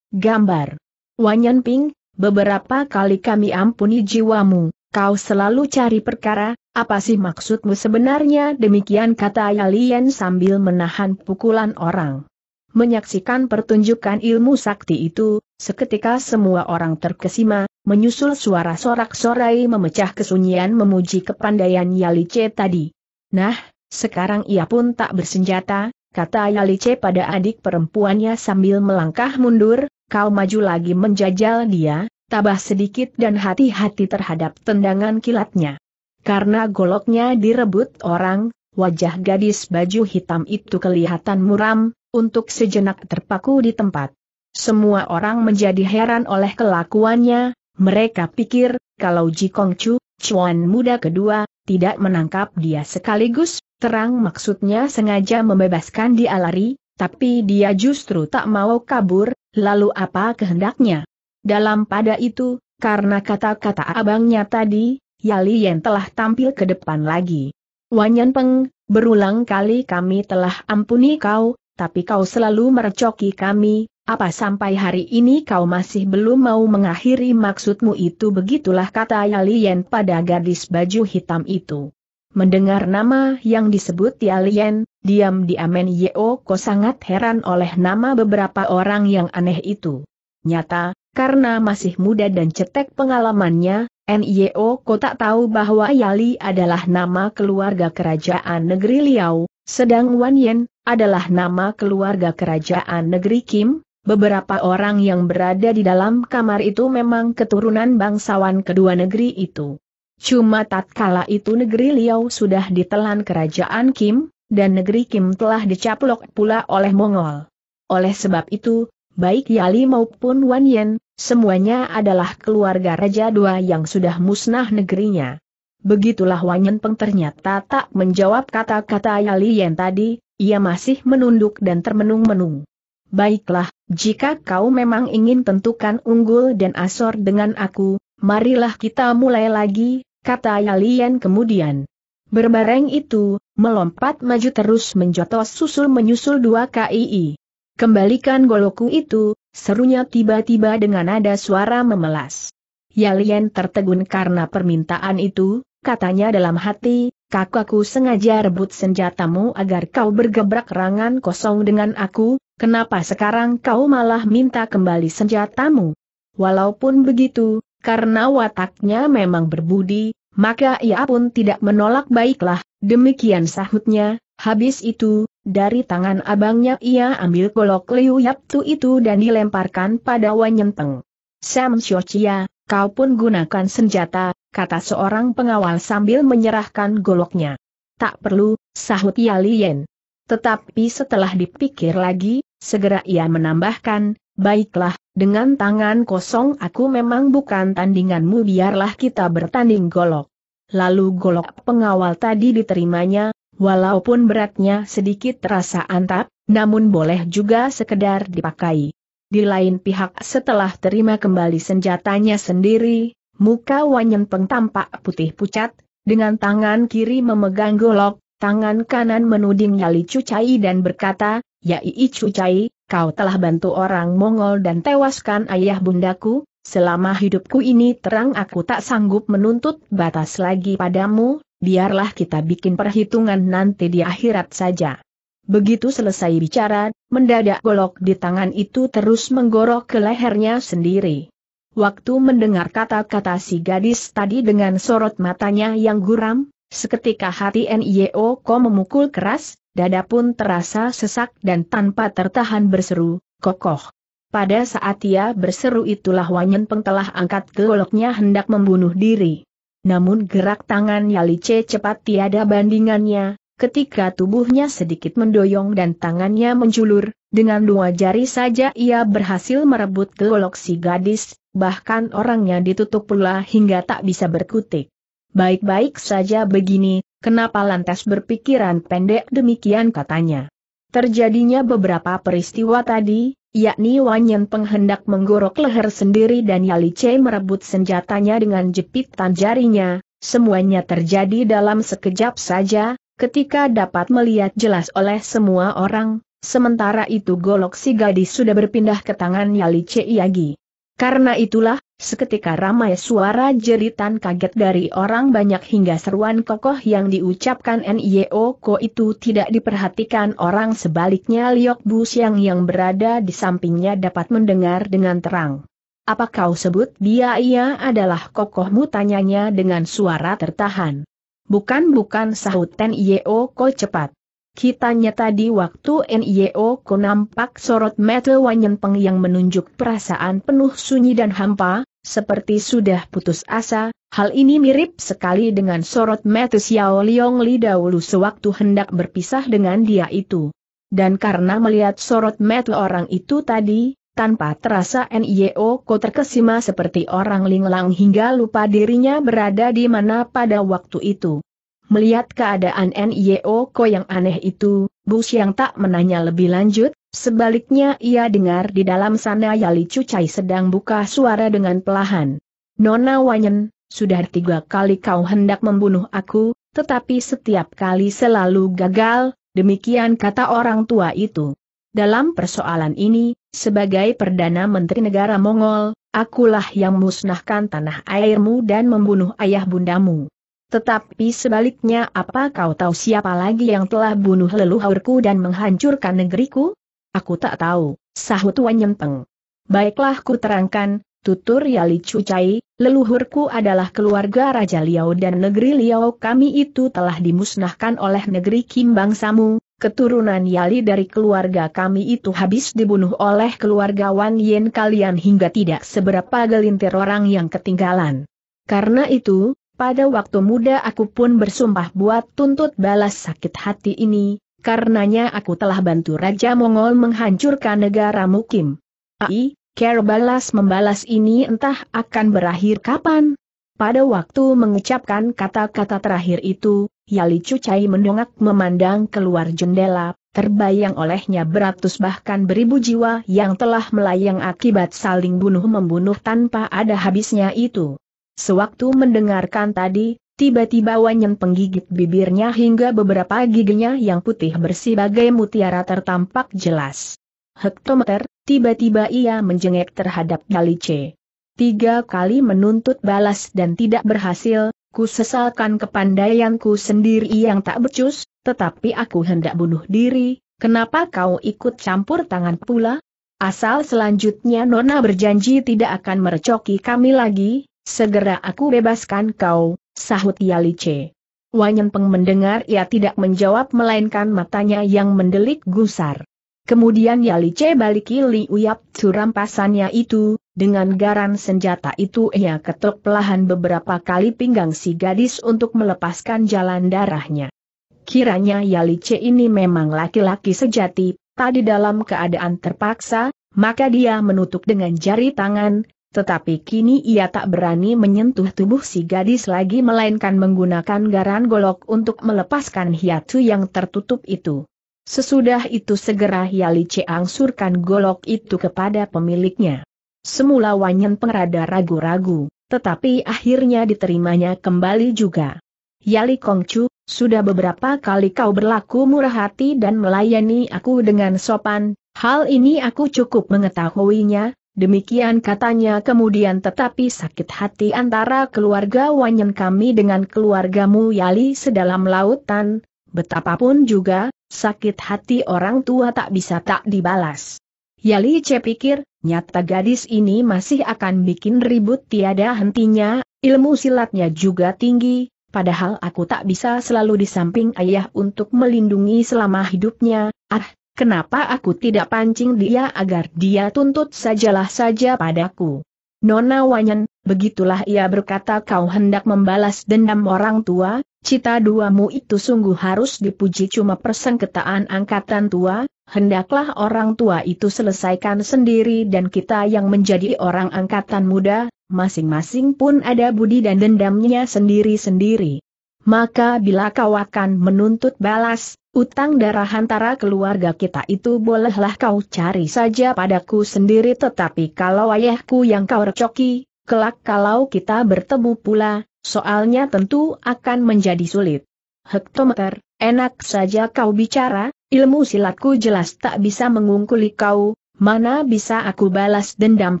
Gambar Wanyan Ping, Beberapa kali kami ampuni jiwamu, kau selalu cari perkara, apa sih maksudmu sebenarnya demikian kata Yalien sambil menahan pukulan orang. Menyaksikan pertunjukan ilmu sakti itu, seketika semua orang terkesima, menyusul suara sorak-sorai memecah kesunyian memuji kepandaian Yalice tadi. Nah, sekarang ia pun tak bersenjata, kata Yalice pada adik perempuannya sambil melangkah mundur, kau maju lagi menjajal dia, tabah sedikit dan hati-hati terhadap tendangan kilatnya. Karena goloknya direbut orang, wajah gadis baju hitam itu kelihatan muram, untuk sejenak terpaku di tempat. Semua orang menjadi heran oleh kelakuannya, mereka pikir, kalau Ji Kong Chu, Chuan muda kedua, tidak menangkap dia sekaligus, terang maksudnya sengaja membebaskan dia lari, tapi dia justru tak mau kabur, lalu apa kehendaknya? Dalam pada itu, karena kata-kata abangnya tadi, Yali Yen telah tampil ke depan lagi. Wanyan Peng, berulang kali kami telah ampuni kau, tapi kau selalu merecoki kami, apa sampai hari ini kau masih belum mau mengakhiri maksudmu itu begitulah kata Yali Yen pada gadis baju hitam itu. Mendengar nama yang disebut Tialien, diam-diam di Yeoko sangat heran oleh nama beberapa orang yang aneh itu. Nyata, karena masih muda dan cetek pengalamannya, N.I.O. tak tahu bahwa Yali adalah nama keluarga kerajaan negeri Liao, sedang Wan Yen adalah nama keluarga kerajaan negeri Kim. Beberapa orang yang berada di dalam kamar itu memang keturunan bangsawan kedua negeri itu. Cuma tatkala itu negeri Liao sudah ditelan kerajaan Kim, dan negeri Kim telah dicaplok pula oleh Mongol. Oleh sebab itu, baik Yali maupun Wan Yen, semuanya adalah keluarga Raja Dua yang sudah musnah negerinya. Begitulah Wan Yen Peng ternyata tak menjawab kata-kata Yali Yen tadi, ia masih menunduk dan termenung-menung. Baiklah, jika kau memang ingin tentukan unggul dan asor dengan aku, marilah kita mulai lagi, kata Yalian kemudian. Berbareng itu, melompat maju terus menjotos susul menyusul dua KII. Kembalikan goloku itu, serunya tiba-tiba dengan nada suara memelas. Yalian tertegun karena permintaan itu, katanya dalam hati, kakakku sengaja rebut senjatamu agar kau bergebrak rangan kosong dengan aku, kenapa sekarang kau malah minta kembali senjatamu? Walaupun begitu, karena wataknya memang berbudi, maka ia pun tidak menolak baiklah, demikian sahutnya, habis itu, dari tangan abangnya ia ambil golok Liu Yaptu itu dan dilemparkan pada Wanyenteng. Sam Shochia, kau pun gunakan senjata, kata seorang pengawal sambil menyerahkan goloknya. Tak perlu, sahut Yalien. Tetapi setelah dipikir lagi, segera ia menambahkan, Baiklah, dengan tangan kosong aku memang bukan tandinganmu biarlah kita bertanding golok. Lalu golok pengawal tadi diterimanya, walaupun beratnya sedikit terasa antap, namun boleh juga sekedar dipakai. Di lain pihak setelah terima kembali senjatanya sendiri, muka peng tampak putih pucat, dengan tangan kiri memegang golok, tangan kanan menuding Yali Cucai dan berkata, Yai Cucai, kau telah bantu orang Mongol dan tewaskan ayah bundaku, selama hidupku ini terang aku tak sanggup menuntut batas lagi padamu, biarlah kita bikin perhitungan nanti di akhirat saja. Begitu selesai bicara, mendadak golok di tangan itu terus menggorok ke lehernya sendiri. Waktu mendengar kata-kata si gadis tadi dengan sorot matanya yang guram, Seketika hati NIO Ko memukul keras, dada pun terasa sesak dan tanpa tertahan berseru, kokoh. Pada saat ia berseru itulah Wanyen Peng telah angkat goloknya hendak membunuh diri. Namun gerak tangan Yali Che cepat tiada bandingannya, ketika tubuhnya sedikit mendoyong dan tangannya menjulur, dengan dua jari saja ia berhasil merebut golok si gadis, bahkan orangnya ditutup pula hingga tak bisa berkutik. Baik-baik saja begini, kenapa lantas berpikiran pendek demikian katanya. Terjadinya beberapa peristiwa tadi, yakni Wanyan penghendak menggorok leher sendiri dan Yalice merebut senjatanya dengan jepit jarinya, semuanya terjadi dalam sekejap saja, ketika dapat melihat jelas oleh semua orang, sementara itu golok si gadis sudah berpindah ke tangan Yalice Yagi. Karena itulah, Seketika ramai suara jeritan kaget dari orang banyak hingga seruan kokoh yang diucapkan NIO Ko itu tidak diperhatikan orang sebaliknya Liok Bu Siang yang berada di sampingnya dapat mendengar dengan terang. Apa kau sebut dia ia adalah kokohmu tanyanya dengan suara tertahan. Bukan bukan sahut Nio, Ko cepat. Kitanya tadi waktu NIO ko nampak sorot mata Wanyen Peng yang menunjuk perasaan penuh sunyi dan hampa, seperti sudah putus asa, hal ini mirip sekali dengan sorot mata Xiao Liong Li dahulu sewaktu hendak berpisah dengan dia itu. Dan karena melihat sorot mata orang itu tadi, tanpa terasa NIO ko terkesima seperti orang linglang hingga lupa dirinya berada di mana pada waktu itu. Melihat keadaan NIO Ko yang aneh itu, Bu Xiang tak menanya lebih lanjut, sebaliknya ia dengar di dalam sana Yali Cucai sedang buka suara dengan pelahan. Nona Wanyen, sudah tiga kali kau hendak membunuh aku, tetapi setiap kali selalu gagal, demikian kata orang tua itu. Dalam persoalan ini, sebagai Perdana Menteri Negara Mongol, akulah yang musnahkan tanah airmu dan membunuh ayah bundamu. Tetapi sebaliknya apa kau tahu siapa lagi yang telah bunuh leluhurku dan menghancurkan negeriku? Aku tak tahu, sahut Wan Yempeng. Baiklah ku terangkan, tutur Yali Cucai, leluhurku adalah keluarga Raja Liao dan negeri Liao kami itu telah dimusnahkan oleh negeri Kim Bangsamu, keturunan Yali dari keluarga kami itu habis dibunuh oleh keluarga Wan Yen kalian hingga tidak seberapa gelintir orang yang ketinggalan. Karena itu, pada waktu muda aku pun bersumpah buat tuntut balas sakit hati ini, karenanya aku telah bantu Raja Mongol menghancurkan negara Mukim. Ai, care balas membalas ini entah akan berakhir kapan. Pada waktu mengucapkan kata-kata terakhir itu, Yali Cucai mendongak memandang keluar jendela, terbayang olehnya beratus bahkan beribu jiwa yang telah melayang akibat saling bunuh-membunuh tanpa ada habisnya itu. Sewaktu mendengarkan tadi, tiba-tiba Wanyeng penggigit bibirnya hingga beberapa giginya yang putih bersih bagai mutiara tertampak jelas. Hektometer, tiba-tiba ia menjengek terhadap Galice. Tiga kali menuntut balas dan tidak berhasil, ku sesalkan kepandaianku sendiri yang tak becus, tetapi aku hendak bunuh diri, kenapa kau ikut campur tangan pula? Asal selanjutnya Nona berjanji tidak akan merecoki kami lagi, Segera aku bebaskan kau, sahut Yalice. Wanyan Peng mendengar ia tidak menjawab melainkan matanya yang mendelik gusar. Kemudian Yalice baliki Li Uyap surampasannya itu, dengan garan senjata itu ia ketuk pelahan beberapa kali pinggang si gadis untuk melepaskan jalan darahnya. Kiranya Yalice ini memang laki-laki sejati, tadi dalam keadaan terpaksa, maka dia menutup dengan jari tangan, tetapi kini ia tak berani menyentuh tubuh si gadis lagi melainkan menggunakan garan golok untuk melepaskan hiatu yang tertutup itu. Sesudah itu segera Yali Cheang surkan golok itu kepada pemiliknya. Semula Wanyan pengrada ragu-ragu, tetapi akhirnya diterimanya kembali juga. Yali Kongcu, sudah beberapa kali kau berlaku murah hati dan melayani aku dengan sopan, hal ini aku cukup mengetahuinya, Demikian katanya kemudian tetapi sakit hati antara keluarga Wanyan kami dengan keluargamu Yali sedalam lautan, betapapun juga, sakit hati orang tua tak bisa tak dibalas. Yali C pikir, nyata gadis ini masih akan bikin ribut tiada hentinya, ilmu silatnya juga tinggi, padahal aku tak bisa selalu di samping ayah untuk melindungi selama hidupnya, ah, Kenapa aku tidak pancing dia agar dia tuntut sajalah saja padaku? Nona Wanyan, begitulah ia berkata kau hendak membalas dendam orang tua, cita duamu itu sungguh harus dipuji cuma persengketaan angkatan tua, hendaklah orang tua itu selesaikan sendiri dan kita yang menjadi orang angkatan muda, masing-masing pun ada budi dan dendamnya sendiri-sendiri. Maka bila kau akan menuntut balas, Utang darah antara keluarga kita itu bolehlah kau cari saja padaku sendiri tetapi kalau ayahku yang kau recoki, kelak kalau kita bertemu pula, soalnya tentu akan menjadi sulit. Hektometer, enak saja kau bicara, ilmu silatku jelas tak bisa mengungkuli kau, mana bisa aku balas dendam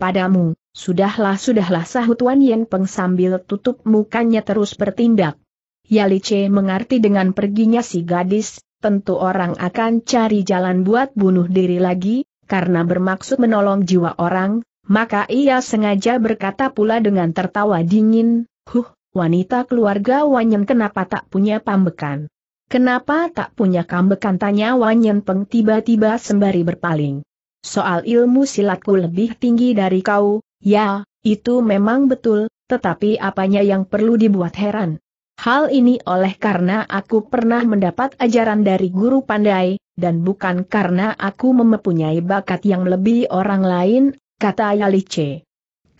padamu. Sudahlah sudahlah sahut Wan Yen Peng sambil tutup mukanya terus bertindak. Yalice mengerti dengan perginya si gadis, tentu orang akan cari jalan buat bunuh diri lagi, karena bermaksud menolong jiwa orang, maka ia sengaja berkata pula dengan tertawa dingin, huh, wanita keluarga Wanyen kenapa tak punya pambekan? Kenapa tak punya kambekan tanya Wanyen Peng tiba-tiba sembari berpaling. Soal ilmu silatku lebih tinggi dari kau, ya, itu memang betul, tetapi apanya yang perlu dibuat heran? Hal ini oleh karena aku pernah mendapat ajaran dari guru pandai, dan bukan karena aku mempunyai bakat yang lebih orang lain, kata Yalice.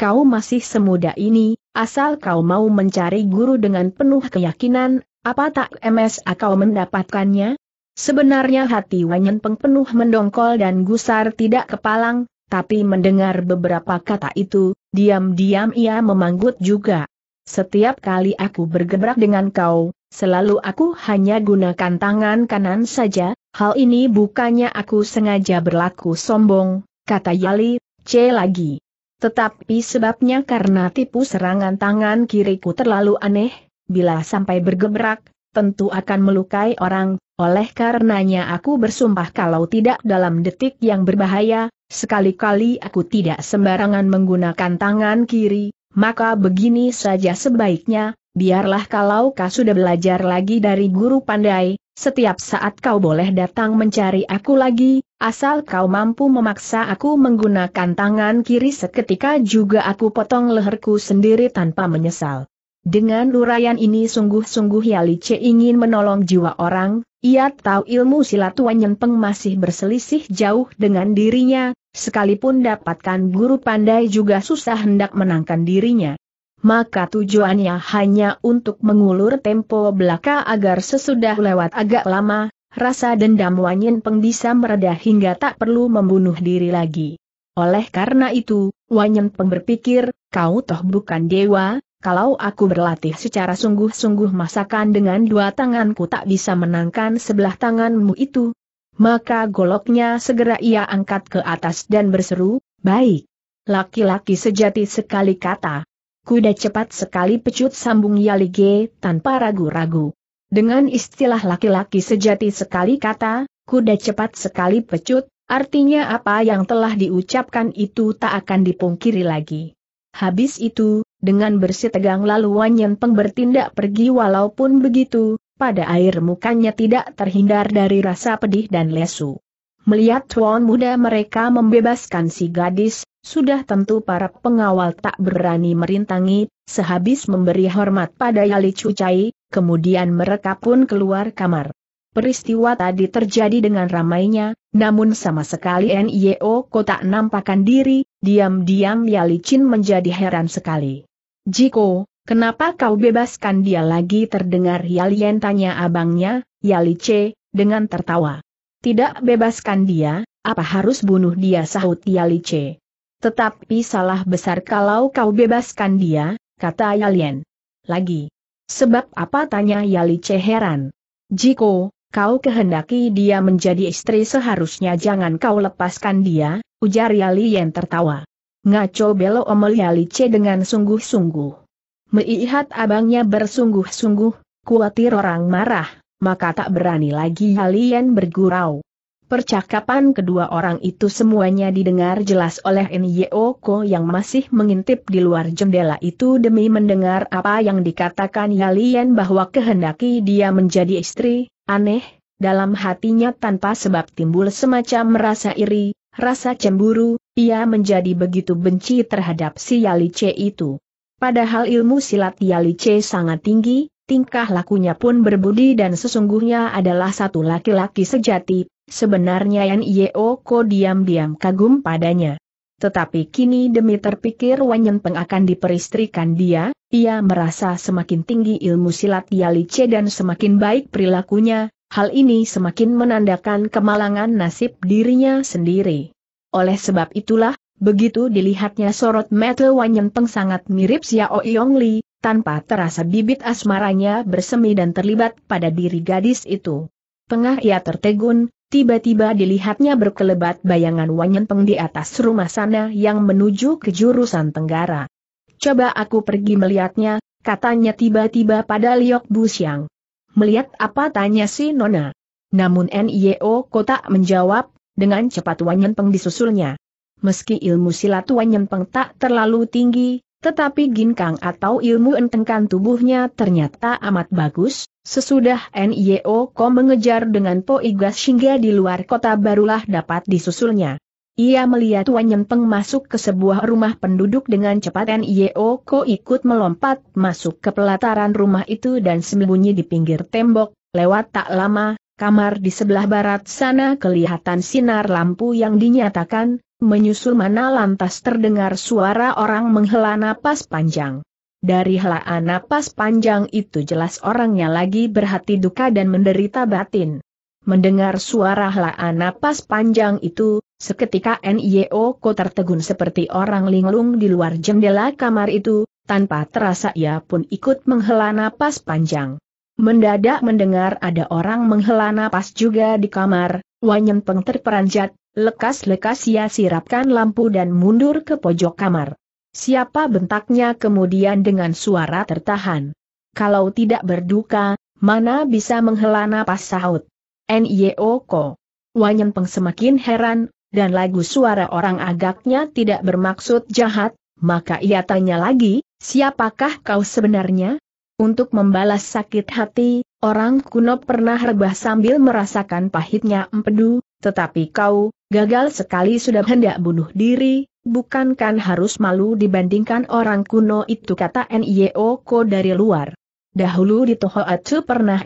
Kau masih semuda ini, asal kau mau mencari guru dengan penuh keyakinan, apa tak MSA kau mendapatkannya? Sebenarnya hati Wanyen Peng penuh mendongkol dan gusar tidak kepalang, tapi mendengar beberapa kata itu, diam-diam ia memanggut juga. Setiap kali aku bergebrak dengan kau, selalu aku hanya gunakan tangan kanan saja, hal ini bukannya aku sengaja berlaku sombong, kata Yali, C lagi. Tetapi sebabnya karena tipu serangan tangan kiriku terlalu aneh, bila sampai bergebrak, tentu akan melukai orang, oleh karenanya aku bersumpah kalau tidak dalam detik yang berbahaya, sekali-kali aku tidak sembarangan menggunakan tangan kiri, maka begini saja sebaiknya, biarlah kalau kau sudah belajar lagi dari guru pandai, setiap saat kau boleh datang mencari aku lagi, asal kau mampu memaksa aku menggunakan tangan kiri seketika juga aku potong leherku sendiri tanpa menyesal. Dengan uraian ini sungguh-sungguh Yali Che ingin menolong jiwa orang, ia tahu ilmu silat Peng masih berselisih jauh dengan dirinya, sekalipun dapatkan guru pandai juga susah hendak menangkan dirinya. Maka tujuannya hanya untuk mengulur tempo belaka agar sesudah lewat agak lama, rasa dendam Wanyin Peng bisa mereda hingga tak perlu membunuh diri lagi. Oleh karena itu, Wanyen Peng berpikir, kau toh bukan dewa, kalau aku berlatih secara sungguh-sungguh masakan dengan dua tanganku tak bisa menangkan sebelah tanganmu itu. Maka goloknya segera ia angkat ke atas dan berseru, baik. Laki-laki sejati sekali kata. Kuda cepat sekali pecut sambung Yalige tanpa ragu-ragu. Dengan istilah laki-laki sejati sekali kata, kuda cepat sekali pecut, artinya apa yang telah diucapkan itu tak akan dipungkiri lagi. Habis itu, dengan bersitegang lalu Wanyen Peng bertindak pergi walaupun begitu, pada air mukanya tidak terhindar dari rasa pedih dan lesu. Melihat tuan muda mereka membebaskan si gadis, sudah tentu para pengawal tak berani merintangi, sehabis memberi hormat pada Yali Cucai, kemudian mereka pun keluar kamar. Peristiwa tadi terjadi dengan ramainya, namun sama sekali NIO kota nampakkan diri, diam-diam Yali Chin menjadi heran sekali. Jiko, kenapa kau bebaskan dia lagi terdengar Yalien tanya abangnya, Yali dengan tertawa. Tidak bebaskan dia, apa harus bunuh dia sahut Yali Tetapi salah besar kalau kau bebaskan dia, kata Yalien. Lagi. Sebab apa tanya Yali heran. Jiko, kau kehendaki dia menjadi istri seharusnya jangan kau lepaskan dia, ujar Yalien tertawa ngaco belo omelialice dengan sungguh-sungguh. Melihat abangnya bersungguh-sungguh, kuatir orang marah, maka tak berani lagi Halian bergurau. Percakapan kedua orang itu semuanya didengar jelas oleh Ko yang masih mengintip di luar jendela itu demi mendengar apa yang dikatakan Yalian bahwa kehendaki dia menjadi istri, aneh, dalam hatinya tanpa sebab timbul semacam merasa iri, Rasa cemburu, ia menjadi begitu benci terhadap si Yalice itu. Padahal ilmu silat Yalice sangat tinggi, tingkah lakunya pun berbudi dan sesungguhnya adalah satu laki-laki sejati, sebenarnya Yan Ko diam-diam kagum padanya. Tetapi kini demi terpikir Wanyan Peng akan diperistrikan dia, ia merasa semakin tinggi ilmu silat Yalice dan semakin baik perilakunya, Hal ini semakin menandakan kemalangan nasib dirinya sendiri. Oleh sebab itulah, begitu dilihatnya sorot mata Wanyen Peng sangat mirip Xiao Yong Li, tanpa terasa bibit asmaranya bersemi dan terlibat pada diri gadis itu. Tengah ia tertegun, tiba-tiba dilihatnya berkelebat bayangan Wanyen Peng di atas rumah sana yang menuju ke jurusan Tenggara. Coba aku pergi melihatnya, katanya tiba-tiba pada Liok Busiang. Melihat apa tanya si Nona. Namun NIO Kota menjawab, dengan cepat Peng disusulnya. Meski ilmu silat Peng tak terlalu tinggi, tetapi ginkang atau ilmu entengkan tubuhnya ternyata amat bagus, sesudah NIO Ko mengejar dengan Po Igas hingga di luar kota barulah dapat disusulnya. Ia melihat Peng masuk ke sebuah rumah penduduk dengan cepat dan Ko ikut melompat masuk ke pelataran rumah itu dan sembunyi di pinggir tembok, lewat tak lama, kamar di sebelah barat sana kelihatan sinar lampu yang dinyatakan, menyusul mana lantas terdengar suara orang menghela napas panjang. Dari helaan napas panjang itu jelas orangnya lagi berhati duka dan menderita batin. Mendengar suara helaan napas panjang itu, Seketika NIO Ko tertegun seperti orang linglung di luar jendela kamar itu, tanpa terasa ia pun ikut menghela napas panjang. Mendadak mendengar ada orang menghela napas juga di kamar, Wanyen Peng terperanjat, lekas-lekas ia sirapkan lampu dan mundur ke pojok kamar. Siapa bentaknya kemudian dengan suara tertahan. Kalau tidak berduka, mana bisa menghela napas sahut. NIO Ko. Wanyen Peng semakin heran, dan lagu suara orang agaknya tidak bermaksud jahat, maka ia tanya lagi, siapakah kau sebenarnya? Untuk membalas sakit hati, orang kuno pernah rebah sambil merasakan pahitnya empedu, tetapi kau, gagal sekali sudah hendak bunuh diri, bukankan harus malu dibandingkan orang kuno itu kata N.I.O.Ko dari luar. Dahulu di Toho Tohoatsu pernah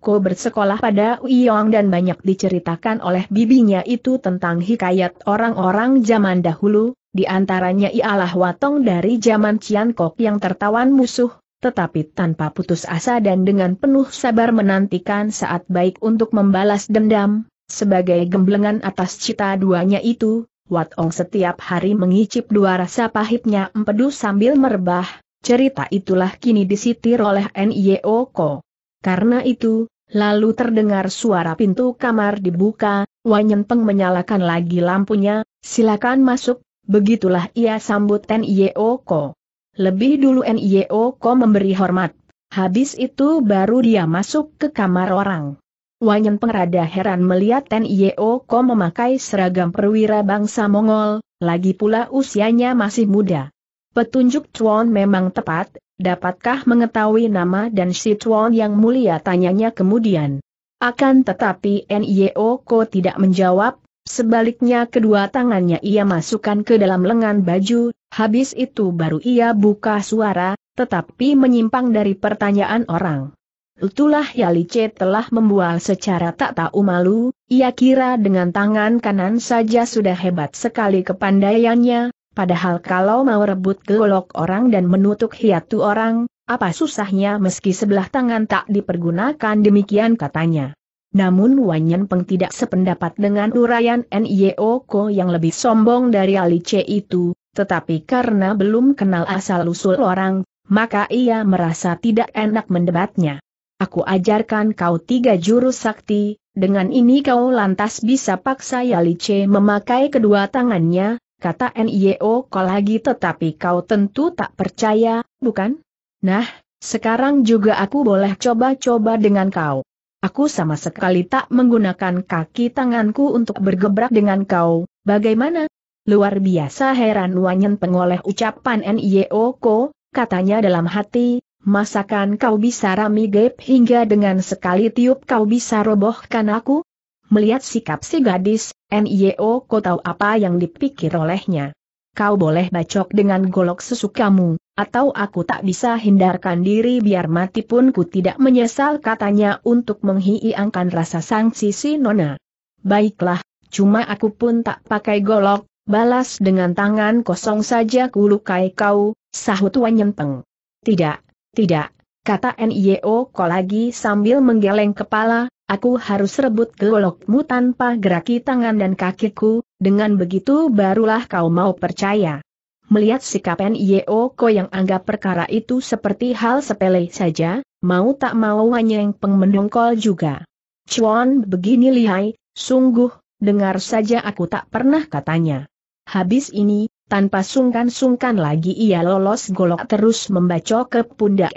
Ko bersekolah pada Uyong dan banyak diceritakan oleh bibinya itu tentang hikayat orang-orang zaman dahulu, di antaranya ialah Watong dari zaman Ciankok yang tertawan musuh, tetapi tanpa putus asa dan dengan penuh sabar menantikan saat baik untuk membalas dendam, sebagai gemblengan atas cita duanya itu, Watong setiap hari mengicip dua rasa pahitnya empedu sambil merbah. Cerita itulah kini disitir oleh N.I.O.Ko. Karena itu, lalu terdengar suara pintu kamar dibuka, Peng menyalakan lagi lampunya, silakan masuk, begitulah ia sambut N.I.O.Ko. Lebih dulu N.I.O.Ko memberi hormat, habis itu baru dia masuk ke kamar orang. Wanyen rada heran melihat N.Y.O. Ko memakai seragam perwira bangsa Mongol, lagi pula usianya masih muda. Petunjuk Chuan memang tepat, dapatkah mengetahui nama dan si Chuan yang mulia tanyanya kemudian. Akan tetapi Nio Ko tidak menjawab, sebaliknya kedua tangannya ia masukkan ke dalam lengan baju, habis itu baru ia buka suara, tetapi menyimpang dari pertanyaan orang. Itulah Yalice telah membual secara tak tahu malu, ia kira dengan tangan kanan saja sudah hebat sekali kepandaiannya, Padahal kalau mau rebut golok orang dan menutup hiatu orang, apa susahnya meski sebelah tangan tak dipergunakan demikian katanya. Namun Wanyan Peng tidak sependapat dengan uraian N.Y.O. Ko yang lebih sombong dari Ali C itu, tetapi karena belum kenal asal-usul orang, maka ia merasa tidak enak mendebatnya. Aku ajarkan kau tiga jurus sakti, dengan ini kau lantas bisa paksa C memakai kedua tangannya, kata NIO e kau lagi tetapi kau tentu tak percaya, bukan? Nah, sekarang juga aku boleh coba-coba dengan kau. Aku sama sekali tak menggunakan kaki tanganku untuk bergebrak dengan kau, bagaimana? Luar biasa heran Wanyen pengoleh ucapan NIO e Ko, katanya dalam hati, masakan kau bisa rami gap hingga dengan sekali tiup kau bisa robohkan aku? Melihat sikap si gadis, NIO kau tahu apa yang dipikir olehnya. Kau boleh bacok dengan golok sesukamu, atau aku tak bisa hindarkan diri biar mati pun ku tidak menyesal katanya untuk menghiangkan rasa sangsi si nona. Baiklah, cuma aku pun tak pakai golok, balas dengan tangan kosong saja ku lukai kau, sahut Wanyenteng. Tidak, tidak, kata NIO Ko lagi sambil menggeleng kepala, aku harus rebut golokmu tanpa geraki tangan dan kakiku, dengan begitu barulah kau mau percaya. Melihat sikap NIO Ko yang anggap perkara itu seperti hal sepele saja, mau tak mau Wanyeng Peng mendongkol juga. Chuan begini lihai, sungguh, dengar saja aku tak pernah katanya. Habis ini, tanpa sungkan-sungkan lagi ia lolos golok terus membacok ke pundak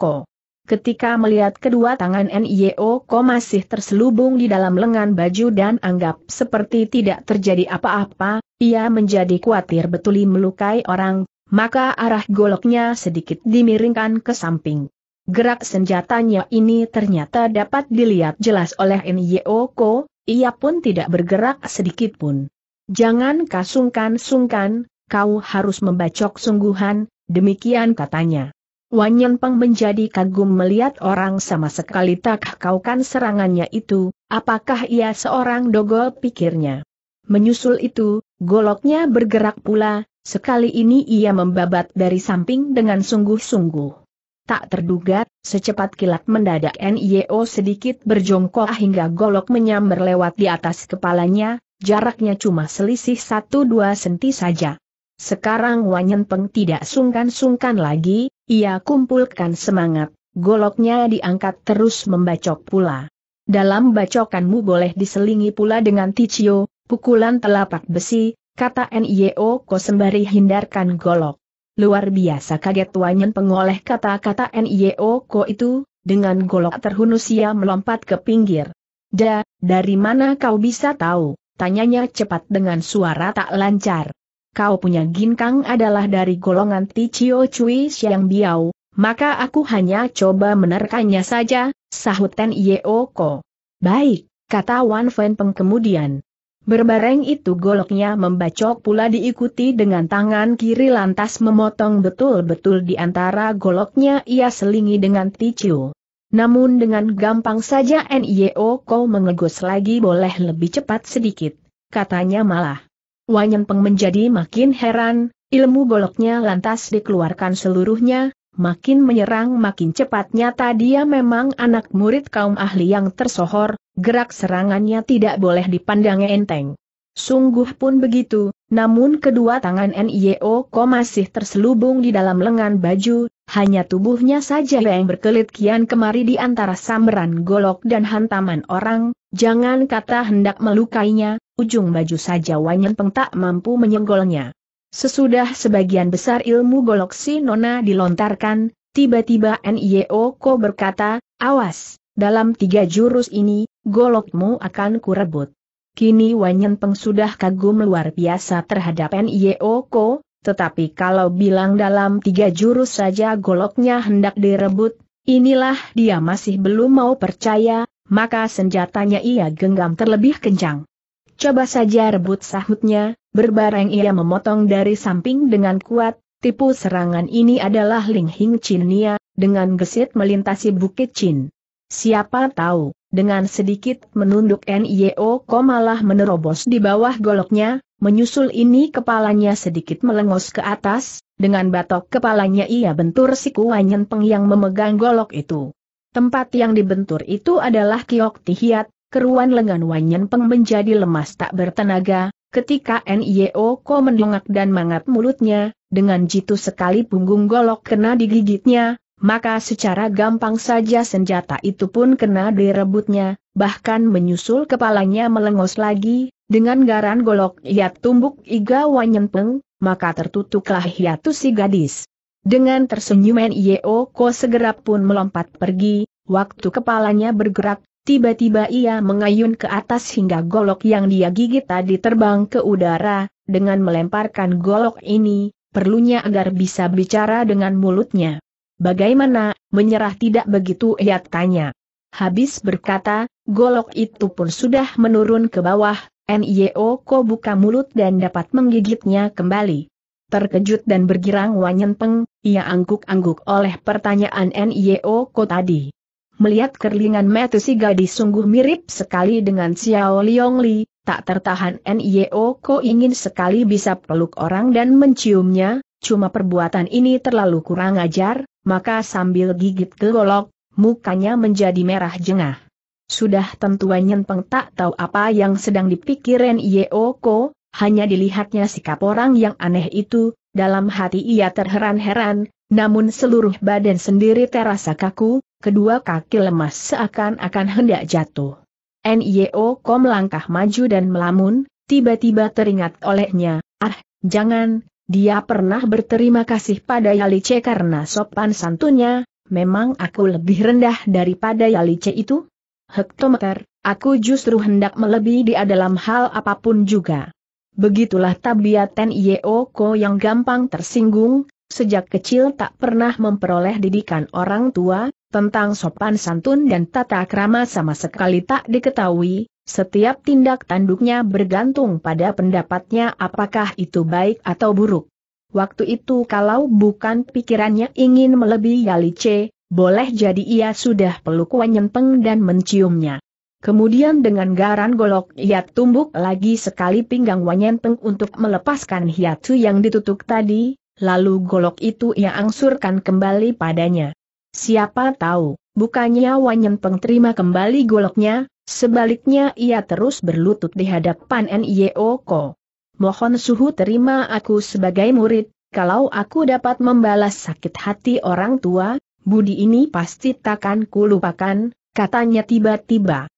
Ko. Ketika melihat kedua tangan Ko masih terselubung di dalam lengan baju dan anggap seperti tidak terjadi apa-apa, ia menjadi khawatir betul melukai orang, maka arah goloknya sedikit dimiringkan ke samping. Gerak senjatanya ini ternyata dapat dilihat jelas oleh Ko, ia pun tidak bergerak sedikit pun. Jangan kasungkan-sungkan, kau harus membacok sungguhan, demikian katanya. Wanyan Peng menjadi kagum melihat orang sama sekali tak kaukan serangannya itu, apakah ia seorang dogol pikirnya. Menyusul itu, goloknya bergerak pula, sekali ini ia membabat dari samping dengan sungguh-sungguh. Tak terduga, secepat kilat mendadak NIO sedikit berjongkok hingga golok menyambar lewat di atas kepalanya, jaraknya cuma selisih satu dua senti saja. Sekarang Wanyen Peng tidak sungkan-sungkan lagi, ia kumpulkan semangat, goloknya diangkat terus membacok pula. Dalam bacokanmu boleh diselingi pula dengan ticio, pukulan telapak besi, kata NIO ko sembari hindarkan golok. Luar biasa kaget Wanyen pengoleh kata-kata NIO ko itu, dengan golok terhunus ia melompat ke pinggir. Da, dari mana kau bisa tahu? Tanyanya cepat dengan suara tak lancar. Kau punya ginkang adalah dari golongan Ticio Cui siang Biao, maka aku hanya coba menerkanya saja, sahut Ten Yeoko. Baik, kata Wan Fen Peng kemudian. Berbareng itu goloknya membacok pula diikuti dengan tangan kiri lantas memotong betul-betul di antara goloknya ia selingi dengan ticio. Namun dengan gampang saja NIO Ko mengegus lagi boleh lebih cepat sedikit, katanya malah. peng menjadi makin heran, ilmu goloknya lantas dikeluarkan seluruhnya, makin menyerang makin cepatnya tadi dia memang anak murid kaum ahli yang tersohor, gerak serangannya tidak boleh dipandang enteng. Sungguh pun begitu, namun kedua tangan NIO Ko masih terselubung di dalam lengan baju, hanya tubuhnya saja yang berkelit kian kemari di antara samberan golok dan hantaman orang, jangan kata hendak melukainya, ujung baju saja peng tak mampu menyenggolnya. Sesudah sebagian besar ilmu golok si Nona dilontarkan, tiba-tiba N.I.O. Ko berkata, awas, dalam tiga jurus ini, golokmu akan kurebut. Kini peng sudah kagum luar biasa terhadap N.I.O. Ko, tetapi kalau bilang dalam tiga jurus saja goloknya hendak direbut, inilah dia masih belum mau percaya, maka senjatanya ia genggam terlebih kencang. Coba saja rebut sahutnya, berbareng ia memotong dari samping dengan kuat, tipu serangan ini adalah Ling Hing Nia, dengan gesit melintasi Bukit Chin. Siapa tahu, dengan sedikit menunduk NIO malah menerobos di bawah goloknya, menyusul ini kepalanya sedikit melengos ke atas, dengan batok kepalanya ia bentur si Kuanyen Peng yang memegang golok itu. Tempat yang dibentur itu adalah Kiok Tihiat, keruan lengan Wanyen Peng menjadi lemas tak bertenaga, Ketika NIO Ko mendongak dan mangat mulutnya, dengan jitu sekali punggung golok kena digigitnya, maka secara gampang saja senjata itu pun kena direbutnya, bahkan menyusul kepalanya melengos lagi, dengan garan golok ia tumbuk iga wanyempeng, maka tertutuklah hiatu si gadis. Dengan tersenyum Yeo Ko segera pun melompat pergi, waktu kepalanya bergerak, tiba-tiba ia mengayun ke atas hingga golok yang dia gigit tadi terbang ke udara, dengan melemparkan golok ini, perlunya agar bisa bicara dengan mulutnya. Bagaimana, menyerah tidak begitu ia tanya. Habis berkata, golok itu pun sudah menurun ke bawah, NIO Ko buka mulut dan dapat menggigitnya kembali. Terkejut dan bergirang peng, ia angguk-angguk oleh pertanyaan NIO Ko tadi. Melihat kerlingan mata si gadis sungguh mirip sekali dengan Xiao Liong Li, tak tertahan NIO Ko ingin sekali bisa peluk orang dan menciumnya, cuma perbuatan ini terlalu kurang ajar, maka sambil gigit golok, mukanya menjadi merah jengah. Sudah tentuannya peng tak tahu apa yang sedang dipikirin Yeoko, hanya dilihatnya sikap orang yang aneh itu, dalam hati ia terheran-heran, namun seluruh badan sendiri terasa kaku, kedua kaki lemas seakan-akan hendak jatuh. N.I.O. Kom langkah maju dan melamun, tiba-tiba teringat olehnya, ah, jangan, dia pernah berterima kasih pada Yalice karena sopan santunnya, memang aku lebih rendah daripada Yalice itu? Hektometer, aku justru hendak melebihi dia dalam hal apapun juga. Begitulah tabiat Ten Ko yang gampang tersinggung, sejak kecil tak pernah memperoleh didikan orang tua, tentang sopan santun dan tata krama sama sekali tak diketahui, setiap tindak tanduknya bergantung pada pendapatnya apakah itu baik atau buruk. Waktu itu kalau bukan pikirannya ingin melebihi Yalice, boleh jadi ia sudah peluk Wanyempeng dan menciumnya. Kemudian dengan garan golok ia tumbuk lagi sekali pinggang Wanyempeng untuk melepaskan hiatu yang ditutup tadi, lalu golok itu ia angsurkan kembali padanya. Siapa tahu, bukannya Wanyempeng terima kembali goloknya, Sebaliknya ia terus berlutut di hadapan Ko. Mohon suhu terima aku sebagai murid, kalau aku dapat membalas sakit hati orang tua, budi ini pasti takkan kulupakan, katanya tiba-tiba.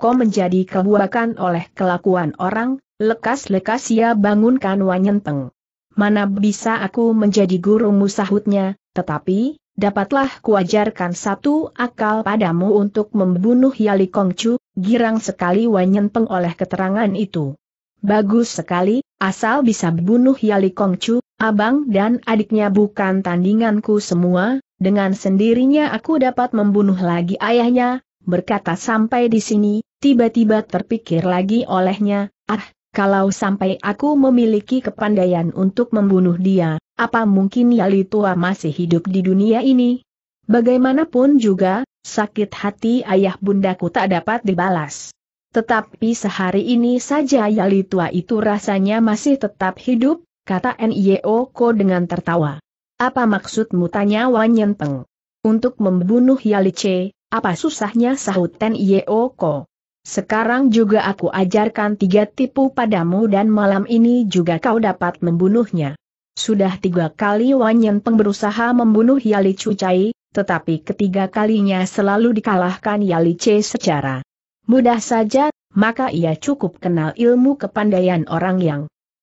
Ko menjadi kebuakan oleh kelakuan orang, lekas-lekas ia bangunkan wanyenteng. Mana bisa aku menjadi guru musahutnya, tetapi, dapatlah kuajarkan satu akal padamu untuk membunuh Yali Kongcu, girang sekali Wanyen Peng oleh keterangan itu. Bagus sekali, asal bisa bunuh Yali Kongcu, abang dan adiknya bukan tandinganku semua, dengan sendirinya aku dapat membunuh lagi ayahnya, berkata sampai di sini, tiba-tiba terpikir lagi olehnya, ah, kalau sampai aku memiliki kepandaian untuk membunuh dia, apa mungkin Yali Tua masih hidup di dunia ini? Bagaimanapun juga, sakit hati ayah bundaku tak dapat dibalas. Tetapi sehari ini saja Yali Tua itu rasanya masih tetap hidup, kata N.I.O. Ko dengan tertawa. Apa maksudmu tanya Wanyenteng? Untuk membunuh Yali C, apa susahnya sahut N.I.O. Ko? Sekarang juga aku ajarkan tiga tipu padamu dan malam ini juga kau dapat membunuhnya. Sudah tiga kali wanyan Peng berusaha membunuh Yali Cucai, tetapi ketiga kalinya selalu dikalahkan Yali Che secara mudah saja, maka ia cukup kenal ilmu kepandaian orang yang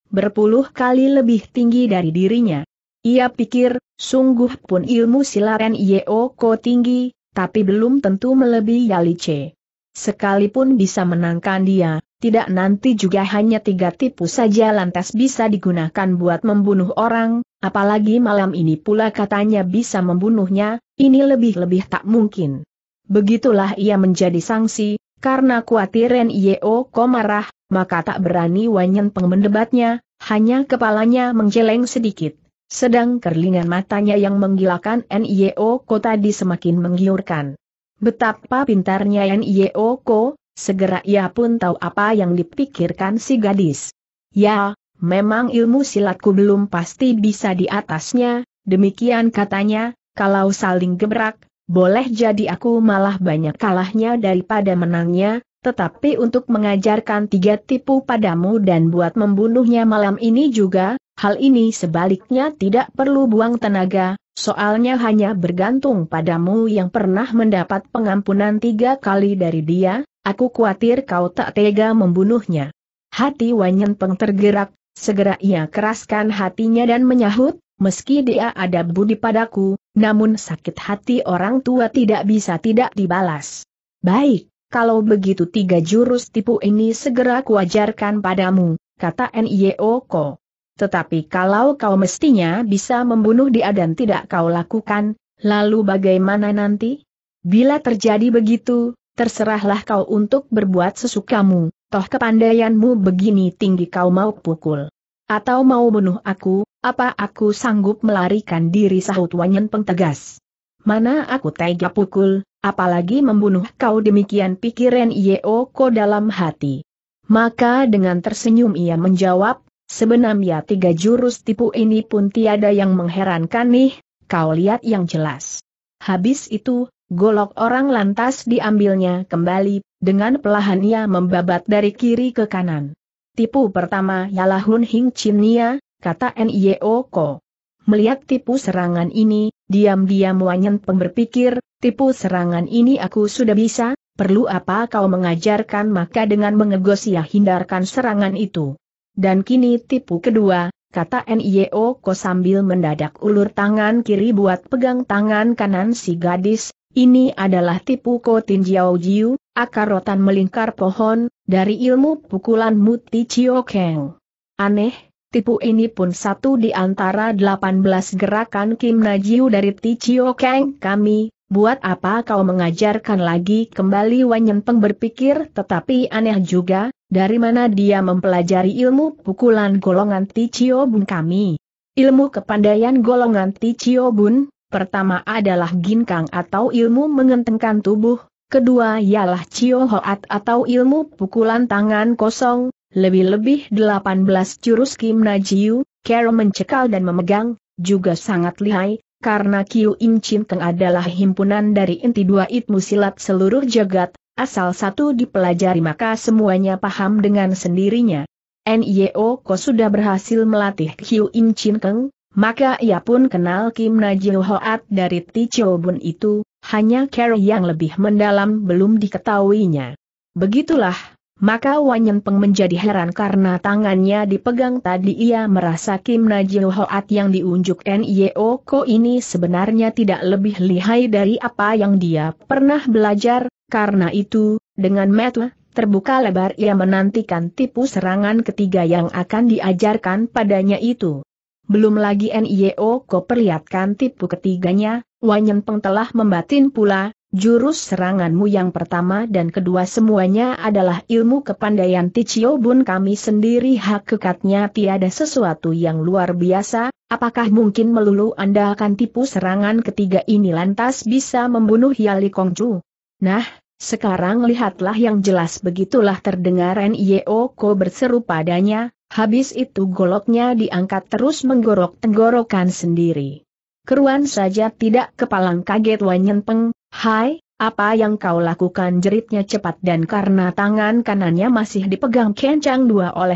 berpuluh kali lebih tinggi dari dirinya. Ia pikir, sungguh pun ilmu silaran Yeo Ko tinggi, tapi belum tentu melebihi Yali Che. Sekalipun bisa menangkan dia, tidak nanti juga hanya tiga tipu saja lantas bisa digunakan buat membunuh orang, apalagi malam ini pula katanya bisa membunuhnya, ini lebih-lebih tak mungkin. Begitulah ia menjadi sanksi, karena kuatir Yeo Ko marah, maka tak berani Wanyan pengmendebatnya, hanya kepalanya menjeleng sedikit. Sedang kerlingan matanya yang menggilakan N.I.O. Ko tadi semakin menggiurkan. Betapa pintarnya Nio Ko, segera ia pun tahu apa yang dipikirkan si gadis. Ya, memang ilmu silatku belum pasti bisa di atasnya, demikian katanya, kalau saling gebrak, boleh jadi aku malah banyak kalahnya daripada menangnya, tetapi untuk mengajarkan tiga tipu padamu dan buat membunuhnya malam ini juga, hal ini sebaliknya tidak perlu buang tenaga, Soalnya hanya bergantung padamu yang pernah mendapat pengampunan tiga kali dari dia, aku khawatir kau tak tega membunuhnya. Hati Wanyen Peng tergerak, segera ia keraskan hatinya dan menyahut, meski dia ada budi padaku, namun sakit hati orang tua tidak bisa tidak dibalas. Baik, kalau begitu tiga jurus tipu ini segera kuajarkan padamu, kata N.I.O. E Ko. Tetapi kalau kau mestinya bisa membunuh dia dan tidak kau lakukan, lalu bagaimana nanti? Bila terjadi begitu, terserahlah kau untuk berbuat sesukamu, toh kepandaianmu begini tinggi kau mau pukul. Atau mau bunuh aku, apa aku sanggup melarikan diri sahut Wanyan pengtegas. Mana aku tega pukul, apalagi membunuh kau demikian pikiran Yeo dalam hati. Maka dengan tersenyum ia menjawab, Sebenarnya tiga jurus tipu ini pun tiada yang mengherankan nih, kau lihat yang jelas. Habis itu, golok orang lantas diambilnya kembali, dengan pelahan ia membabat dari kiri ke kanan. Tipu pertama ialah Hun Hing Nia, kata N.I.O. Ko. Melihat tipu serangan ini, diam-diam Wanyan Peng berpikir, tipu serangan ini aku sudah bisa, perlu apa kau mengajarkan maka dengan mengegos hindarkan serangan itu dan kini tipu kedua, kata NIO Ko sambil mendadak ulur tangan kiri buat pegang tangan kanan si gadis, ini adalah tipu Ko Tin Jiao Jiu, akar rotan melingkar pohon, dari ilmu pukulan Muti Chio Keng. Aneh, tipu ini pun satu di antara 18 gerakan Kim Najiu dari Ti Chio Keng kami, Buat apa kau mengajarkan lagi kembali Wanyempeng berpikir tetapi aneh juga, dari mana dia mempelajari ilmu pukulan golongan Ticio Bun kami? Ilmu kepandaian golongan Ticio Bun, pertama adalah ginkang atau ilmu mengentengkan tubuh, kedua ialah Cio Hoat atau ilmu pukulan tangan kosong, lebih-lebih 18 jurus Kim Najiu, Kero mencekal dan memegang, juga sangat lihai, karena Kiu Im Chin Teng adalah himpunan dari inti dua itmu silat seluruh jagat, Asal satu dipelajari maka semuanya paham dengan sendirinya. NIO Ko sudah berhasil melatih Hiu In Chin Keng, maka ia pun kenal Kim Najil Hoat dari Ti Bun itu, hanya care yang lebih mendalam belum diketahuinya. Begitulah, maka Wanyeng Peng menjadi heran karena tangannya dipegang tadi ia merasa Kim Najil Hoat yang diunjuk N.I.O. Ko ini sebenarnya tidak lebih lihai dari apa yang dia pernah belajar, karena itu, dengan metu terbuka lebar ia menantikan tipu serangan ketiga yang akan diajarkan padanya itu. Belum lagi N.I.O. Ko perlihatkan tipu ketiganya, Wanyeng Peng telah membatin pula, Jurus seranganmu yang pertama dan kedua semuanya adalah ilmu kepandaian Ticio Bun kami sendiri hak kekatnya tiada sesuatu yang luar biasa, apakah mungkin melulu Anda akan tipu serangan ketiga ini lantas bisa membunuh Yali Kongju? Nah, sekarang lihatlah yang jelas begitulah terdengar N.I.O. Ko berseru padanya, habis itu goloknya diangkat terus menggorok tenggorokan sendiri keruan saja tidak kepalang kaget Wanyen Peng, hai, apa yang kau lakukan jeritnya cepat dan karena tangan kanannya masih dipegang kencang dua oleh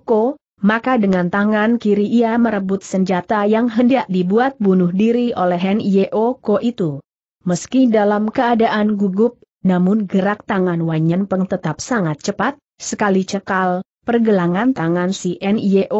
Ko, maka dengan tangan kiri ia merebut senjata yang hendak dibuat bunuh diri oleh Ko itu. Meski dalam keadaan gugup, namun gerak tangan Wanyen Peng tetap sangat cepat, sekali cekal, pergelangan tangan si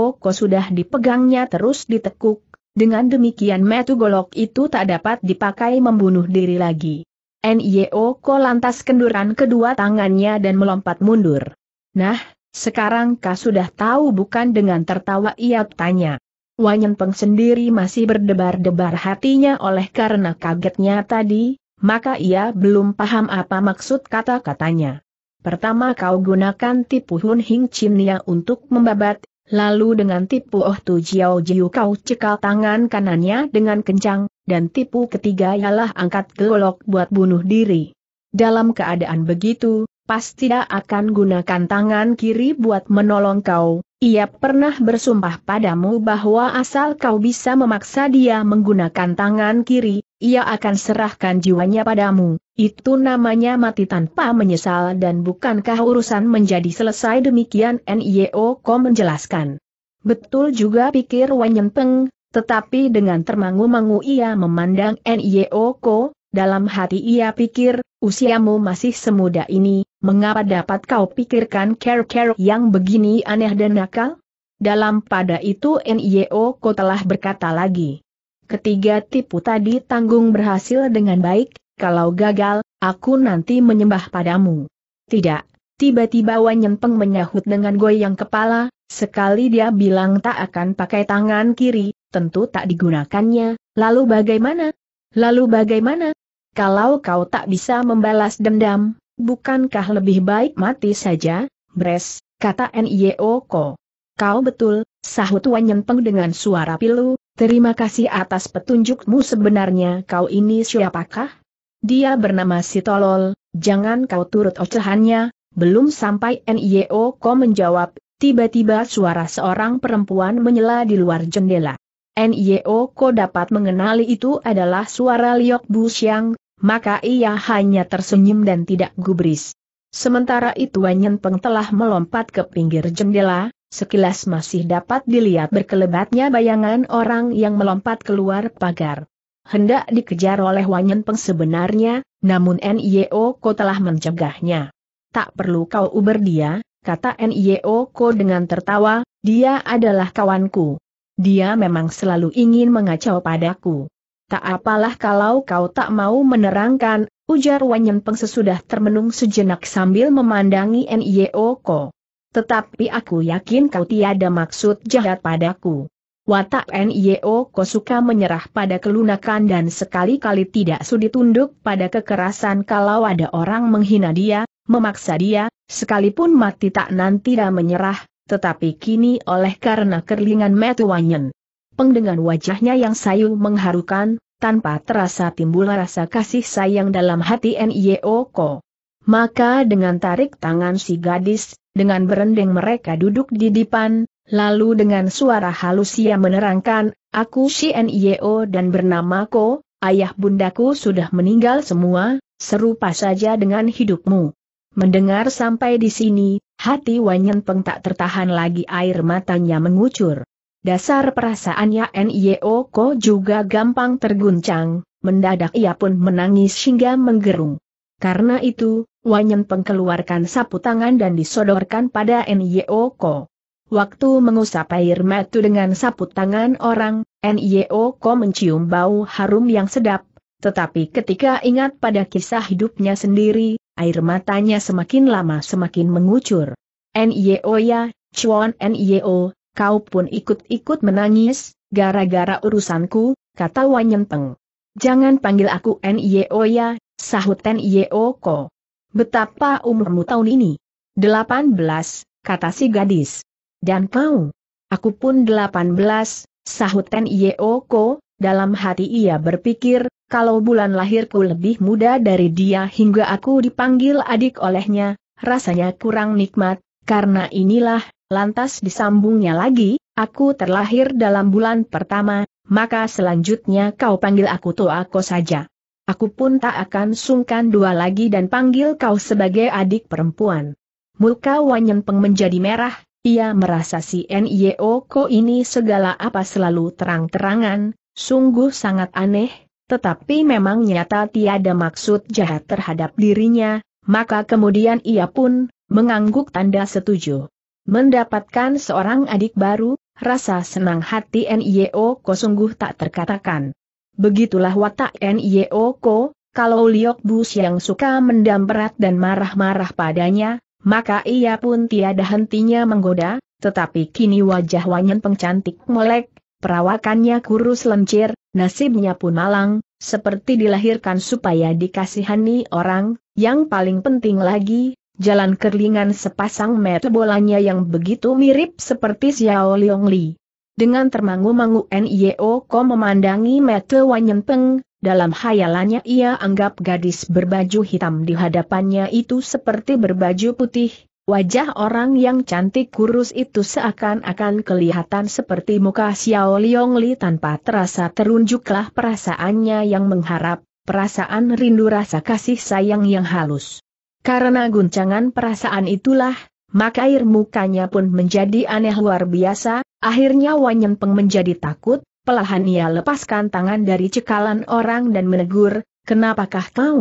Ko sudah dipegangnya terus ditekuk, dengan demikian metu golok itu tak dapat dipakai membunuh diri lagi. NIO e Ko lantas kenduran kedua tangannya dan melompat mundur. Nah, sekarang kau sudah tahu bukan dengan tertawa ia tanya. Wanyan Peng sendiri masih berdebar-debar hatinya oleh karena kagetnya tadi, maka ia belum paham apa maksud kata-katanya. Pertama kau gunakan tipu Hun Hing Nia untuk membabat Lalu dengan tipu Oh Tu Jiao Jiu kau cekal tangan kanannya dengan kencang, dan tipu ketiga ialah angkat golok buat bunuh diri. Dalam keadaan begitu, pasti tidak akan gunakan tangan kiri buat menolong kau. Ia pernah bersumpah padamu bahwa asal kau bisa memaksa dia menggunakan tangan kiri, ia akan serahkan jiwanya padamu. Itu namanya mati tanpa menyesal dan bukankah urusan menjadi selesai demikian NIO Ko menjelaskan. Betul juga pikir Wanyen Peng, tetapi dengan termangu-mangu ia memandang NIO Ko, dalam hati ia pikir, usiamu masih semuda ini, mengapa dapat kau pikirkan care-care yang begini aneh dan nakal? Dalam pada itu NIO Ko telah berkata lagi. Ketiga tipu tadi tanggung berhasil dengan baik, kalau gagal, aku nanti menyembah padamu. Tidak, tiba-tiba Wanyempeng menyahut dengan goyang kepala, sekali dia bilang tak akan pakai tangan kiri, tentu tak digunakannya, lalu bagaimana? Lalu bagaimana? Kalau kau tak bisa membalas dendam, bukankah lebih baik mati saja, Bres, kata Ko. Kau betul, sahut Wanyempeng dengan suara pilu, terima kasih atas petunjukmu sebenarnya kau ini siapakah? Dia bernama Sitolol, jangan kau turut ocehannya, belum sampai NIO ko menjawab, tiba-tiba suara seorang perempuan menyela di luar jendela. NIO Ko dapat mengenali itu adalah suara Liok Bu Xiang, maka ia hanya tersenyum dan tidak gubris. Sementara itu Wanyen Peng telah melompat ke pinggir jendela, sekilas masih dapat dilihat berkelebatnya bayangan orang yang melompat keluar pagar hendak dikejar oleh Wanyen Peng sebenarnya, namun NIO Ko telah mencegahnya. Tak perlu kau uber dia, kata NIO Ko dengan tertawa, dia adalah kawanku. Dia memang selalu ingin mengacau padaku. Tak apalah kalau kau tak mau menerangkan, ujar Wanyen Peng sesudah termenung sejenak sambil memandangi NIO Ko. Tetapi aku yakin kau tiada maksud jahat padaku. Watak NIO Kosuka menyerah pada kelunakan dan sekali-kali tidak sudi tunduk pada kekerasan kalau ada orang menghina dia, memaksa dia, sekalipun mati tak nanti dia menyerah, tetapi kini oleh karena kerlingan metuanyen. Pengdengan wajahnya yang sayu mengharukan, tanpa terasa timbul rasa kasih sayang dalam hati NIO Ko. Maka dengan tarik tangan si gadis, dengan berendeng mereka duduk di depan, Lalu dengan suara halus ia menerangkan, aku Shien Yeo dan bernama Ko, ayah bundaku sudah meninggal semua, serupa saja dengan hidupmu. Mendengar sampai di sini, hati Wanyan Peng tak tertahan lagi air matanya mengucur. Dasar perasaannya Nio Ko juga gampang terguncang, mendadak ia pun menangis hingga menggerung. Karena itu, Wanyan Peng keluarkan sapu tangan dan disodorkan pada Nio Ko. Waktu mengusap air matu dengan saput tangan orang, NIO Ko mencium bau harum yang sedap, tetapi ketika ingat pada kisah hidupnya sendiri, air matanya semakin lama semakin mengucur. NIO ya, Chuan NIO, kau pun ikut-ikut menangis, gara-gara urusanku, kata Wanyenteng. Jangan panggil aku NIO ya, sahut NIO Ko. Betapa umurmu tahun ini? 18, kata si gadis. Dan kau? Aku pun delapan belas, sahut Ten Yeoko, dalam hati ia berpikir, kalau bulan lahirku lebih muda dari dia hingga aku dipanggil adik olehnya, rasanya kurang nikmat, karena inilah, lantas disambungnya lagi, aku terlahir dalam bulan pertama, maka selanjutnya kau panggil aku Toako saja. Aku pun tak akan sungkan dua lagi dan panggil kau sebagai adik perempuan. Muka Wanyen Peng menjadi merah, ia merasa si Nio Ko ini segala apa selalu terang-terangan, sungguh sangat aneh, tetapi memang nyata tiada maksud jahat terhadap dirinya, maka kemudian ia pun mengangguk tanda setuju. Mendapatkan seorang adik baru, rasa senang hati Nio Ko sungguh tak terkatakan. Begitulah watak Nio Ko, kalau Liok Bus yang suka mendamperat dan marah-marah padanya, maka ia pun tiada hentinya menggoda, tetapi kini wajah Wanyan pengcantik melek, perawakannya kurus lencir, nasibnya pun malang, seperti dilahirkan supaya dikasihani orang, yang paling penting lagi, jalan kerlingan sepasang mata bolanya yang begitu mirip seperti Xiao Liong Li. Dengan termangu-mangu Nio Ko memandangi mata Wanyen Peng, dalam hayalannya ia anggap gadis berbaju hitam di hadapannya itu seperti berbaju putih, wajah orang yang cantik kurus itu seakan-akan kelihatan seperti muka Xiao Liong Li tanpa terasa terunjuklah perasaannya yang mengharap, perasaan rindu rasa kasih sayang yang halus. Karena guncangan perasaan itulah, maka air mukanya pun menjadi aneh luar biasa, akhirnya Wanyan Peng menjadi takut, Pelahan ia lepaskan tangan dari cekalan orang dan menegur, kenapakah kau?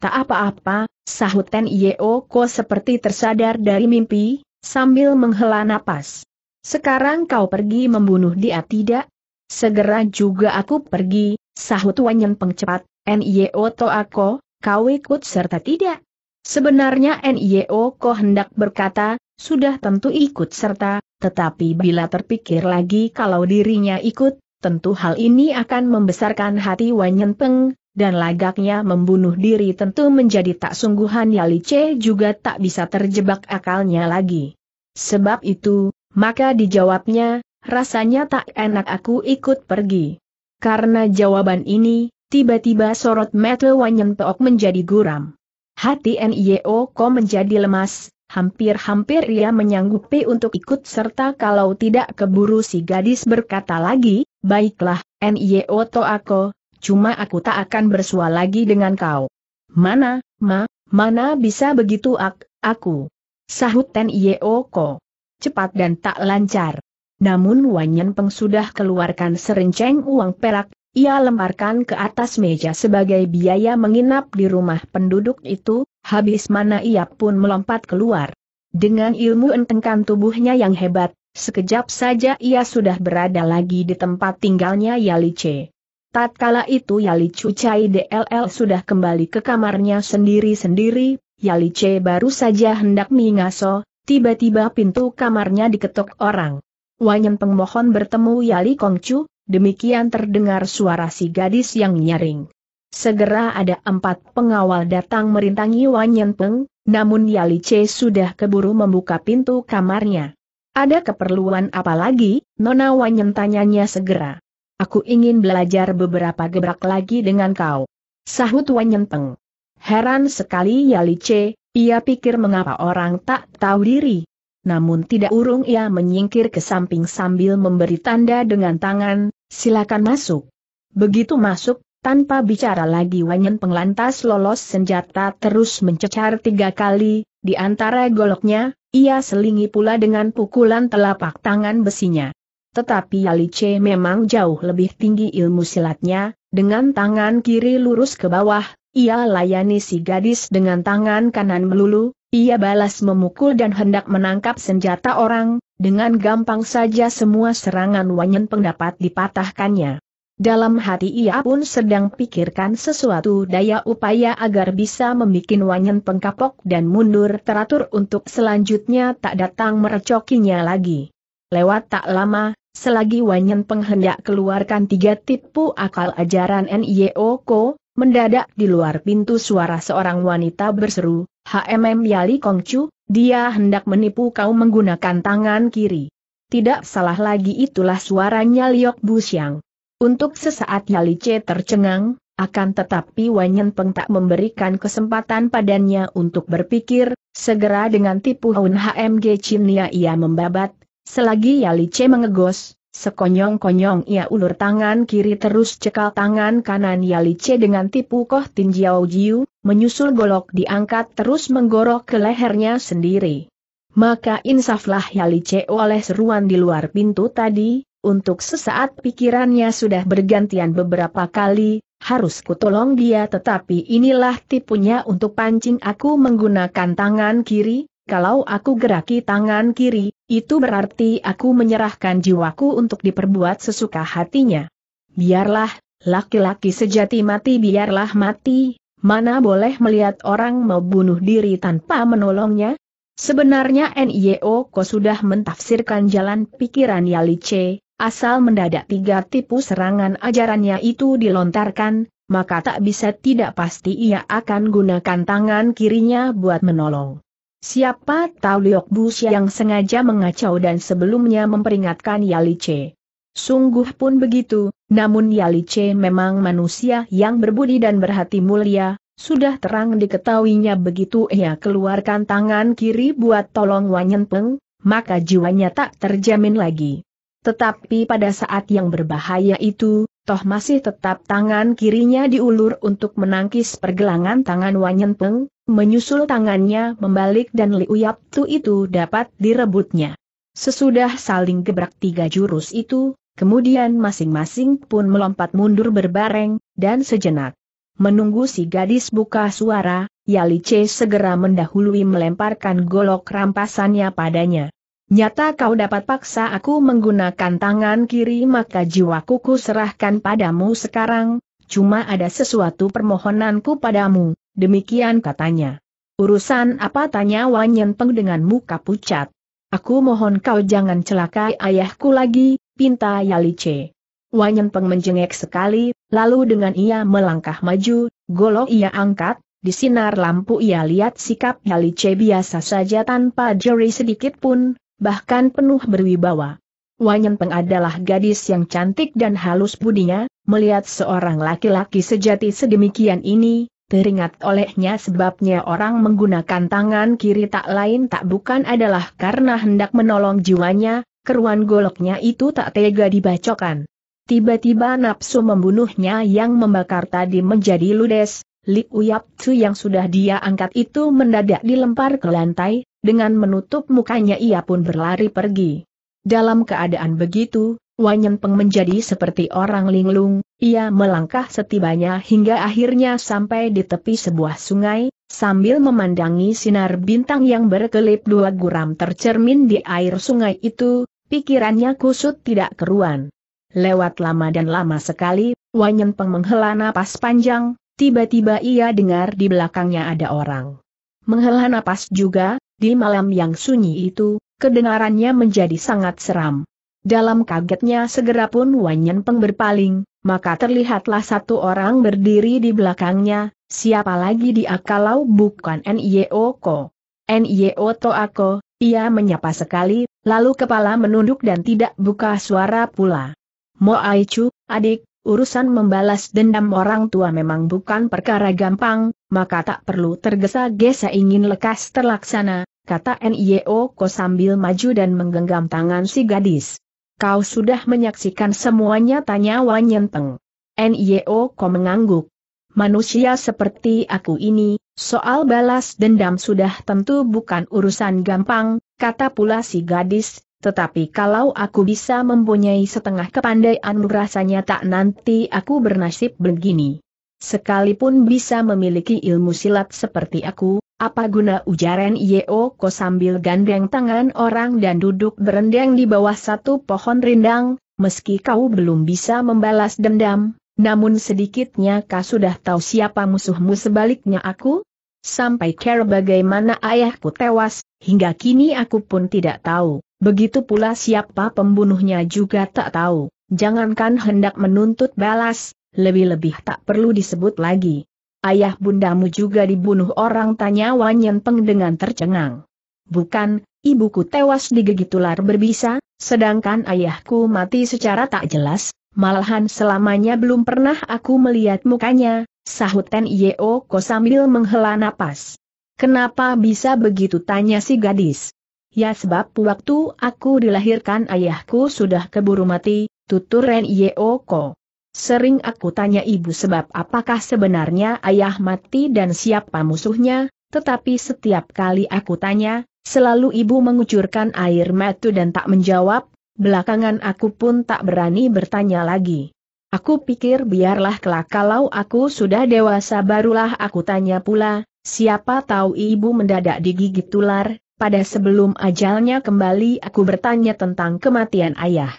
Tak apa-apa, sahut Ten Yeoko seperti tersadar dari mimpi, sambil menghela napas. Sekarang kau pergi membunuh dia tidak? Segera juga aku pergi, sahut Wanyan pengcepat, N.I.O. to kau ikut serta tidak? Sebenarnya N.I.O. ko hendak berkata, sudah tentu ikut serta, tetapi bila terpikir lagi kalau dirinya ikut, tentu hal ini akan membesarkan hati Wanyen Peng, dan lagaknya membunuh diri tentu menjadi tak sungguhan ya Li Che juga tak bisa terjebak akalnya lagi. Sebab itu, maka dijawabnya, rasanya tak enak aku ikut pergi. Karena jawaban ini, tiba-tiba sorot mata Wanyen Peok menjadi guram. Hati NIO ko menjadi lemas, Hampir-hampir ia menyanggupi untuk ikut serta kalau tidak keburu si gadis berkata lagi, baiklah, N.Y.O. aku, cuma aku tak akan bersua lagi dengan kau. Mana, ma, mana bisa begitu ak, aku. Sahut N.Y.O. Ko. Cepat dan tak lancar. Namun Wanyan Peng sudah keluarkan serenceng uang perak, ia lemparkan ke atas meja sebagai biaya menginap di rumah penduduk itu, habis mana ia pun melompat keluar. Dengan ilmu entengkan tubuhnya yang hebat, sekejap saja ia sudah berada lagi di tempat tinggalnya Yaliche. Tatkala itu Yalicu Cai DLL sudah kembali ke kamarnya sendiri-sendiri, Yaliche baru saja hendak mengaso, tiba-tiba pintu kamarnya diketuk orang. Wanyan pengmohon bertemu Yali Kongcu, demikian terdengar suara si gadis yang nyaring. Segera ada empat pengawal datang merintangi Wan Yen Peng, namun Yali Che sudah keburu membuka pintu kamarnya. Ada keperluan apa lagi? Nona Wan Yen tanyanya segera. Aku ingin belajar beberapa gebrak lagi dengan kau. Sahut Wan Yen Peng. Heran sekali Yali Che, ia pikir mengapa orang tak tahu diri. Namun tidak urung ia menyingkir ke samping sambil memberi tanda dengan tangan, silakan masuk. Begitu masuk, tanpa bicara lagi Wanyen penglantas lolos senjata terus mencecar tiga kali, di antara goloknya, ia selingi pula dengan pukulan telapak tangan besinya. Tetapi Yalice memang jauh lebih tinggi ilmu silatnya, dengan tangan kiri lurus ke bawah, ia layani si gadis dengan tangan kanan melulu, ia balas memukul dan hendak menangkap senjata orang, dengan gampang saja semua serangan Wanyen pendapat dipatahkannya. Dalam hati ia pun sedang pikirkan sesuatu daya upaya agar bisa membuat Wanyan pengkapok dan mundur teratur untuk selanjutnya tak datang merecokinya lagi. Lewat tak lama, selagi Wanyan penghendak keluarkan tiga tipu akal ajaran NIO Ko, mendadak di luar pintu suara seorang wanita berseru, HMM Yali Kongcu, dia hendak menipu kau menggunakan tangan kiri. Tidak salah lagi itulah suaranya Liok Busiang. Untuk sesaat Yalice tercengang, akan tetapi Wanyen Peng tak memberikan kesempatan padanya untuk berpikir, segera dengan tipu Hun HMG Cinia ia membabat, selagi Yalice mengegos, sekonyong-konyong ia ulur tangan kiri terus cekal tangan kanan Yalice dengan tipu koh Tin Jiao Jiu, menyusul golok diangkat terus menggorok ke lehernya sendiri. Maka insaflah Yalice oleh seruan di luar pintu tadi, untuk sesaat pikirannya sudah bergantian beberapa kali, harus kutolong dia tetapi inilah tipunya untuk pancing aku menggunakan tangan kiri, kalau aku geraki tangan kiri, itu berarti aku menyerahkan jiwaku untuk diperbuat sesuka hatinya. Biarlah, laki-laki sejati mati biarlah mati, mana boleh melihat orang membunuh diri tanpa menolongnya? Sebenarnya NIO e kok sudah mentafsirkan jalan pikiran Yalice, asal mendadak tiga tipu serangan ajarannya itu dilontarkan, maka tak bisa tidak pasti ia akan gunakan tangan kirinya buat menolong. Siapa tahu Liok Bus yang sengaja mengacau dan sebelumnya memperingatkan Yalice. Sungguh pun begitu, namun Yalice memang manusia yang berbudi dan berhati mulia, sudah terang diketahuinya begitu ia keluarkan tangan kiri buat tolong Wanyenteng, maka jiwanya tak terjamin lagi. Tetapi pada saat yang berbahaya itu, toh masih tetap tangan kirinya diulur untuk menangkis pergelangan tangan Wanyen Peng, menyusul tangannya membalik dan Liu Yap Tu itu dapat direbutnya. Sesudah saling gebrak tiga jurus itu, kemudian masing-masing pun melompat mundur berbareng, dan sejenak. Menunggu si gadis buka suara, Yali segera mendahului melemparkan golok rampasannya padanya. Nyata kau dapat paksa aku menggunakan tangan kiri maka jiwaku ku serahkan padamu sekarang, cuma ada sesuatu permohonanku padamu, demikian katanya. Urusan apa tanya Wanyen Peng dengan muka pucat. Aku mohon kau jangan celakai ayahku lagi, pinta Yalice. Peng menjengek sekali, lalu dengan ia melangkah maju, golok ia angkat, di sinar lampu ia lihat sikap Yalice biasa saja tanpa jeri sedikit pun, bahkan penuh berwibawa. Peng adalah gadis yang cantik dan halus budinya, melihat seorang laki-laki sejati sedemikian ini, teringat olehnya sebabnya orang menggunakan tangan kiri tak lain tak bukan adalah karena hendak menolong jiwanya, keruan goloknya itu tak tega dibacokan. Tiba-tiba nafsu membunuhnya yang membakar tadi menjadi ludes, Li Uyap Tzu yang sudah dia angkat itu mendadak dilempar ke lantai, dengan menutup mukanya ia pun berlari pergi. Dalam keadaan begitu, Wanyen Peng menjadi seperti orang linglung, ia melangkah setibanya hingga akhirnya sampai di tepi sebuah sungai, sambil memandangi sinar bintang yang berkelip dua guram tercermin di air sungai itu, pikirannya kusut tidak keruan. Lewat lama dan lama sekali, Wanyen Peng menghela napas panjang, tiba-tiba ia dengar di belakangnya ada orang. Menghela napas juga, di malam yang sunyi itu, kedengarannya menjadi sangat seram. Dalam kagetnya segera pun Wanyan Peng berpaling, maka terlihatlah satu orang berdiri di belakangnya, siapa lagi dia kalau bukan N.Y.O. Ko. N.Y.O. Toako, ia menyapa sekali, lalu kepala menunduk dan tidak buka suara pula. Mo Aichu, adik, urusan membalas dendam orang tua memang bukan perkara gampang, maka tak perlu tergesa-gesa ingin lekas terlaksana, kata NIO Ko sambil maju dan menggenggam tangan si gadis. Kau sudah menyaksikan semuanya tanya Wan Yenteng. NIO Ko mengangguk. Manusia seperti aku ini, soal balas dendam sudah tentu bukan urusan gampang, kata pula si gadis, tetapi kalau aku bisa mempunyai setengah kepandaian rasanya tak nanti aku bernasib begini. Sekalipun bisa memiliki ilmu silat seperti aku, apa guna ujaran Yeoko sambil gandeng tangan orang dan duduk berendang di bawah satu pohon rindang, meski kau belum bisa membalas dendam, namun sedikitnya kau sudah tahu siapa musuhmu sebaliknya aku? Sampai care bagaimana ayahku tewas, hingga kini aku pun tidak tahu, begitu pula siapa pembunuhnya juga tak tahu, jangankan hendak menuntut balas, lebih-lebih tak perlu disebut lagi ayah bundamu juga dibunuh orang tanya Wan Yen Peng dengan tercengang. Bukan, ibuku tewas digigit ular berbisa, sedangkan ayahku mati secara tak jelas, malahan selamanya belum pernah aku melihat mukanya, sahut Ten Yeo Ko sambil menghela napas. Kenapa bisa begitu tanya si gadis? Ya sebab waktu aku dilahirkan ayahku sudah keburu mati, tutur Ren Yeo Ko. Sering aku tanya ibu sebab apakah sebenarnya ayah mati dan siapa musuhnya, tetapi setiap kali aku tanya, selalu ibu mengucurkan air mata dan tak menjawab, belakangan aku pun tak berani bertanya lagi. Aku pikir biarlah kelak kalau aku sudah dewasa barulah aku tanya pula, siapa tahu ibu mendadak digigit ular, pada sebelum ajalnya kembali aku bertanya tentang kematian ayah.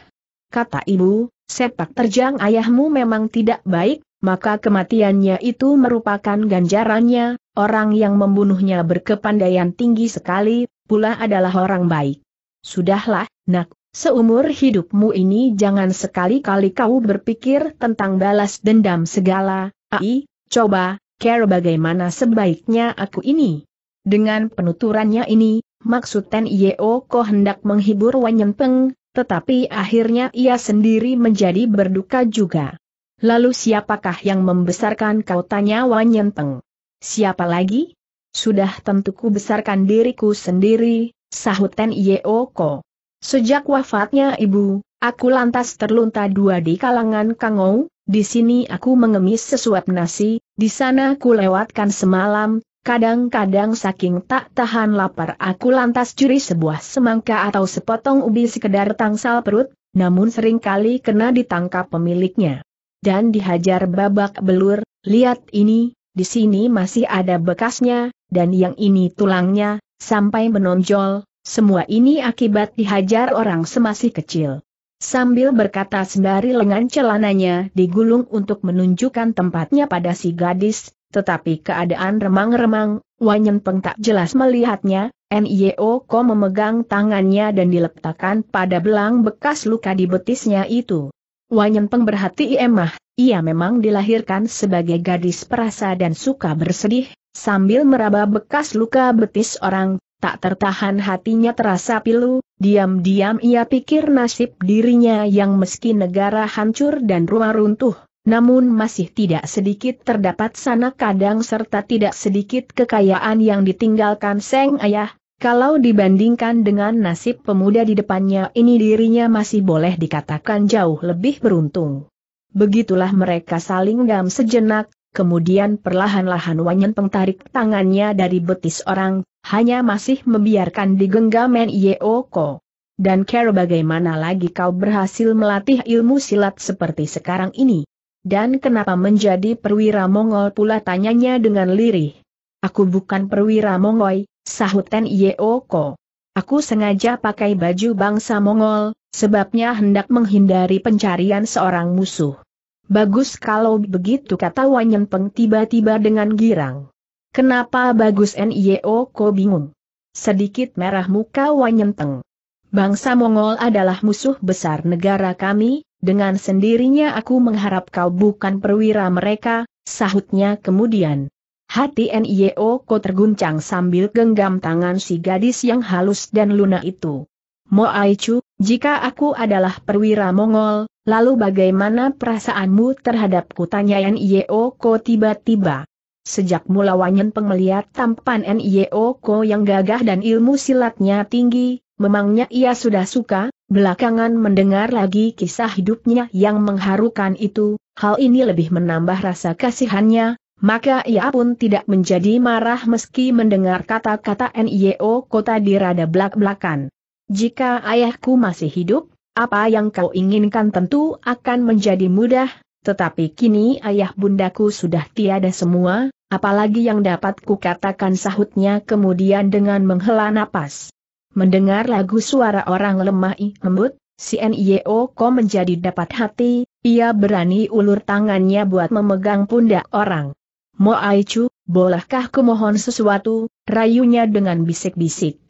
Kata ibu, sepak terjang ayahmu memang tidak baik, maka kematiannya itu merupakan ganjarannya, orang yang membunuhnya berkepandaian tinggi sekali, pula adalah orang baik. Sudahlah, nak, seumur hidupmu ini jangan sekali-kali kau berpikir tentang balas dendam segala, ai, coba, care bagaimana sebaiknya aku ini. Dengan penuturannya ini, maksud Ten Yeo Ko hendak menghibur Wanyen Peng, tetapi akhirnya ia sendiri menjadi berduka juga. Lalu siapakah yang membesarkan kau tanya Wan Yenteng? Siapa lagi? Sudah tentu ku besarkan diriku sendiri, sahut Ten Yeoko. Sejak wafatnya ibu, aku lantas terlunta dua di kalangan Kangou, di sini aku mengemis sesuap nasi, di sana ku lewatkan semalam, Kadang-kadang saking tak tahan lapar aku lantas curi sebuah semangka atau sepotong ubi sekedar tangsal perut, namun seringkali kena ditangkap pemiliknya. Dan dihajar babak belur, lihat ini, di sini masih ada bekasnya, dan yang ini tulangnya, sampai menonjol, semua ini akibat dihajar orang semasih kecil. Sambil berkata sembari lengan celananya digulung untuk menunjukkan tempatnya pada si gadis, tetapi keadaan remang-remang, Wanyen Peng tak jelas melihatnya, NIO Ko memegang tangannya dan diletakkan pada belang bekas luka di betisnya itu. Wanyen Peng berhati emah, ia memang dilahirkan sebagai gadis perasa dan suka bersedih, sambil meraba bekas luka betis orang, tak tertahan hatinya terasa pilu, diam-diam ia pikir nasib dirinya yang meski negara hancur dan rumah runtuh, namun masih tidak sedikit terdapat sana kadang serta tidak sedikit kekayaan yang ditinggalkan Seng Ayah, kalau dibandingkan dengan nasib pemuda di depannya ini dirinya masih boleh dikatakan jauh lebih beruntung. Begitulah mereka saling gam sejenak, kemudian perlahan-lahan Wanyan pengtarik tangannya dari betis orang, hanya masih membiarkan digenggaman Yeoko. Oh Dan kira bagaimana lagi kau berhasil melatih ilmu silat seperti sekarang ini? Dan kenapa menjadi perwira Mongol pula tanyanya dengan lirih. Aku bukan perwira Mongol, sahut Ten Yeoko. Aku sengaja pakai baju bangsa Mongol, sebabnya hendak menghindari pencarian seorang musuh. Bagus kalau begitu kata Wanyen Peng tiba-tiba dengan girang. Kenapa bagus N.I.O. Ko bingung? Sedikit merah muka Wanyen Peng. Bangsa Mongol adalah musuh besar negara kami, dengan sendirinya aku mengharap kau bukan perwira mereka, sahutnya kemudian. Hati NIO ko terguncang sambil genggam tangan si gadis yang halus dan lunak itu. Mo Aichu, jika aku adalah perwira Mongol, lalu bagaimana perasaanmu terhadapku? Tanya NIO ko tiba-tiba. Sejak mula Wanyan penglihat tampan NIO Ko yang gagah dan ilmu silatnya tinggi, Memangnya ia sudah suka, belakangan mendengar lagi kisah hidupnya yang mengharukan itu, hal ini lebih menambah rasa kasihannya, maka ia pun tidak menjadi marah meski mendengar kata-kata NIO kota dirada belak-belakan. Jika ayahku masih hidup, apa yang kau inginkan tentu akan menjadi mudah, tetapi kini ayah bundaku sudah tiada semua, apalagi yang dapat kukatakan sahutnya kemudian dengan menghela napas. Mendengar lagu suara orang lemah i lembut, si Nio Ko menjadi dapat hati, ia berani ulur tangannya buat memegang pundak orang. Mo Aichu, bolehkah kumohon sesuatu, rayunya dengan bisik-bisik.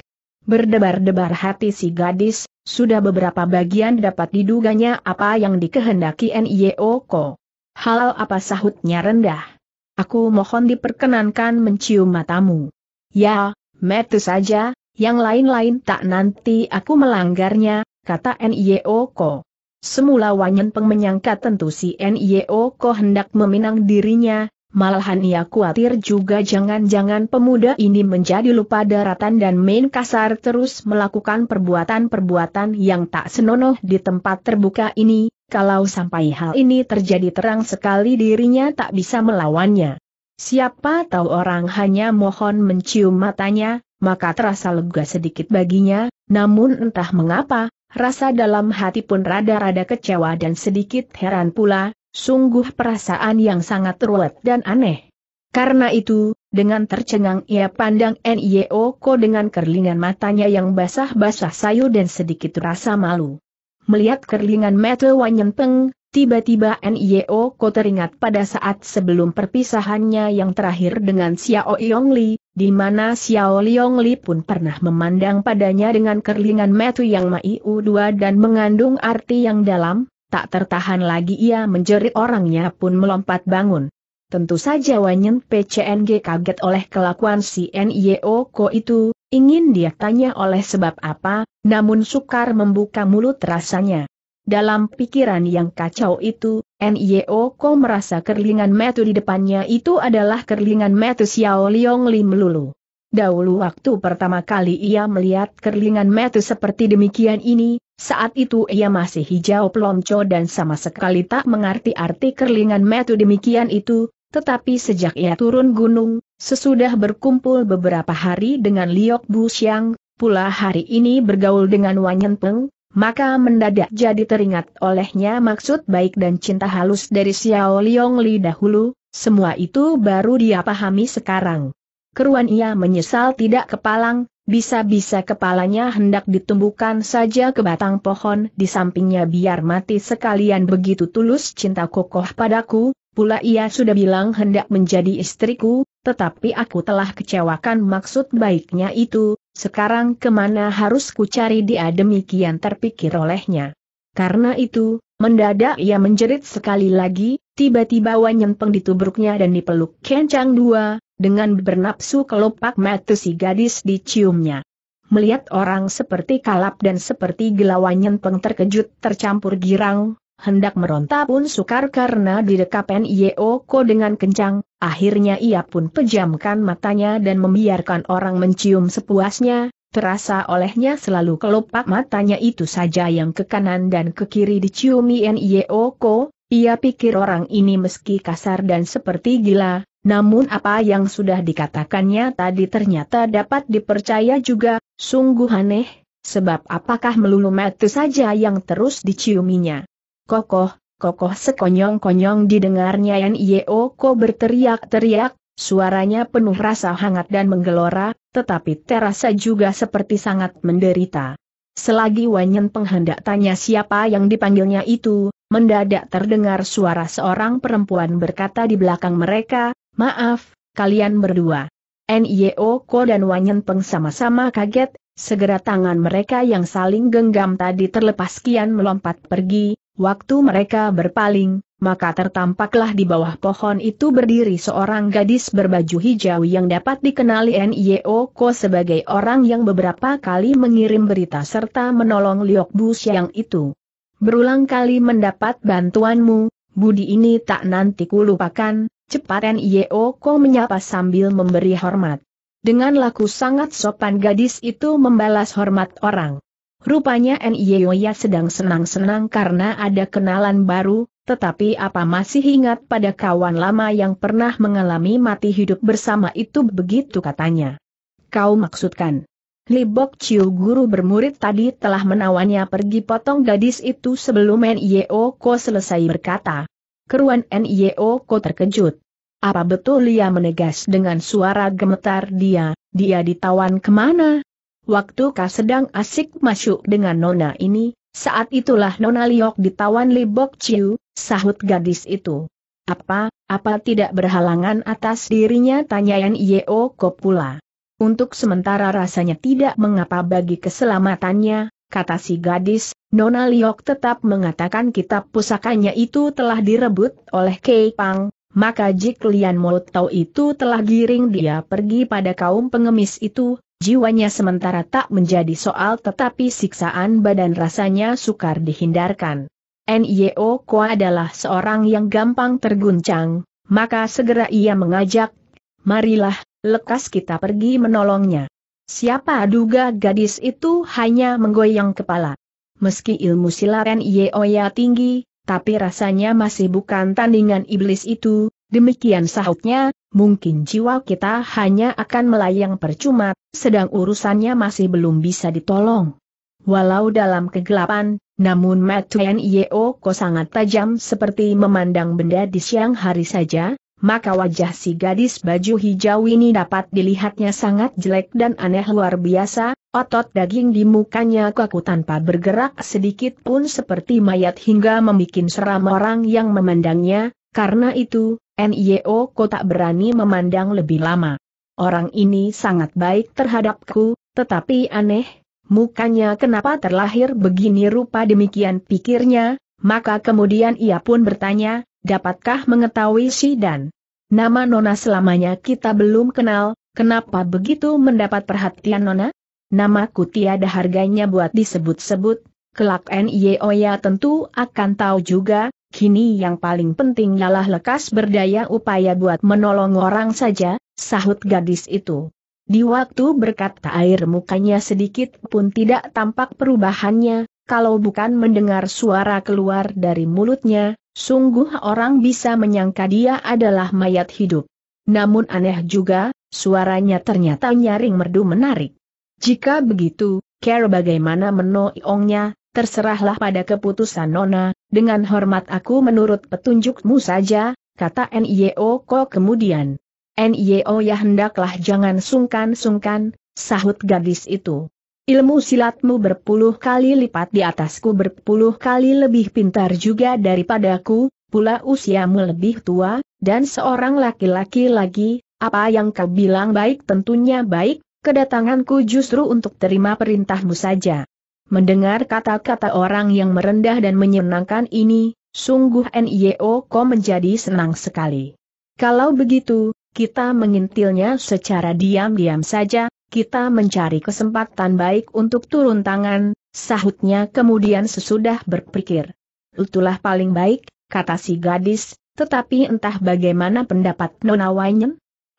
Berdebar-debar hati si gadis, sudah beberapa bagian dapat diduganya apa yang dikehendaki Nio Ko. Hal apa sahutnya rendah. Aku mohon diperkenankan mencium matamu. Ya, metu saja, yang lain-lain tak nanti aku melanggarnya, kata Ko. Semula Wanyen Peng menyangka tentu si Ko hendak meminang dirinya, malahan ia khawatir juga jangan-jangan pemuda ini menjadi lupa daratan dan main kasar terus melakukan perbuatan-perbuatan yang tak senonoh di tempat terbuka ini, kalau sampai hal ini terjadi terang sekali dirinya tak bisa melawannya. Siapa tahu orang hanya mohon mencium matanya, maka terasa lega sedikit baginya, namun entah mengapa, rasa dalam hati pun rada-rada kecewa dan sedikit heran pula, sungguh perasaan yang sangat ruwet dan aneh. Karena itu, dengan tercengang ia pandang Ko dengan kerlingan matanya yang basah-basah sayu dan sedikit rasa malu. Melihat kerlingan mata Wanyen Peng, tiba-tiba Ko teringat pada saat sebelum perpisahannya yang terakhir dengan Xiao Yongli, di mana Xiao Liong Li pun pernah memandang padanya dengan kerlingan metu yang maiu dua dan mengandung arti yang dalam, tak tertahan lagi ia menjerit orangnya pun melompat bangun. Tentu saja Wanyen PCNG kaget oleh kelakuan si NIO Ko itu, ingin dia tanya oleh sebab apa, namun sukar membuka mulut rasanya. Dalam pikiran yang kacau itu, Nio Ko merasa kerlingan metu di depannya itu adalah kerlingan metu Xiao Liong Lim melulu. Dahulu waktu pertama kali ia melihat kerlingan metu seperti demikian ini, saat itu ia masih hijau pelonco dan sama sekali tak mengerti arti kerlingan metu demikian itu, tetapi sejak ia turun gunung, sesudah berkumpul beberapa hari dengan Liok Bu Xiang, pula hari ini bergaul dengan Wanyen Peng, maka mendadak jadi teringat olehnya maksud baik dan cinta halus dari Xiao Liong Li dahulu, semua itu baru dia pahami sekarang. Keruan ia menyesal tidak kepalang, bisa-bisa kepalanya hendak ditumbukan saja ke batang pohon di sampingnya biar mati sekalian begitu tulus cinta kokoh padaku, pula ia sudah bilang hendak menjadi istriku, tetapi aku telah kecewakan maksud baiknya itu, sekarang kemana harus ku cari dia demikian terpikir olehnya. Karena itu, mendadak ia menjerit sekali lagi, tiba-tiba wanyempeng ditubruknya tubruknya dan dipeluk kencang dua, dengan bernapsu kelopak mata si gadis diciumnya. Melihat orang seperti kalap dan seperti gelawan nyempeng terkejut tercampur girang, hendak meronta pun sukar karena didekap ko dengan kencang, akhirnya ia pun pejamkan matanya dan membiarkan orang mencium sepuasnya, terasa olehnya selalu kelopak matanya itu saja yang ke kanan dan ke kiri diciumi ko. ia pikir orang ini meski kasar dan seperti gila, namun apa yang sudah dikatakannya tadi ternyata dapat dipercaya juga, sungguh aneh, sebab apakah melulu mata saja yang terus diciuminya kokoh, kokoh sekonyong-konyong didengarnya Yan Yeoko berteriak-teriak, suaranya penuh rasa hangat dan menggelora, tetapi terasa juga seperti sangat menderita. Selagi Wanyan penghendak tanya siapa yang dipanggilnya itu, mendadak terdengar suara seorang perempuan berkata di belakang mereka, maaf, kalian berdua. Nio Ko dan Wanyan Peng sama-sama kaget, segera tangan mereka yang saling genggam tadi terlepas kian melompat pergi, Waktu mereka berpaling, maka tertampaklah di bawah pohon itu berdiri seorang gadis berbaju hijau yang dapat dikenali N.Y.O. Ko sebagai orang yang beberapa kali mengirim berita serta menolong Liok Bu yang itu. Berulang kali mendapat bantuanmu, budi ini tak nanti kulupakan, cepat N.Y.O. Ko menyapa sambil memberi hormat. Dengan laku sangat sopan gadis itu membalas hormat orang. Rupanya Yoya sedang senang-senang karena ada kenalan baru, tetapi apa masih ingat pada kawan lama yang pernah mengalami mati hidup bersama itu begitu katanya. Kau maksudkan. Libok Chiu guru bermurid tadi telah menawannya pergi potong gadis itu sebelum Nio Ko selesai berkata. Keruan Nio Ko terkejut. Apa betul ia menegas dengan suara gemetar dia, dia ditawan kemana? Waktu kau sedang asik masuk dengan nona ini, saat itulah nona Liok ditawan Li Bok Chiu, sahut gadis itu. Apa, apa tidak berhalangan atas dirinya tanya Yan Yeo Kopula. Untuk sementara rasanya tidak mengapa bagi keselamatannya, kata si gadis, Nona Liok tetap mengatakan kitab pusakanya itu telah direbut oleh Kei Pang, maka Jik Lian Tau itu telah giring dia pergi pada kaum pengemis itu, jiwanya sementara tak menjadi soal tetapi siksaan badan rasanya sukar dihindarkan. N.I.O. Ko adalah seorang yang gampang terguncang, maka segera ia mengajak, marilah, lekas kita pergi menolongnya. Siapa duga gadis itu hanya menggoyang kepala. Meski ilmu silaren ya tinggi, tapi rasanya masih bukan tandingan iblis itu, demikian sahutnya, mungkin jiwa kita hanya akan melayang percuma, sedang urusannya masih belum bisa ditolong. Walau dalam kegelapan, namun Matu ko sangat tajam seperti memandang benda di siang hari saja, maka wajah si gadis baju hijau ini dapat dilihatnya sangat jelek dan aneh luar biasa, otot daging di mukanya kaku tanpa bergerak sedikit pun seperti mayat hingga membuat seram orang yang memandangnya, karena itu, Nio, e NIOko tak berani memandang lebih lama. Orang ini sangat baik terhadapku, tetapi aneh, mukanya kenapa terlahir begini rupa demikian pikirnya, maka kemudian ia pun bertanya, dapatkah mengetahui si dan nama Nona selamanya kita belum kenal, kenapa begitu mendapat perhatian Nona? Namaku tiada harganya buat disebut-sebut, kelak NIO e ya tentu akan tahu juga, Kini yang paling penting ialah lekas berdaya upaya buat menolong orang saja, sahut gadis itu. Di waktu berkata air mukanya sedikit pun tidak tampak perubahannya, kalau bukan mendengar suara keluar dari mulutnya, sungguh orang bisa menyangka dia adalah mayat hidup. Namun aneh juga, suaranya ternyata nyaring merdu menarik. Jika begitu, Care bagaimana menoiongnya, terserahlah pada keputusan Nona, dengan hormat aku menurut petunjukmu saja, kata N.I.O. Ko kemudian. N.I.O. ya hendaklah jangan sungkan-sungkan, sahut gadis itu. Ilmu silatmu berpuluh kali lipat di atasku berpuluh kali lebih pintar juga daripadaku, pula usiamu lebih tua, dan seorang laki-laki lagi, apa yang kau bilang baik tentunya baik, kedatanganku justru untuk terima perintahmu saja. Mendengar kata-kata orang yang merendah dan menyenangkan ini, sungguh NIO Ko menjadi senang sekali. Kalau begitu, kita mengintilnya secara diam-diam saja, kita mencari kesempatan baik untuk turun tangan, sahutnya kemudian sesudah berpikir. Itulah paling baik, kata si gadis, tetapi entah bagaimana pendapat Nona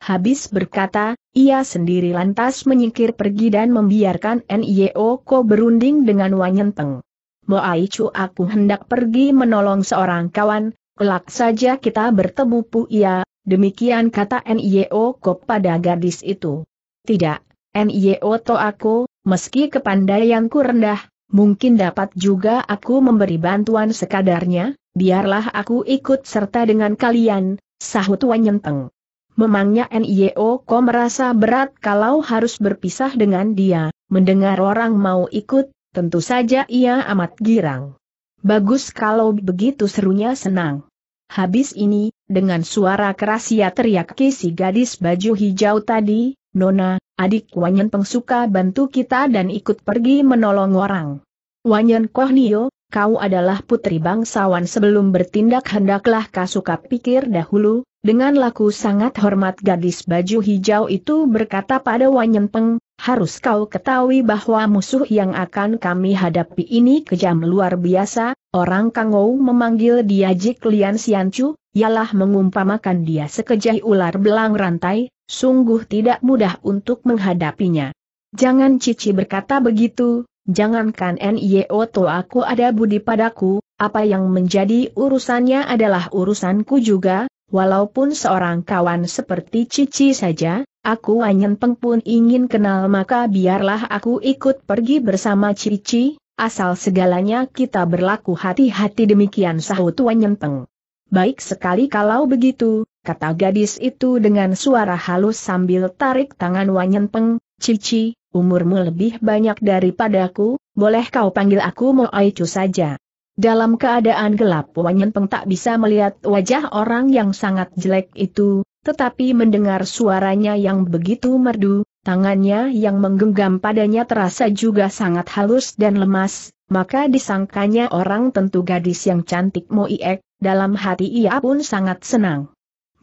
Habis berkata, ia sendiri lantas menyingkir pergi dan membiarkan N.I.O. Ko berunding dengan Wanyenteng. Moai Chu aku hendak pergi menolong seorang kawan, kelak saja kita bertemu pu ia, demikian kata N.I.O. Ko pada gadis itu. Tidak, N.I.O. To aku, meski kepandaianku rendah, mungkin dapat juga aku memberi bantuan sekadarnya, biarlah aku ikut serta dengan kalian, sahut Wanyenteng. Memangnya NIO kok merasa berat kalau harus berpisah dengan dia, mendengar orang mau ikut, tentu saja ia amat girang. Bagus kalau begitu serunya senang. Habis ini, dengan suara keras ia teriak ke si gadis baju hijau tadi, Nona, adik Wanyan Pengsuka bantu kita dan ikut pergi menolong orang. Wanyan Nio? kau adalah putri bangsawan sebelum bertindak hendaklah kau suka pikir dahulu, dengan laku sangat hormat gadis baju hijau itu berkata pada Wanyempeng, harus kau ketahui bahwa musuh yang akan kami hadapi ini kejam luar biasa, orang Kangou memanggil dia Jik Lian Siancu, ialah mengumpamakan dia sekejai ular belang rantai, sungguh tidak mudah untuk menghadapinya. Jangan Cici berkata begitu, Jangankan NIO to aku ada budi padaku, apa yang menjadi urusannya adalah urusanku juga, walaupun seorang kawan seperti Cici saja, aku Peng pun ingin kenal maka biarlah aku ikut pergi bersama Cici, asal segalanya kita berlaku hati-hati demikian sahut Peng. Baik sekali kalau begitu, kata gadis itu dengan suara halus sambil tarik tangan Peng. Cici, umurmu lebih banyak daripadaku, boleh kau panggil aku Moaicu saja. Dalam keadaan gelap Wanyen Peng tak bisa melihat wajah orang yang sangat jelek itu, tetapi mendengar suaranya yang begitu merdu, tangannya yang menggenggam padanya terasa juga sangat halus dan lemas, maka disangkanya orang tentu gadis yang cantik Moiek, dalam hati ia pun sangat senang.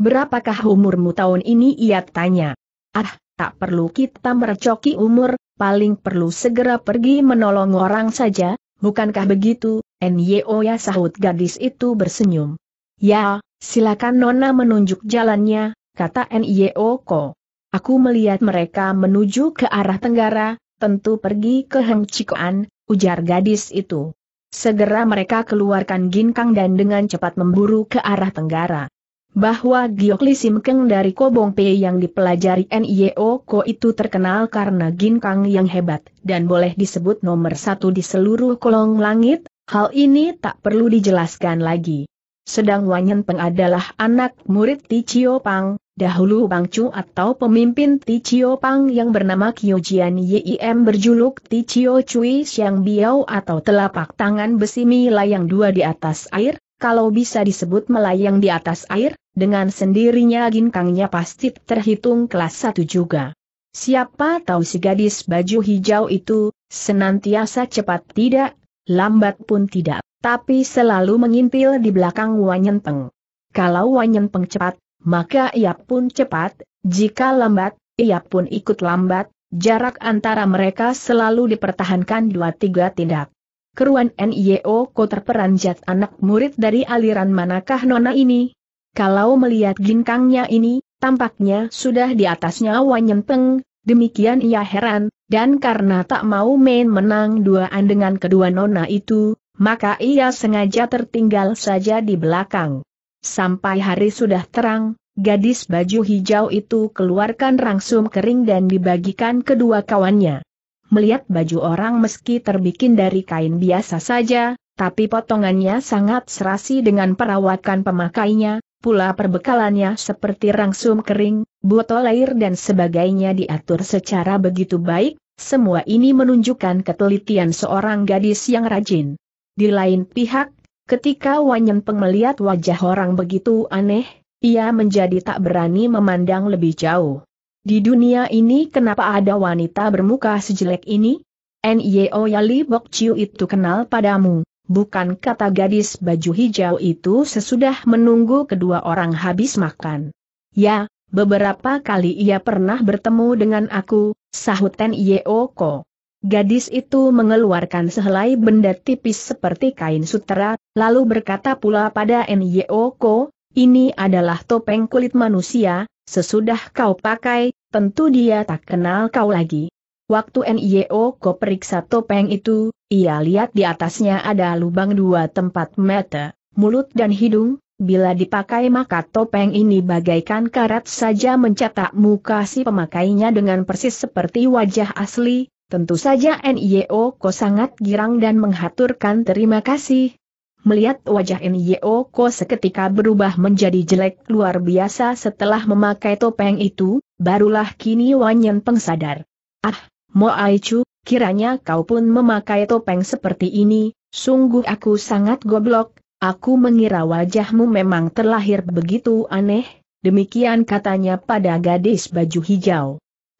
Berapakah umurmu tahun ini ia tanya. Ah, tak perlu kita merecoki umur, paling perlu segera pergi menolong orang saja, bukankah begitu, Nyo ya sahut gadis itu bersenyum. Ya, silakan Nona menunjuk jalannya, kata Nyo Ko. Aku melihat mereka menuju ke arah tenggara, tentu pergi ke Heng Cikoan, ujar gadis itu. Segera mereka keluarkan ginkang dan dengan cepat memburu ke arah tenggara bahwa Dioklisim Keng dari Kobong P yang dipelajari NIO e Ko itu terkenal karena ginkang yang hebat, dan boleh disebut nomor satu di seluruh kolong langit, hal ini tak perlu dijelaskan lagi. Sedang Wanyan Peng adalah anak murid Ti Pang, dahulu Chu atau pemimpin Ti Pang yang bernama jian Yim berjuluk Ti Cui Siang Biao atau telapak tangan besi melayang dua di atas air, kalau bisa disebut melayang di atas air, dengan sendirinya ginkangnya pasti terhitung kelas satu juga. Siapa tahu si gadis baju hijau itu, senantiasa cepat tidak, lambat pun tidak, tapi selalu mengintil di belakang Wanyenteng. Kalau Wanyenteng cepat, maka ia pun cepat, jika lambat, ia pun ikut lambat, jarak antara mereka selalu dipertahankan dua tiga tindak. Keruan NIO e ko terperanjat anak murid dari aliran manakah nona ini? Kalau melihat ginkangnya ini, tampaknya sudah di atas nyawa nyempeng, demikian ia heran, dan karena tak mau main menang duaan dengan kedua nona itu, maka ia sengaja tertinggal saja di belakang. Sampai hari sudah terang, gadis baju hijau itu keluarkan rangsum kering dan dibagikan kedua kawannya. Melihat baju orang meski terbikin dari kain biasa saja, tapi potongannya sangat serasi dengan perawatan pemakainya, pula perbekalannya seperti rangsum kering, botol air dan sebagainya diatur secara begitu baik, semua ini menunjukkan ketelitian seorang gadis yang rajin. Di lain pihak, ketika Wanyen Peng melihat wajah orang begitu aneh, ia menjadi tak berani memandang lebih jauh. Di dunia ini kenapa ada wanita bermuka sejelek ini? Nyo Yali Bok Chiu itu kenal padamu bukan kata gadis baju hijau itu sesudah menunggu kedua orang habis makan. Ya, beberapa kali ia pernah bertemu dengan aku, sahut Ten Yeoko. Gadis itu mengeluarkan sehelai benda tipis seperti kain sutera, lalu berkata pula pada Nyeoko, ini adalah topeng kulit manusia, sesudah kau pakai, tentu dia tak kenal kau lagi. Waktu NIO ko periksa topeng itu, ia lihat di atasnya ada lubang dua tempat mata, mulut dan hidung, bila dipakai maka topeng ini bagaikan karat saja mencetak muka si pemakainya dengan persis seperti wajah asli, tentu saja NIO Ko sangat girang dan menghaturkan terima kasih. Melihat wajah NIO Ko seketika berubah menjadi jelek luar biasa setelah memakai topeng itu, barulah kini Wanyan pengsadar. Ah, Aichu, kiranya kau pun memakai topeng seperti ini, sungguh aku sangat goblok, aku mengira wajahmu memang terlahir begitu aneh, demikian katanya pada gadis baju hijau.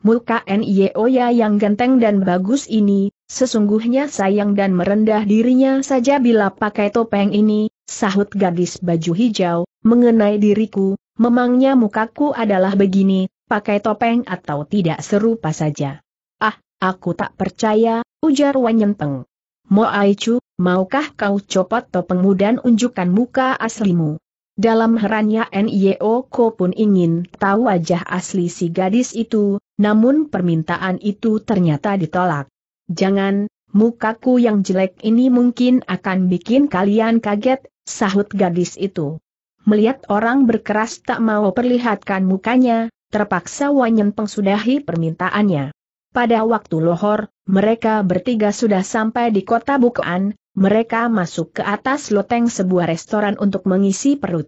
Muka Nyoya yang genteng dan bagus ini, sesungguhnya sayang dan merendah dirinya saja bila pakai topeng ini, sahut gadis baju hijau, mengenai diriku, memangnya mukaku adalah begini, pakai topeng atau tidak serupa saja. Aku tak percaya, ujar Wanyenteng. Mo Aichu, maukah kau copot topengmu dan unjukkan muka aslimu? Dalam herannya Nio Ko pun ingin tahu wajah asli si gadis itu, namun permintaan itu ternyata ditolak. Jangan, mukaku yang jelek ini mungkin akan bikin kalian kaget, sahut gadis itu. Melihat orang berkeras tak mau perlihatkan mukanya, terpaksa Wanyen sudahi permintaannya. Pada waktu lohor, mereka bertiga sudah sampai di kota Bukaan, mereka masuk ke atas loteng sebuah restoran untuk mengisi perut.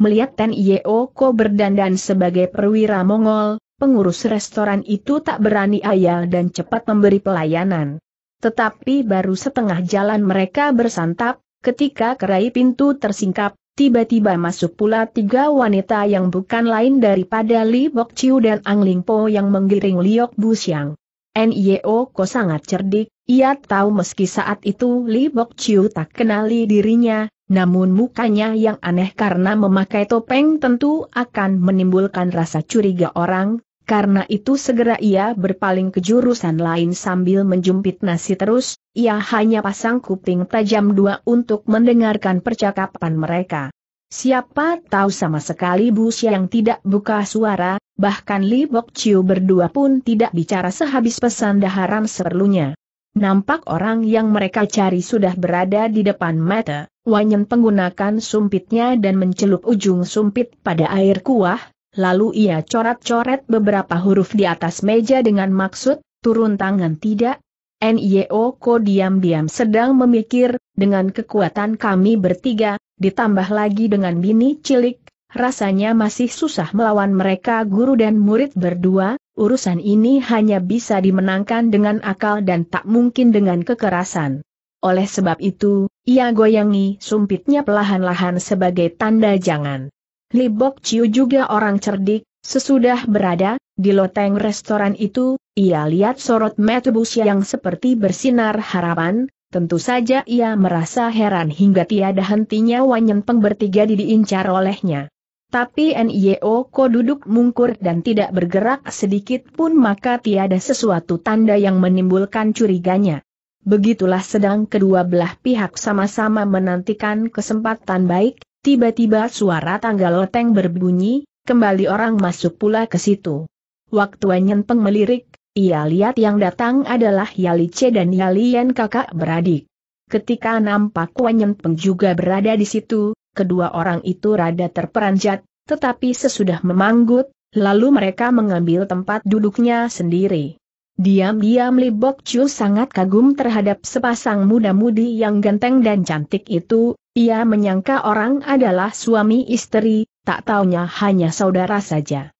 Melihat Ten Yeo Ko berdandan sebagai perwira Mongol, pengurus restoran itu tak berani ayal dan cepat memberi pelayanan. Tetapi baru setengah jalan mereka bersantap, ketika kerai pintu tersingkap, tiba-tiba masuk pula tiga wanita yang bukan lain daripada Li Bok Chiu dan Ang Ling Po yang menggiring Liok Bu Siang. Nio e Ko sangat cerdik, ia tahu meski saat itu Li Bok Chiu tak kenali dirinya, namun mukanya yang aneh karena memakai topeng tentu akan menimbulkan rasa curiga orang, karena itu segera ia berpaling ke jurusan lain sambil menjumpit nasi terus, ia hanya pasang kuping tajam dua untuk mendengarkan percakapan mereka. Siapa tahu sama sekali Bu yang tidak buka suara, bahkan Li Bok Chiu berdua pun tidak bicara sehabis pesan daharan seperlunya. Nampak orang yang mereka cari sudah berada di depan mata, Wanyen menggunakan sumpitnya dan mencelup ujung sumpit pada air kuah, lalu ia coret-coret beberapa huruf di atas meja dengan maksud, turun tangan tidak, Nio Ko diam-diam sedang memikir, dengan kekuatan kami bertiga, Ditambah lagi dengan bini cilik, rasanya masih susah melawan mereka guru dan murid berdua, urusan ini hanya bisa dimenangkan dengan akal dan tak mungkin dengan kekerasan. Oleh sebab itu, ia goyangi sumpitnya pelahan lahan sebagai tanda jangan. Libok Ciu juga orang cerdik, sesudah berada di loteng restoran itu, ia lihat sorot mata yang seperti bersinar harapan, Tentu saja ia merasa heran hingga tiada hentinya Wanyen Peng bertiga diincar olehnya. Tapi NIO Ko duduk mungkur dan tidak bergerak sedikit pun maka tiada sesuatu tanda yang menimbulkan curiganya. Begitulah sedang kedua belah pihak sama-sama menantikan kesempatan baik, tiba-tiba suara tangga loteng berbunyi, kembali orang masuk pula ke situ. Waktu Wanyen Peng melirik, ia lihat yang datang adalah Yali Che dan Yali Yen kakak beradik. Ketika nampak Yen Peng juga berada di situ, kedua orang itu rada terperanjat, tetapi sesudah memanggut, lalu mereka mengambil tempat duduknya sendiri. Diam-diam Li Bok Chu sangat kagum terhadap sepasang muda-mudi yang ganteng dan cantik itu, ia menyangka orang adalah suami istri, tak taunya hanya saudara saja.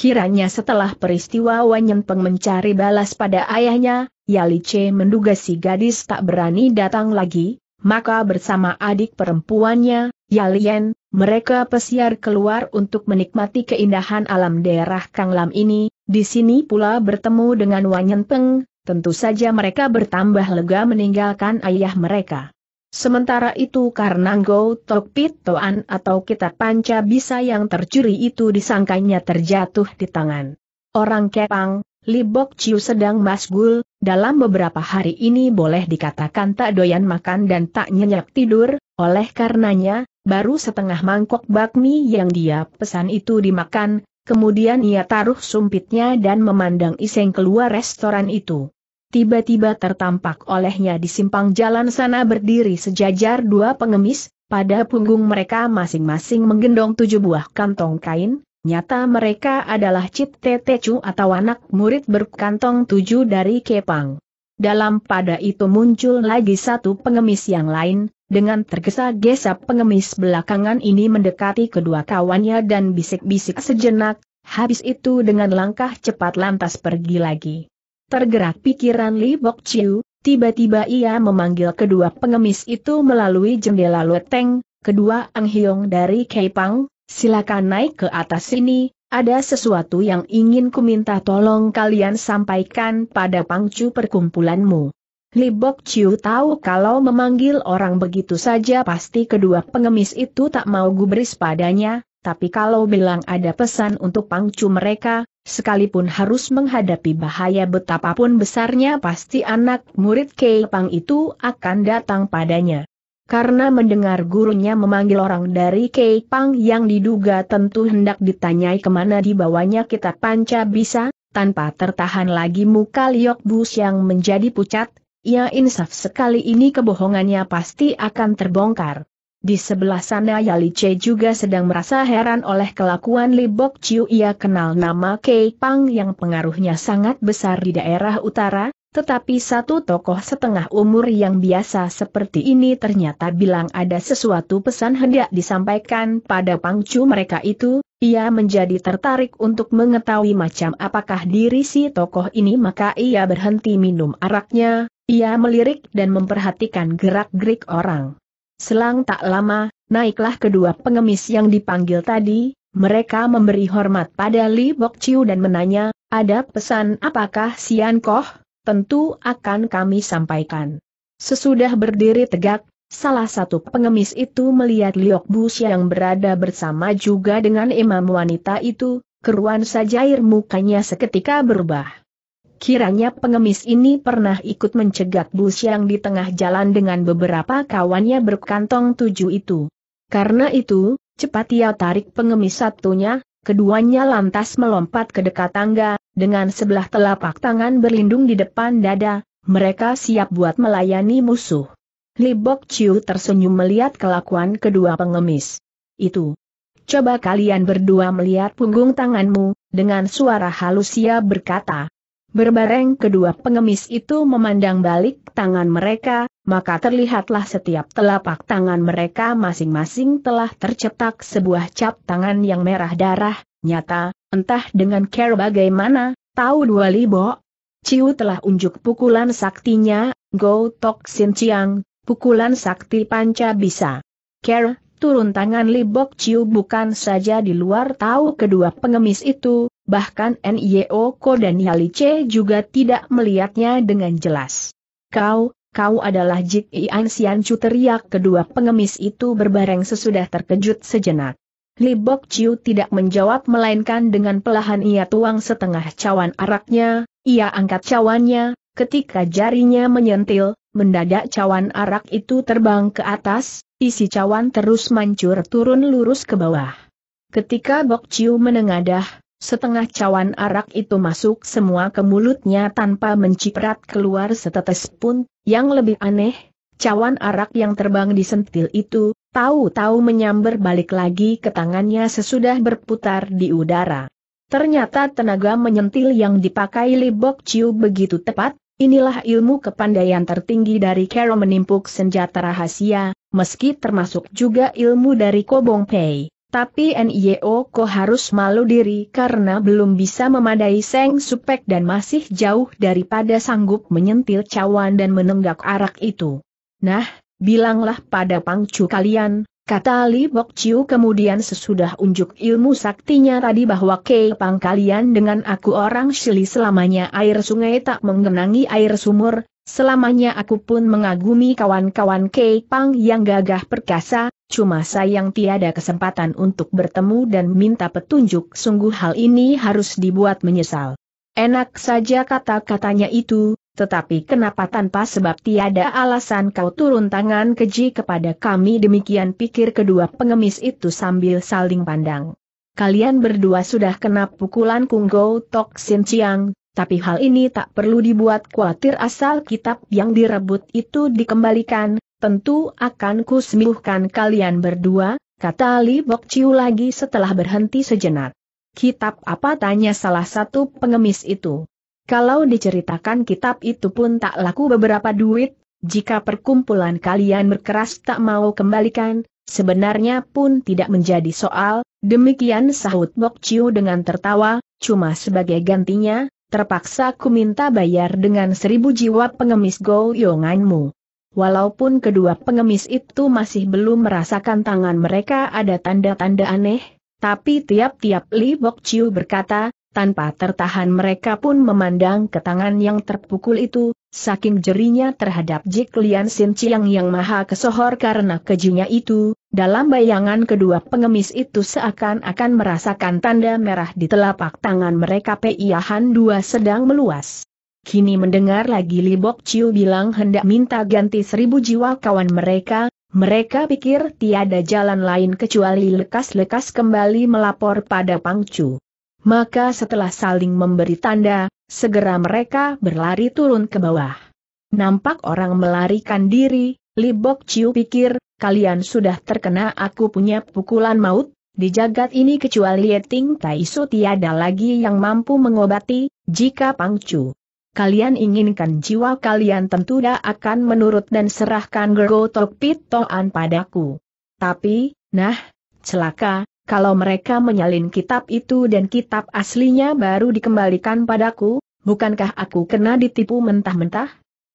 Kiranya setelah peristiwa Wanyempeng mencari balas pada ayahnya, Yalice menduga si gadis tak berani datang lagi, maka bersama adik perempuannya, Yalien, mereka pesiar keluar untuk menikmati keindahan alam daerah Kanglam ini, di sini pula bertemu dengan Wanyempeng, tentu saja mereka bertambah lega meninggalkan ayah mereka. Sementara itu karena Go Tok toan atau kitab panca bisa yang tercuri itu disangkanya terjatuh di tangan. Orang Kepang, Libok Ciu sedang masgul, dalam beberapa hari ini boleh dikatakan tak doyan makan dan tak nyenyak tidur, oleh karenanya, baru setengah mangkok bakmi yang dia pesan itu dimakan, kemudian ia taruh sumpitnya dan memandang iseng keluar restoran itu tiba-tiba tertampak olehnya di simpang jalan sana berdiri sejajar dua pengemis, pada punggung mereka masing-masing menggendong tujuh buah kantong kain, nyata mereka adalah Cip Tetecu atau anak murid berkantong tujuh dari Kepang. Dalam pada itu muncul lagi satu pengemis yang lain, dengan tergesa-gesa pengemis belakangan ini mendekati kedua kawannya dan bisik-bisik sejenak, habis itu dengan langkah cepat lantas pergi lagi. Tergerak pikiran Li Bok Chiu, tiba-tiba ia memanggil kedua pengemis itu melalui jendela loteng, kedua Ang Hiong dari Keipang, silakan naik ke atas sini, ada sesuatu yang ingin ku minta tolong kalian sampaikan pada pangcu perkumpulanmu. Li Bok Chiu tahu kalau memanggil orang begitu saja pasti kedua pengemis itu tak mau gubris padanya, tapi kalau bilang ada pesan untuk pangcu mereka, sekalipun harus menghadapi bahaya betapapun besarnya pasti anak murid Kei Pang itu akan datang padanya. Karena mendengar gurunya memanggil orang dari Kei Pang yang diduga tentu hendak ditanyai kemana dibawanya kitab panca bisa, tanpa tertahan lagi muka Liok Bus yang menjadi pucat, ya insaf sekali ini kebohongannya pasti akan terbongkar. Di sebelah sana Yali Che juga sedang merasa heran oleh kelakuan Li Bok Chiu. Ia kenal nama Kei Pang yang pengaruhnya sangat besar di daerah utara, tetapi satu tokoh setengah umur yang biasa seperti ini ternyata bilang ada sesuatu pesan hendak disampaikan pada Pang Chu mereka itu, ia menjadi tertarik untuk mengetahui macam apakah diri si tokoh ini maka ia berhenti minum araknya, ia melirik dan memperhatikan gerak-gerik orang. Selang tak lama, naiklah kedua pengemis yang dipanggil tadi, mereka memberi hormat pada Li Bok Chiu dan menanya, ada pesan apakah Sian Koh? Tentu akan kami sampaikan. Sesudah berdiri tegak, salah satu pengemis itu melihat Liok Bus yang berada bersama juga dengan imam wanita itu, keruan saja air mukanya seketika berubah. Kiranya pengemis ini pernah ikut mencegat bus yang di tengah jalan dengan beberapa kawannya berkantong tujuh itu. Karena itu, cepat ia tarik pengemis satunya, keduanya lantas melompat ke dekat tangga, dengan sebelah telapak tangan berlindung di depan dada, mereka siap buat melayani musuh. Li Bok Chiu tersenyum melihat kelakuan kedua pengemis. Itu. Coba kalian berdua melihat punggung tanganmu, dengan suara halus ia berkata, Berbareng kedua pengemis itu memandang balik tangan mereka, maka terlihatlah setiap telapak tangan mereka masing-masing telah tercetak sebuah cap tangan yang merah darah, nyata, entah dengan care bagaimana, tahu dua libo. Ciu telah unjuk pukulan saktinya, Go Tok Sin Chiang, pukulan sakti panca bisa. Care, turun tangan Libok Ciu bukan saja di luar tahu kedua pengemis itu, bahkan Nio Ko dan Yalice juga tidak melihatnya dengan jelas. Kau, kau adalah Jik Ian Sian Chu teriak kedua pengemis itu berbareng sesudah terkejut sejenak. Li Bok Chiu tidak menjawab melainkan dengan pelahan ia tuang setengah cawan araknya, ia angkat cawannya, ketika jarinya menyentil, mendadak cawan arak itu terbang ke atas, isi cawan terus mancur turun lurus ke bawah. Ketika Bok Chiu menengadah, Setengah cawan arak itu masuk semua ke mulutnya tanpa menciprat keluar setetes pun, yang lebih aneh, cawan arak yang terbang di sentil itu, tahu-tahu menyambar balik lagi ke tangannya sesudah berputar di udara. Ternyata tenaga menyentil yang dipakai Libok Ciu begitu tepat, inilah ilmu kepandaian tertinggi dari Kero menimpuk senjata rahasia, meski termasuk juga ilmu dari Kobong Pei. Tapi NIO Ko harus malu diri karena belum bisa memadai Seng Supek dan masih jauh daripada sanggup menyentil cawan dan menenggak arak itu. Nah, bilanglah pada pangcu kalian, Kata Li Bok Chiu kemudian sesudah unjuk ilmu saktinya tadi bahwa kepang kalian dengan aku orang Shili selamanya air sungai tak mengenangi air sumur, selamanya aku pun mengagumi kawan-kawan kepang yang gagah perkasa, cuma sayang tiada kesempatan untuk bertemu dan minta petunjuk sungguh hal ini harus dibuat menyesal. Enak saja kata-katanya itu, tetapi kenapa tanpa sebab tiada alasan kau turun tangan keji kepada kami demikian pikir kedua pengemis itu sambil saling pandang. Kalian berdua sudah kena pukulan Kunggo Tok Sin Chiang, tapi hal ini tak perlu dibuat khawatir asal kitab yang direbut itu dikembalikan, tentu akan kusembuhkan kalian berdua, kata Li Bok Chiu lagi setelah berhenti sejenak. Kitab apa tanya salah satu pengemis itu. Kalau diceritakan kitab itu pun tak laku beberapa duit, jika perkumpulan kalian berkeras tak mau kembalikan, sebenarnya pun tidak menjadi soal, demikian sahut Bok Chiu dengan tertawa, cuma sebagai gantinya, terpaksa ku minta bayar dengan seribu jiwa pengemis goyonganmu. Yonganmu. Walaupun kedua pengemis itu masih belum merasakan tangan mereka ada tanda-tanda aneh, tapi tiap-tiap Li Bok Chiu berkata, tanpa tertahan mereka pun memandang ke tangan yang terpukul itu, saking jerinya terhadap Jik Lian Sin Chiang yang maha kesohor karena kejunya itu, dalam bayangan kedua pengemis itu seakan-akan merasakan tanda merah di telapak tangan mereka Piahan dua sedang meluas. Kini mendengar lagi Libok Chiu bilang hendak minta ganti seribu jiwa kawan mereka, mereka pikir tiada jalan lain kecuali lekas-lekas kembali melapor pada Pang Chu. Maka setelah saling memberi tanda, segera mereka berlari turun ke bawah. Nampak orang melarikan diri, Libok Ciu pikir, kalian sudah terkena aku punya pukulan maut, di jagat ini kecuali Ting Taisu tiada lagi yang mampu mengobati, jika Pangcu. Kalian inginkan jiwa kalian tentu dah akan menurut dan serahkan Gergo Gergotok Toan padaku. Tapi, nah, celaka, kalau mereka menyalin kitab itu dan kitab aslinya baru dikembalikan padaku, bukankah aku kena ditipu mentah-mentah?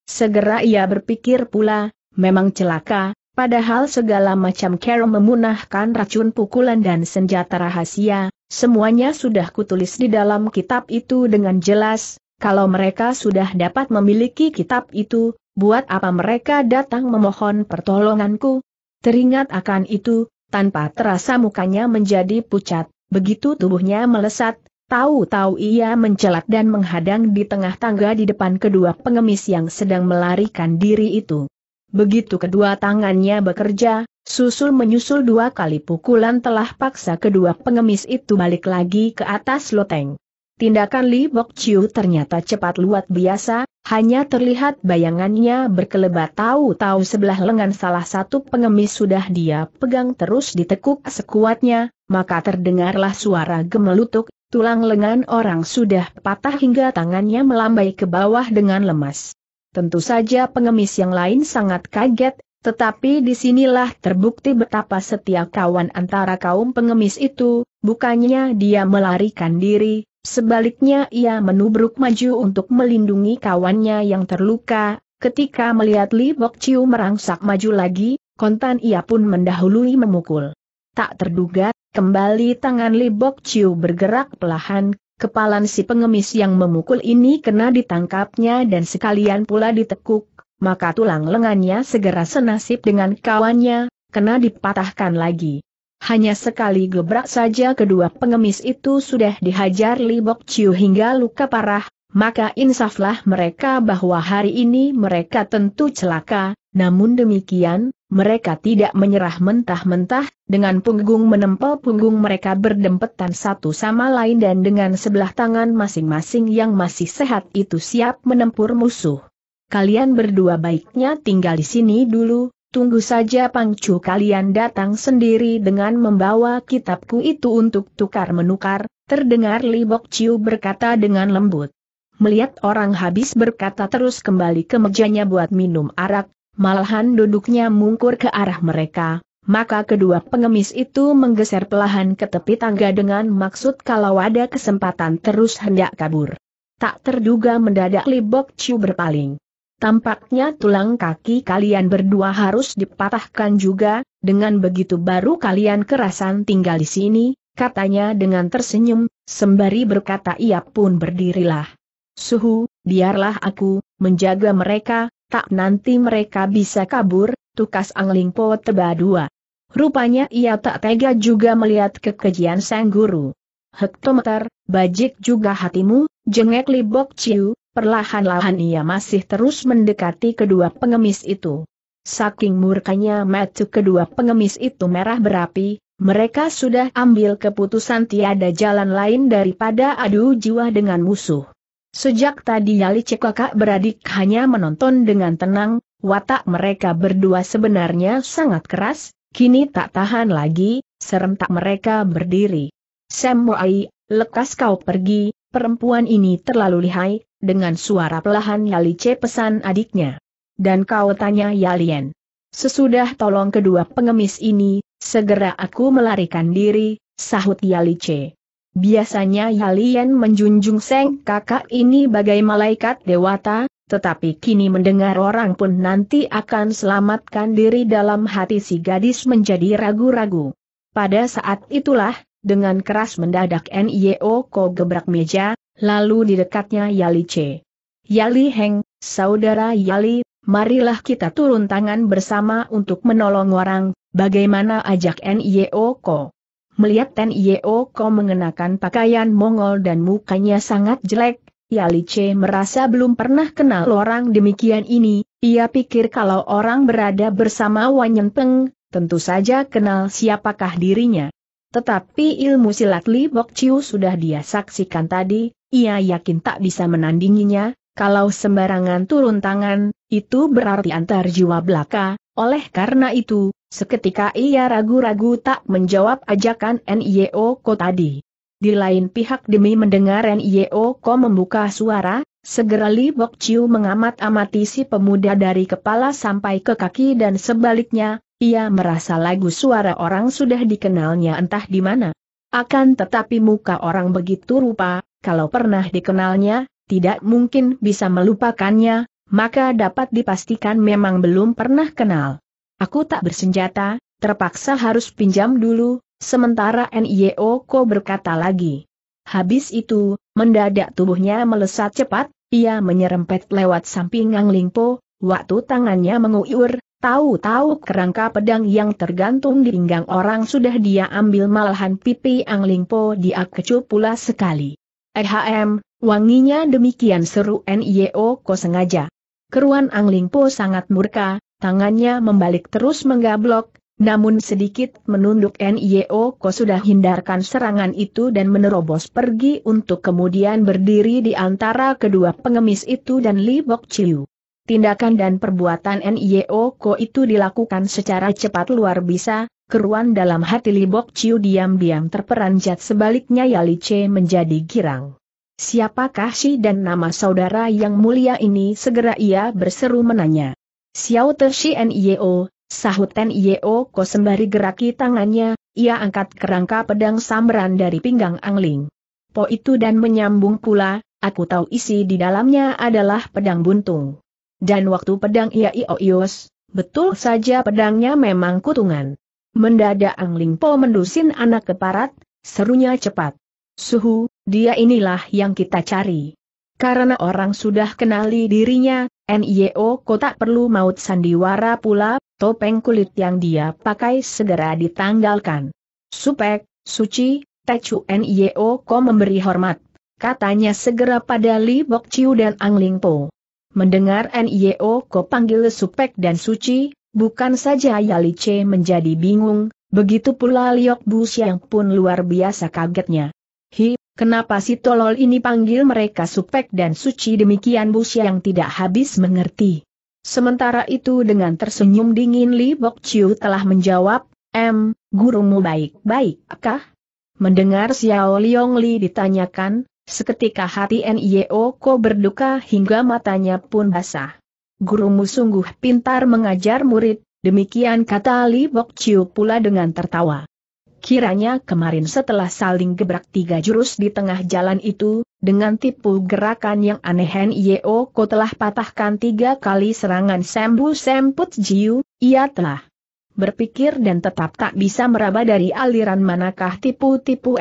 Segera ia berpikir pula, memang celaka, padahal segala macam Carol memunahkan racun pukulan dan senjata rahasia, semuanya sudah kutulis di dalam kitab itu dengan jelas, kalau mereka sudah dapat memiliki kitab itu, buat apa mereka datang memohon pertolonganku? Teringat akan itu, tanpa terasa mukanya menjadi pucat, begitu tubuhnya melesat, tahu-tahu ia mencelat dan menghadang di tengah tangga di depan kedua pengemis yang sedang melarikan diri itu. Begitu kedua tangannya bekerja, susul menyusul dua kali pukulan telah paksa kedua pengemis itu balik lagi ke atas loteng. Tindakan Li Bok Chiu ternyata cepat luat biasa, hanya terlihat bayangannya berkelebat tahu-tahu sebelah lengan salah satu pengemis sudah dia pegang terus ditekuk sekuatnya, maka terdengarlah suara gemelutuk, tulang lengan orang sudah patah hingga tangannya melambai ke bawah dengan lemas. Tentu saja pengemis yang lain sangat kaget, tetapi disinilah terbukti betapa setia kawan antara kaum pengemis itu, bukannya dia melarikan diri, Sebaliknya ia menubruk maju untuk melindungi kawannya yang terluka, ketika melihat Li Bok Chiu merangsak maju lagi, kontan ia pun mendahului memukul. Tak terduga, kembali tangan Li Bok Chiu bergerak pelahan, kepalan si pengemis yang memukul ini kena ditangkapnya dan sekalian pula ditekuk, maka tulang lengannya segera senasib dengan kawannya, kena dipatahkan lagi. Hanya sekali gebrak saja kedua pengemis itu sudah dihajar Libok Ciu hingga luka parah, maka insaflah mereka bahwa hari ini mereka tentu celaka, namun demikian, mereka tidak menyerah mentah-mentah, dengan punggung menempel punggung mereka berdempetan satu sama lain dan dengan sebelah tangan masing-masing yang masih sehat itu siap menempur musuh. Kalian berdua baiknya tinggal di sini dulu, Tunggu saja pangcu kalian datang sendiri dengan membawa kitabku itu untuk tukar-menukar, terdengar Li Bok Chiu berkata dengan lembut. Melihat orang habis berkata terus kembali ke mejanya buat minum arak, malahan duduknya mungkur ke arah mereka, maka kedua pengemis itu menggeser pelahan ke tepi tangga dengan maksud kalau ada kesempatan terus hendak kabur. Tak terduga mendadak Li Bok Chiu berpaling. Tampaknya tulang kaki kalian berdua harus dipatahkan juga, dengan begitu baru kalian kerasan tinggal di sini, katanya dengan tersenyum, sembari berkata ia pun berdirilah. Suhu, biarlah aku, menjaga mereka, tak nanti mereka bisa kabur, tukas Angling Po teba dua. Rupanya ia tak tega juga melihat kekejian sang guru. Hektometer, bajik juga hatimu, jengek Libok Ciu, Perlahan-lahan ia masih terus mendekati kedua pengemis itu. Saking murkanya matu kedua pengemis itu merah berapi, mereka sudah ambil keputusan tiada jalan lain daripada adu jiwa dengan musuh. Sejak tadi Yali Cekakak beradik hanya menonton dengan tenang, watak mereka berdua sebenarnya sangat keras, kini tak tahan lagi, serentak mereka berdiri. Semuai, lekas kau pergi, perempuan ini terlalu lihai, dengan suara pelahan Yalice pesan adiknya. Dan kau tanya Yalien. Sesudah tolong kedua pengemis ini, segera aku melarikan diri, sahut Yalice. Biasanya Yalien menjunjung seng kakak ini bagai malaikat dewata, tetapi kini mendengar orang pun nanti akan selamatkan diri dalam hati si gadis menjadi ragu-ragu. Pada saat itulah, dengan keras mendadak NIO Ko gebrak meja, Lalu di dekatnya Yali C. Yali Heng, saudara Yali, marilah kita turun tangan bersama untuk menolong orang, bagaimana ajak NIO Ko. Melihat NIO Ko mengenakan pakaian Mongol dan mukanya sangat jelek, Yali C merasa belum pernah kenal orang demikian ini, ia pikir kalau orang berada bersama Wanyenteng, tentu saja kenal siapakah dirinya. Tetapi ilmu silat Li Bok Chiu sudah dia saksikan tadi, ia yakin tak bisa menandinginya, kalau sembarangan turun tangan, itu berarti antar jiwa belaka, oleh karena itu, seketika ia ragu-ragu tak menjawab ajakan NIO Ko tadi. Di lain pihak demi mendengar NIO Ko membuka suara, segera Li Bok Chiu mengamat-amati si pemuda dari kepala sampai ke kaki dan sebaliknya, ia merasa lagu suara orang sudah dikenalnya entah di mana. Akan tetapi muka orang begitu rupa, kalau pernah dikenalnya, tidak mungkin bisa melupakannya, maka dapat dipastikan memang belum pernah kenal. Aku tak bersenjata, terpaksa harus pinjam dulu, sementara NIO Ko berkata lagi. Habis itu, mendadak tubuhnya melesat cepat, ia menyerempet lewat samping Ang Lingpo, waktu tangannya menguyur, Tahu-tahu kerangka pedang yang tergantung di pinggang orang sudah dia ambil malahan pipi Anglingpo dia kecup pula sekali. Ehm, wanginya demikian seru N.I.O. ko sengaja. Keruan Anglingpo sangat murka, tangannya membalik terus menggablok, namun sedikit menunduk N.I.O. ko sudah hindarkan serangan itu dan menerobos pergi untuk kemudian berdiri di antara kedua pengemis itu dan Li Bok Chiu tindakan dan perbuatan NIO Ko itu dilakukan secara cepat luar biasa, keruan dalam hati Libok Ciu diam-diam terperanjat sebaliknya Yali Che menjadi girang. Siapakah si dan nama saudara yang mulia ini segera ia berseru menanya. Xiao Te Shi NIO, sahut NIO Ko sembari geraki tangannya, ia angkat kerangka pedang samberan dari pinggang Angling. Po itu dan menyambung pula, aku tahu isi di dalamnya adalah pedang buntung. Dan waktu pedang ia ioios, betul saja pedangnya memang kutungan. Mendadak Ang Lingpo mendusin anak keparat, serunya cepat. Suhu, dia inilah yang kita cari. Karena orang sudah kenali dirinya, NIO tak perlu maut sandiwara pula, topeng kulit yang dia pakai segera ditanggalkan. Supek, suci, Tecu NIO ko memberi hormat, katanya segera pada Li Bok Chiu dan Ang Lingpo. Po. Mendengar NIO Ko panggil Supek dan Suci, bukan saja Yali Che menjadi bingung, begitu pula Liok Bu Siang pun luar biasa kagetnya. Hi, kenapa si tolol ini panggil mereka Supek dan Suci demikian Bu Siang tidak habis mengerti. Sementara itu dengan tersenyum dingin Li Bok Chiu telah menjawab, M, gurumu baik-baik akah? Mendengar Xiao Liong Li ditanyakan, Seketika hati Ko berduka hingga matanya pun basah. Gurumu sungguh pintar mengajar murid, demikian kata Li Bok Chiu pula dengan tertawa. Kiranya kemarin setelah saling gebrak tiga jurus di tengah jalan itu, dengan tipu gerakan yang aneh Ko telah patahkan tiga kali serangan Sembu Semput Jiu, ia telah berpikir dan tetap tak bisa meraba dari aliran manakah tipu-tipu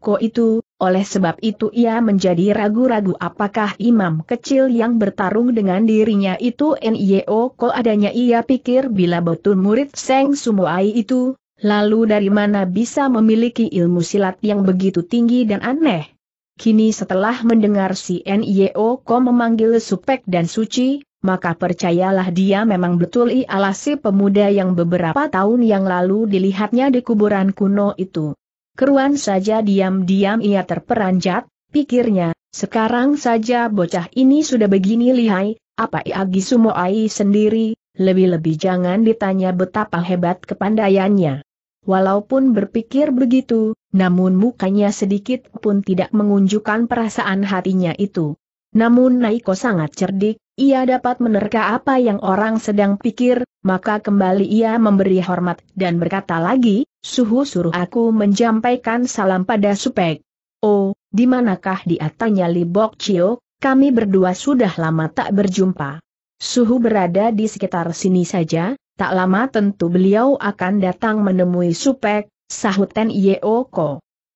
Ko itu, oleh sebab itu ia menjadi ragu-ragu apakah imam kecil yang bertarung dengan dirinya itu NIO ko adanya ia pikir bila betul murid Seng sumoai itu, lalu dari mana bisa memiliki ilmu silat yang begitu tinggi dan aneh. Kini setelah mendengar si NIO ko memanggil Supek dan Suci, maka percayalah dia memang betul ialah si pemuda yang beberapa tahun yang lalu dilihatnya di kuburan kuno itu. Keruan saja diam-diam ia terperanjat, pikirnya, sekarang saja bocah ini sudah begini lihai, apa Iagi Sumoai sendiri, lebih-lebih jangan ditanya betapa hebat kepandaiannya. Walaupun berpikir begitu, namun mukanya sedikit pun tidak mengunjukkan perasaan hatinya itu. Namun Naiko sangat cerdik, ia dapat menerka apa yang orang sedang pikir, maka kembali ia memberi hormat dan berkata lagi, Suhu suruh aku menjampaikan salam pada Supek. Oh, di manakah dia tanya Libok Cio, kami berdua sudah lama tak berjumpa. Suhu berada di sekitar sini saja, tak lama tentu beliau akan datang menemui Supek, sahut Ten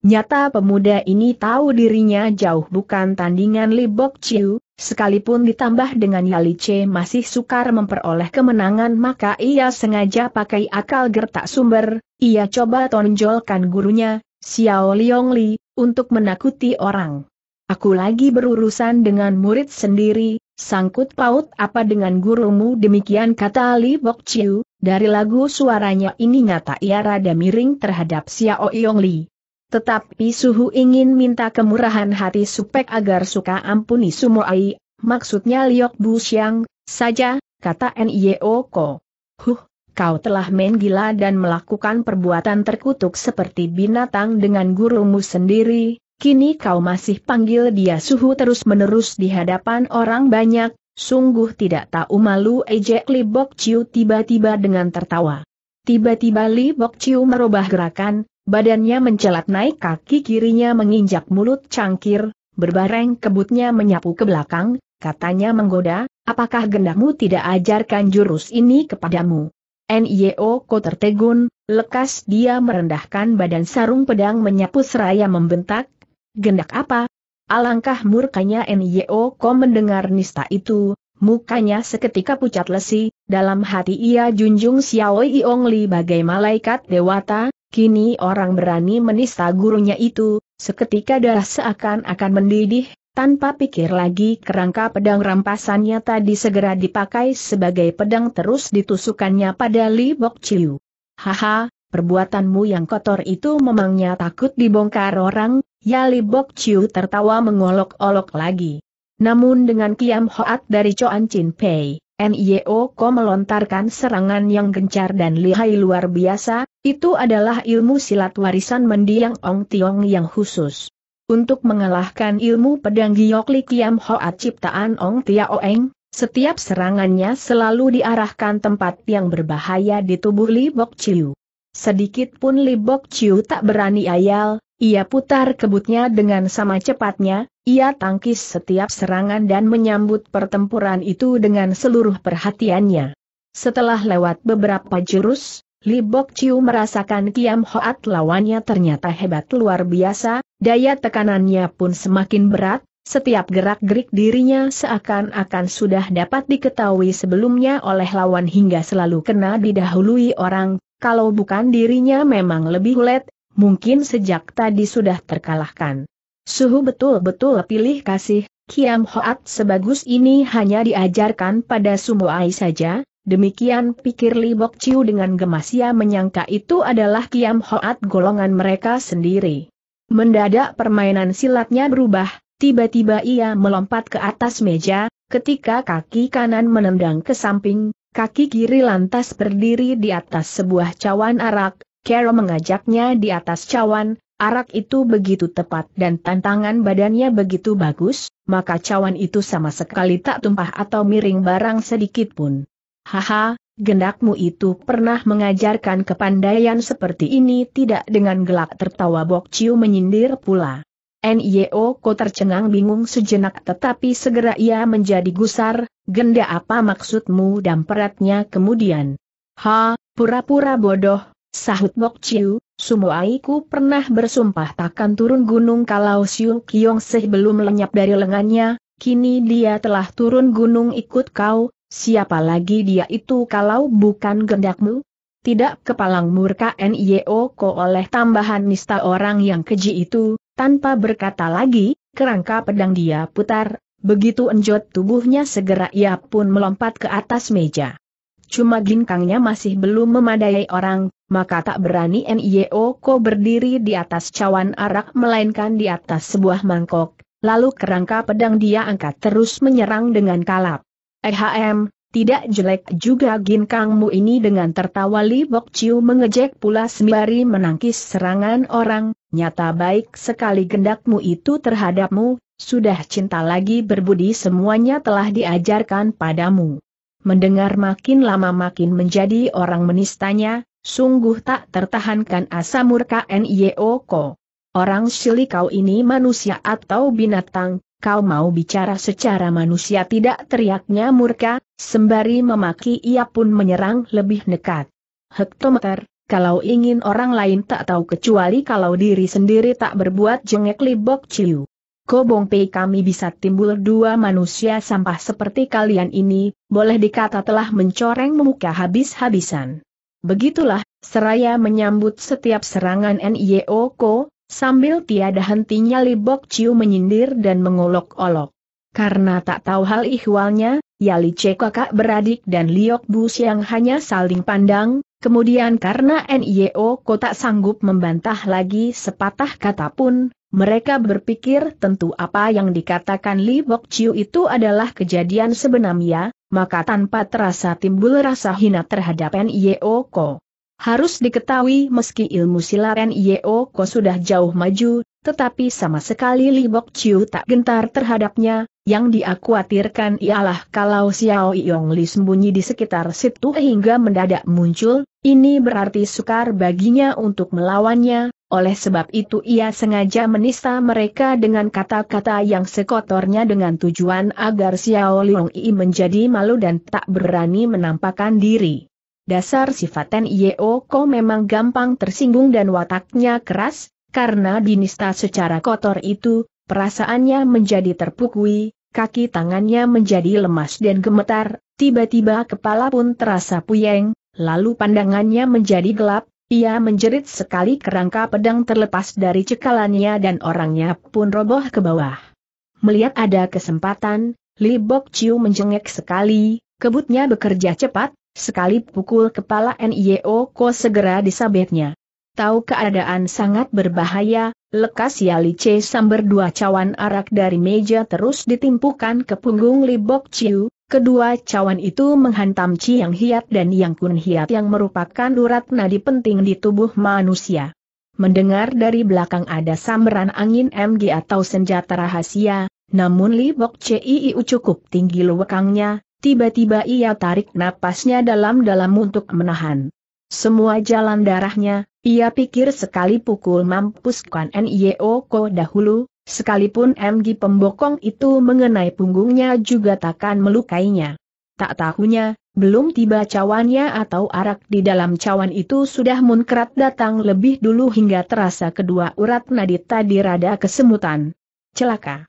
Nyata pemuda ini tahu dirinya jauh bukan tandingan Li Bok Chiu, sekalipun ditambah dengan Yali Che masih sukar memperoleh kemenangan maka ia sengaja pakai akal gertak sumber, ia coba tonjolkan gurunya, Xiao Liong Li, untuk menakuti orang. Aku lagi berurusan dengan murid sendiri, sangkut paut apa dengan gurumu demikian kata Li Bok Chiu, dari lagu suaranya ini nyata ia rada miring terhadap Xiao Liong Li. Tetapi Suhu ingin minta kemurahan hati Supek agar suka ampuni Sumoai, maksudnya Liok Bu Xiang, saja, kata Nyeoko. Ko. Huh, kau telah main gila dan melakukan perbuatan terkutuk seperti binatang dengan gurumu sendiri, kini kau masih panggil dia Suhu terus-menerus di hadapan orang banyak, Sungguh tidak tahu malu ejek Li Bok Chiu tiba-tiba dengan tertawa. Tiba-tiba Li Bok Chiu merubah gerakan, Badannya mencelat naik kaki kirinya menginjak mulut cangkir, berbareng kebutnya menyapu ke belakang, katanya menggoda, apakah gendamu tidak ajarkan jurus ini kepadamu? NIO e ko tertegun, lekas dia merendahkan badan sarung pedang menyapu seraya membentak, gendak apa? Alangkah murkanya NIO e ko mendengar nista itu, Mukanya seketika pucat lesi, dalam hati ia junjung Xiao Iong Li bagai malaikat dewata, kini orang berani menista gurunya itu, seketika darah seakan-akan mendidih, tanpa pikir lagi kerangka pedang rampasannya tadi segera dipakai sebagai pedang terus ditusukannya pada Li Bok Chiu. Haha, perbuatanmu yang kotor itu memangnya takut dibongkar orang, ya Li Bok Chiu tertawa mengolok-olok lagi. Namun dengan Kiam Hoat dari Choan Chin Pei, NIO Ko melontarkan serangan yang gencar dan lihai luar biasa, itu adalah ilmu silat warisan mendiang Ong Tiong yang khusus. Untuk mengalahkan ilmu pedang Giokli Kiam Hoat ciptaan Ong Oeng, setiap serangannya selalu diarahkan tempat yang berbahaya di tubuh Li Bok Chiu. Sedikit pun Li Bok Chiu tak berani ayal, ia putar kebutnya dengan sama cepatnya, ia tangkis setiap serangan dan menyambut pertempuran itu dengan seluruh perhatiannya. Setelah lewat beberapa jurus, Li Bok Chiu merasakan Kiam Hoat lawannya ternyata hebat luar biasa, daya tekanannya pun semakin berat, setiap gerak-gerik dirinya seakan-akan sudah dapat diketahui sebelumnya oleh lawan hingga selalu kena didahului orang, kalau bukan dirinya memang lebih ulet, mungkin sejak tadi sudah terkalahkan. Suhu betul-betul pilih kasih, Kiam Hoat sebagus ini hanya diajarkan pada sumoai saja, demikian pikir Li Bok Chiu dengan gemas ia menyangka itu adalah Kiam Hoat golongan mereka sendiri. Mendadak permainan silatnya berubah, tiba-tiba ia melompat ke atas meja, ketika kaki kanan menendang ke samping, kaki kiri lantas berdiri di atas sebuah cawan arak, Carol mengajaknya di atas cawan, arak itu begitu tepat dan tantangan badannya begitu bagus, maka cawan itu sama sekali tak tumpah atau miring barang sedikit pun. Haha, gendakmu itu pernah mengajarkan kepandaian seperti ini tidak dengan gelak tertawa Bok Ciu menyindir pula. Nyo Ko tercengang bingung sejenak tetapi segera ia menjadi gusar, genda apa maksudmu dan peratnya kemudian. Ha, pura-pura bodoh, Sahut Bok Chiu, semua Aiku pernah bersumpah takkan turun gunung kalau Siu Kiong Seh belum lenyap dari lengannya, kini dia telah turun gunung ikut kau, siapa lagi dia itu kalau bukan gendakmu? Tidak kepalang murka NIO ko oleh tambahan nista orang yang keji itu, tanpa berkata lagi, kerangka pedang dia putar, begitu enjot tubuhnya segera ia pun melompat ke atas meja cuma ginkangnya masih belum memadai orang, maka tak berani NIO Ko berdiri di atas cawan arak melainkan di atas sebuah mangkok, lalu kerangka pedang dia angkat terus menyerang dengan kalap. Ehm, tidak jelek juga ginkangmu ini dengan tertawa Li Bok Chiu mengejek pula sembari menangkis serangan orang, nyata baik sekali gendakmu itu terhadapmu, sudah cinta lagi berbudi semuanya telah diajarkan padamu mendengar makin lama makin menjadi orang menistanya, sungguh tak tertahankan asa murka Nyeoko. Orang Sili kau ini manusia atau binatang, kau mau bicara secara manusia tidak teriaknya murka, sembari memaki ia pun menyerang lebih nekat. Hektometer, kalau ingin orang lain tak tahu kecuali kalau diri sendiri tak berbuat jengek libok ciu. Kobong Pei kami bisa timbul dua manusia sampah seperti kalian ini, boleh dikata telah mencoreng muka habis-habisan. Begitulah, seraya menyambut setiap serangan NIO Ko, sambil tiada hentinya Libok Ciu menyindir dan mengolok-olok. Karena tak tahu hal ihwalnya, Yali C kakak beradik dan Liok Bus yang hanya saling pandang, Kemudian karena NIO tak sanggup membantah lagi sepatah kata pun, mereka berpikir tentu apa yang dikatakan Li Bok Chiu itu adalah kejadian sebenarnya, maka tanpa terasa timbul rasa hina terhadap NIO Ko. Harus diketahui meski ilmu silat NIO Ko sudah jauh maju, tetapi sama sekali Li Bok Chiu tak gentar terhadapnya, yang dia ialah kalau Xiao Yong Li sembunyi di sekitar situ hingga mendadak muncul, ini berarti sukar baginya untuk melawannya, oleh sebab itu ia sengaja menista mereka dengan kata-kata yang sekotornya dengan tujuan agar Xiao Yong Yi menjadi malu dan tak berani menampakkan diri. Dasar sifat Ten Ko memang gampang tersinggung dan wataknya keras, karena dinista secara kotor itu, perasaannya menjadi terpukui, kaki tangannya menjadi lemas dan gemetar, tiba-tiba kepala pun terasa puyeng, lalu pandangannya menjadi gelap, ia menjerit sekali kerangka pedang terlepas dari cekalannya dan orangnya pun roboh ke bawah. Melihat ada kesempatan, Li Bok Chiu menjengek sekali, kebutnya bekerja cepat, sekali pukul kepala NIO e Ko segera disabetnya. Tahu keadaan sangat berbahaya, lekas Yali C samber dua cawan arak dari meja terus ditimpukan ke punggung libok Bok Chiu, kedua cawan itu menghantam yang Hiat dan Yang Kun Hiat yang merupakan urat nadi penting di tubuh manusia. Mendengar dari belakang ada samberan angin MG atau senjata rahasia, namun Li Bok Chiu cukup tinggi lewekangnya, tiba-tiba ia tarik napasnya dalam-dalam untuk menahan. Semua jalan darahnya, ia pikir sekali pukul mampuskan N.I.O. Ko dahulu, sekalipun MG pembokong itu mengenai punggungnya juga takkan melukainya. Tak tahunya, belum tiba cawannya atau arak di dalam cawan itu sudah munkrat datang lebih dulu hingga terasa kedua urat nadi tadi rada kesemutan. Celaka.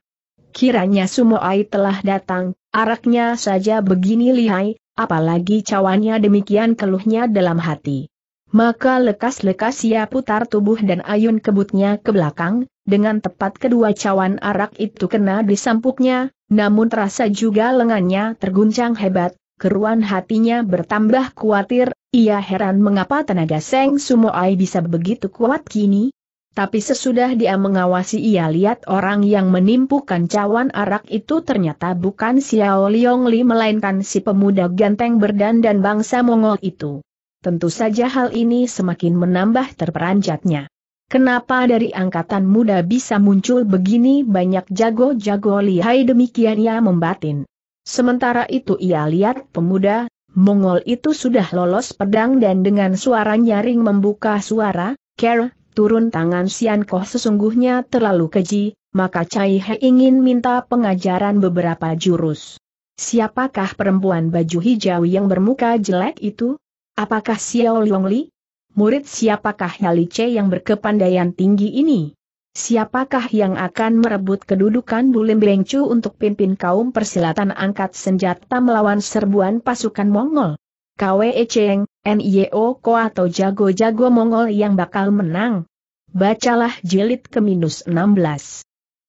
Kiranya Sumoai telah datang, araknya saja begini lihai, apalagi cawannya demikian keluhnya dalam hati. Maka lekas-lekas ia putar tubuh dan ayun kebutnya ke belakang, dengan tepat kedua cawan arak itu kena disampuknya, namun terasa juga lengannya terguncang hebat, keruan hatinya bertambah khawatir, ia heran mengapa tenaga Seng Ai bisa begitu kuat kini. Tapi sesudah dia mengawasi ia lihat orang yang menimpukan cawan arak itu ternyata bukan Xiao Li melainkan si pemuda ganteng berdandan bangsa Mongol itu tentu saja hal ini semakin menambah terperanjatnya. Kenapa dari angkatan muda bisa muncul begini banyak jago-jago lihai demikian ia membatin. Sementara itu ia lihat pemuda, Mongol itu sudah lolos pedang dan dengan suara nyaring membuka suara, Ker, turun tangan Sian Koh sesungguhnya terlalu keji, maka Cai He ingin minta pengajaran beberapa jurus. Siapakah perempuan baju hijau yang bermuka jelek itu? Apakah Xiao Longli? Murid siapakah Yalice yang berkepandaian tinggi ini? Siapakah yang akan merebut kedudukan Bulim Bengcu untuk pimpin kaum persilatan angkat senjata melawan serbuan pasukan Mongol? KWE Cheng, NIO Ko atau jago-jago Mongol yang bakal menang? Bacalah jilid ke-16. minus